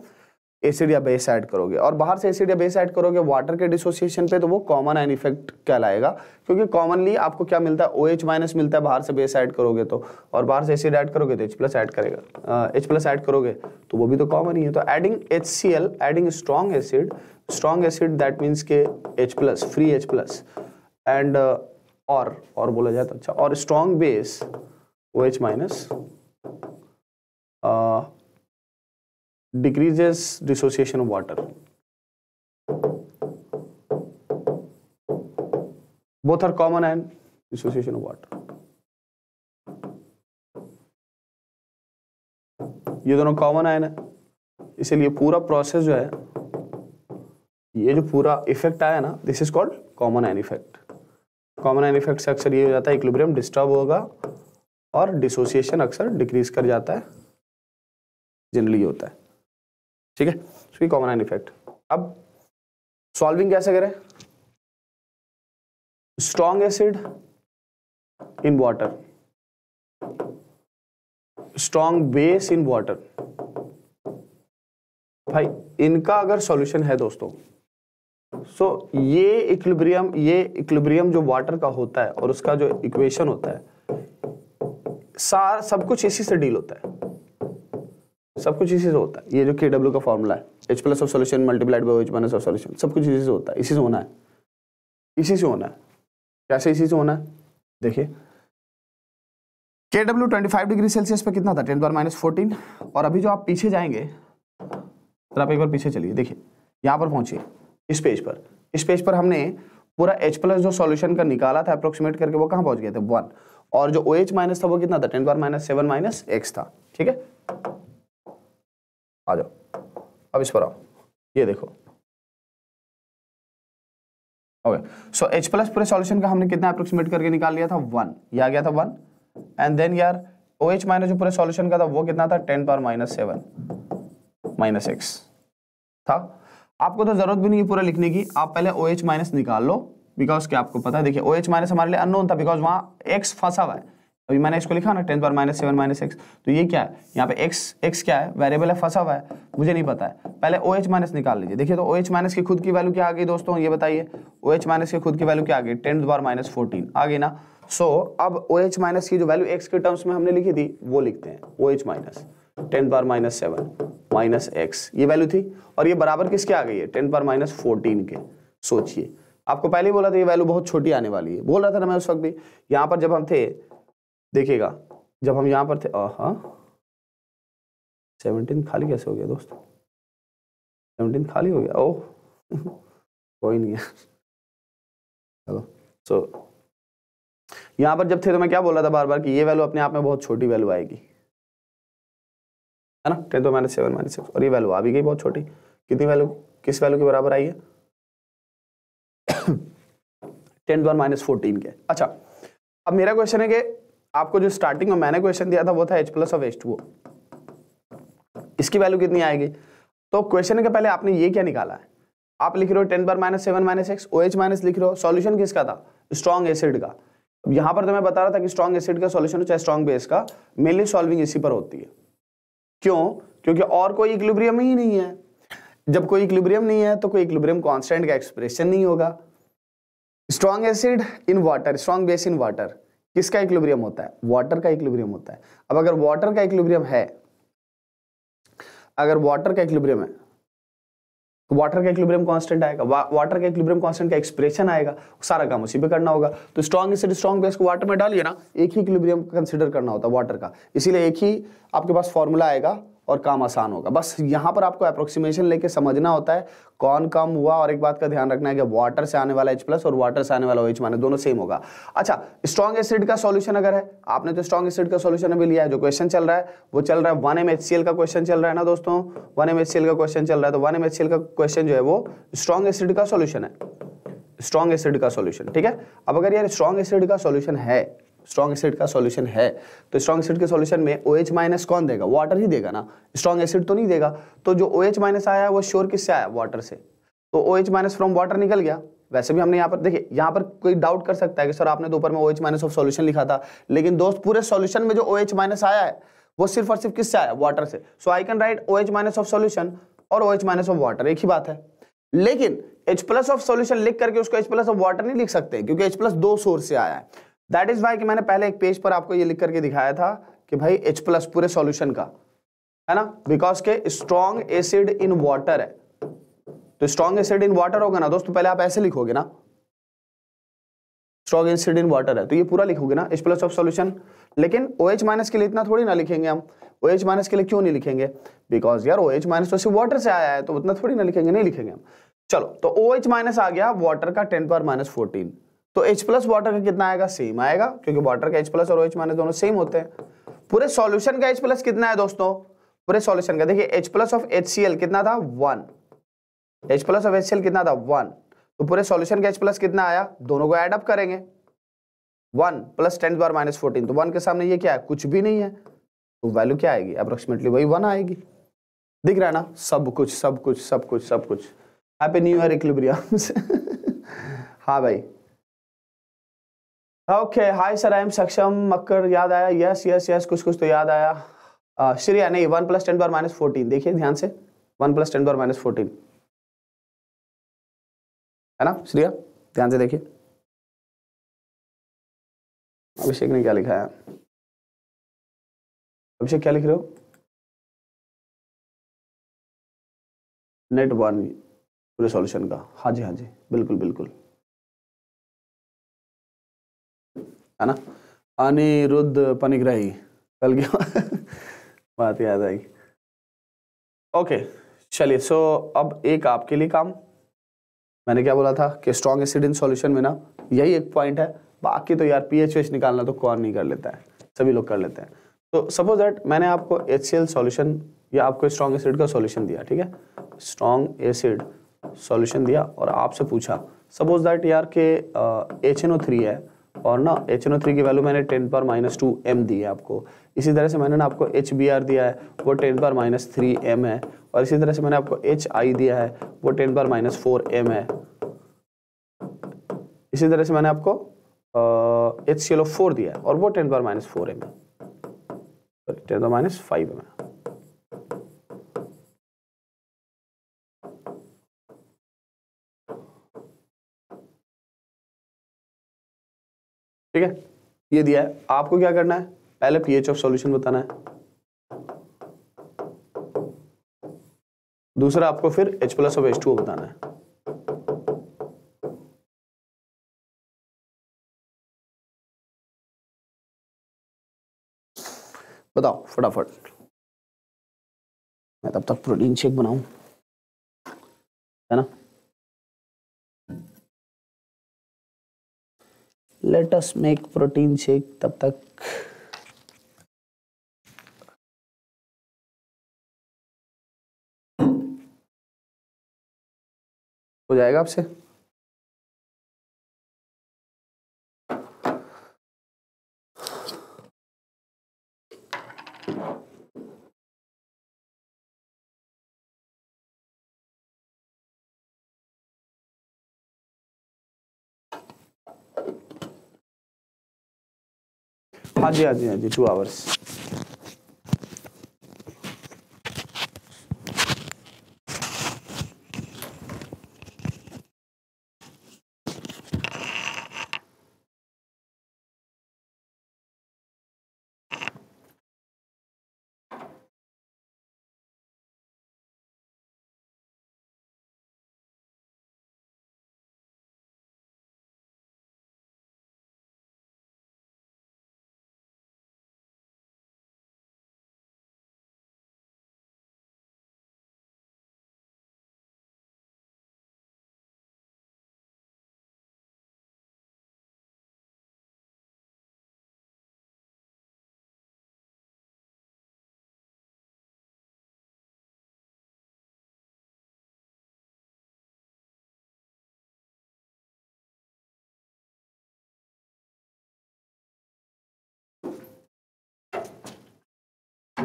[SPEAKER 2] एसिड या बेस ऐड करोगे और बाहर से एसिड या बेस ऐड करोगे वाटर के डिसोसिएशन पे तो वो कॉमन एन इफेक्ट कहलाएगा क्योंकि कॉमनली आपको क्या मिलता है ओ एच माइनस मिलता है बाहर से बेस ऐड करोगे तो और बाहर से एसिड ऐड करोगे तो एच प्लस ऐड करेगा एच प्लस ऐड करोगे तो वो भी तो कॉमन ही है तो adding H C L adding strong acid strong acid that means के H plus free H plus and और और बोला जाए तो अच्छा और strong base O H minus decreases dissociation of water both are common and dissociation of water ये दोनों कॉमन आयन है इसीलिए पूरा प्रोसेस जो है ये जो पूरा इफेक्ट आया ना this is called common ion effect common ion effect से अक्सर ये हो जाता है इक्विलिब्रियम डिस्टर्ब होगा और डिसोसिएशन
[SPEAKER 1] अक्सर डिक्रीज कर जाता है
[SPEAKER 3] जनरली होता है
[SPEAKER 1] ठीक है सो ये कॉमन एन इफेक्ट अब सॉल्विंग कैसे करें strong acid in water
[SPEAKER 2] strong base in water भाई इनका अगर सॉल्यूशन है दोस्तों सो so, ये इक्विलिब्रियम ये इक्विलिब्रियम जो वाटर का होता है और उसका जो इक्वेशन होता है सार सब कुछ इसी से डील होता है सब कुछ इसी से होता है ये जो के डब्ल्यू का फॉर्मूला है H plus of solution multiplied by H minus of solution सब कुछ इसी से होता है इसी से होना है इसी से होना है कैसे इसी से होना है देखिए K W twenty five degree Celsius पे कितना था टेन बार माइनस फोर्टीन और अभी जो आप पीछे जाएंगे तो आप एक बार पीछे चलिए देखिए यहाँ पर पहुंचिए इस पेज पर इस पेज पर हमने पूरा H प्लस जो सॉल्यूशन का निकाला था अप्रोक्सीमेट करके वो कहाँ पहुंच गए थे वन और जो ओ OH माइनस था वो कितना था टेन बार माइनस
[SPEAKER 1] सेवन माइनस एक्स था ठीक है आ जाओ अब इस पर आओ ये देखो ओके सो H
[SPEAKER 2] प्लस पूरे सॉल्यूशन का हमने कितना अप्रोक्सीमेट करके निकाल लिया था वन ये आ गया था वन एंड देन यार ओ OH माइनस जो पूरे सॉल्यूशन का था वो कितना था ten power minus seven minus x था आपको तो जरूरत भी नहीं है पूरा लिखने की आप पहले ओ एच माइनस निकाल लो बिकॉज क्या आपको पता है देखिए ओ एच माइनस हमारे लिए अननोन था बिकॉज वहाँ एक्स फंसा हुआ है अभी मैंने इसको लिखा ना टेंथ पर माइनस सेवन माइनस एक्स तो ये क्या है यहाँ पे एक्स एक्स क्या है वेरिएबल है फंसा हुआ है मुझे नहीं पता है पहले ओ एच माइनस निकाल लीजिए देखिए तो ओ एच माइनस की खुद की वैल्यू क्या आ गई दोस्तों ये बताइए ओ एच माइनस की खुद की वैल्यू क्या आ गई टेंथ बार माइनस फोर्टीन आ गई ना सो so, अब ओ एच माइनस की जो वैल्यू एक्स के टर्म्स में हमने लिखी थी वो लिखते हैं ओ एच माइनस टेन पार माइनस सेवन माइनस एक्स ये वैल्यू थी और ये बराबर किसके आ गई है टेन पार माइनस फोर्टीन के सोचिए आपको पहले ही बोला था ये वैल्यू बहुत छोटी आने वाली है बोल रहा था ना मैं उस वक्त भी यहाँ पर जब हम थे देखिएगा जब हम यहाँ
[SPEAKER 1] पर थे सेवनटीन खाली कैसे हो गया दोस्त सेवनटीन खाली हो गया ओह कोई नहीं है चलो
[SPEAKER 2] सो यहाँ पर जब थे तो मैं क्या बोल रहा था बार बार कि ये वैल्यू अपने आप में बहुत छोटी वैल्यू आएगी है ना टेन तो माइनस सेवन माइनस सिक्स और ये वैल्यू आ भी गई बहुत छोटी कितनी वैल्यू किस वैल्यू के बराबर आई है टेन वन माइनस फोर्टीन के अच्छा अब मेरा क्वेश्चन है कि आपको जो स्टार्टिंग में मैंने क्वेश्चन दिया था वो था H plus of H two इसकी वैल्यू कितनी आएगी तो क्वेश्चन के पहले आपने ये क्या निकाला है आप लिख रहे हो टेन बार minus seven minus x O H minus लिख रहे हो सॉल्यूशन किसका था स्ट्रॉन्ग एसिड का यहां पर तो मैं बता रहा था कि स्ट्रॉन्ग एसिड का सॉल्यूशन चाहे स्ट्रॉन्ग बेस का मेनली सॉल्विंग इसी पर होती है क्यों क्योंकि और कोई इक्लिब्रियम ही नहीं है जब कोई इक्लिब्रियम नहीं है तो कोई इक्लिब्रियम कॉन्स्टेंट का एक्सप्रेशन नहीं होगा strong acid in water strong base in water किसका इक्लिब्रियम होता है वाटर का इक्लिब्रियम होता है अब अगर वाटर का इक्लिब्रियम है अगर वाटर का इक्लिब्रियम है तो वाटर का इक्विलिब्रियम कांस्टेंट आएगा वाटर का इक्विलिब्रियम कांस्टेंट का एक्सप्रेशन आएगा सारा काम उसी पे करना होगा तो स्ट्रॉन्ग एसिड स्ट्रॉन्ग बेस को वाटर में डालिए ना एक ही इक्विलिब्रियम कंसिडर करना होता है वाटर का इसीलिए एक ही आपके पास फॉर्मूला आएगा और काम आसान होगा बस यहाँ पर आपको अप्रोक्सीमेशन लेके समझना होता है कौन कम हुआ और एक बात का ध्यान रखना है कि वाटर से आने वाला H प्लस और वाटर से आने वाला OH माने दोनों सेम होगा अच्छा स्ट्रॉन्ग एसिड का सॉल्यूशन अगर है आपने तो स्ट्रॉन्ग एसिड का सॉल्यूशन अभी लिया है जो क्वेश्चन चल रहा है वो चल रहा है वन एम का क्वेश्चन चल रहा है ना दोस्तों वन एम का क्वेश्चन चल रहा है तो वन एम का क्वेश्चन जो है वो स्ट्रॉन्ग एसिड का सोल्यूशन है स्ट्रॉन्ग एसिड का सोल्यूशन ठीक है अब अगर यार स्ट्रॉन्ग एसिड का सोल्यूशन है स्ट्रॉन्ग एसिड का सॉल्यूशन है तो स्ट्रॉन्ग एसिड के सॉल्यूशन में ओ एच माइनस कौन देगा वाटर ही देगा ना स्ट्रॉन्ग एसिड तो नहीं देगा तो जो ओ एच माइनस आया है वो श्योर किससे आया वाटर से तो ओ माइनस फ्रॉम वाटर निकल गया वैसे भी हमने यहाँ पर देखिए यहाँ पर कोई डाउट कर सकता है कि सर आपने दोपहर तो में ओ माइनस ऑफ सोल्यूशन लिखा था लेकिन दोस्त पूरे सोल्यूशन में जो ओ एच माइनस आया है वो सिर्फ और सिर्फ किससे आया वाटर से so I can write O minus of solution और ओ माइनस ऑफ वाटर एक ही बात है लेकिन H प्लस ऑफ सॉल्यूशन लिख करके उसको H प्लस ऑफ वाटर नहीं लिख सकते क्योंकि H प्लस दो सोर्स से आया है दैट इज वाई कि मैंने पहले एक पेज पर आपको ये लिख करके दिखाया था कि भाई H प्लस पूरे सॉल्यूशन का है ना बिकॉज के स्ट्रॉन्ग एसिड इन वाटर है तो स्ट्रॉन्ग एसिड इन वाटर होगा ना दोस्तों तो पहले आप ऐसे लिखोगे ना स्ट्रॉन्ग एसिड इन वाटर है तो ये पूरा लिखोगे ना एच प्लस ऑफ सोल्यूशन लेकिन ओ OH माइनस के लिए इतना थोड़ी ना लिखेंगे हम ओ OH माइनस के लिए क्यों नहीं लिखेंगे बिकॉज यार ओ OH माइनस तो सिर्फ वाटर से आया है तो उतना थोड़ी ना लिखेंगे नहीं लिखेंगे हम चलो तो ओ OH माइनस आ गया वाटर का टेन पर माइनस फोर्टीन तो एच प्लस वाटर का कितना आएगा सेम आएगा क्योंकि वाटर का एच प्लस और एच माइनस दोनों सेम होते हैं पूरे सॉल्यूशन का एच प्लस कितना है दोस्तों पूरे सॉल्यूशन का देखिए एच प्लस ऑफ HCl कितना था one H plus of HCl कितना था वन तो पूरे सॉल्यूशन का एच प्लस कितना आया दोनों को एडअप करेंगे वन प्लस टेन बार माइनस फोर्टीन तो वन के सामने ये क्या है कुछ भी नहीं है तो वैल्यू क्या आएगी अप्रोक्सीमेटली वही वन आएगी दिख रहा है ना सब कुछ सब कुछ सब कुछ सब कुछ हैप्पी न्यू ईयर इक्लिब्रियम हाँ भाई okay hi sir I am Saksham Makkar याद आया यस यस यस कुछ कुछ तो याद आया श्रेया नहीं वन प्लस टेन बार माइनस फोर्टीन देखिए ध्यान से वन प्लस टेन बार माइनस
[SPEAKER 1] फोर्टीन है ना श्रेया ध्यान से देखिए अभिषेक ने क्या लिखा है अभिषेक क्या लिख रहे हो नेट वन पूरे सॉल्यूशन का हाँ जी हाँ जी बिल्कुल बिल्कुल
[SPEAKER 2] है ना अनिरुद्ध पनिग्रही कल की बात याद आई ओके चलिए सो अब एक आपके लिए काम मैंने क्या बोला था कि स्ट्रॉन्ग एसिड इन सॉल्यूशन में ना यही एक पॉइंट है बाकी तो यार पीएच एच निकालना तो कौन नहीं कर लेता है सभी लोग कर लेते हैं तो सपोज दैट मैंने आपको एच सी एल सॉल्यूशन या आपको स्ट्रॉन्ग एसिड का सॉल्यूशन दिया ठीक है स्ट्रॉन्ग एसिड सॉल्यूशन दिया और आपसे पूछा सपोज दैट यार के एच एन ओ थ्री है और ना एच एन ओ थ्री की वैल्यू मैंने टेन पर माइनस टू एम दी है आपको इसी तरह से मैंने ना आपको एच बी आर दिया है वो टेन पर माइनस थ्री एम है और इसी तरह से मैंने आपको एच आई दिया है वो टेन पर माइनस फोर एम है इसी तरह से मैंने आपको H C L O four दिया है और वो टेन पर माइनस फोर एम
[SPEAKER 1] है टेन पर माइनस फाइव एम है ठीक है ये दिया है आपको क्या करना है पहले पीएच ऑफ सॉल्यूशन
[SPEAKER 2] बताना है दूसरा आपको
[SPEAKER 1] फिर H plus of H two बताना है बताओ फटाफट मैं तब तक प्रोटीन शेक बनाऊं है ना let us make protein shake तब तक हो जाएगा आपसे हाँ जी हाँ जी हाँ जी टू आवर्स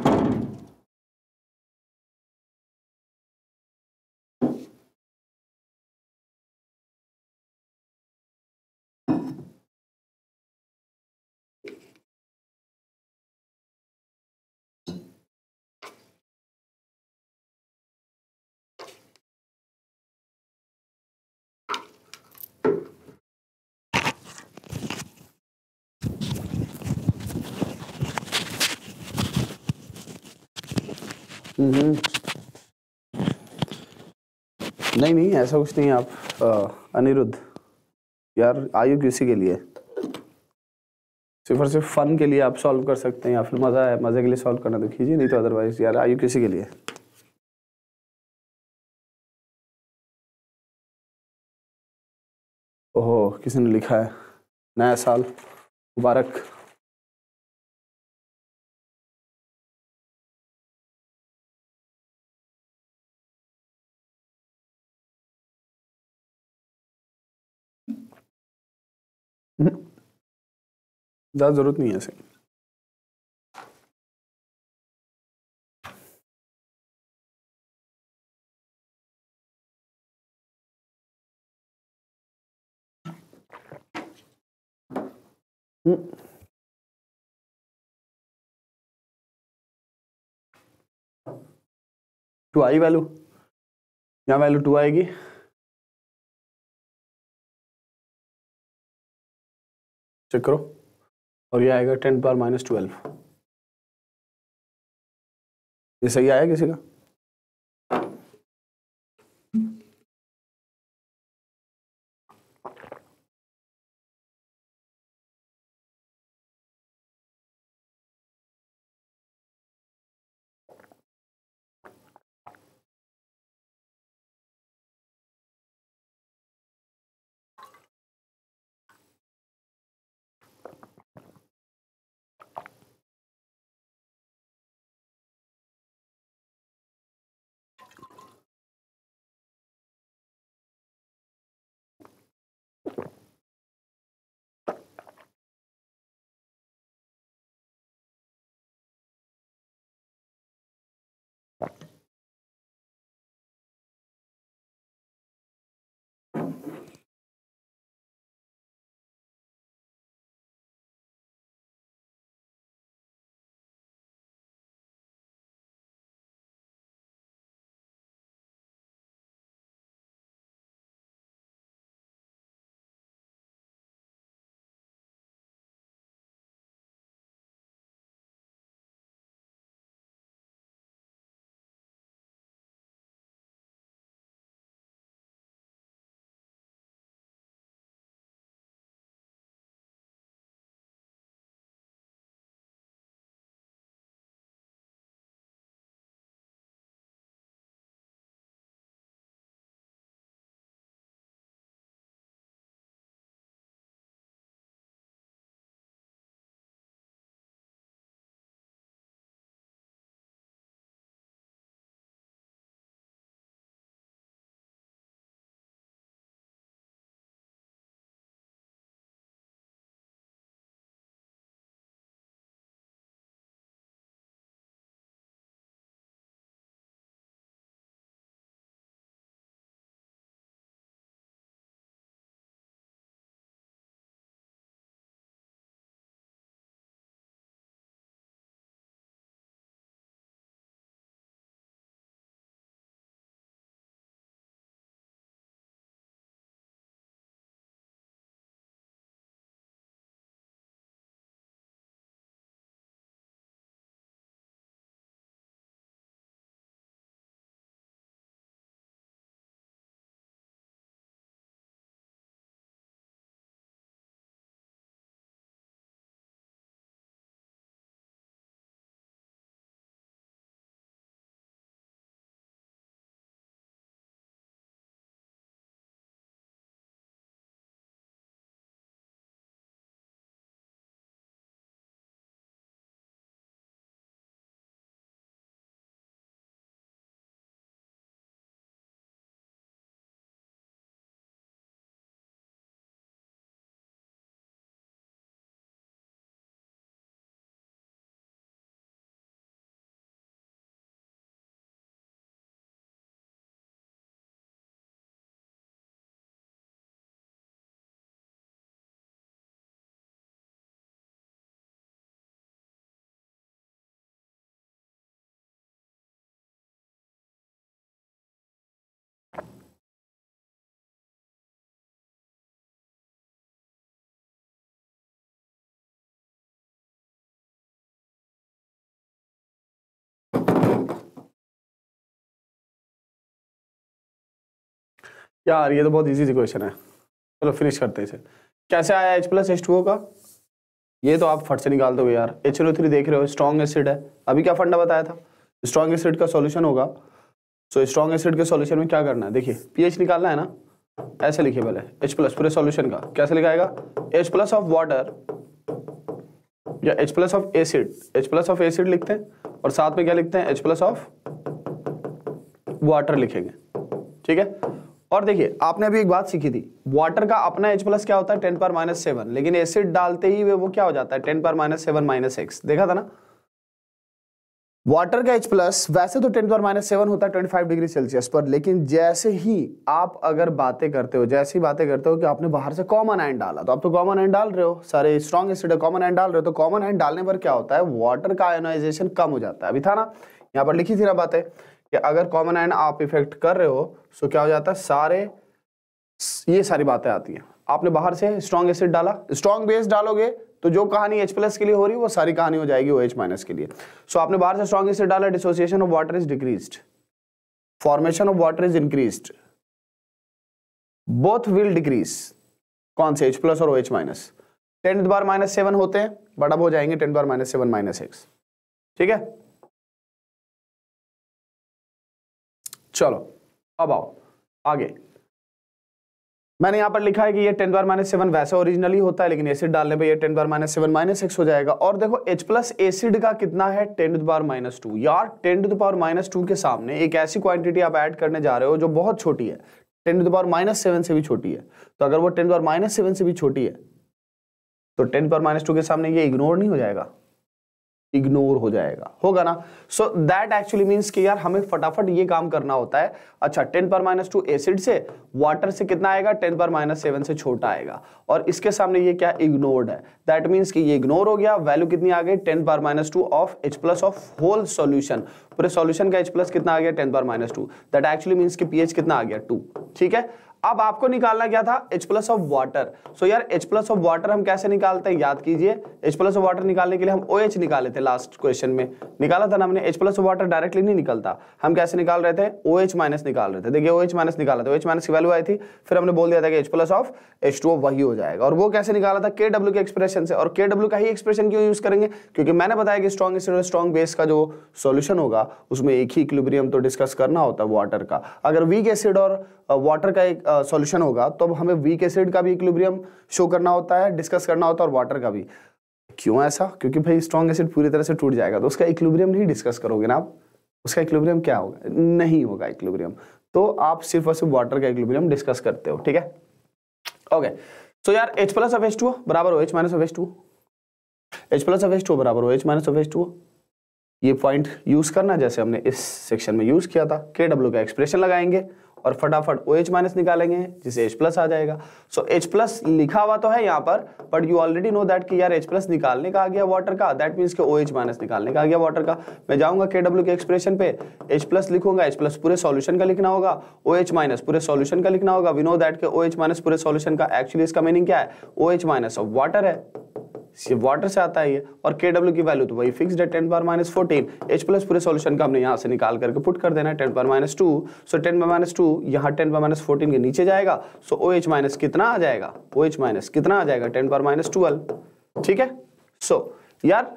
[SPEAKER 3] Thank you. हम्म।
[SPEAKER 2] नहीं नहीं ऐसा कुछ नहीं आप आ, अनिरुद्ध यार आयु किसी के लिए सिर्फ और सिर्फ फन के लिए आप सॉल्व कर सकते हैं या फिर मज़ा है मज़े
[SPEAKER 1] के लिए सॉल्व करना तो कीजिए नहीं तो अदरवाइज यार आयु किसी के लिए ओहो किसी ने लिखा है नया साल मुबारक ज़्यादा ज़रूरत नहीं है ऐसे टू आई वैल्यू यहाँ वैल्यू टू आएगी चेक करो और ये आएगा टेन पावर माइनस ट्वेल्व ये सही आया किसी का यार ये तो बहुत इजी सी क्वेश्चन है चलो फिनिश करते हैं इसे कैसे आया
[SPEAKER 2] एच प्लस एच टू का ये तो आप फट से निकाल दो यार एच एन ओ थ्री देख रहे हो स्ट्रॉन्ग एसिड है अभी क्या फंडा बताया था स्ट्रॉन्ग एसिड का सॉल्यूशन होगा सो स्ट्रॉन्ग एसिड के सॉल्यूशन में क्या करना है देखिए पीएच निकालना है ना ऐसे लिखिए पहले एच प्लस पूरे सोल्यूशन का कैसे लिखाएगा एच प्लस ऑफ वाटर या H plus of acid H plus of acid लिखते हैं और साथ में क्या लिखते हैं एच प्लस ऑफ वाटर लिखेंगे ठीक है और देखिए आपने अभी एक बात सीखी थी वाटर का अपना एच प्लस क्या होता है टेन पर माइनस सेवन लेकिन एसिड डालते ही वो क्या हो जाता है टेन पर माइनस सेवन माइनस एक्स देखा था ना वाटर का एच प्लस वैसे तो टेन पर माइनस सेवन होता है ट्वेंटी फाइव डिग्री सेल्सियस पर लेकिन जैसे ही आप अगर बातें करते हो जैसे ही बातें करते हो कि आपने बाहर से कॉमन आइन डाला तो आप तो कॉमन आइन डाल रहे हो सारे स्ट्रॉन्ग एसिड कॉमन आइन डाल रहे हो तो कॉमन आइन डालने पर क्या होता है वाटर का आयोनाइजेशन कम हो जाता है अभी था ना यहाँ पर लिखी थी ना बातें कि अगर कॉमन आयन आप इफेक्ट कर रहे हो सो क्या हो जाता है सारे ये सारी बातें आती हैं आपने बाहर से स्ट्रॉन्ग एसिड डाला स्ट्रॉन्ग बेस डालोगे तो जो कहानी H प्लस के लिए हो रही है वो सारी कहानी हो जाएगी OH के लिए सो so, आपने बाहर से स्ट्रॉन्ग एसिड डाला dissociation of water is decrease formation of water is increased both will decrease कौन से H प्लस और OH माइनस बार -7 सेवन होते हैं बट अब हो जाएंगे टेंथ बार माइनस सेवन माइनस एक्स ठीक है
[SPEAKER 1] चलो अब आओ आगे मैंने यहां पर लिखा है कि ये टेन बार माइनस सेवन वैसा ओरिजिनली होता
[SPEAKER 2] है लेकिन एसिड डालने पर ये टेन बार माइनस सेवन माइनस सिक्स हो जाएगा और देखो एच प्लस एसिड का कितना है टेन बार पावर माइनस टू यार टेन पावर माइनस टू के सामने एक ऐसी क्वांटिटी आप ऐड करने जा रहे हो जो बहुत छोटी है टेन पावर माइनस सेवन से भी छोटी है तो अगर वो टेन पावर माइनस सेवन से भी छोटी है तो टेन पावर माइनस टू के सामने ये इग्नोर नहीं हो जाएगा इग्नोर हो जाएगा होगा ना सो दैट एक्चुअली मीन्स कि यार हमें फटाफट ये काम करना होता है अच्छा टेन पर माइनस टू एसिड से वाटर से कितना आएगा टेन पर माइनस सेवन से छोटा आएगा और इसके सामने ये क्या इग्नोर्ड है दैट मीन्स कि ये इग्नोर हो गया वैल्यू कितनी आ गई टेन पर minus two of H plus of whole solution पूरे सोल्यूशन का एच प्लस कितना आ गया टेन पर minus two that actually means P H कितना आ गया टू ठीक है अब आपको निकालना क्या था H plus of water so यार H प्लस ऑफ वाटर हम कैसे निकालते हैं याद कीजिए H प्लस ऑफ वाटर निकालने के लिए हम OH निकाले थे लास्ट क्वेश्चन में निकाला था ना हमने H plus of water directly नहीं निकलता हम कैसे निकाल रहे थे OH माइनस निकाल रहे थे देखिए OH माइनस निकाला था OH माइनस की वैल्यू आई थी फिर हमने बोल दिया था कि एच प्लस ऑफ एच वही हो जाएगा और वो कैसे निकाला था के के एक्सप्रेशन से और के का ही एक्सप्रेशन क्यों यूज करेंगे क्योंकि मैंने बताया कि स्ट्रॉन्ग स्ट्रॉन्ग बेस का जो सोल्यूशन होगा उसमें एक ही इक्विब्रियम तो डिस्कस करना होता है वाटर का अगर वीक एसिड और वाटर का एक सॉल्यूशन होगा तो अब हमें वीक एसिड का भी इक्विलिब्रियम शो करना होता है डिस्कस करना होता है और वाटर का भी क्यों ऐसा क्योंकि भाई स्ट्रॉन्ग एसिड पूरी तरह से टूट जाएगा तो उसका इक्विलिब्रियम नहीं डिस्कस करोगे ना आप उसका इक्विलिब्रियम क्या होगा नहीं होगा इक्विलिब्रियम तो आप सिर्फ और सिर्फ वाटर का इक्विलिब्रियम डिस्कस करते हो ठीक है ओके सो यार H plus of H two बराबर हो H minus of H two H plus of H two बराबर हो H minus of H two ये पॉइंट यूज करना जैसे हमने इस सेक्शन में यूज किया था के डब्ल्यू का एक्सप्रेशन लगाएंगे और फटाफट ओ एच माइनस निकालेंगे जिसे एच प्लस आ जाएगा सो एच प्लस लिखा हुआ तो है यहाँ पर but you already know that कि यार एच प्लस निकालने का आ गया वाटर का दैट मीन्स के ओ एच माइनस निकालने का आ गया वाटर का मैं जाऊँगा के डब्ल्यू के एक्सप्रेशन पे एच प्लस लिखूंगा एच प्लस पूरे सॉल्यूशन का लिखना होगा ओ एच माइनस पूरे सॉल्यूशन का लिखना होगा वी नो दैट के ओ एच माइनस पूरे सॉल्यूशन का एक्चुअली इसका मीनिंग क्या है O H minus of water है वाटर से आता है ये और के डब्ल्यू की वैल्यू तो वही फिक्स है ten power minus fourteen H plus पूरे सॉल्यूशन का हमने यहाँ से निकाल करके पुट कर देना है ten power minus two so ten power minus two यहाँ टेन पावर माइनस फोर्टीन के नीचे जाएगा सो ओ एच माइनस कितना आ जाएगा ओ एच माइनस कितना आ जाएगा टेन पावर माइनस ट्वेल्व ठीक है सो so, यार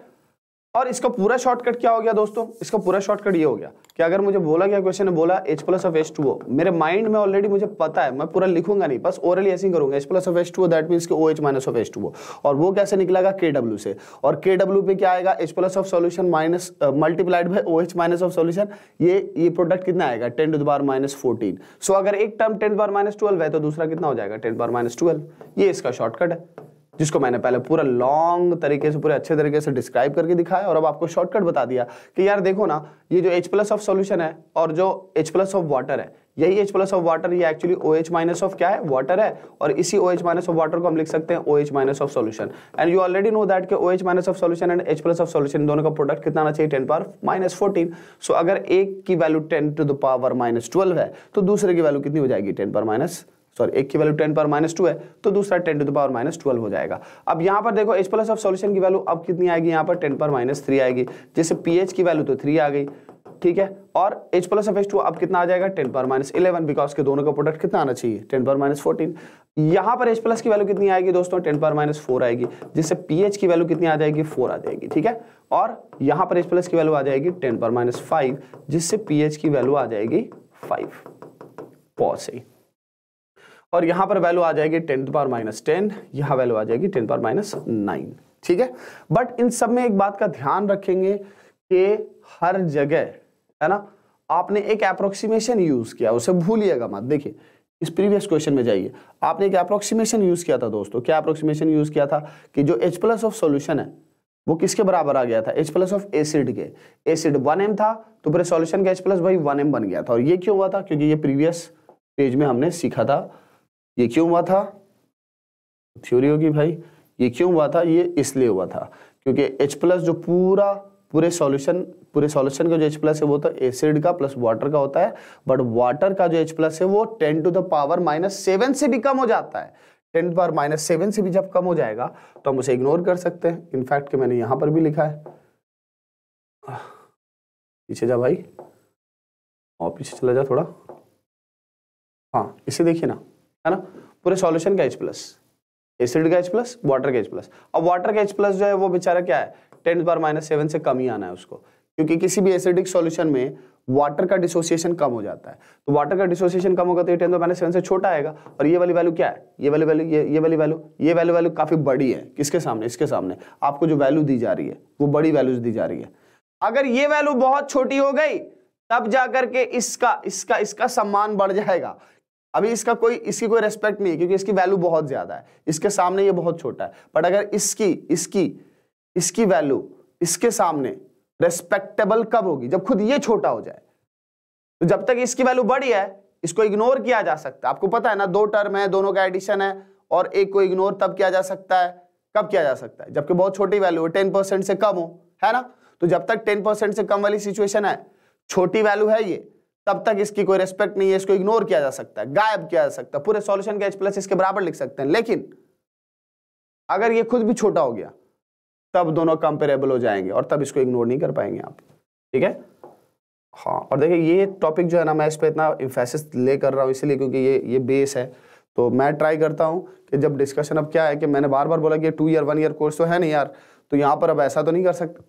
[SPEAKER 2] और इसका पूरा शॉर्टकट क्या हो गया दोस्तों इसका पूरा शॉर्टकट ये हो गया कि अगर मुझे बोला गया क्वेश्चन ने बोला H plus of S two मेरे माइंड में ऑलरेडी मुझे पता है मैं पूरा लिखूंगा नहीं बस ओरली ऐसे ही करूंगा H plus of S two that means O H minus of S two और वो कैसे निकलेगा के डब्ल्यू से और के डब्ल्यू पे क्या आएगा H plus of solution minus multiplied by O H minus of solution ये ये प्रोडक्ट कितना आएगा ten to the minus fourteen so अगर एक टर्म टेन बार माइनस ट्वेल्व है तो दूसरा कितना हो जाएगा टेन बार माइनस ट्वेल्व ये इसका शॉर्टकट है जिसको मैंने पहले पूरा लॉन्ग तरीके से पूरे अच्छे तरीके से डिस्क्राइब करके दिखाया और अब आपको शॉर्टकट बता दिया कि यार देखो ना ये जो एच प्लस ऑफ सोल्यूशन है और जो एच प्लस ऑफ वाटर है यही एच प्लस ऑफ वाटर ये actually O H minus of क्या है वाटर है और इसी O H minus of water को हम लिख सकते हैं O H minus of solution and you already know that के O H minus of solution and H plus of solution दोनों का प्रोडक्ट कितना आना चाहिए ten power minus fourteen so अगर एक की value ten to the power minus twelve है तो दूसरे की वैल्यू कितनी हो जाएगी टेन पावर माइनस सॉरी एक की value ten power minus two है तो दूसरा ten to the power minus twelve हो जाएगा अब यहाँ पर देखो एच प्लस ऑफ सॉल्यूशन की वैल्यू अब कितनी आएगी यहाँ पर टेन पावर माइनस थ्री आएगी जैसे पी की वैल्यू तो थ्री आ गई ठीक है और H plus of H two अब कितना आ जाएगा ten power minus eleven because के दोनों का प्रोडक्ट कितना आना चाहिए टेन पावर माइनस फोर्टीन यहाँ पर एच प्लस की वैल्यू कितनी आएगी दोस्तों टेन पावर माइनस फोर आएगी जिससे PH की वैल्यू कितनी आ जाएगी फोर आ जाएगी ठीक है और यहाँ पर एच प्लस की वैल्यू आ जाएगी टेन पावर माइनस फाइव जिससे पी की वैल्यू आ जाएगी फाइव पॉज सही और यहां पर वैल्यू आ जाएगी टेन पावर माइनस टेन यहाँ वैल्यू आ जाएगी टेन पावर माइनस नाइन ठीक है बट इन सब में एक बात का ध्यान रखेंगे कि हर जगह है ना आपने एक अप्रोक्सीमेशन यूज किया उसे भूलिएगा मत देखिए इस प्रीवियस क्वेश्चन में जाइए आपने एक अप्रोक्सीमेशन यूज किया था दोस्तों क्या अप्रोक्सीमेशन यूज किया था कि जो एच प्लस ऑफ सोल्यूशन है वो किसके बराबर आ गया था एच प्लस ऑफ एसिड के एसिड वन एम था तो पूरे सोल्यूशन का एच प्लस वन एम बन गया था और ये क्यों हुआ था क्योंकि ये प्रीवियस पेज में हमने सीखा था ये क्यों हुआ था थ्योरी होगी भाई ये क्यों हुआ था ये इसलिए हुआ था क्योंकि H प्लस जो पूरा पूरे सॉल्यूशन पूरे सॉल्यूशन का जो H प्लस है वो तो एसिड का प्लस वाटर का होता है बट वाटर का जो H प्लस है वो ten to the power minus seven से भी कम हो जाता है टेन पावर माइनस सेवन से भी जब कम हो जाएगा तो हम उसे इग्नोर कर सकते हैं इनफैक्ट कि मैंने यहां पर भी लिखा है पीछे जा भाई और पीछे चला जा थोड़ा हाँ इसे देखिए ना है ना पूरे सॉल्यूशन का एच प्लस एसिड का एच प्लस वाटर का एच प्लस अब वाटर का एच प्लस जो है वो बेचारा क्या है टेन बार माइनस सेवन से कम ही आना है उसको क्योंकि किसी भी एसिडिक सॉल्यूशन में वाटर का डिसोसिएशन कम हो जाता है तो वाटर का डिसोसिएशन कम होगा तो ये टेन माइनस सेवन से छोटा आएगा और ये वाली वैल्यू क्या है ये वाली वैल्यू ये वाली वैल्यू ये वैल्यू वैल्यू काफ़ी बड़ी है किसके सामने इसके सामने आपको जो वैल्यू दी जा रही है वो बड़ी वैल्यूज दी जा रही है अगर ये वैल्यू बहुत छोटी हो गई तब जाकर के इसका इसका इसका सम्मान बढ़ जाएगा अभी इसका कोई इसकी कोई रेस्पेक्ट नहीं है क्योंकि इसकी वैल्यू बहुत ज़्यादा है इसके सामने ये बहुत छोटा है बट अगर इसकी इसकी इसकी वैल्यू इसके सामने रेस्पेक्टेबल कब होगी जब खुद ये छोटा हो जाए तो जब तक इसकी वैल्यू बड़ी है इसको इग्नोर किया जा सकता है आपको पता है ना दो टर्म है दोनों का एडिशन है और एक को इग्नोर तब किया जा सकता है कब किया जा सकता है जबकि बहुत छोटी वैल्यू है टेन परसेंट से कम हो है ना तो जब तक टेन परसेंट से कम वाली सिचुएशन है छोटी वैल्यू है ये तब तक इसकी कोई रेस्पेक्ट नहीं है इसको इग्नोर किया जा सकता है गायब किया जा सकता है पूरे सॉल्यूशन का एच प्लस इसके बराबर लिख सकते हैं लेकिन अगर ये खुद भी छोटा हो गया तब दोनों कंपेरेबल हो जाएंगे और तब इसको इग्नोर नहीं कर पाएंगे आप ठीक है हाँ और देखिए ये टॉपिक जो है ना मैं इस पर इतना इम्फेसिस ले कर रहा हूँ इसीलिए क्योंकि ये ये बेस है तो मैं ट्राई करता हूँ कि जब डिस्कशन अब क्या है कि मैंने बार बार बोला कि two year one year course तो है नहीं यार तो यहाँ पर अब ऐसा तो नहीं कर सकते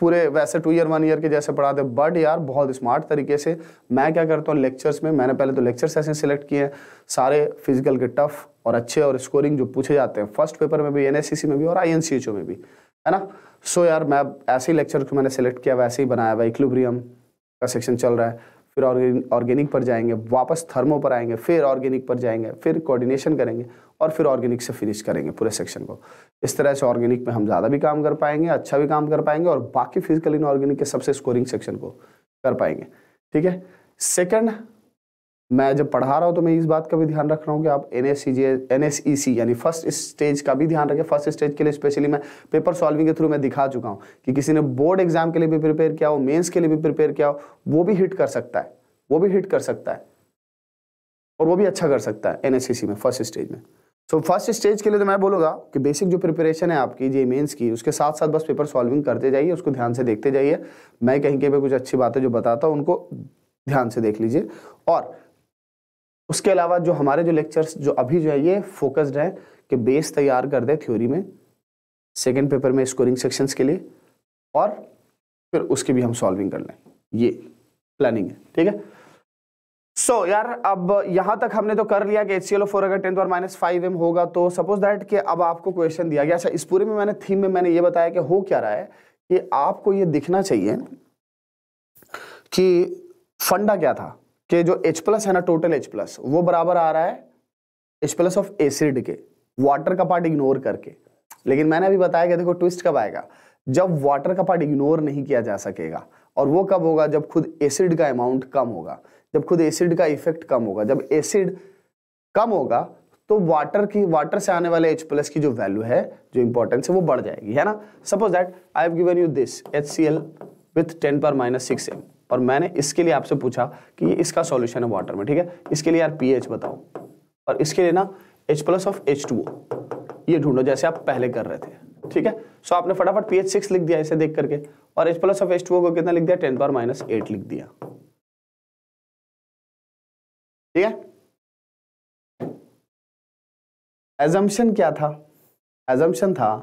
[SPEAKER 2] पूरे वैसे टू ईयर वन ईयर के जैसे पढ़ाते बट यार बहुत स्मार्ट तरीके से मैं क्या करता हूँ लेक्चर्स में मैंने पहले तो लेक्चर सेशन सिलेक्ट किए हैं सारे फिजिकल के टफ और अच्छे और स्कोरिंग जो पूछे जाते हैं फर्स्ट पेपर में भी एन में भी और आई में भी है ना सो so यार मैं ऐसे ही लेक्चर को मैंने सेलेक्ट किया वैसे ही बनाया हुआ इक्लुब्रियम का सेक्शन चल रहा है फिर ऑर्गेनिक पर जाएंगे वापस थर्मो पर आएंगे फिर ऑर्गेनिक पर जाएंगे फिर कोऑर्डिनेशन करेंगे और फिर ऑर्गेनिक से फिनिश करेंगे पूरे सेक्शन को इस तरह से ऑर्गेनिक में हम ज़्यादा भी काम कर पाएंगे अच्छा भी काम कर पाएंगे और बाकी फिजिकल इन ऑर्गेनिक के सबसे स्कोरिंग सेक्शन को कर पाएंगे ठीक है सेकंड मैं जब पढ़ा रहा हूँ तो मैं इस बात का भी ध्यान रख रहा हूँ कि आप N S C N S यानी फर्स्ट स्टेज का भी ध्यान रखें फर्स्ट स्टेज के लिए स्पेशली मैं पेपर सॉल्विंग के थ्रू मैं दिखा चुका हूँ कि किसी ने बोर्ड एग्जाम के लिए भी प्रिपेयर किया हो मेंस के लिए भी प्रिपेयर किया हो वो भी हिट कर सकता है वो भी हिट कर सकता है और वो भी अच्छा कर सकता है एन e में फर्स्ट स्टेज में सो फर्स्ट स्टेज के लिए तो मैं बोलूँगा कि बेसिक जो प्रिपरेशन है आपकी जी मेन्स की उसके साथ साथ बस पेपर सॉल्विंग करते जाइए उसको ध्यान से देखते जाइए मैं कहीं कहीं पर कुछ अच्छी बातें जो बताता हूँ उनको ध्यान से देख लीजिए और उसके अलावा जो हमारे जो लेक्चर्स जो अभी जो है ये फोकस्ड है कि बेस तैयार कर दे थ्योरी में सेकेंड पेपर में स्कोरिंग सेक्शंस के लिए और फिर उसकी भी हम सॉल्विंग कर लें ये प्लानिंग है ठीक है सो so, यार अब यहां तक हमने तो कर लिया कि एच फोर अगर टेंथ और माइनस फाइव एम होगा तो सपोज दैट कि अब आपको क्वेश्चन दिया गया अच्छा इस पूरे में मैंने थीम में मैंने ये बताया कि हो क्या रहा है कि आपको ये दिखना चाहिए कि फंडा क्या था कि जो H प्लस है ना टोटल H प्लस वो बराबर आ रहा है H प्लस ऑफ एसिड के वाटर का पार्ट इग्नोर करके लेकिन मैंने अभी बताया कि देखो ट्विस्ट कब आएगा जब वाटर का पार्ट इग्नोर नहीं किया जा सकेगा और वो कब होगा जब खुद एसिड का अमाउंट कम होगा जब खुद एसिड का इफेक्ट कम होगा जब एसिड कम होगा तो वाटर की वाटर से आने वाले H प्लस की जो वैल्यू है जो इंपॉर्टेंस है वो बढ़ जाएगी है ना suppose that I have given you this H C L with ten पर माइनस सिक्स एम और मैंने इसके लिए आपसे पूछा कि इसका सॉल्यूशन है वाटर में ठीक है इसके लिए यार पीएच बताओ और इसके लिए ना H plus of H two ये ढूंढो जैसे आप पहले कर रहे थे ठीक है सो आपने फटाफट पी एच सिक्स लिख दिया इसे देख करके और H plus of H two को
[SPEAKER 1] कितना लिख दिया टेन पावर माइनस एट लिख दिया ठीक है एजम्पन क्या था एजम्पन था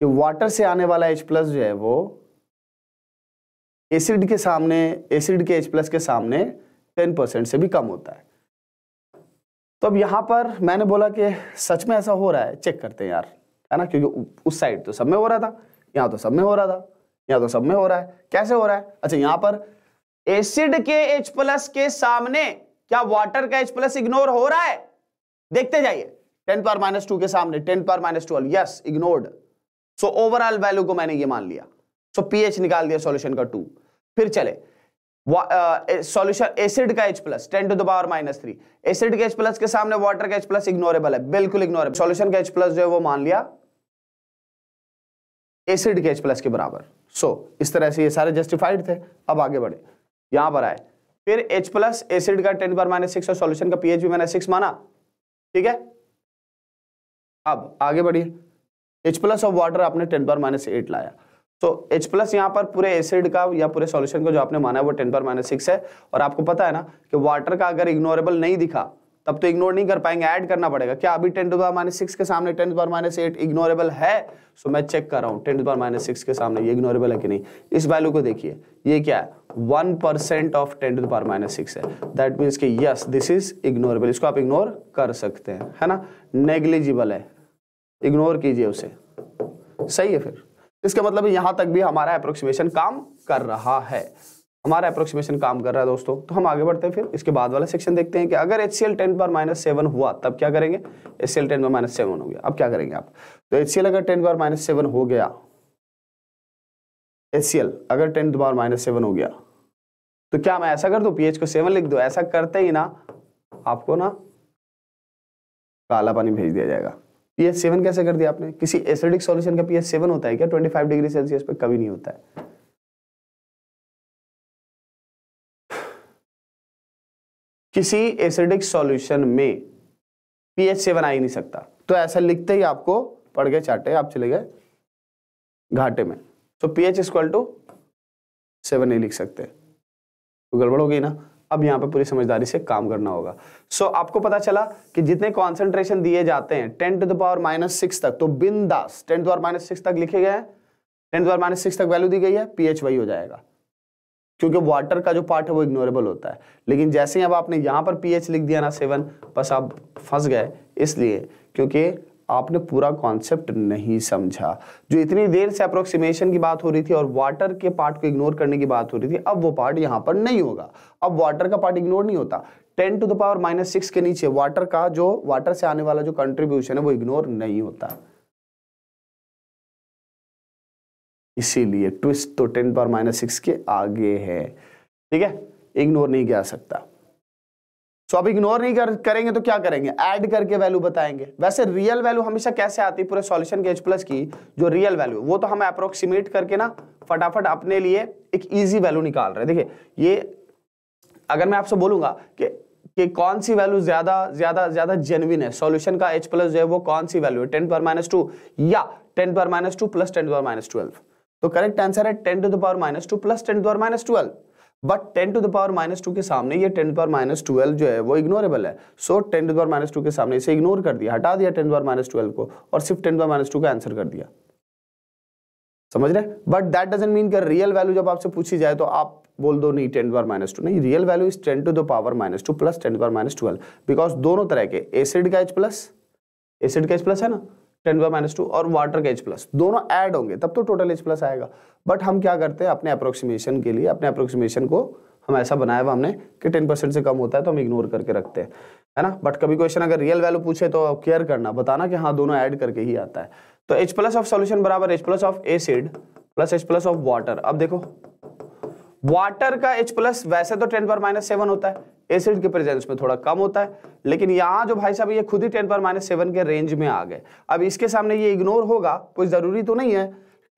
[SPEAKER 1] कि वाटर से आने वाला एच प्लस जो है वो
[SPEAKER 2] एसिड के सामने एसिड के एच प्लस के सामने टेन परसेंट से भी कम होता है तो अब यहां पर मैंने बोला कि सच में ऐसा हो रहा है चेक करते हैं यार है ना क्योंकि उस साइड तो सब में हो रहा था यहां तो सब में हो रहा था यहां तो सब में हो रहा है कैसे हो रहा है अच्छा यहां पर एसिड के एच प्लस के सामने क्या वाटर का एच प्लस इग्नोर हो रहा है देखते जाइए टेन पर माइनस टू के सामने टेन पर minus twelve yes ignored so overall value को मैंने ये मान लिया सो so, पीएच निकाल दिया सॉल्यूशन का टू फिर चले सॉल्यूशन एसिड का H plus ten to the power minus three acid के H प्लस के सामने वाटर का H प्लस इग्नोरेबल है बिल्कुल इग्नोरेबल सॉल्यूशन का H प्लस जो है वो मान लिया एसिड के H प्लस के बराबर सो so, इस तरह से ये सारे जस्टिफाइड थे अब आगे बढ़े यहां पर आए फिर H प्लस एसिड का टेन पावर माइनस सिक्स और सोल्यूशन का पीएच भी मैंने सिक्स माना ठीक है अब आगे बढ़िए H प्लस ऑफ वाटर आपने टेन पावर माइनस एट लाया तो H प्लस यहाँ पर पूरे एसिड का या पूरे सॉल्यूशन का जो आपने माना है वो टेन पर माइनस सिक्स है और आपको पता है ना कि वाटर का अगर इग्नोरेबल नहीं दिखा तब तो इग्नोर नहीं कर पाएंगे ऐड करना पड़ेगा क्या अभी टेन बार माइनस सिक्स के सामने टेन बार माइनस एट इग्नोरेबल है सो मैं चेक कर रहा हूँ टेन बार माइनस सिक्स के सामने ये इग्नोरेबल है कि नहीं इस वैल्यू को देखिए ये क्या है one percent of ten two power minus six है दैट मीन्स कि यस दिस इज इग्नोरेबल इसको आप इग्नोर कर सकते हैं है ना नेग्लिजिबल है इग्नोर कीजिए उसे सही है फिर इसका मतलब यहां तक भी हमारा अप्रोक्सीमेशन काम कर रहा है हमारा अप्रोक्सीमेशन काम कर रहा है दोस्तों तो हम आगे बढ़ते हैं फिर इसके बाद वाला सेक्शन देखते हैं कि अगर एच सी एल टेन पर माइनस सेवन हुआ तब क्या करेंगे एच सी एल टेन पर माइनस सेवन हो गया अब क्या करेंगे आप तो एच सी एल अगर टेन पर माइनस सेवन हो गया एच सी एल अगर टेन पर माइनस सेवन हो गया तो क्या मैं ऐसा कर पी एच को सेवन लिख दो ऐसा करते ही ना आपको ना काला पानी भेज दिया जाएगा पीएच सेवन कैसे कर दिया आपने किसी एसिडिक सॉल्यूशन का पीएच सेवन होता है क्या 25 डिग्री सेल्सियस पे कभी नहीं होता है
[SPEAKER 1] किसी एसिडिक सॉल्यूशन में पीएच सेवन आ ही नहीं सकता तो ऐसा लिखते ही आपको पढ़ गए
[SPEAKER 2] चाटे आप चले गए घाटे में तो पीएच इक्वल टू सेवन नहीं लिख सकते तो गड़बड़ हो गई ना अब यहाँ पे पूरी समझदारी से काम करना होगा सो so, आपको पता चला कि जितने कॉन्सेंट्रेशन दिए जाते हैं ten to the power minus six तक तो बिंदास ten to power minus six तक लिखे गए हैं ten to power minus six तक वैल्यू दी गई है पीएच वही हो जाएगा क्योंकि वाटर का जो पार्ट है वो इग्नोरेबल होता है लेकिन जैसे ही अब आपने यहाँ पर पीएच लिख दिया ना सेवन बस आप फंस गए इसलिए क्योंकि आपने पूरा कॉन्सेप्ट नहीं समझा जो इतनी देर से अप्रोक्सीमेशन की बात हो रही थी और वाटर के पार्ट को इग्नोर करने की बात हो रही थी अब वो पार्ट यहाँ पर नहीं होगा अब वाटर का पार्ट इग्नोर नहीं होता ten to the power minus six के नीचे वाटर का जो वाटर से आने वाला जो कंट्रीब्यूशन है वो इग्नोर नहीं होता इसीलिए ट्विस्ट तो टेन पावर माइनस सिक्स के आगे है ठीक है इग्नोर नहीं किया सकता सो so, अब इग्नोर नहीं कर, करेंगे तो क्या करेंगे ऐड करके वैल्यू बताएंगे वैसे रियल वैल्यू हमेशा कैसे आती है पूरे सॉल्यूशन के एच प्लस की जो रियल वैल्यू वो तो हम अप्रोक्सीमेट करके ना फटाफट अपने लिए एक ईजी वैल्यू निकाल रहे हैं देखिए ये अगर मैं आपसे बोलूंगा कि कि कौन सी वैल्यू ज्यादा ज्यादा ज्यादा जेनविन है सॉल्यूशन का एच प्लस जो है वो कौन सी वैल्यू है टेन पर माइनस टू या टेन पर माइनस टू प्लस टेन पर माइनस ट्वेल्व तो करेक्ट आंसर है ten to the power minus two plus ten पर minus twelve but ten to the power minus two के सामने ये टेन पावर माइनस ट्वेल्व जो है वो इग्नोरेबल है so ten to power minus two के सामने इसे इग्नोर कर दिया हटा दिया टेन पावर माइनस ट्वेल्व को और सिर्फ टेन पावर माइनस टू का आंसर कर दिया समझ रहे बट दैट डजेंट मीन कर रियल वैल्यू जब आपसे पूछी जाए तो आप बोल दो नहीं टेन पावर माइनस टू नहीं real value is ten to the power minus two plus ten power minus twelve because दोनों तरह के एसिड का एच प्लस एसिड का एच प्लस है ना टेन बाय माइनस टू और वाटर का एच प्लस दोनों ऐड होंगे तब तो टोटल एच प्लस आएगा बट हम क्या करते हैं अपने अप्रोक्सीमेशन के लिए अपने अप्रोक्सीमेशन को हम ऐसा बनाया हुआ हमने कि टेन परसेंट से कम होता है तो हम इग्नोर करके रखते हैं है ना बट कभी क्वेश्चन अगर रियल वैल्यू पूछे तो केयर करना बताना कि हाँ दोनों ऐड करके ही आता है तो एच प्लस ऑफ सोल्यूशन बराबर H plus of acid plus H plus of water अब देखो वाटर का एच प्लस वैसे तो टेन पर माइनस सेवन होता है एसिड के प्रेजेंस में थोड़ा कम होता है लेकिन यहाँ जो भाई साहब ये खुद ही टेन पर माइनस सेवन के रेंज में आ गए अब इसके सामने ये इग्नोर होगा कोई ज़रूरी तो नहीं है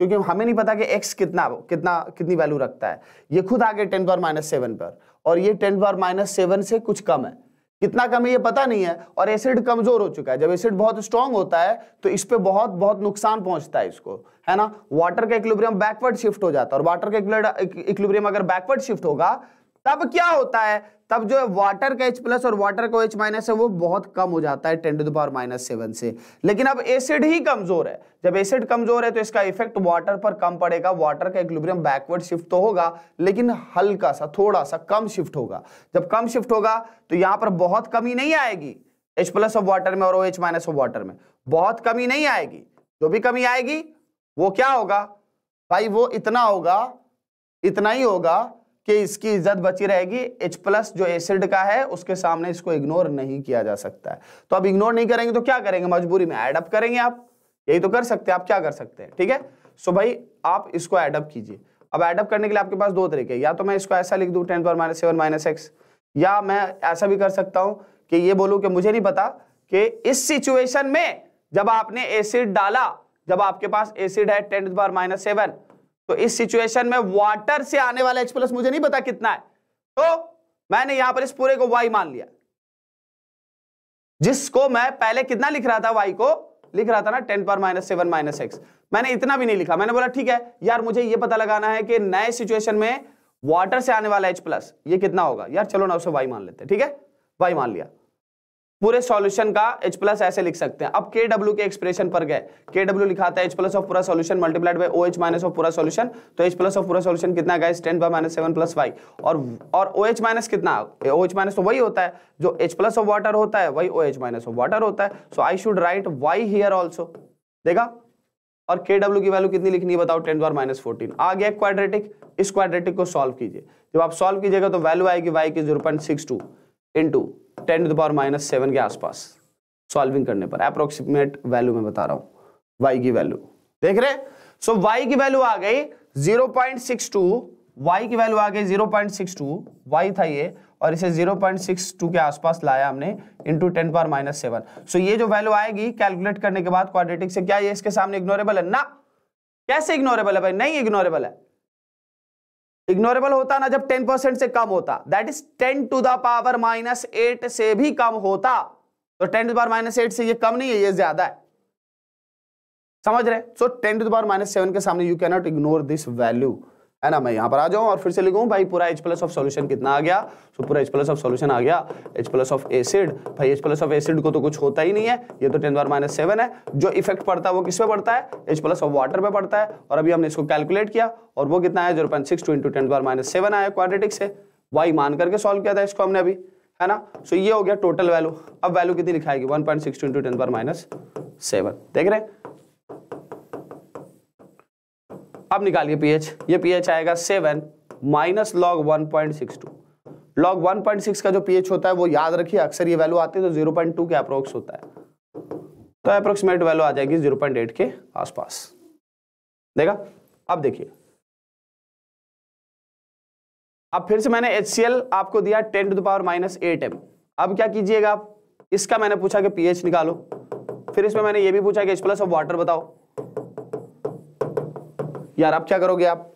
[SPEAKER 2] क्योंकि हमें नहीं पता कि एक्स कितना कितना कितनी वैल्यू रखता है ये खुद गए टेन पर माइनस सेवन पर और ये टेन पर माइनस सेवन से कुछ कम है कितना कम है ये पता नहीं है और एसिड कमजोर हो चुका है जब एसिड बहुत स्ट्रांग होता है तो इस पर बहुत बहुत नुकसान पहुंचता है इसको है ना वाटर का इक्लिब्रियम बैकवर्ड शिफ्ट हो जाता है और वाटर का इक्लिब्रियम अगर बैकवर्ड शिफ्ट होगा तब क्या होता है तब जो है वाटर का एच प्लस और वाटर का एच माइनस है वो बहुत कम हो जाता है ten to the power minus seven से लेकिन अब एसिड ही कमजोर है जब एसिड कमजोर है तो इसका इफेक्ट वाटर पर कम पड़ेगा वाटर का इक्विलिब्रियम बैकवर्ड शिफ्ट तो होगा लेकिन हल्का सा थोड़ा सा कम शिफ्ट होगा जब कम शिफ्ट होगा तो यहां पर बहुत कमी नहीं आएगी एच प्लस ऑफ वाटर में और O H minus of water में बहुत कमी नहीं आएगी जो भी कमी आएगी वो क्या होगा भाई वो इतना होगा इतना ही होगा कि इसकी इज्जत बची रहेगी एच प्लस जो एसिड का है उसके सामने इसको इग्नोर नहीं किया जा सकता है तो अब इग्नोर नहीं करेंगे तो क्या करेंगे मजबूरी में एडअप करेंगे आप यही तो कर सकते हैं आप क्या कर सकते हैं ठीक है सो भाई आप इसको एडअप कीजिए अब एडअप करने के लिए आपके पास दो तरीके या तो मैं इसको ऐसा लिख दू टेन पर माइनस सेवन माइनस एक्स या मैं ऐसा भी कर सकता हूं कि ये बोलू कि मुझे नहीं पता कि इस सिचुएशन में जब आपने एसिड डाला जब आपके पास एसिड है टेन पावर माइनस सेवन तो इस सिचुएशन में वाटर से आने वाला एच प्लस मुझे नहीं पता कितना है तो मैंने यहां पर इस पूरे को वाई मान लिया जिसको मैं पहले कितना लिख रहा था वाई को लिख रहा था ना टेन पर माइनस सेवन माइनस एक्स मैंने इतना भी नहीं लिखा मैंने बोला ठीक है यार मुझे यह पता लगाना है कि नए सिचुएशन में वाटर से आने वाला एच प्लस ये कितना होगा यार चलो ना उसे वाई मान लेते ठीक है वाई मान लिया पूरे सॉल्यूशन का एच प्लस ऐसे लिख सकते हैं अब के डब्ल्यू के एक्सप्रेशन पर गए के डब्ल्यू लिखा था एच प्लस ऑफ पूरा solution multiplied by H minus of पूरा सॉल्यूशन तो एच प्लस ऑफ पूरा सॉल्यूशन कितना गया ten by minus seven plus Y और और ओ एच माइनस कितना ओ एच माइनस तो वही होता है जो एच प्लस ऑफ वाटर होता है वही O H minus of water होता है so I should write Y here also देखा और के डब्ल्यू की वैल्यू कितनी लिखनी है बताओ टेन बार माइनस फोर्टीन आ गया क्वाड्रेटिक इस क्वाड्रेटिक को सॉल्व कीजिए जब आप सॉल्व कीजिएगा तो वैल्यू आएगी वाई की zero point six two into ten to the power minus seven के आसपास सॉल्विंग करने पर अप्रोक्सीमेट वैल्यू में बता रहा हूं वाई की वैल्यू देख रहे सो so, वाई की वैल्यू आ गई zero point six two Y की वैल्यू आ गई 0.62 वाई था ये और इसे 0.62 के आसपास लाया हमने into ten power minus seven so ये जो वैल्यू आएगी कैलकुलेट करने के बाद क्वाड्रेटिक से क्या ये इसके सामने इग्नोरेबल है ना कैसे इग्नोरेबल है भाई नहीं इग्नोरेबल है इग्नोरेबल होता ना जब टेन परसेंट से कम होता that is ten to the power minus eight से भी कम होता तो ten to power minus eight से ये कम नहीं है ये ज्यादा है समझ रहे so ten to the power minus seven के सामने you cannot ignore this value है ना मैं यहाँ पर आ जाऊँ और फिर से लिखूँ भाई पूरा एच प्लस ऑफ सोल्यूशन कितना आ गया तो पूरा एच प्लस ऑफ सोल्यूशन आ गया एच प्लस ऑफ एसिड भाई एच प्लस ऑफ एसिड को तो कुछ होता ही नहीं है ये तो टेन बार माइनस सेवन है जो इफेक्ट पड़ता है वो किस पे पड़ता है एच प्लस ऑफ वाटर पे पड़ता है और अभी हमने इसको कैलकुलेट किया और वो कितना है zero point six two into ten बार माइनस सेवन आया क्वाड्रेटिक से वाई मान करके सॉल्व किया था इसको हमने अभी है ना सो so ये हो गया टोटल वैल्यू अब वैल्यू कितनी लिखाएगी one point six two into ten बार माइनस सेवन देख रहे हैं अब निकालिए पीएच ये पीएच आएगा seven minus log one point six two log one point six का जो पीएच होता है वो याद रखिए अक्सर ये वैल्यू आती है तो जीरो पॉइंट टू के अप्रोक्स होता है तो अप्रोक्सीमेट वैल्यू आ जाएगी जीरो पॉइंट एट के आसपास देखा अब देखिए अब फिर से मैंने एच आपको दिया ten to the power minus eight M अब क्या कीजिएगा आप इसका मैंने पूछा कि पीएच निकालो फिर इसमें मैंने ये भी पूछा कि एच प्लस ऑफ वाटर बताओ यार अब क्या करोगे आप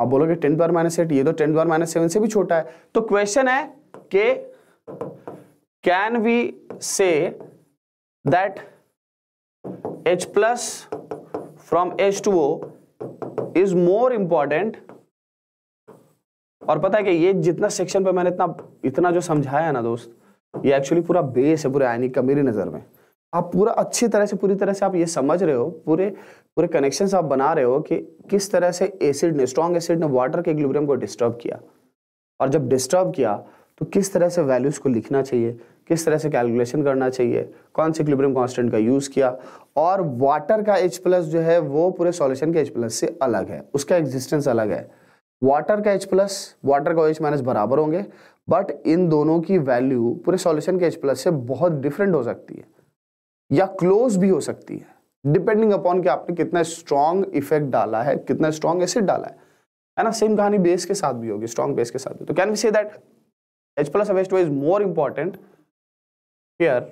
[SPEAKER 2] आप बोलोगे टेन पावर माइनस एट ये तो टेन पावर माइनस सेवन से भी छोटा है तो क्वेश्चन है कि can we say that H plus from H two O is more important और पता है कि ये जितना सेक्शन पे मैंने इतना इतना जो समझाया ना दोस्त ये एक्चुअली पूरा बेस है पूरे आयनिक का मेरी नज़र में आप पूरा अच्छी तरह से पूरी तरह से आप ये समझ रहे हो पूरे पूरे कनेक्शन आप बना रहे हो कि किस तरह से एसिड ने स्ट्रॉन्ग एसिड ने वाटर के इक्विलिब्रियम को डिस्टर्ब किया और जब डिस्टर्ब किया तो किस तरह से वैल्यूज़ को लिखना चाहिए किस तरह से कैलकुलेशन करना चाहिए कौन से इक्विलिब्रियम कांस्टेंट का यूज़ किया और वाटर का एच प्लस जो है वो पूरे सॉल्यूशन के एच प्लस से अलग है उसका एग्जिस्टेंस अलग है वाटर का एच प्लस वाटर का एच OH माइनस बराबर होंगे बट इन दोनों की वैल्यू पूरे सॉल्यूशन के एच प्लस से बहुत डिफरेंट हो सकती है या क्लोज भी हो सकती है डिपेंडिंग अपॉन कि आपने कितना स्ट्रॉन्ग इफेक्ट डाला है कितना स्ट्रॉन्ग एसिड डाला है है ना सेम कहानी बेस के साथ भी होगी स्ट्रॉन्ग बेस के साथ भी तो can we say that H plus of H two is more important here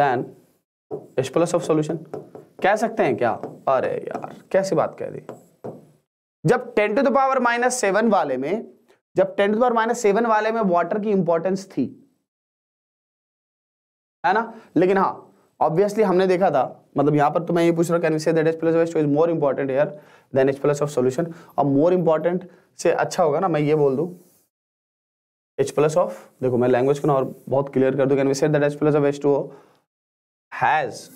[SPEAKER 2] than H plus of solution कह सकते हैं क्या अरे यार कैसी बात कह दी जब ten to the power minus seven वाले में जब ten to power minus seven वाले में वाटर की इंपॉर्टेंस थी है ना लेकिन हाँ ऑब्वियसली हमने देखा था मतलब यहाँ पर तो मैं ये पूछ रहा हूँ can sell say of is more important here than H plus of solution और मोर इम्पॉर्टेंट से अच्छा होगा ना मैं ये बोल दूँ एच प्लस ऑफ देखो मैं लैंग्वेज को ना और बहुत क्लियर कर दूँ can we set H plus of H two has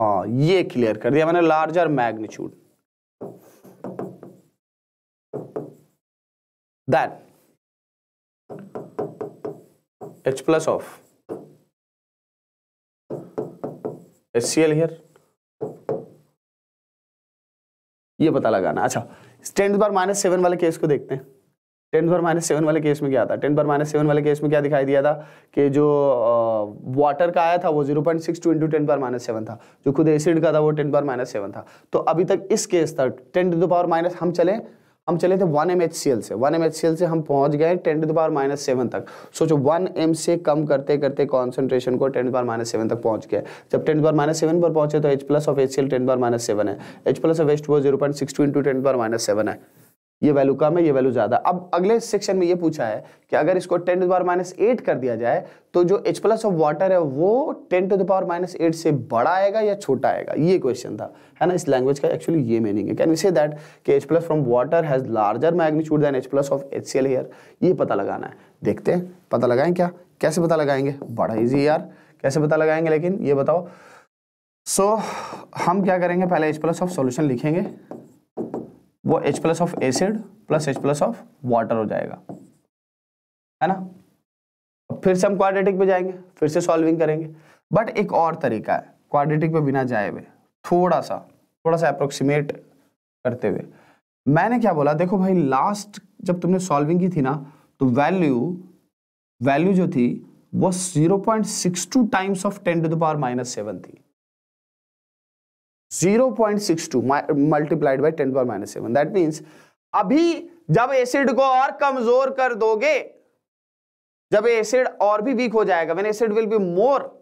[SPEAKER 1] हाँ ये क्लियर कर दिया मैंने larger magnitude that H plus of HCl here. ये पता लगाना अच्छा
[SPEAKER 2] टेंथ बार माइनस सेवन वाले केस को देखते हैं टेंथ बार माइनस सेवन वाले केस में क्या था टेंथ बार माइनस सेवन वाले केस में क्या दिखाई दिया था कि जो वाटर का आया था वो zero point six two into ten बार माइनस सेवन था जो खुद एसिड का था वो टेन बार माइनस सेवन था तो अभी तक इस केस था टेंथ टू पावर माइनस हम चले हम चले थे वन एम से वन एम से हम पहुंच गए ten to the power minus seven तक सोचो वन एम से कम करते करते कॉन्सेंट्रेशन को टेन बार माइनस सेवन तक पहुंच गया जब टेन बार माइनस सेवन पर पहुंचे तो H plus of H C L ten bar minus seven है H plus of H two zero point six two into ten bar minus seven है ये वैल्यू कम है ये वैल्यू ज्यादा अब अगले सेक्शन में ये पूछा है कि अगर इसको ten to power minus eight कर दिया जाए तो जो एच प्लस ऑफ वाटर है वो ten to power minus eight से बड़ा आएगा या छोटा आएगा ये क्वेश्चन था है ना इस लैंग्वेज का एक्चुअली ये मीनिंग है कैन वी से दैट कि H plus from water has larger magnitude than H plus of H C L here ये पता लगाना है देखते हैं पता लगाएं क्या कैसे पता लगाएंगे बड़ा ईजी यार कैसे पता लगाएंगे लेकिन ये बताओ सो so, हम क्या करेंगे पहले एच प्लस ऑफ सोल्यूशन लिखेंगे वो H plus of acid plus H plus of water हो जाएगा है ना फिर से हम क्वाड्रेटिक पे जाएंगे फिर से सॉल्विंग करेंगे बट एक और तरीका है क्वाड्रेटिक पे बिना जाए हुए थोड़ा सा थोड़ा सा अप्रोक्सीमेट करते हुए मैंने क्या बोला देखो भाई लास्ट जब तुमने सॉल्विंग की थी ना तो वैल्यू वैल्यू जो थी वो 0.62 times of 10 to the power minus seven थी zero point six two multiplied by ten power minus seven that means अभी जब एसिड को और कमजोर कर दोगे जब एसिड और भी वीक हो जाएगा when acid will be more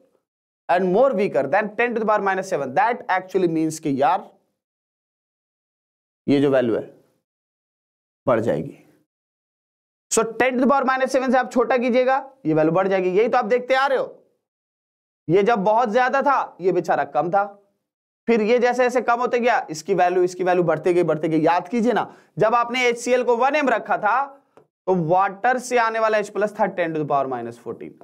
[SPEAKER 2] and more weaker than ten to the power minus seven that actually means कि यार ये जो वैल्यू
[SPEAKER 1] है बढ़ जाएगी
[SPEAKER 2] so ten to power minus seven से आप छोटा कीजिएगा ये वैल्यू बढ़ जाएगी यही तो आप देखते आ रहे हो ये जब बहुत ज्यादा था ये बेचारा कम था फिर ये जैसे जैसे कम होते गया इसकी वैल्यू इसकी वैल्यू बढ़ते गई बढ़ते गई याद कीजिए ना जब आपने एच को वन एम रखा था तो वाटर से आने वाला एच प्लस था ten to power minus fourteen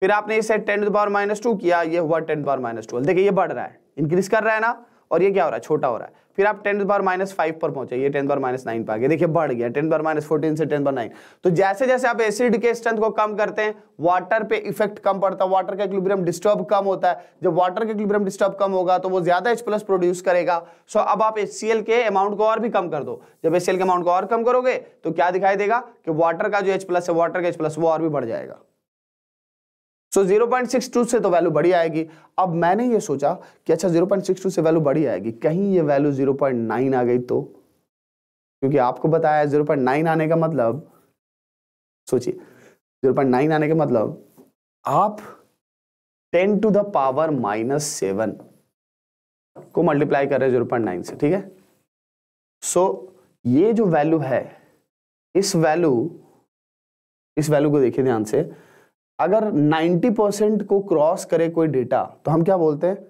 [SPEAKER 2] फिर आपने इसे ten to power minus two किया ये हुआ टेन पावर माइनस ट्वेल्व देखिए ये बढ़ रहा है इंक्रीज कर रहा है ना और ये क्या हो रहा है छोटा हो रहा है फिर आप टेन बार माइनस फाइव पर पहुंचे ये टेन बार माइनस नाइन पर आगे देखिए बढ़ गया टेन बार माइनस फोर्टीन से टेन बार नाइन तो जैसे जैसे आप एसिड के स्ट्रेंथ को कम करते हैं वाटर पे इफेक्ट कम पड़ता है वाटर का इक्विलिब्रियम डिस्टर्ब कम होता है जब वाटर का इक्विलिब्रियम डिस्टर्ब कम होगा तो वो ज्यादा एच प्लस प्रोड्यूस करेगा सो अब आप एच के अमाउंट को और भी कम कर दो जब एच के अमाउंट को और कम करोगे तो क्या दिखाई देगा कि वाटर का जो एच प्लस है वाटर का एच प्लस वो और भी बढ़ जाएगा सो so, 0.62 से तो वैल्यू बढ़ी आएगी अब मैंने ये सोचा कि अच्छा 0.62 से वैल्यू बढ़ी आएगी कहीं ये वैल्यू 0.9 आ गई तो क्योंकि आपको बताया 0.9 आने का मतलब सोचिए 0.9 आने का मतलब आप 10 to the power minus seven को मल्टीप्लाई कर रहे हैं 0.9 से ठीक है सो so, ये जो वैल्यू है इस वैल्यू इस वैल्यू को देखिए ध्यान से अगर 90 परसेंट को क्रॉस करे कोई डेटा तो हम क्या बोलते हैं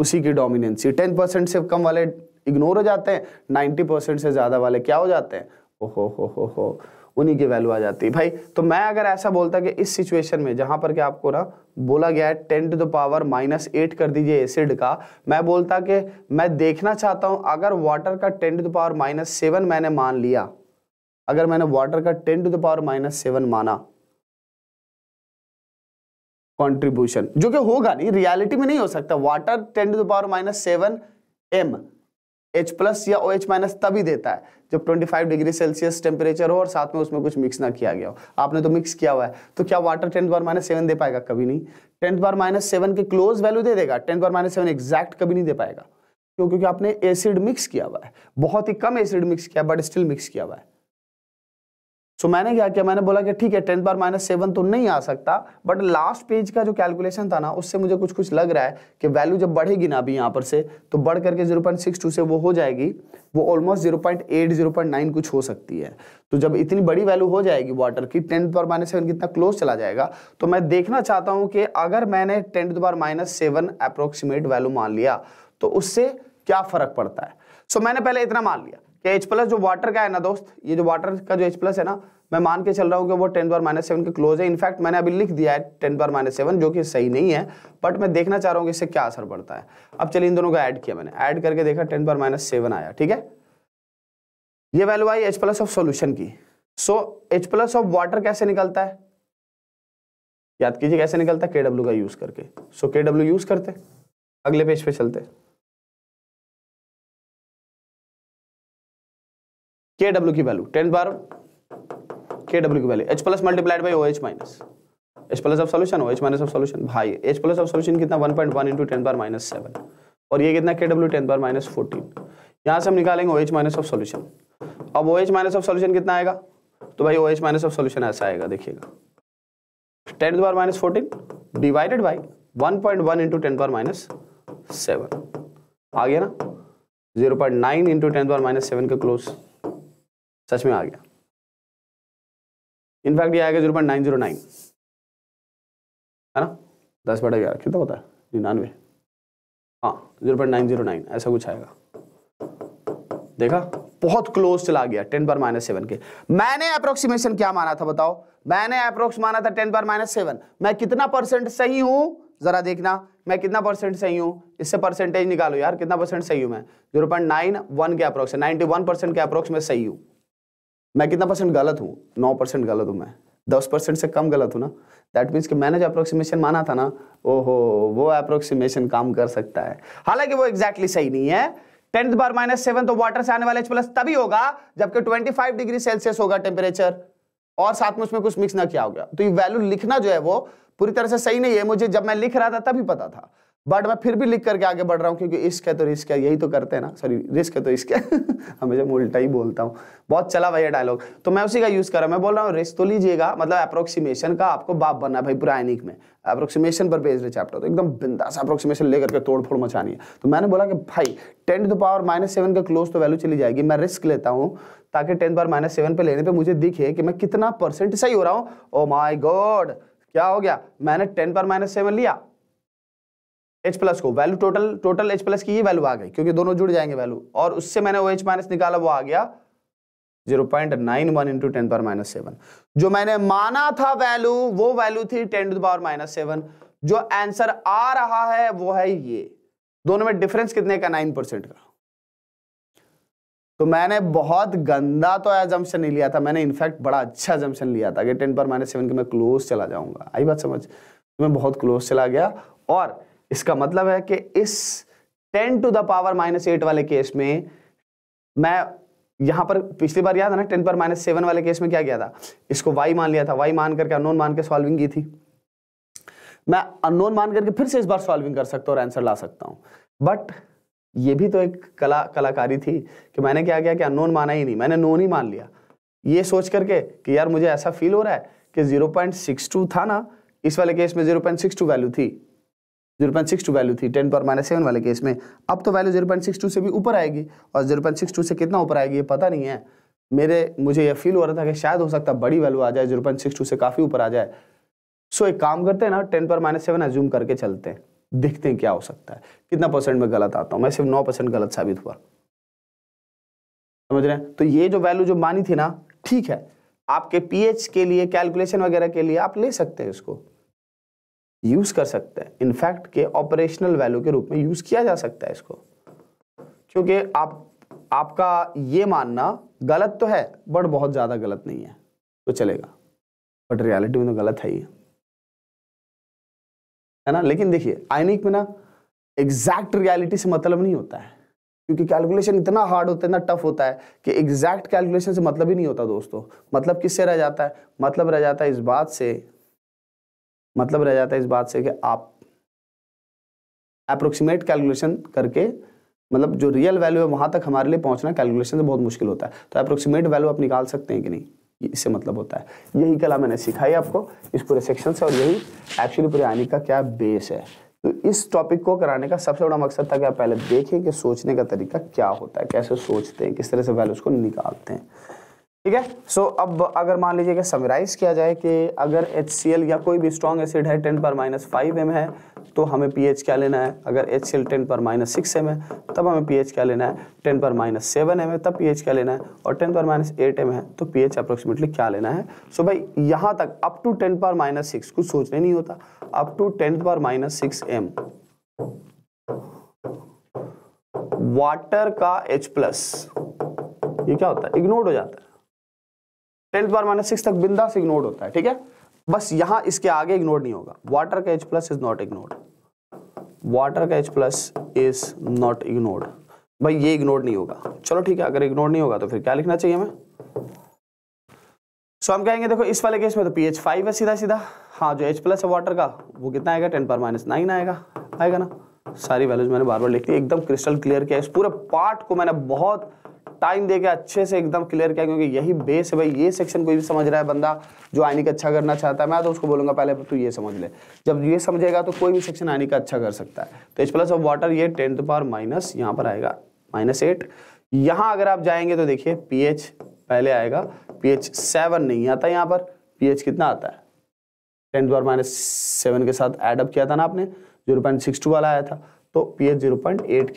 [SPEAKER 2] उसी की डोमिनेंसी 10 परसेंट से कम वाले इग्नोर हो जाते हैं 90 परसेंट से ज़्यादा वाले क्या हो जाते हैं ओहो हो हो हो उन्हीं की वैल्यू आ जाती है भाई तो मैं अगर ऐसा बोलता कि इस सिचुएशन में जहां पर कि आपको ना बोला गया है ten to the power minus eight कर दीजिए एसिड का मैं बोलता कि मैं देखना चाहता हूं अगर वाटर का ten to the power minus seven मैंने मान लिया अगर मैंने वाटर का ten to the power minus seven माना कॉन्ट्रीब्यूशन जो कि होगा नहीं रियलिटी में नहीं हो सकता water ten to the power minus seven M H plus या ओ एच माइनस तभी देता है जब 25 डिग्री सेल्सियस टेम्परेचर हो और साथ में उसमें कुछ मिक्स ना किया गया हो आपने तो मिक्स किया हुआ है तो क्या वाटर टेंथ बार माइनस सेवन दे पाएगा कभी नहीं टेंथ बार माइनस सेवन के क्लोज वैल्यू दे देगा टेंथ बार माइनस सेवन एग्जैक्ट कभी नहीं दे पाएगा क्यों क्योंकि आपने एसिड मिक्स किया हुआ है बहुत ही कम एसिड मिक्स किया बट स्टिल मिक्स किया हुआ है सो so, मैंने क्या किया मैंने बोला कि ठीक है टेंथ बार माइनस सेवन तो नहीं आ सकता बट लास्ट पेज का जो कैलकुलेशन था ना उससे मुझे कुछ कुछ लग रहा है कि वैल्यू जब बढ़ेगी ना अभी यहाँ पर से तो बढ़ करके जीरो पॉइंट सिक्स टू से वो हो जाएगी वो almost zero point eight zero point nine कुछ हो सकती है तो जब इतनी बड़ी वैल्यू हो जाएगी वाटर की टेंथ बार माइनस सेवन कितना क्लोज चला जाएगा तो मैं देखना चाहता हूँ कि अगर मैंने टेंथ बार माइनस सेवन अप्रोक्सीमेट वैल्यू मान लिया तो उससे क्या फर्क पड़ता है सो so, मैंने पहले इतना मान लिया कि H प्लस जो वाटर का है ना दोस्त ये जो वाटर का जो H प्लस है ना मैं मान के चल रहा हूँ कि वो टेन बार माइनस सेवन के क्लोज है इनफैक्ट मैंने अभी लिख दिया है टेन बार माइनस सेवन जो कि सही नहीं है बट मैं देखना चाह रहा हूँ कि इससे क्या असर पड़ता है अब चलिए इन दोनों का ऐड किया मैंने ऐड करके देखा टेन बार माइनस सेवन आया ठीक है ये वैल्यू आई एच प्लस ऑफ सोल्यूशन की so H plus of water कैसे निकलता है
[SPEAKER 1] याद कीजिए कैसे निकलता है के डब्ल्यू का यूज करके सो के डब्ल्यू यूज करते अगले पेज पे चलते हैं के डब्ल्यू की वैल्यू टेन बार के डब्ल्यू की value H plus multiplied by O H
[SPEAKER 2] minus H plus of solution O H minus of solution भाई एच प्लस ऑफ सोल्यूशन कितना one point one into ten बार माइनस सेवन और ये कितना के डब्ल्यू टेन बार माइनस फोर्टीन यहाँ से हम निकालेंगे O H minus of solution अब O H minus of solution कितना आएगा तो भाई O H minus of solution ऐसा आएगा देखिएगा ten bar minus fourteen divided by one point one into ten bar minus seven आ गया ना zero point nine into ten बार माइनस सेवन के क्लोज
[SPEAKER 1] सच में आ गया इनफैक्ट ये आएगा zero point nine zero nine है ना दस बटा ग्यारह कितना तो होता है निन्यानवे
[SPEAKER 2] हाँ zero point nine zero nine ऐसा कुछ आएगा देखा बहुत क्लोज चला गया टेन पर माइनस सेवन के मैंने अप्रोक्सीमेशन क्या माना था बताओ मैंने अप्रोक्स माना था टेन पर माइनस सेवन मैं कितना परसेंट सही हूं जरा देखना मैं कितना परसेंट सही हूं इससे परसेंटेज निकालो यार कितना परसेंट सही हूं मैं जीरो पॉइंट नाइन वन के अप्रोक्स नाइनटी वन परसेंट के अप्रोक्स में सही हूं मैं कितना परसेंट गलत हूँ नौ परसेंट गलत हूँ मैं दस परसेंट से कम गलत हूँ ना दैट मीन्स कि मैंने जो अप्रोक्सीमेशन माना था ना ओहो वो अप्रोक्सीमेशन काम कर सकता है हालांकि वो एग्जैक्टली exactly सही नहीं है टेंथ बार माइनस सेवन तो वाटर से आने वाले प्लस तभी होगा जबकि ट्वेंटी फाइव डिग्री सेल्सियस होगा टेम्परेचर और साथ में उसमें कुछ मिक्स ना किया हो गया तो ये वैल्यू लिखना जो है वो पूरी तरह से सही नहीं है मुझे जब मैं लिख रहा था तभी पता था बट मैं फिर भी लिख करके आगे बढ़ रहा हूँ क्योंकि इश्क है तो रिस्क है यही तो करते हैं ना सॉरी रिस्क है तो इश्क है हमेशा मैं उल्टा ही बोलता हूँ बहुत चला भैया डायलॉग तो मैं उसी का यूज़ कर रहा हूँ मैं बोल रहा हूँ रिस्क तो लीजिएगा मतलब अप्रोक्सीमेशन का आपको बाप बनना भाई पूरा में अप्रोक्सीमेशन पर बेस्ड चैप्टर तो एकदम बिंदास अप्रोक्सीमेशन लेकर के तोड़ फोड़ मचानी है तो मैंने बोला कि भाई ten to power minus seven का क्लोज तो वैल्यू चली जाएगी मैं रिस्क लेता हूँ ताकि टेन पावर माइनस सेवन पर लेने पर मुझे दिखे कि मैं कितना परसेंट सही हो रहा हूँ ओ माई गॉड क्या हो गया मैंने टेन पर माइनस सेवन लिया एच प्लस को value total total H plus की ही वैल्यू आ गई क्योंकि दोनों जुड़ जाएंगे वैल्यू और उससे मैंने वो एच माइनस निकाला वो आ गया zero point nine one into ten power minus seven जो मैंने माना था वैल्यू वो वैल्यू थी ten to power minus seven जो आंसर आ रहा है वो है ये दोनों में डिफरेंस कितने का नाइन परसेंट का तो मैंने बहुत गंदा तो एजम्पन नहीं लिया था मैंने इनफैक्ट बड़ा अच्छा एजम्पन लिया था कि टेन पर माइनस सेवन के मैं क्लोज चला जाऊंगा आई बात समझ मैं बहुत क्लोज चला गया और इसका मतलब है कि इस ten to the power minus eight वाले केस में मैं यहां पर पिछली बार याद है ना टेन पर माइनस सेवन वाले केस में क्या किया था इसको वाई मान लिया था वाई मान करके अनोन मान के सॉल्विंग की थी मैं अनोन मान करके फिर से इस बार सॉल्विंग कर सकता हूँ और आंसर ला सकता हूं बट ये भी तो एक कला कलाकारी थी कि मैंने क्या किया कि अनोन माना ही नहीं मैंने नोन ही मान लिया ये सोच करके कि यार मुझे ऐसा फील हो रहा है कि 0.62 था ना इस वाले केस में 0.62 वैल्यू थी zero point six two value थी टेन पर माइनस सेवन वाले केस में अब तो value zero point six two से भी ऊपर आएगी और जीरो पॉइंट सिक्स टू से कितना ऊपर आएगी ये पता नहीं है मेरे मुझे यह फील हो रहा था कि शायद हो सकता बड़ी वैल्यू आ जाए जीरो पॉइंट सिक्स टू से काफ़ी ऊपर आ जाए सो एक काम करते हैं ना टेन पर माइनस सेवन एज्यूम करके चलते हैं देखते हैं क्या हो सकता है कितना परसेंट में गलत आता हूँ मैं सिर्फ नौ परसेंट गलत साबित हुआ समझ रहे हैं तो ये जो वैल्यू जो मानी थी ना ठीक है आपके पीएच के लिए कैलकुलेशन वगैरह के लिए आप ले सकते हैं इसको यूज़ कर सकते हैं इनफैक्ट के ऑपरेशनल वैल्यू के रूप में यूज़ किया जा सकता है इसको क्योंकि आप आपका ये मानना गलत तो है बट बहुत ज़्यादा गलत नहीं है तो चलेगा बट रियलिटी में तो गलत है ही है ना लेकिन देखिए आयनिक में ना एग्जैक्ट रियलिटी से मतलब नहीं होता है क्योंकि कैलकुलेशन इतना हार्ड होता है इतना टफ होता है कि एग्जैक्ट कैलकुलेशन से मतलब ही नहीं होता दोस्तों मतलब किससे रह जाता है मतलब रह जाता है इस बात से मतलब रह जाता है इस बात से कि आप अप्रोक्सीमेट कैलकुलेशन करके मतलब जो रियल वैल्यू है वहां तक हमारे लिए पहुंचना कैलकुलेशन से बहुत मुश्किल होता है तो अप्रोक्सीमेट वैल्यू आप निकाल सकते हैं कि नहीं इससे मतलब होता है यही कला मैंने सिखाई आपको इस पूरे सेक्शन से और यही एक्चुअली पूरे आने का क्या बेस है तो इस टॉपिक को कराने का सबसे बड़ा मकसद था कि आप पहले देखें कि सोचने का तरीका क्या होता है कैसे सोचते हैं किस तरह से वैल्यूज़ को निकालते हैं ठीक है सो अब अगर मान लीजिए कि समराइज किया जाए कि अगर एच या कोई भी स्ट्रॉन्ग एसिड है टेन पर माइनस फाइव एम है तो हमें पी क्या लेना है अगर एच टेन पर माइनस सिक्स एम है तब हमें पी क्या लेना है टेन पर माइनस सेवन एम है तब पी क्या लेना है और टेन पर माइनस एट एम है तो पी एच अप्रोक्सीमेटली क्या लेना है सो so भाई यहाँ तक अप टू टेन पर माइनस सिक्स कुछ सोचने नहीं होता अप टू टेन पर माइनस सिक्स एम वाटर का एच प्लस ये क्या होता है इग्नोर हो जाता है टेंथ पावर माइनस सिक्स तक बिंदास इग्नोर होता है ठीक है बस यहां इसके आगे इग्नोर नहीं होगा वाटर का H plus is not ignored water का H plus is not ignored भाई ये इग्नोर नहीं होगा चलो ठीक है अगर इग्नोर नहीं होगा तो फिर क्या लिखना चाहिए हमें सो so, हम कहेंगे देखो इस वाले केस में तो पी एच फाइव है सीधा सीधा हाँ जो एच प्लस है वाटर का वो कितना आएगा टेन पर माइनस नाइन आएगा आएगा ना सारी वैल्यूज मैंने बार बार लिख दी एकदम क्रिस्टल क्लियर किया इस पूरे पार्ट को मैंने बहुत टाइम दे के अच्छे से एकदम क्लियर किया क्योंकि यही बेस है भाई ये सेक्शन कोई भी समझ रहा है बंदा जो आईनी का अच्छा करना चाहता है मैं तो उसको बोलूंगा पहले तू ये समझ ले जब ये समझेगा तो कोई भी सेक्शन आईनी का अच्छा कर सकता है तो एच प्लस ऑफ वाटर ये टेंथ टू पावर माइनस यहाँ पर आएगा माइनस एट यहाँ अगर आप जाएंगे तो देखिए पी पहले आएगा पी एच सेवन नहीं आता यहाँ पर पी कितना आता है tenth to power minus seven के साथ एडअप किया था ना आपने जीरो पॉइंट सिक्स टू वाला आया था तो पी एच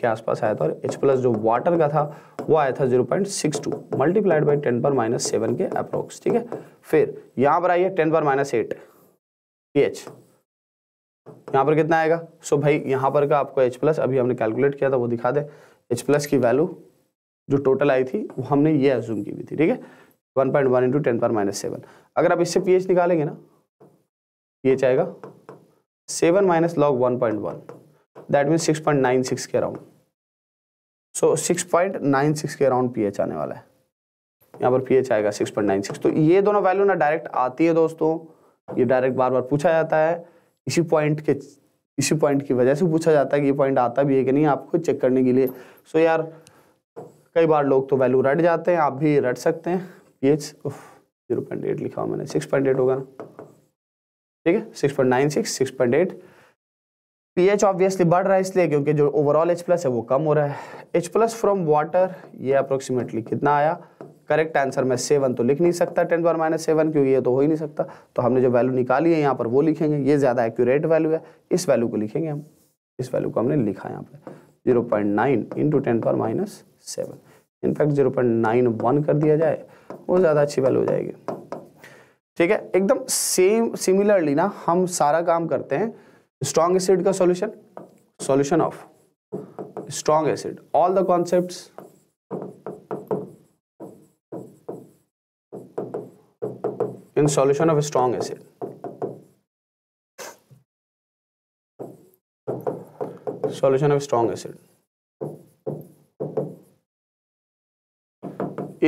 [SPEAKER 2] के आसपास आया था और एच प्लस जो वाटर का था वो आया था 0.62 point six two multiplied by ten पर माइनस सेवन के अप्रोक्स ठीक है फिर यहां पर आइए टेन पर माइनस एट पी यहां पर कितना आएगा सो भाई यहां पर का आपको एच प्लस अभी हमने कैलकुलेट किया था वो दिखा दे एच प्लस की वैल्यू जो टोटल आई थी वो हमने ये एज्यूम की हुई थी ठीक है one point one into ten पर माइनस सेवन अगर आप इससे पी निकालेंगे ना पी आएगा seven minus log one point one that mean 6.96 के अराउंड सो so, 6.96 के अराउंड पीएच आने वाला है यहाँ पर पीएच आएगा 6.96 तो ये दोनों वैल्यू ना डायरेक्ट आती है दोस्तों ये डायरेक्ट बार बार पूछा जाता है इसी पॉइंट के इसी पॉइंट की वजह से पूछा जाता है कि ये पॉइंट आता भी है कि नहीं आपको चेक करने के लिए सो so, यार कई बार लोग तो वैल्यू रट जाते हैं आप भी रट सकते हैं P H zero point eight लिखा हुआ मैंने सिक्स पॉइंट एट होगा ना ठीक है six point nine six six point eight pH obviously बढ़ रहा है इसलिए क्योंकि जो ओवरऑल एच प्लस है वो कम हो रहा है एच प्लस फ्रॉम वाटर ये अप्रोक्सीमेटली कितना आया करेक्ट आंसर मैं सेवन तो लिख नहीं सकता टेन पर माइनस सेवन क्योंकि ये तो हो ही नहीं सकता तो हमने जो वैल्यू निकाली है यहाँ पर वो लिखेंगे ये ज़्यादा एक्यूरेट वैल्यू है इस वैल्यू को लिखेंगे हम इस वैल्यू को हमने लिखा यहाँ पर zero point nine into ten पर minus seven in fact zero point nine one कर दिया जाए वो ज़्यादा अच्छी वैल्यू हो जाएगी ठीक है एकदम सेम सिमिलरली ना हम सारा काम करते हैं स्ट्रॉन्ग एसिड का solution solution of strong acid all the concept in solution of strong acid
[SPEAKER 1] solution of strong acid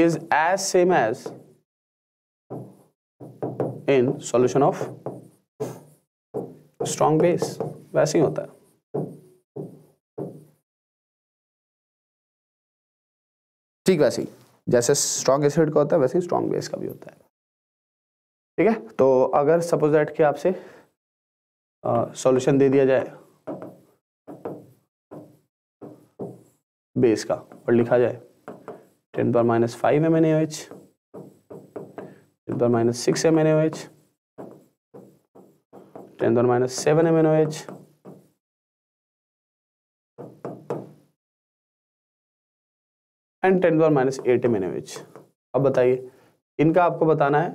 [SPEAKER 1] is
[SPEAKER 2] as same as in solution of
[SPEAKER 1] तो स्ट्रांग बेस वैसे ही होता है ठीक वैसे ही जैसे स्ट्रॉन्ग एसिड का होता है वैसे ही स्ट्रॉन्ग बेस का भी होता है ठीक है तो अगर सपोज दैट
[SPEAKER 2] कि आपसे सॉल्यूशन दे दिया जाए बेस का और लिखा जाए टेन पर minus five M N H ten पर minus six M N H
[SPEAKER 1] ten दर minus seven M N H and ten दर minus eight M N H
[SPEAKER 2] अब बताइए इनका आपको बताना है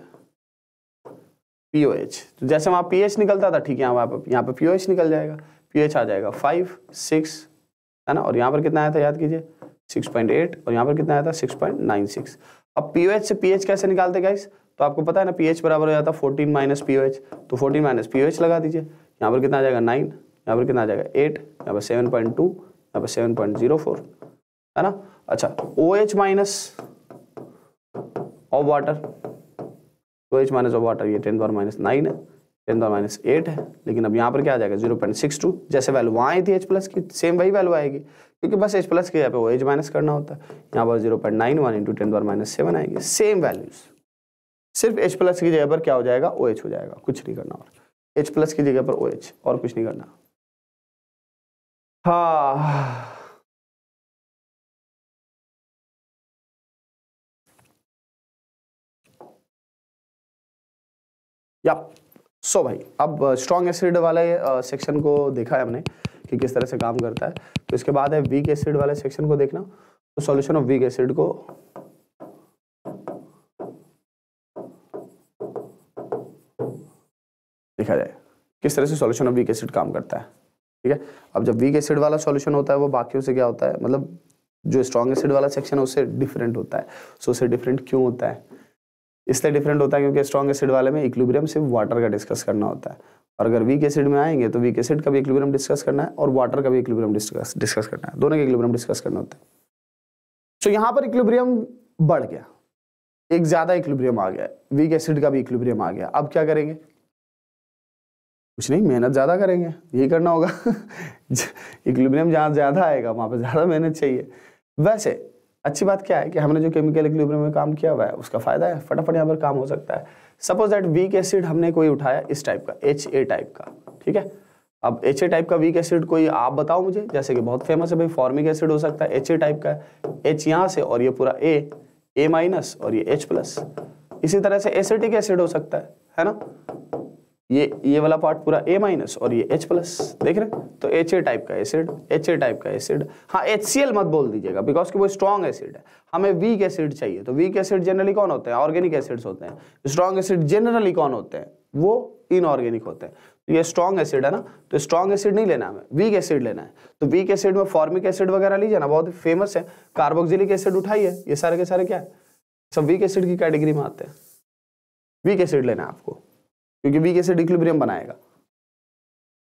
[SPEAKER 2] पी एच तो जैसे वहां पीएच निकलता था ठीक है यहां पर यहां पर पी एच निकल जाएगा पी एच आ जाएगा फाइव सिक्स है ना और यहां पर कितना आया था याद कीजिए सिक्स पॉइंट एट और यहां पर कितना आया था सिक्स पॉइंट नाइन सिक्स अब पी एच से पीएच कैसे निकालते गाइस तो आपको पता है ना पी एच बराबर हो जाता है fourteen minus P O H तो fourteen minus P O H लगा दीजिए यहाँ पर कितना आ जाएगा नाइन यहाँ पर कितना आ जाएगा एट यहाँ पर सेवन पॉइंट टू यहाँ पर सेवन पॉइंट जीरो फोर है ना अच्छा O H minus of water O H minus of water ये टेन पावर माइनस नाइन है टेन पावर माइनस एट है लेकिन अब यहाँ पर क्या आ जाएगा जीरो पॉइंट सिक्स टू जैसे वैल्यू वहाँ आई थी एच प्लस की सेम वही वैल्यू आएगी क्योंकि बस एच प्लस के यहाँ पे ओ एच माइनस करना होता है यहाँ पर zero point nine one into ten power minus seven आएगी सेम वैल्यूज़ सिर्फ H प्लस की जगह पर क्या हो जाएगा ओ OH हो जाएगा कुछ नहीं करना
[SPEAKER 1] और H प्लस की जगह पर ओ OH और कुछ नहीं करना हाँ या
[SPEAKER 2] सो भाई अब स्ट्रॉन्ग एसिड वाले सेक्शन को देखा है हमने कि किस तरह से काम करता है तो इसके बाद है वीक एसिड वाले सेक्शन को देखना तो सॉल्यूशन ऑफ वीक एसिड को देखा जाए किस तरह से सॉल्यूशन ऑफ वीक एसिड काम करता है ठीक है अब जब वीक एसिड वाला सॉल्यूशन होता है वो बाकियों से क्या होता है मतलब जो स्ट्रॉन्ग एसिड वाला सेक्शन है उससे डिफरेंट होता है सो उससे डिफरेंट क्यों होता है इससे डिफरेंट होता है क्योंकि स्ट्रॉन्ग एसिड वाले में इक्लिब्रियम सिर्फ वाटर का डिस्कस करना होता है और अगर वीक एसिड में आएंगे तो वीक एसिड का भी इक्लिब्रियम डिस्कस करना है और वाटर का भी इक्लिब्रियम डिस्कस डिस्कस करना है दोनों का इक्लिब्रियम डिस्कस करना होता है सो so, यहाँ पर इक्लिब्रियम बढ़ गया एक ज़्यादा इक्लिब्रियम आ गया वीक एसिड का भी इक्लिब्रियम आ गया अब क्या करेंगे कुछ नहीं मेहनत ज़्यादा करेंगे यही करना होगा इक्लिब्रियम जहाँ ज़्यादा आएगा वहाँ पर ज़्यादा मेहनत चाहिए वैसे अच्छी बात क्या है कि हमने जो केमिकल इक्लिब्रियम में काम किया हुआ है उसका फ़ायदा है फटाफट यहाँ पर काम हो सकता है सपोज दैट वीक एसिड हमने कोई उठाया इस टाइप का एच ए टाइप का ठीक है अब एच ए टाइप का वीक एसिड कोई आप बताओ मुझे जैसे कि बहुत फेमस है भाई फॉर्मिक एसिड हो सकता है एच ए टाइप का एच यहाँ से और ये पूरा ए ए माइनस और ये एच प्लस इसी तरह से एसिटिक एसिड हो सकता है है ना ये ये वाला पार्ट पूरा ए माइनस और ये एच प्लस देख रहे तो एच ए टाइप का एसिड एच ए टाइप का एसिड हाँ एच सी एल मत बोल दीजिएगा बिकॉज कि वो स्ट्रॉन्ग एसिड है हमें वीक एसिड चाहिए तो वीक एसिड जनरली कौन होते हैं ऑर्गेनिक एसिड्स होते हैं स्ट्रॉन्ग एसिड जनरली कौन होते हैं वो इनऑर्गेनिक होते हैं तो ये स्ट्रॉन्ग एसिड है ना तो स्ट्रॉन्ग एसिड नहीं लेना हमें वीक एसिड लेना है तो वीक एसिड में फॉर्मिक एसिड वगैरह लीजिए ना बहुत फेमस है कार्बोक्सिलिक एसिड उठाइए ये सारे के सारे क्या है सब वीक एसिड की कैटेगरी में आते हैं वीक एसिड लेना है आपको क्योंकि वीक एसिड इक्विलिब्रियम बनाएगा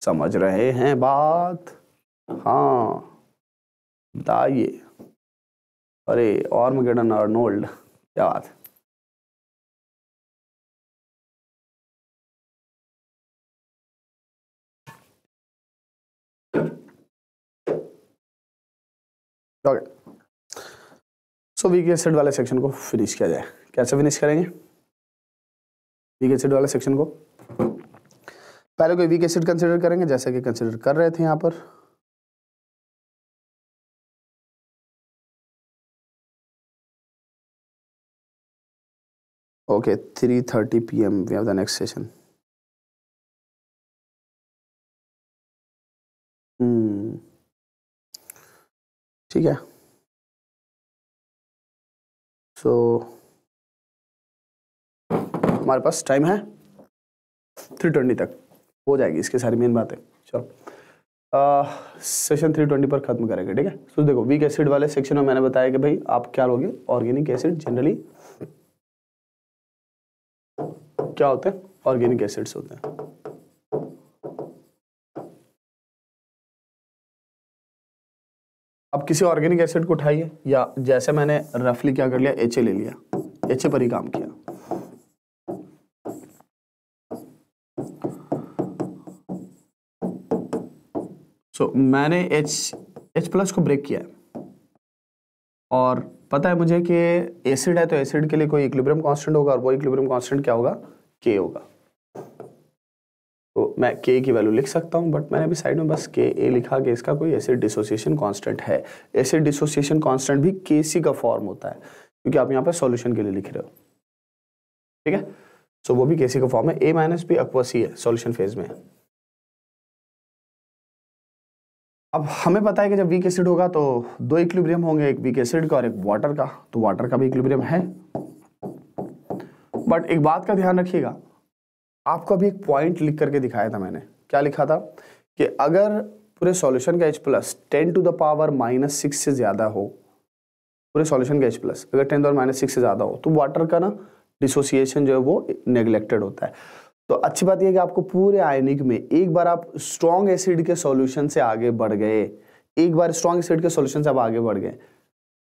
[SPEAKER 2] समझ रहे हैं बात हाँ
[SPEAKER 1] बताइए अरे ऑर्मगेडन अर्नोल्ड क्या बात है ओके सो वीक एसिड वाले सेक्शन को फिनिश किया जाए कैसे फिनिश करेंगे वीक एसिड वाले सेक्शन को पहले कोई वीक एसिड कंसिडर करेंगे जैसे कि कंसिडर कर रहे थे यहां पर okay three thirty P M we have the next session ठीक है सो so, हमारे पास टाइम है थ्री
[SPEAKER 2] ट्वेंटी तक हो जाएगी इसके सारी मेन बातें चलो सेशन थ्री ट्वेंटी पर खत्म करेंगे ठीक है सो तो देखो वीक एसिड वाले सेक्शन में मैंने बताया कि भाई आप क्या लोगे ऑर्गेनिक एसिड जनरली
[SPEAKER 1] क्या होते हैं ऑर्गेनिक एसिड्स होते हैं अब
[SPEAKER 2] किसी ऑर्गेनिक एसिड को उठाइए
[SPEAKER 1] या जैसे मैंने रफली क्या कर लिया एच ले लिया
[SPEAKER 2] एच पर ही काम किया सो so, मैंने एच एच प्लस को ब्रेक किया है और पता है मुझे कि एसिड है तो एसिड के लिए कोई इक्लिब्रियम कांस्टेंट होगा और वो इक्लिब्रियम कांस्टेंट क्या होगा के होगा तो मैं के की वैल्यू लिख सकता हूं बट मैंने अभी साइड में बस के ए लिखा कि इसका कोई एसिड डिसोसिएशन कांस्टेंट है एसिड डिसोसिएशन कांस्टेंट भी के सी का फॉर्म होता है क्योंकि आप यहाँ पर सोल्यूशन
[SPEAKER 1] के लिए लिख रहे हो ठीक है सो so, वो भी के सी का फॉर्म है ए माइनस भी अक्वा सी है सोल्यूशन फेज में अब हमें पता है कि
[SPEAKER 2] जब वीक एसिड होगा तो दो इक्लिब्रियम होंगे एक वीक एसिड का और एक वाटर का तो वाटर का भी इक्विलिब्रियम है बट एक बात का ध्यान रखिएगा आपको अभी एक पॉइंट लिख करके दिखाया था मैंने क्या लिखा था कि अगर पूरे सॉल्यूशन का H plus ten to the power minus six से ज़्यादा हो पूरे सॉल्यूशन का एच प्लस अगर टेन टू माइनस सिक्स से ज़्यादा हो तो वाटर का ना डिसोसिएशन जो है वो नेग्लेक्टेड होता है तो अच्छी बात यह कि आपको पूरे आयनिक में एक बार आप स्ट्रॉन्ग एसिड के सॉल्यूशन से आगे बढ़ गए एक बार स्ट्रॉन्ग एसिड के सॉल्यूशन से आप आगे बढ़ गए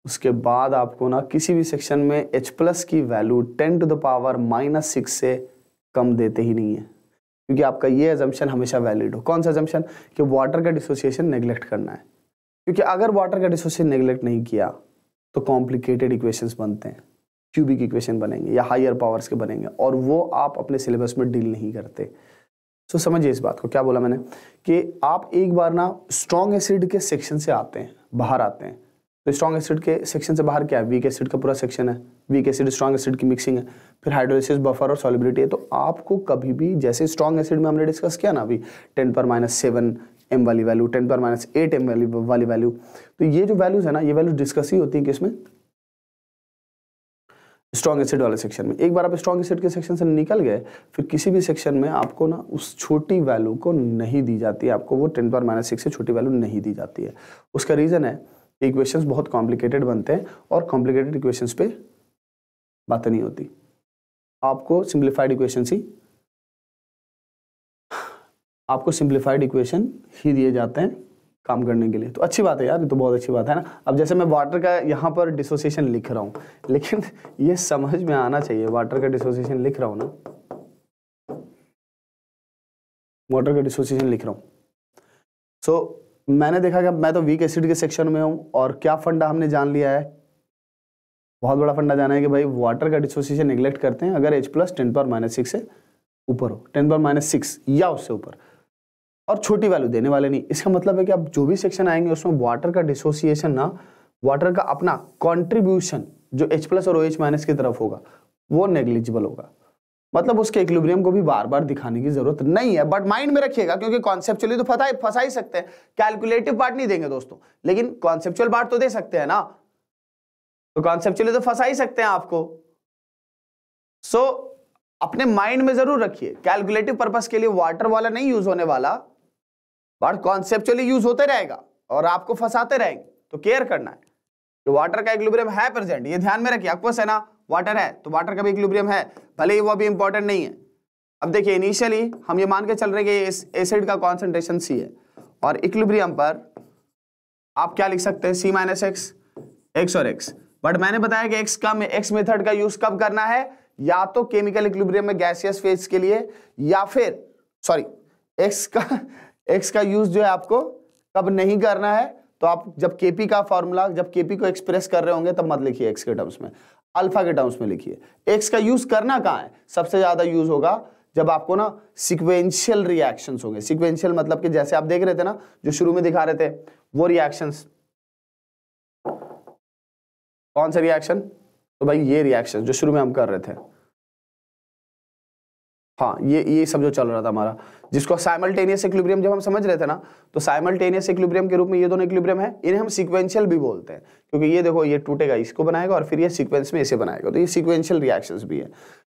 [SPEAKER 2] उसके बाद आपको ना किसी भी सेक्शन में एच प्लस की value ten to the power minus six से कम देते ही नहीं है क्योंकि आपका ये एजम्पन हमेशा वैलिड हो कौन सा एजम्पन कि वाटर का डिसोसिएशन नेग्लेक्ट करना है क्योंकि अगर वाटर का डिसोसिएशन नेग्लेक्ट नहीं किया तो कॉम्प्लिकेटेड इक्वेशंस बनते हैं क्यूबिक इक्वेशन बनेंगे या हायर पावर्स के बनेंगे और वो आप अपने सिलेबस में डील नहीं करते सो so, समझिए इस बात को क्या बोला मैंने कि आप एक बार ना स्ट्रॉन्ग एसिड के सेक्शन से आते हैं बाहर आते हैं तो स्ट्रॉन्ग एसिड के सेक्शन से बाहर क्या है वीक एसिड का पूरा सेक्शन है वीक एसिड स्ट्रॉन्ग एसिड की मिक्सिंग है फिर हाइड्रोलिसिस बफर और सॉलिबिलिटी है तो आपको कभी भी जैसे स्ट्रॉन्ग एसिड में हमने डिस्कस किया ना अभी टेन पर माइनस सेवन एम वाली वैल्यू टेन पर माइनस एट एम वाली वैल्यू तो ये जो वैल्यूज़ है ना ये वैल्यू डिस्कस ही होती है कि इसमें स्ट्रॉन्ग एसिड वाले सेक्शन में एक बार आप स्ट्रॉन्ग एसिड के सेक्शन से निकल गए फिर किसी भी सेक्शन में आपको ना उस छोटी वैल्यू को नहीं दी जाती है आपको वो टेन पावर माइनस सिक्स से छोटी वैल्यू नहीं दी जाती है उसका रीज़न है इक्वेशंस बहुत कॉम्प्लिकेटेड बनते हैं और कॉम्प्लिकेटेड इक्वेशंस पे बातें नहीं होती आपको सिंप्लीफाइड इक्वेशन ही आपको सिंप्लीफाइड इक्वेशन ही दिए जाते हैं काम करने के लिए तो अच्छी बात है यार ये तो बहुत अच्छी बात है ना अब जैसे मैं वाटर का यहाँ पर डिसोसिएशन लिख रहा हूँ लेकिन ये समझ में आना चाहिए वाटर का डिसोसिएशन लिख रहा हूँ ना वाटर का डिसोसिएशन लिख रहा हूँ सो so, मैंने देखा कि मैं तो वीक एसिड के सेक्शन में हूँ और क्या फंडा हमने जान लिया है बहुत बड़ा फंडा जाना है कि भाई वाटर का डिसोसिएशन निगलेक्ट करते हैं अगर एच प्लस टेन पर माइनस सिक्स से ऊपर हो टेन पर माइनस सिक्स या उससे ऊपर और छोटी वैल्यू देने वाले नहीं इसका मतलब है कि आप जो भी सेक्शन आएंगे उसमें वाटर का डिसोसिएशन ना वाटर का अपना कॉन्ट्रीब्यूशन जो H प्लस और OH माइनस की तरफ होगा वो नेग्लिजिबल होगा मतलब उसके इक्विलिब्रियम को भी बार बार दिखाने की जरूरत नहीं है बट माइंड में रखिएगा क्योंकि कॉन्सेप्चुअली तो फसा फंसा ही सकते हैं कैलकुलेटिव पार्ट नहीं देंगे दोस्तों लेकिन कॉन्सेप्चुअल पार्ट तो दे सकते हैं ना तो कॉन्सेप्चुअली तो फंसा ही सकते हैं आपको सो so, अपने माइंड में जरूर रखिए कैलकुलेटिव पर्पज के लिए वाटर वाला नहीं यूज होने वाला वर्ड कॉन्सेप्चुअली यूज होते रहेगा और आपको फंसाते रहेंगे तो केयर करना है तो वाटर का इक्विलिब्रियम है प्रेजेंट ये ध्यान में रखिए आपको है ना वाटर है तो वाटर का भी इक्विलिब्रियम है भले ही वो अभी इंपॉर्टेंट नहीं है अब देखिए इनिशियली हम ये मान के चल रहे हैं कि एसिड का कॉन्सेंट्रेशन सी है और इक्विलिब्रियम पर आप क्या लिख सकते हैं सी माइनस एक्स एक्स और एक्स बट मैंने बताया कि एक्स का एक्स मेथड का यूज कब करना है या तो केमिकल इक्विलिब्रियम में गैसियस फेज के लिए या फिर सॉरी एक्स का एक्स का यूज जो है आपको कब नहीं करना है तो आप जब के का फॉर्मूला जब के को एक्सप्रेस कर रहे होंगे तब मत लिखिए एक्स के टर्म्स में अल्फा के टर्म्स में लिखिए एक्स का यूज करना कहाँ है सबसे ज्यादा यूज होगा जब आपको ना सिक्वेंशियल रिएक्शन होंगे सिक्वेंशियल मतलब कि जैसे आप देख रहे थे ना जो शुरू में दिखा रहे थे वो रिएक्शन
[SPEAKER 1] कौन सा रिएक्शन तो भाई ये रिएक्शन जो शुरू में हम कर रहे थे हाँ ये ये सब जो चल रहा था हमारा
[SPEAKER 2] जिसको साइमल्टेनियस इक्विलिब्रियम जब हम समझ रहे थे ना तो साइमल्टेनियस इक्विलिब्रियम के रूप में ये दोनों इक्विलिब्रियम है इन्हें हम सीक्वेंशियल भी बोलते हैं क्योंकि ये देखो ये टूटेगा इसको बनाएगा और फिर ये सीक्वेंस में इसे बनाएगा तो ये सीक्वेंशियल रिएक्शंस भी है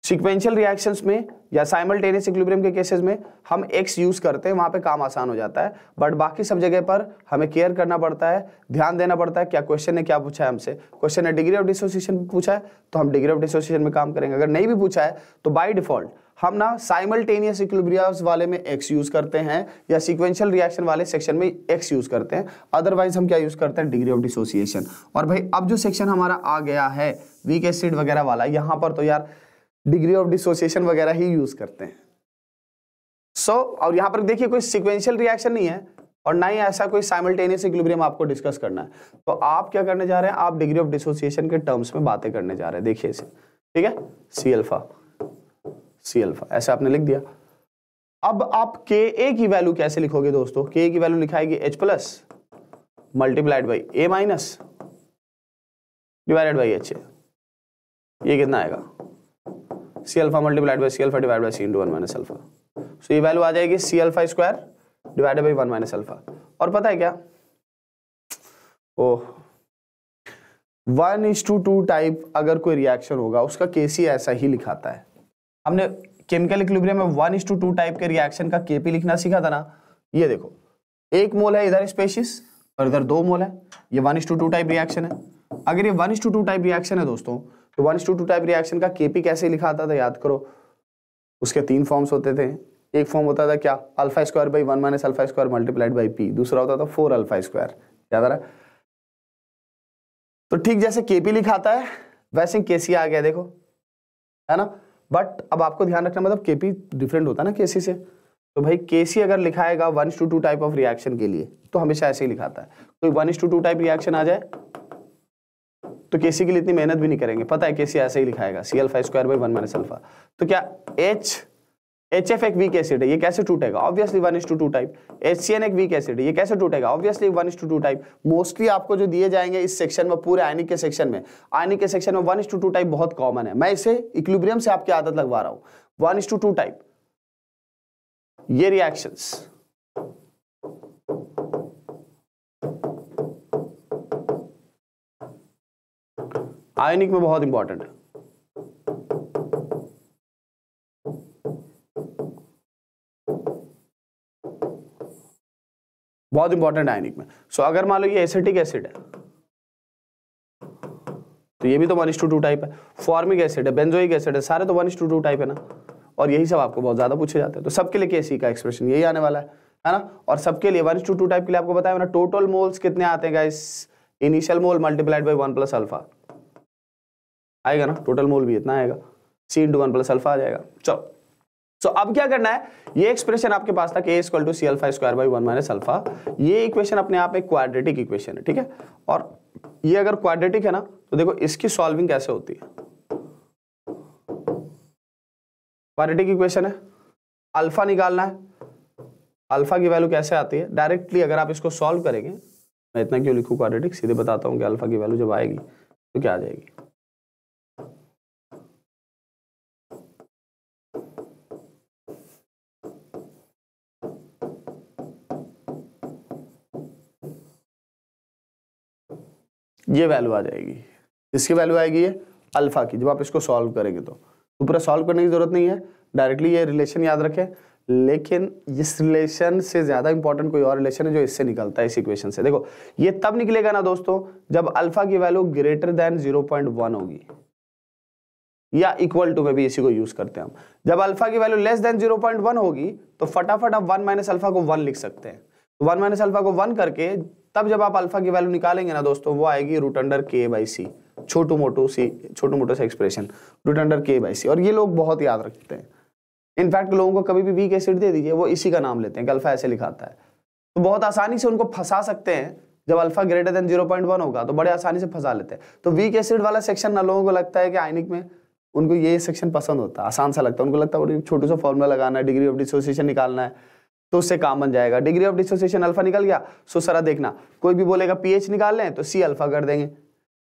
[SPEAKER 2] सीक्वेंशियल रिएक्शंस में या साइमल्टेनियस इक्विलिब्रियम के केसेस में हम एक्स यूज करते हैं वहां पे काम आसान हो जाता है बट बाकी सब जगह पर हमें केयर करना पड़ता है ध्यान देना पड़ता है क्या क्वेश्चन ने क्या पूछा है हमसे क्वेश्चन ने डिग्री ऑफ डिसोसिएशन पूछा है तो हम डिग्री ऑफ डिसोसिएशन में काम करेंगे अगर नहीं भी पूछा है तो बाई डिफॉल्ट हम ना साइमल्टेनियस इक्विलिब्रियस वाले में एक्स यूज करते हैं या सीक्वेंशियल रिएक्शन वाले सेक्शन में एक्स यूज करते हैं अदरवाइज हम क्या यूज करते हैं डिग्री ऑफ डिसोसिएशन और भाई अब जो सेक्शन हमारा आ गया है वीक एसिड वगैरह वाला यहां पर तो यार डिग्री ऑफ डिसोसिएशन वगैरह ही यूज करते हैं सो so, और यहां पर देखिए कोई सिक्वेंशियल रिएक्शन नहीं है और ना ही ऐसा कोई साइमल्टेनियस इक्विलिब्रियम आपको डिस्कस करना है तो आप क्या करने जा रहे हैं आप डिग्री ऑफ डिसोसिएशन के टर्म्स में बातें करने जा रहे हैं देखिए इसे ठीक है सी अल्फा सी अल्फा ऐसे आपने लिख दिया अब आप के ए की वैल्यू कैसे लिखोगे दोस्तों के ए की वैल्यू लिखाएगी H plus multiplied by A minus divided by H ये कितना आएगा C alpha multiplied by C alpha divide by C into one minus alpha so ये वैल्यू आ जाएगी C alpha square divided by one minus alpha और पता है क्या oh one is to two type अगर कोई रिएक्शन होगा उसका केसी ऐसा ही लिखाता है हमने केमिकल इक्विलिब्रियम में one is to two type के रिएक्शन का केपी लिखना सीखा था ना ये देखो एक मोल है इधर स्पेशिस और इधर दो मोल है ये one is to two type reaction है अगर ये one is to two type reaction है दोस्तों तो one is to two type reaction का केपी कैसे लिखा आता था याद करो उसके तीन फॉर्म्स होते थे एक फॉर्म होता था क्या alpha square by one minus alpha square multiplied by P दूसरा होता था फोर अल्फा स्क्वायर याद आ रहा तो ठीक जैसे केपी लिखाता है वैसे के सी आ गया देखो है ना बट अब आपको ध्यान रखना मतलब केपी डिफरेंट होता है ना केसी से तो भाई केसी अगर लिखाएगा one to two type of reaction के लिए तो हमेशा ऐसे ही लिखाता है कोई one to two type reaction आ जाए तो के के लिए इतनी मेहनत भी नहीं करेंगे पता है केसी ऐसे ही लिखाएगा C five square by one minus alpha तो क्या एच एच एफ एक वीक एसिड है ये कैसे टूटेगा obviously one is to two type H C N एक वीक एसिड है ये कैसे टूटेगा obviously one is to two type mostly आपको जो दिए जाएंगे इस सेक्शन में पूरे आयनिक के सेक्शन में आयनिक के सेक्शन में one is to two type बहुत कॉमन है मैं इसे इक्विब्रियम से आपकी आदत लगवा रहा हूं one is to two type ये रिएक्शंस आयनिक में बहुत इंपॉर्टेंट है बहुत इंपॉर्टेंट है आयनिक में सो so, अगर मान लो ये एसिटिक एसिड है तो ये भी तो वन टू टू टाइप है फॉर्मिक एसिड है बेंजोइक एसिड है सारे तो वन टू टू टाइप है ना और यही सब आपको बहुत ज्यादा पूछे जाते हैं तो सबके लिए केसी का एक्सप्रेशन यही आने वाला है है ना और सबके लिए वन टू टू टाइप के लिए आपको बताया टोटल मोल्स कितने आते हैं guys initial mole multiplied by one plus alpha आएगा ना टोटल मोल भी इतना आएगा C into one plus alpha आ जाएगा चलो सो अब क्या करना है ये एक्सप्रेशन आपके पास था equal to C alpha square by one minus alpha ये इक्वेशन अपने आप एक क्वाड्रेटिक इक्वेशन है ठीक है और ये अगर क्वाड्रेटिक है ना तो देखो इसकी सॉल्विंग कैसे होती है क्वाड्रेटिक इक्वेशन है अल्फा निकालना है अल्फा की वैल्यू कैसे आती है डायरेक्टली अगर आप इसको सॉल्व करेंगे
[SPEAKER 3] मैं इतना क्यों
[SPEAKER 1] लिखूँ क्वाड्रेटिक सीधे बताता हूँ कि अल्फा की वैल्यू जब आएगी तो क्या आ जाएगी
[SPEAKER 2] ये वैल्यू आ जाएगी इसकी वैल्यू आएगी ये अल्फा की जब आप इसको सॉल्व करेंगे तो, तो पूरा सॉल्व करने की ज़रूरत नहीं है डायरेक्टली ये रिलेशन याद रखें लेकिन इस रिलेशन से ज़्यादा इंपॉर्टेंट कोई और रिलेशन है जो इससे निकलता है इस इक्वेशन से देखो ये तब निकलेगा ना दोस्तों जब अल्फा की वैल्यू ग्रेटर देन 0.1 होगी या इक्वल टू में भी इसी को यूज करते हैं हम जब अल्फा की वैल्यू लेस देन 0.1 होगी तो फटाफट आप वन माइनस अल्फा को वन लिख सकते हैं वन माइनस अल्फा को वन करके तब जब आप अल्फा की वैल्यू निकालेंगे ना दोस्तों वो आएगी root under K by C छोटू मोटू सी छोटू मोटो सा expression root under K by C और ये लोग बहुत याद रखते हैं इनफैक्ट लोगों को कभी भी वीक एसिड दे दीजिए वो इसी का नाम लेते हैं कि अल्फा ऐसे लिखाता है तो बहुत आसानी से उनको फंसा सकते हैं जब अल्फा ग्रेटर देन वन होगा तो बड़े आसानी से फंसा लेते हैं तो वीक एसिड वाला सेक्शन ना लोगों को लगता है कि आइनिक में उनको ये सेक्शन पसंद होता है आसान सा लगता है उनको लगता है छोटू सा फॉर्मूला लगाना है डिग्री ऑफ डिसोसिएशन निकालना है तो उससे काम बन जाएगा डिग्री ऑफ डिसोसिएशन अल्फा निकल गया सो सारा देखना कोई भी बोलेगा पीएच निकाल लें तो सी अल्फा कर देंगे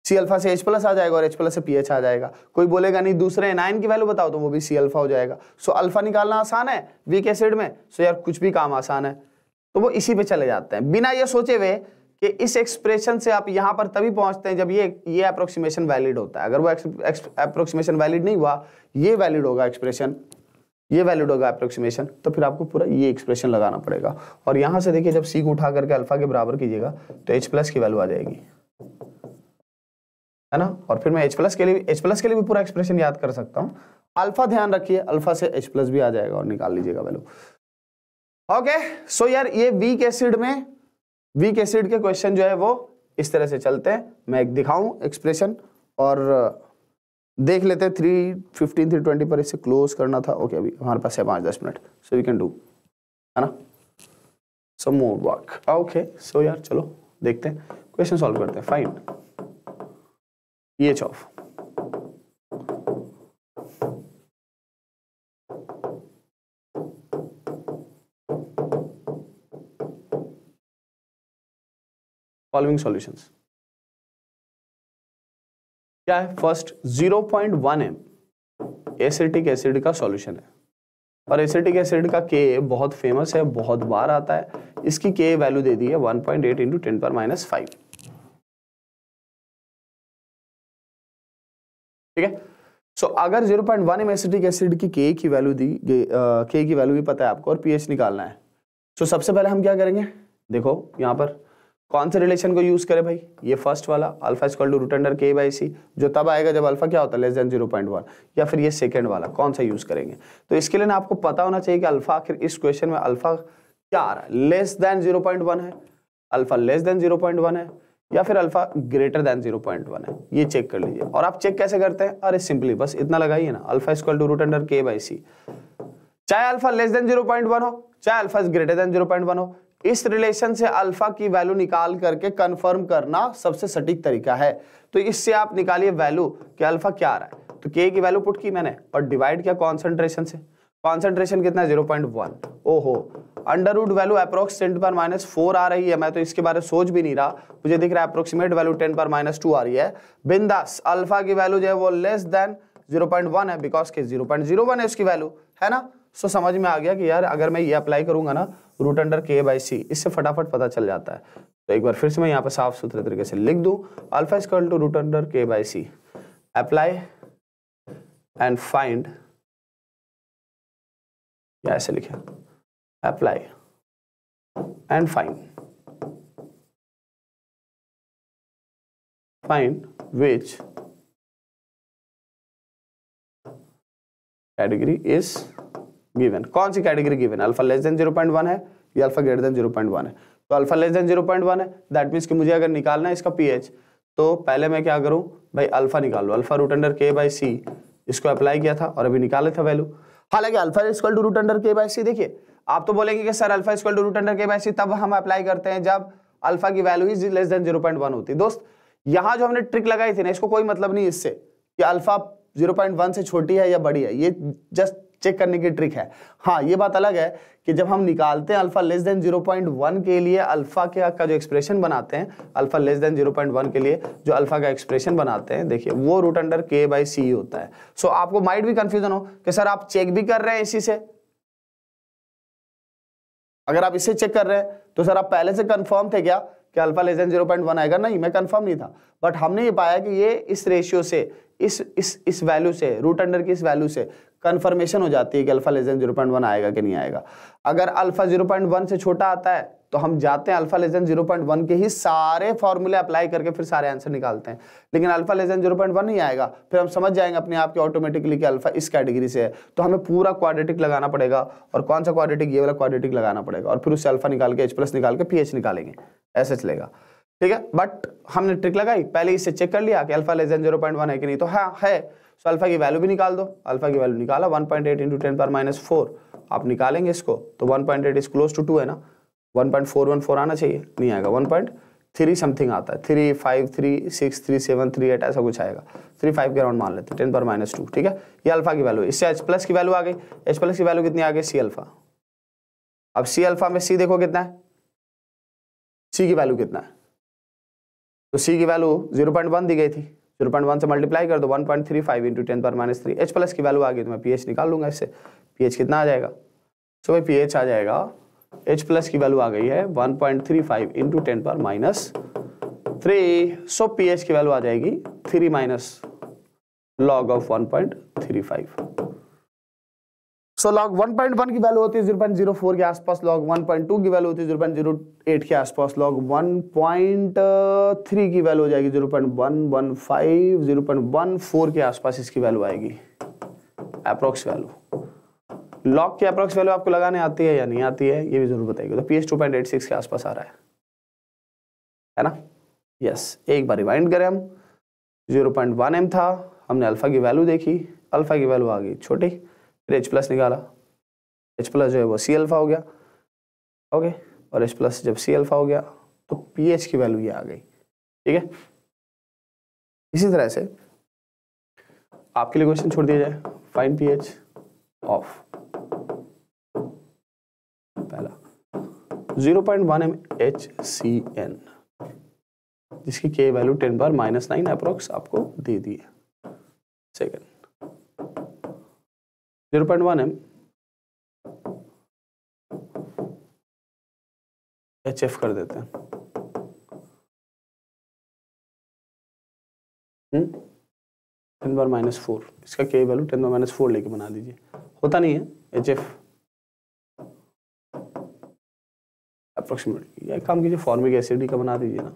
[SPEAKER 2] सी अल्फा से एच प्लस आ जाएगा और एच प्लस से पीएच आ जाएगा कोई बोलेगा नहीं दूसरे एनाइन की वैल्यू बताओ तो वो भी सी अल्फा हो जाएगा सो अल्फा निकालना आसान है वीक एसिड में सो यार कुछ भी काम आसान है तो वो इसी पे चले जाते हैं बिना ये सोचे हुए कि इस एक्सप्रेशन से आप यहां पर तभी पहुंचते हैं जब ये ये अप्रोक्सीमेशन वैलिड होता है अगर वो अप्रोक्सीमेशन वैलिड नहीं हुआ ये वैलिड होगा एक्सप्रेशन ये वैल्यूड होगा अप्रोक्सीमेशन तो फिर आपको पूरा ये एक्सप्रेशन लगाना पड़ेगा और यहां से देखिए जब सी को उठा करके अल्फा के बराबर कीजिएगा तो एच प्लस की वैल्यू आ जाएगी है ना और फिर मैं एच प्लस के लिए एच प्लस के लिए भी पूरा एक्सप्रेशन याद कर सकता हूँ अल्फा ध्यान रखिए अल्फा से एच प्लस भी आ जाएगा और निकाल लीजिएगा वैल्यू ओके सो यार ये वीक एसिड में वीक एसिड के क्वेश्चन जो है वो इस तरह से चलते हैं मैं एक दिखाऊं एक्सप्रेशन और देख लेते हैं थ्री फिफ्टीन थ्री ट्वेंटी पर इसे क्लोज करना था ओके अभी हमारे पास है पाँच दस minute so we can do है ना सम मोर वर्क ओके सो यार चलो देखते हैं क्वेश्चन सॉल्व करते हैं find P H of
[SPEAKER 1] following क्या है first 0.1 point one M
[SPEAKER 2] acetic acid का सॉल्यूशन है और एसिटिक एसिड का के बहुत फेमस है बहुत बार आता है इसकी के वैल्यू दे दी है 1.8 पॉइंट एट इंटू टेन पर माइनस फाइव ठीक है सो so, अगर 0.1 point one M acetic acid की के की वैल्यू दी के uh, की वैल्यू भी पता है आपको और पीएच निकालना है सो so, सबसे पहले हम क्या करेंगे देखो यहां पर कौन से रिलेशन को यूज करें भाई ये फर्स्ट वाला alpha is equal to root under K by C जो तब आएगा जब अल्फा क्या होता है less than zero point one या फिर ये सेकेंड वाला कौन सा यूज करेंगे तो इसके लिए ना आपको पता होना चाहिए कि अल्फा आखिर इस क्वेश्चन में अल्फा क्या आ रहा है less than zero point one है alpha less than zero point one है या फिर alpha greater than zero point one है ये चेक कर लीजिए और आप चेक कैसे करते हैं अरे सिंपली बस इतना लगाइए ना alpha is equal to root under K by C चाहे alpha less than zero point one हो चाहे alpha is greater than zero point one हो इस रिलेशन से अल्फा की वैल्यू निकाल करके कंफर्म करना सबसे सटीक तरीका है तो इससे आप निकालिए वैल्यू कि अल्फा क्या आ रहा है तो के की वैल्यू पुट की मैंने और डिवाइड किया कॉन्सेंट्रेशन से कॉन्सेंट्रेशन कितना जीरो पॉइंट वन ओहो under root value approx ten पर माइनस फोर आ रही है मैं तो इसके बारे में सोच भी नहीं रहा मुझे दिख रहा है अप्रोक्सीमेट वैल्यू टेन पर माइनस टू आ रही है बिंदास अल्फा की वैल्यू जो है वो less than zero point one है बिकॉज के जीरो पॉइंट जीरो वन है उसकी वैल्यू है ना सो समझ में आ गया कि यार अगर मैं ये अप्लाई करूंगा ना root under K by C इससे फटाफट पता चल जाता है तो एक बार फिर से मैं यहाँ पे साफ सुथरे तरीके से लिख दू alpha square to root under K by C apply
[SPEAKER 1] and find या ऐसे लिखे apply and find find which category is given कौन सी category given alpha less than
[SPEAKER 2] zero point one है या alpha greater than zero point one है तो alpha less than zero point one है दैट मीन्स कि मुझे अगर निकालना है इसका पीएच तो पहले मैं क्या करूं भाई अल्फा निकाल लूँ alpha root under K by C इसको अप्लाई किया था और अभी निकाले था वैल्यू हालांकि alpha equal to root under K by C देखिए आप तो बोलेंगे कि sir alpha equal to root under K by C तब हम अप्लाई करते हैं जब अल्फा की value is less than zero point one होती दोस्त यहाँ जो हमने ट्रिक लगाई थी ना इसको कोई मतलब नहीं इससे कि अल्फा जीरो पॉइंट वन से छोटी है या बड़ी है ये जस्ट चेक करने की ट्रिक है हाँ ये बात अलग है कि जब हम निकालते हैं अल्फा लेस देन 0.1 के लिए अल्फा के का जो एक्सप्रेशन बनाते हैं अल्फा लेस देन 0.1 के लिए जो अल्फा का एक्सप्रेशन बनाते हैं देखिए वो root under K by C होता है सो so, आपको माइंड भी कंफ्यूजन हो कि सर आप चेक भी कर रहे हैं इसी से अगर आप इसे चेक कर रहे हैं तो सर आप पहले से कन्फर्म थे क्या कि alpha less than zero point one आएगा नहीं मैं कन्फर्म नहीं था बट हमने ये पाया कि ये इस रेशियो से इस इस इस वैल्यू से रूट अंडर की इस वैल्यू से कन्फर्मेशन हो जाती है कि alpha less than zero point one आएगा कि नहीं आएगा अगर अल्फा जीरो पॉइंट वन से छोटा आता है तो हम जाते हैं alpha less than zero point one के ही सारे फॉर्मूले अप्लाई करके फिर सारे आंसर निकालते हैं लेकिन alpha less than zero point one नहीं आएगा फिर हम समझ जाएंगे अपने आप के ऑटोमेटिकली कि अल्फा इस कैटेगरी से है तो हमें पूरा क्वाड्रेटिक लगाना पड़ेगा और कौन सा क्वाड्रेटिक ये वाला क्वाड्रेटिक लगाना पड़ेगा और फिर उससे अल्फा निकाल के एच प्लस निकाल के पी निकालेंगे ऐसा चलेगा ठीक है बट हमने ट्रिक लगाई पहले इससे चेक कर लिया कि alpha less than zero point one है कि नहीं तो हाँ है सो अल्फा की वैल्यू भी निकाल दो अल्फा की वैल्यू निकाला 1.8 पॉइंट एट इंटू टेन पर माइनस फोर आप निकालेंगे इसको तो 1.8 point eight is close to two है ना 1.414 आना चाहिए नहीं आएगा 1.3 समथिंग आता है three five three six three seven three eight ऐसा कुछ आएगा थ्री फाइव के अराउंड मान लेते हैं टेन पर माइनस टू ठीक है ये अल्फा की वैल्यू इससे एच प्लस की वैल्यू आ गई एच प्लस की वैल्यू कितनी आ गई सी अल्फा अब सी अल्फा में सी देखो कितना है सी की वैल्यू कितना है तो सी की वैल्यू जीरो पॉइंट वन दी गई थी जीरो पॉइंट वन से मल्टीप्लाई कर दो one point three five into ten पर माइनस थ्री एच प्लस की वैल्यू आ गई तो मैं पी एच निकाल लूंगा इससे पी एच कितना आ जाएगा सो भाई पी एच आ जाएगा एच प्लस की वैल्यू आ गई है one point three five into ten पर minus three so P H की वैल्यू आ जाएगी three minus log of one point three five so log 1.1 की वैल्यू होती है 0.04 के आसपास लॉग 1.2 की वैल्यू होती है 0.08 के आसपास लॉग 1.3 की वैल्यू हो जाएगी 0.115 0.14 के आसपास इसकी वैल्यू आएगी अप्रोक्स वैल्यू लॉग की अप्रोक्स वैल्यू आपको लगाने आती है या नहीं आती है ये भी जरूर बताएगी तो पी एच के आसपास आ रहा है है ना यस yes, एक बार रिवाइंड करें हम 0.1 एम था हमने अल्फा की वैल्यू देखी अल्फा की वैल्यू आ गई छोटी फिर एच प्लस निकाला एच प्लस जो है वो सी एल्फा हो गया ओके और एच प्लस जब सी एल्फा हो गया तो पी एच की वैल्यू ये आ गई ठीक है इसी तरह से आपके लिए क्वेश्चन छोड़ दिया जाए फाइन पी एच ऑफ पहला zero point one M H C N जिसकी के वैल्यू टेन बार माइनस नाइन अप्रोक्स आपको दे दिए second
[SPEAKER 1] zero point one M H F कर देते हैं हम्म? टेन बार माइनस फोर इसका के वैल्यू टेन बार माइनस फोर लेके बना दीजिए होता नहीं है एच एफ
[SPEAKER 2] अप्रोक्सीमेटली एक काम कीजिए फॉर्मिक एसिड का बना दीजिए ना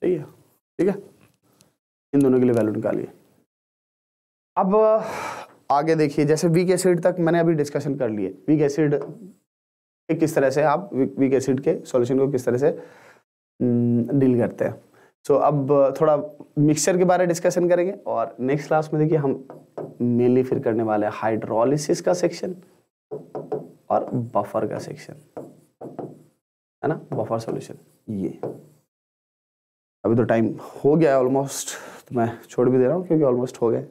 [SPEAKER 2] सही है ठीक है इन दोनों के लिए वैल्यू निकालिए अब आगे देखिए जैसे वीक एसिड तक मैंने अभी डिस्कशन कर लिए वीक एसिड किस तरह से आप वीक एसिड के सॉल्यूशन को किस तरह से डील हम्म, करते हैं सो so, अब थोड़ा मिक्सचर के बारे में डिस्कशन करेंगे और नेक्स्ट क्लास में देखिए हम मेनली फिर करने वाले हैं हाइड्रोलिसिस का सेक्शन और बफर का सेक्शन है ना बफर सॉल्यूशन ये अभी तो टाइम हो गया है ऑलमोस्ट तो मैं छोड़ भी दे रहा हूँ क्योंकि ऑलमोस्ट हो गया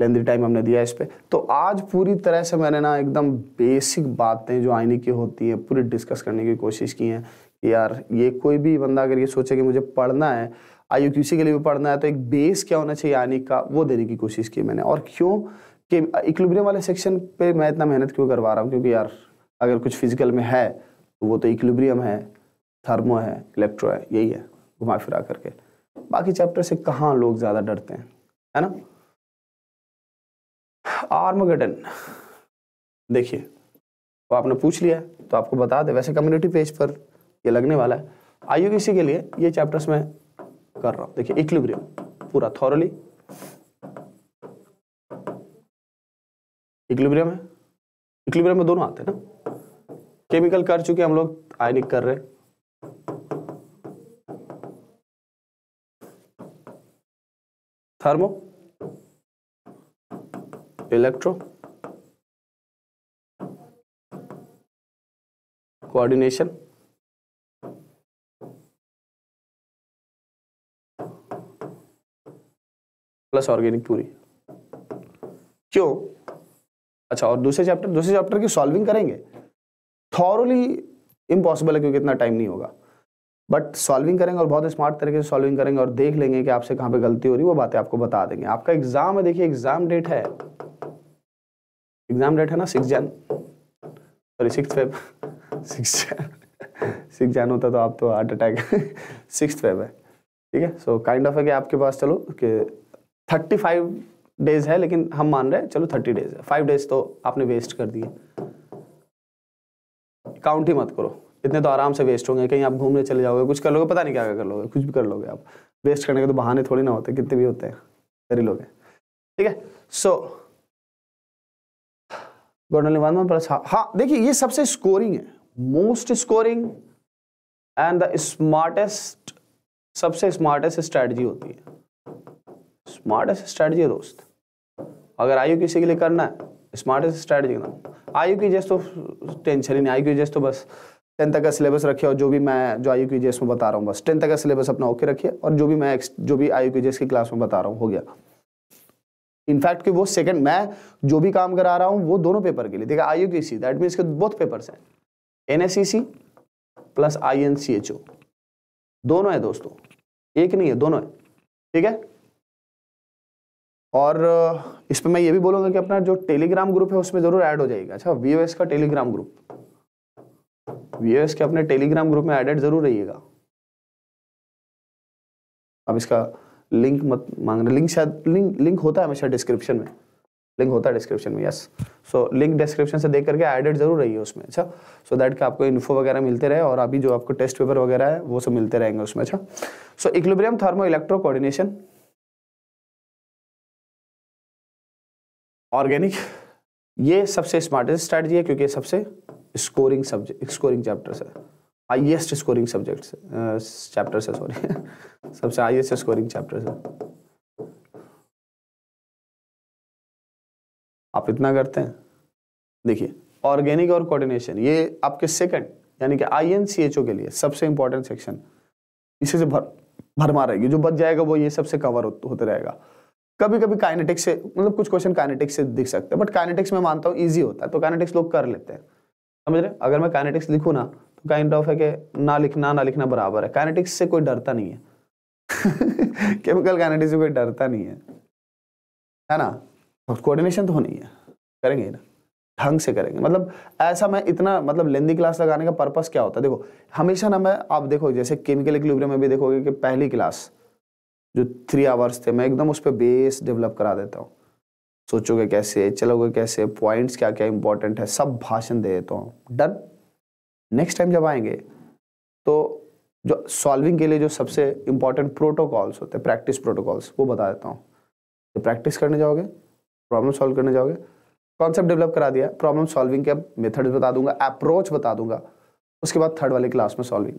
[SPEAKER 2] लेंदी टाइम हमने दिया इस पर तो आज पूरी तरह से मैंने ना एकदम बेसिक बातें जो आईनी की होती हैं पूरी डिस्कस करने की कोशिश की है कि यार ये कोई भी बंदा अगर ये सोचे कि मुझे पढ़ना है आई यू के लिए भी पढ़ना है तो एक बेस क्या होना चाहिए आईनी का वो देने की कोशिश की मैंने और क्यों कि इक्लिब्रियम वाले सेक्शन पे मैं इतना मेहनत क्यों करवा रहा हूँ क्योंकि यार अगर कुछ फिजिकल में है तो वो तो इक्लिब्रियम है थर्मो है इलेक्ट्रो है यही है घुमा फिरा करके बाकी चैप्टर से कहाँ लोग ज़्यादा डरते हैं है ना आर्मगडन देखिए वो तो आपने पूछ लिया तो आपको बता दे वैसे कम्युनिटी पेज पर ये लगने वाला है आयु किसी के लिए ये चैप्टर्स में कर रहा हूं देखिए इक्लिब्रियम पूरा थॉरली इक्लिब्रियम है इक्लिब्रियम में दोनों आते हैं ना केमिकल कर चुके हम लोग आयनिक कर रहे
[SPEAKER 1] thermo electro coordination plus organic पूरी क्यों
[SPEAKER 2] अच्छा और दूसरे चैप्टर दूसरे चैप्टर की सॉल्विंग करेंगे थॉरली इम्पॉसिबल है क्योंकि इतना टाइम नहीं होगा बट सॉल्विंग करेंगे और बहुत स्मार्ट तरीके से सॉल्विंग करेंगे और देख लेंगे कि आपसे कहाँ पे गलती हो रही है वो बातें आपको बता देंगे आपका एग्जाम है देखिए एग्जाम डेट है एग्जाम डेट है ना six Jan sorry six Feb six six Jan होता तो आप तो हार्ट अटैक सिक्स फेब है ठीक है सो काइंड ऑफ है कि आपके पास चलो कि थर्टी फाइव डेज है लेकिन हम मान रहे हैं चलो थर्टी डेज है फाइव डेज तो आपने वेस्ट कर दिए काउंट ही मत करो इतने तो आराम से वेस्ट होंगे कहीं आप घूमने चले जाओगे कुछ कर लोगे पता नहीं क्या क्या कर लोगे कुछ भी कर लोगे आप वेस्ट करने के तो बहाने थोड़ी ना होते कितने भी होते हैं करी लोगे ठीक है so so, got only one one plus हाँ, हाँ देखिए ये सबसे स्कोरिंग है most scoring and the smartest सबसे स्मार्टेस्ट स्ट्रेटजी होती है स्मार्टेस्ट स्ट्रेटजी है दोस्त अगर आयु किसी के लिए करना है स्मार्टेस्ट स्ट्रेटजी ना आयु की जेस तो टेंशन ही नहीं आयु की जेस तो बस टेंथ का सिलेबस रखिए और जो भी मैं जो आयु की जेस में बता रहा हूँ बस टेंथ का सिलेबस अपना ओके रखिए और जो भी मैं जो भी आयु की जेस की क्लास में बता रहा हूँ हो गया इनफैक्ट कि वो सेकंड मैं जो भी काम करा रहा हूँ वो दोनों पेपर के लिए देखा I U C that means के बोथ पेपर हैं N S C C plus I N C H O दोनों है दोस्तों एक नहीं है दोनों है ठीक है और इस पर मैं ये भी बोलूंगा कि अपना जो टेलीग्राम ग्रुप है उसमें ज़रूर ऐड हो जाएगा अच्छा वी का टेलीग्राम ग्रुप वी के अपने टेलीग्राम ग्रुप में एडेड ज़रूर रहिएगा अब इसका लिंक मत मांगना लिंक शायद लिंक लिंक होता है हमेशा डिस्क्रिप्शन में लिंक होता है डिस्क्रिप्शन में यस सो लिंक डिस्क्रिप्शन से देख करके एडेड जरूर रही है उसमें अच्छा सो दैट कि आपको इन्फो वगैरह मिलते रहे और अभी जो आपको टेस्ट पेपर वगैरह है वो सब मिलते रहेंगे उसमें अच्छा so equilibrium thermo electro coordination organic ये सबसे स्मार्टेस्ट स्ट्रैटेजी है क्योंकि सबसे स्कोरिंग सब्जेक्ट स्कोरिंग चैप्टर है हाइएस्ट स्कोरिंग सब्जेक्ट चैप्टर से सॉरी सबसे हाइएस्ट स्कोरिंग चैप्टर से आप इतना करते हैं देखिए ऑर्गेनिक और कोऑर्डिनेशन ये आपके सेकंड यानी कि आई के लिए सबसे इंपॉर्टेंट सेक्शन इसी से भर भरमा रहेगी जो बच जाएगा वो ये सबसे कवर होते रहेगा कभी कभी काइनेटिक्स से मतलब कुछ क्वेश्चन काइनेटिक्स से दिख सकते हैं बट काइनेटिक्स में मानता हूँ ईजी होता है तो काइनेटिक्स लोग कर लेते हैं समझ रहे अगर मैं काइनेटिक्स लिखूँ ना काइंड ऑफ है कि ना लिखना ना लिखना बराबर है काइनेटिक्स से कोई डरता नहीं है केमिकल काइनेटिक्स से कोई डरता नहीं है है ना कोऑर्डिनेशन तो होनी है करेंगे ना ढंग से करेंगे मतलब ऐसा मैं इतना मतलब लेंदी क्लास लगाने का पर्पस क्या होता है देखो हमेशा ना मैं आप देखो जैसे केमिकल इक्विलिब्रियम में भी देखोगे कि पहली क्लास जो थ्री आवर्स थे मैं एकदम उस पर बेस डेवलप करा देता हूँ सोचोगे कैसे चलोगे कैसे पॉइंट्स क्या क्या इंपॉर्टेंट है सब भाषण दे देता हूँ डन नेक्स्ट टाइम जब आएंगे तो जो सॉल्विंग के लिए जो सबसे इंपॉर्टेंट प्रोटोकॉल्स होते हैं प्रैक्टिस प्रोटोकॉल्स वो बता देता हूँ तो प्रैक्टिस करने जाओगे प्रॉब्लम सॉल्व करने जाओगे कॉन्सेप्ट डेवलप करा दिया प्रॉब्लम सॉल्विंग के अब मेथड बता दूंगा अप्रोच बता दूंगा उसके बाद थर्ड वाले क्लास में सॉल्विंग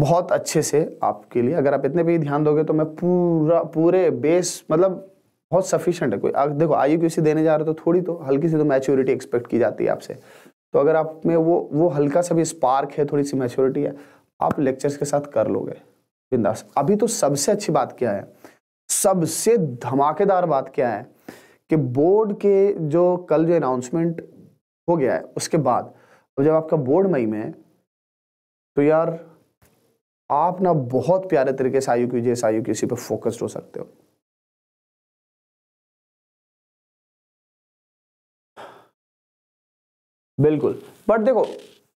[SPEAKER 2] बहुत अच्छे से आपके लिए अगर आप इतने पे ध्यान दोगे तो मैं पूरा पूरे बेस मतलब बहुत सफिशियंट है कोई देखो आई क्यू देने जा रहे हो तो थोड़ी तो हल्की सी तो मैच्योरिटी एक्सपेक्ट की जाती है आपसे तो अगर आप में वो वो हल्का सा भी स्पार्क है थोड़ी सी मेच्योरिटी है आप लेक्चर्स के साथ कर लोगे बिंदास अभी तो सबसे अच्छी बात क्या है सबसे धमाकेदार बात क्या है कि बोर्ड के जो कल जो अनाउंसमेंट हो गया है उसके बाद अब तो जब आपका बोर्ड मई में है तो यार
[SPEAKER 1] आप ना बहुत प्यारे तरीके से आयु की जी आयु की इसी सी पर फोकस्ड हो सकते हो बिल्कुल बट देखो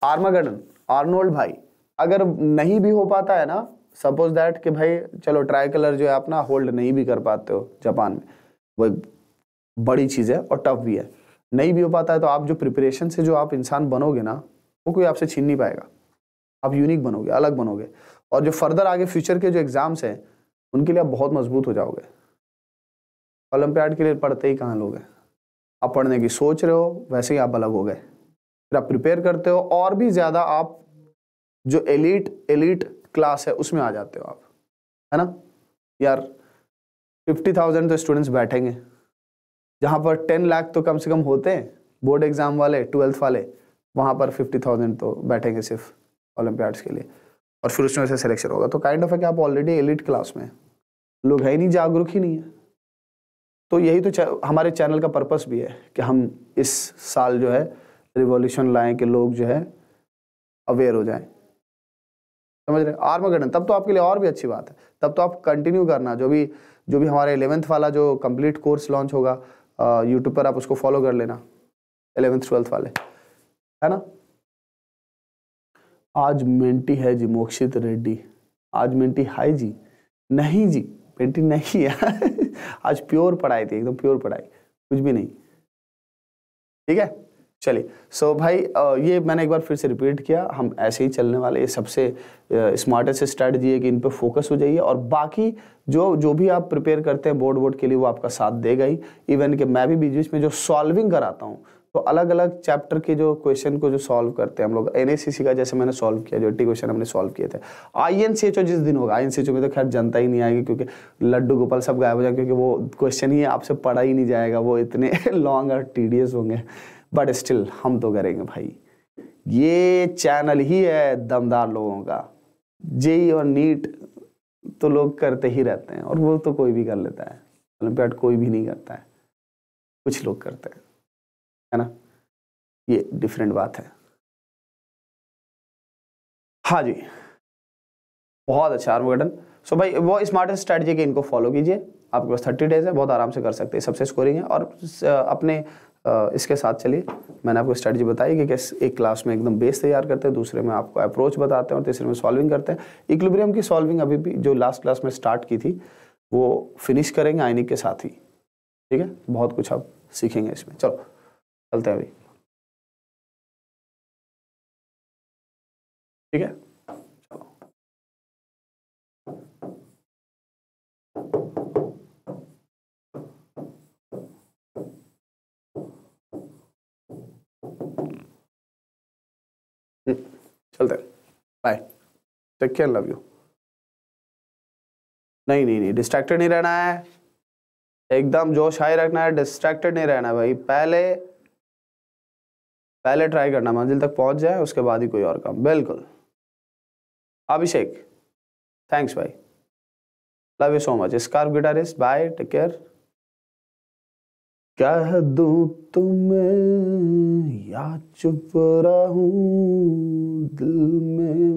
[SPEAKER 1] आर्मागडन आर्नोल्ड भाई अगर
[SPEAKER 2] नहीं भी हो पाता है ना सपोज दैट कि भाई चलो ट्राई कलर जो है अपना होल्ड नहीं भी कर पाते हो जापान में वो एक बड़ी चीज़ है और टफ भी है नहीं भी हो पाता है तो आप जो प्रिपरेशन से जो आप इंसान बनोगे ना वो कोई आपसे छीन नहीं पाएगा आप यूनिक बनोगे अलग बनोगे और जो फर्दर आगे फ्यूचर के जो एग्ज़ाम्स हैं उनके लिए आप बहुत मजबूत हो जाओगे ओलम्पियाड के लिए पढ़ते ही कहाँ लोग हैं आप पढ़ने की सोच रहे हो वैसे ही आप अलग हो गए फिर आप प्रिपेयर करते हो और भी ज़्यादा आप जो एलिट एलिट क्लास है उसमें आ जाते हो आप है ना यार फिफ्टी थाउजेंड तो स्टूडेंट्स बैठेंगे जहाँ पर टेन लाख तो कम से कम होते हैं बोर्ड एग्ज़ाम वाले ट्वेल्थ वाले वहाँ पर फिफ्टी थाउजेंड तो बैठेंगे सिर्फ ओलम्पियाड्स के लिए और फिर उसमें से सिलेक्शन होगा तो काइंड ऑफ है कि आप ऑलरेडी एलिट क्लास में लोग है ही नहीं जागरूक ही नहीं है तो यही तो हमारे चैनल का पर्पस भी है कि हम इस साल जो है रिवॉल्यूशन लाएं कि लोग जो है अवेयर हो जाएं समझ रहे आर्मागेडन तब तो आपके लिए और भी अच्छी बात है तब तो आप कंटिन्यू करना जो भी जो भी हमारे एलेवेंथ वाला जो कंप्लीट कोर्स लॉन्च होगा यूट्यूब पर आप उसको फॉलो कर लेना एलेवेंथ ट्वेल्थ वाले है ना आज मेंटी है जी मोक्षित रेड्डी आज मेंटी हाई जी नहीं जी मिंटी नहीं है आज प्योर पढ़ाई थी एकदम प्योर पढ़ाई कुछ भी नहीं ठीक है चलिए सो so भाई ये मैंने एक बार फिर से रिपीट किया हम ऐसे ही चलने वाले ये सबसे स्मार्टेस्ट स्ट्रैटेजी है कि इन पर फोकस हो जाइए और बाकी जो जो भी आप प्रिपेयर करते हैं बोर्ड वोर्ड के लिए वो आपका साथ देगा ही इवन कि मैं भी बीच बीच में जो सॉल्विंग कराता हूँ तो अलग अलग चैप्टर के जो क्वेश्चन को जो सॉल्व करते हैं हम लोग एन का जैसे मैंने सॉल्व किया जो टी क्वेश्चन हमने सॉल्व किए थे आई जिस दिन होगा आई एन सी एच ओ में तो खैर जनता ही नहीं आएगी क्योंकि लड्डू गोपाल सब गायब हो जाएंगे क्योंकि वो क्वेश्चन ही आपसे पढ़ा ही नहीं जाएगा वो इतने लॉन्ग और टी होंगे बट स्टिल हम तो करेंगे भाई ये चैनल ही है दमदार लोगों का जेई और नीट तो लोग करते ही रहते हैं और वो तो कोई भी कर लेता है
[SPEAKER 1] ओलम्पियाड कोई भी नहीं करता है कुछ लोग करते हैं है ना ये डिफरेंट बात है हाँ जी
[SPEAKER 2] बहुत अच्छा आर्मोगेडन सो भाई वो स्मार्टेस्ट स्ट्रैटेजी के इनको फॉलो कीजिए आपके पास थर्टी डेज है बहुत आराम से कर सकते हैं सबसे स्कोरिंग है और अपने इसके साथ चलिए मैंने आपको स्ट्रेटजी बताई कि कैसे एक क्लास में एकदम बेस तैयार करते हैं दूसरे में आपको अप्रोच बताते हैं और तीसरे में सॉल्विंग करते हैं इक्लिब्रियम की सॉल्विंग अभी भी जो लास्ट क्लास में स्टार्ट की थी वो फिनिश करेंगे
[SPEAKER 1] आइनिक के साथ ही ठीक है बहुत कुछ आप सीखेंगे इसमें चलो चलते हैं अभी ठीक है चलते bye take care love you नहीं नहीं नहीं डिस्ट्रैक्टेड नहीं रहना है
[SPEAKER 2] एकदम जोश हाई रखना है डिस्ट्रैक्टेड नहीं रहना भाई पहले पहले ट्राई करना मंजिल तक पहुंच जाए उसके बाद ही कोई और काम बिल्कुल अभिषेक थैंक्स भाई love you so much scarf guitarist bye take care
[SPEAKER 1] कह दूं तुम्हें
[SPEAKER 2] या चुप रहूं दिल में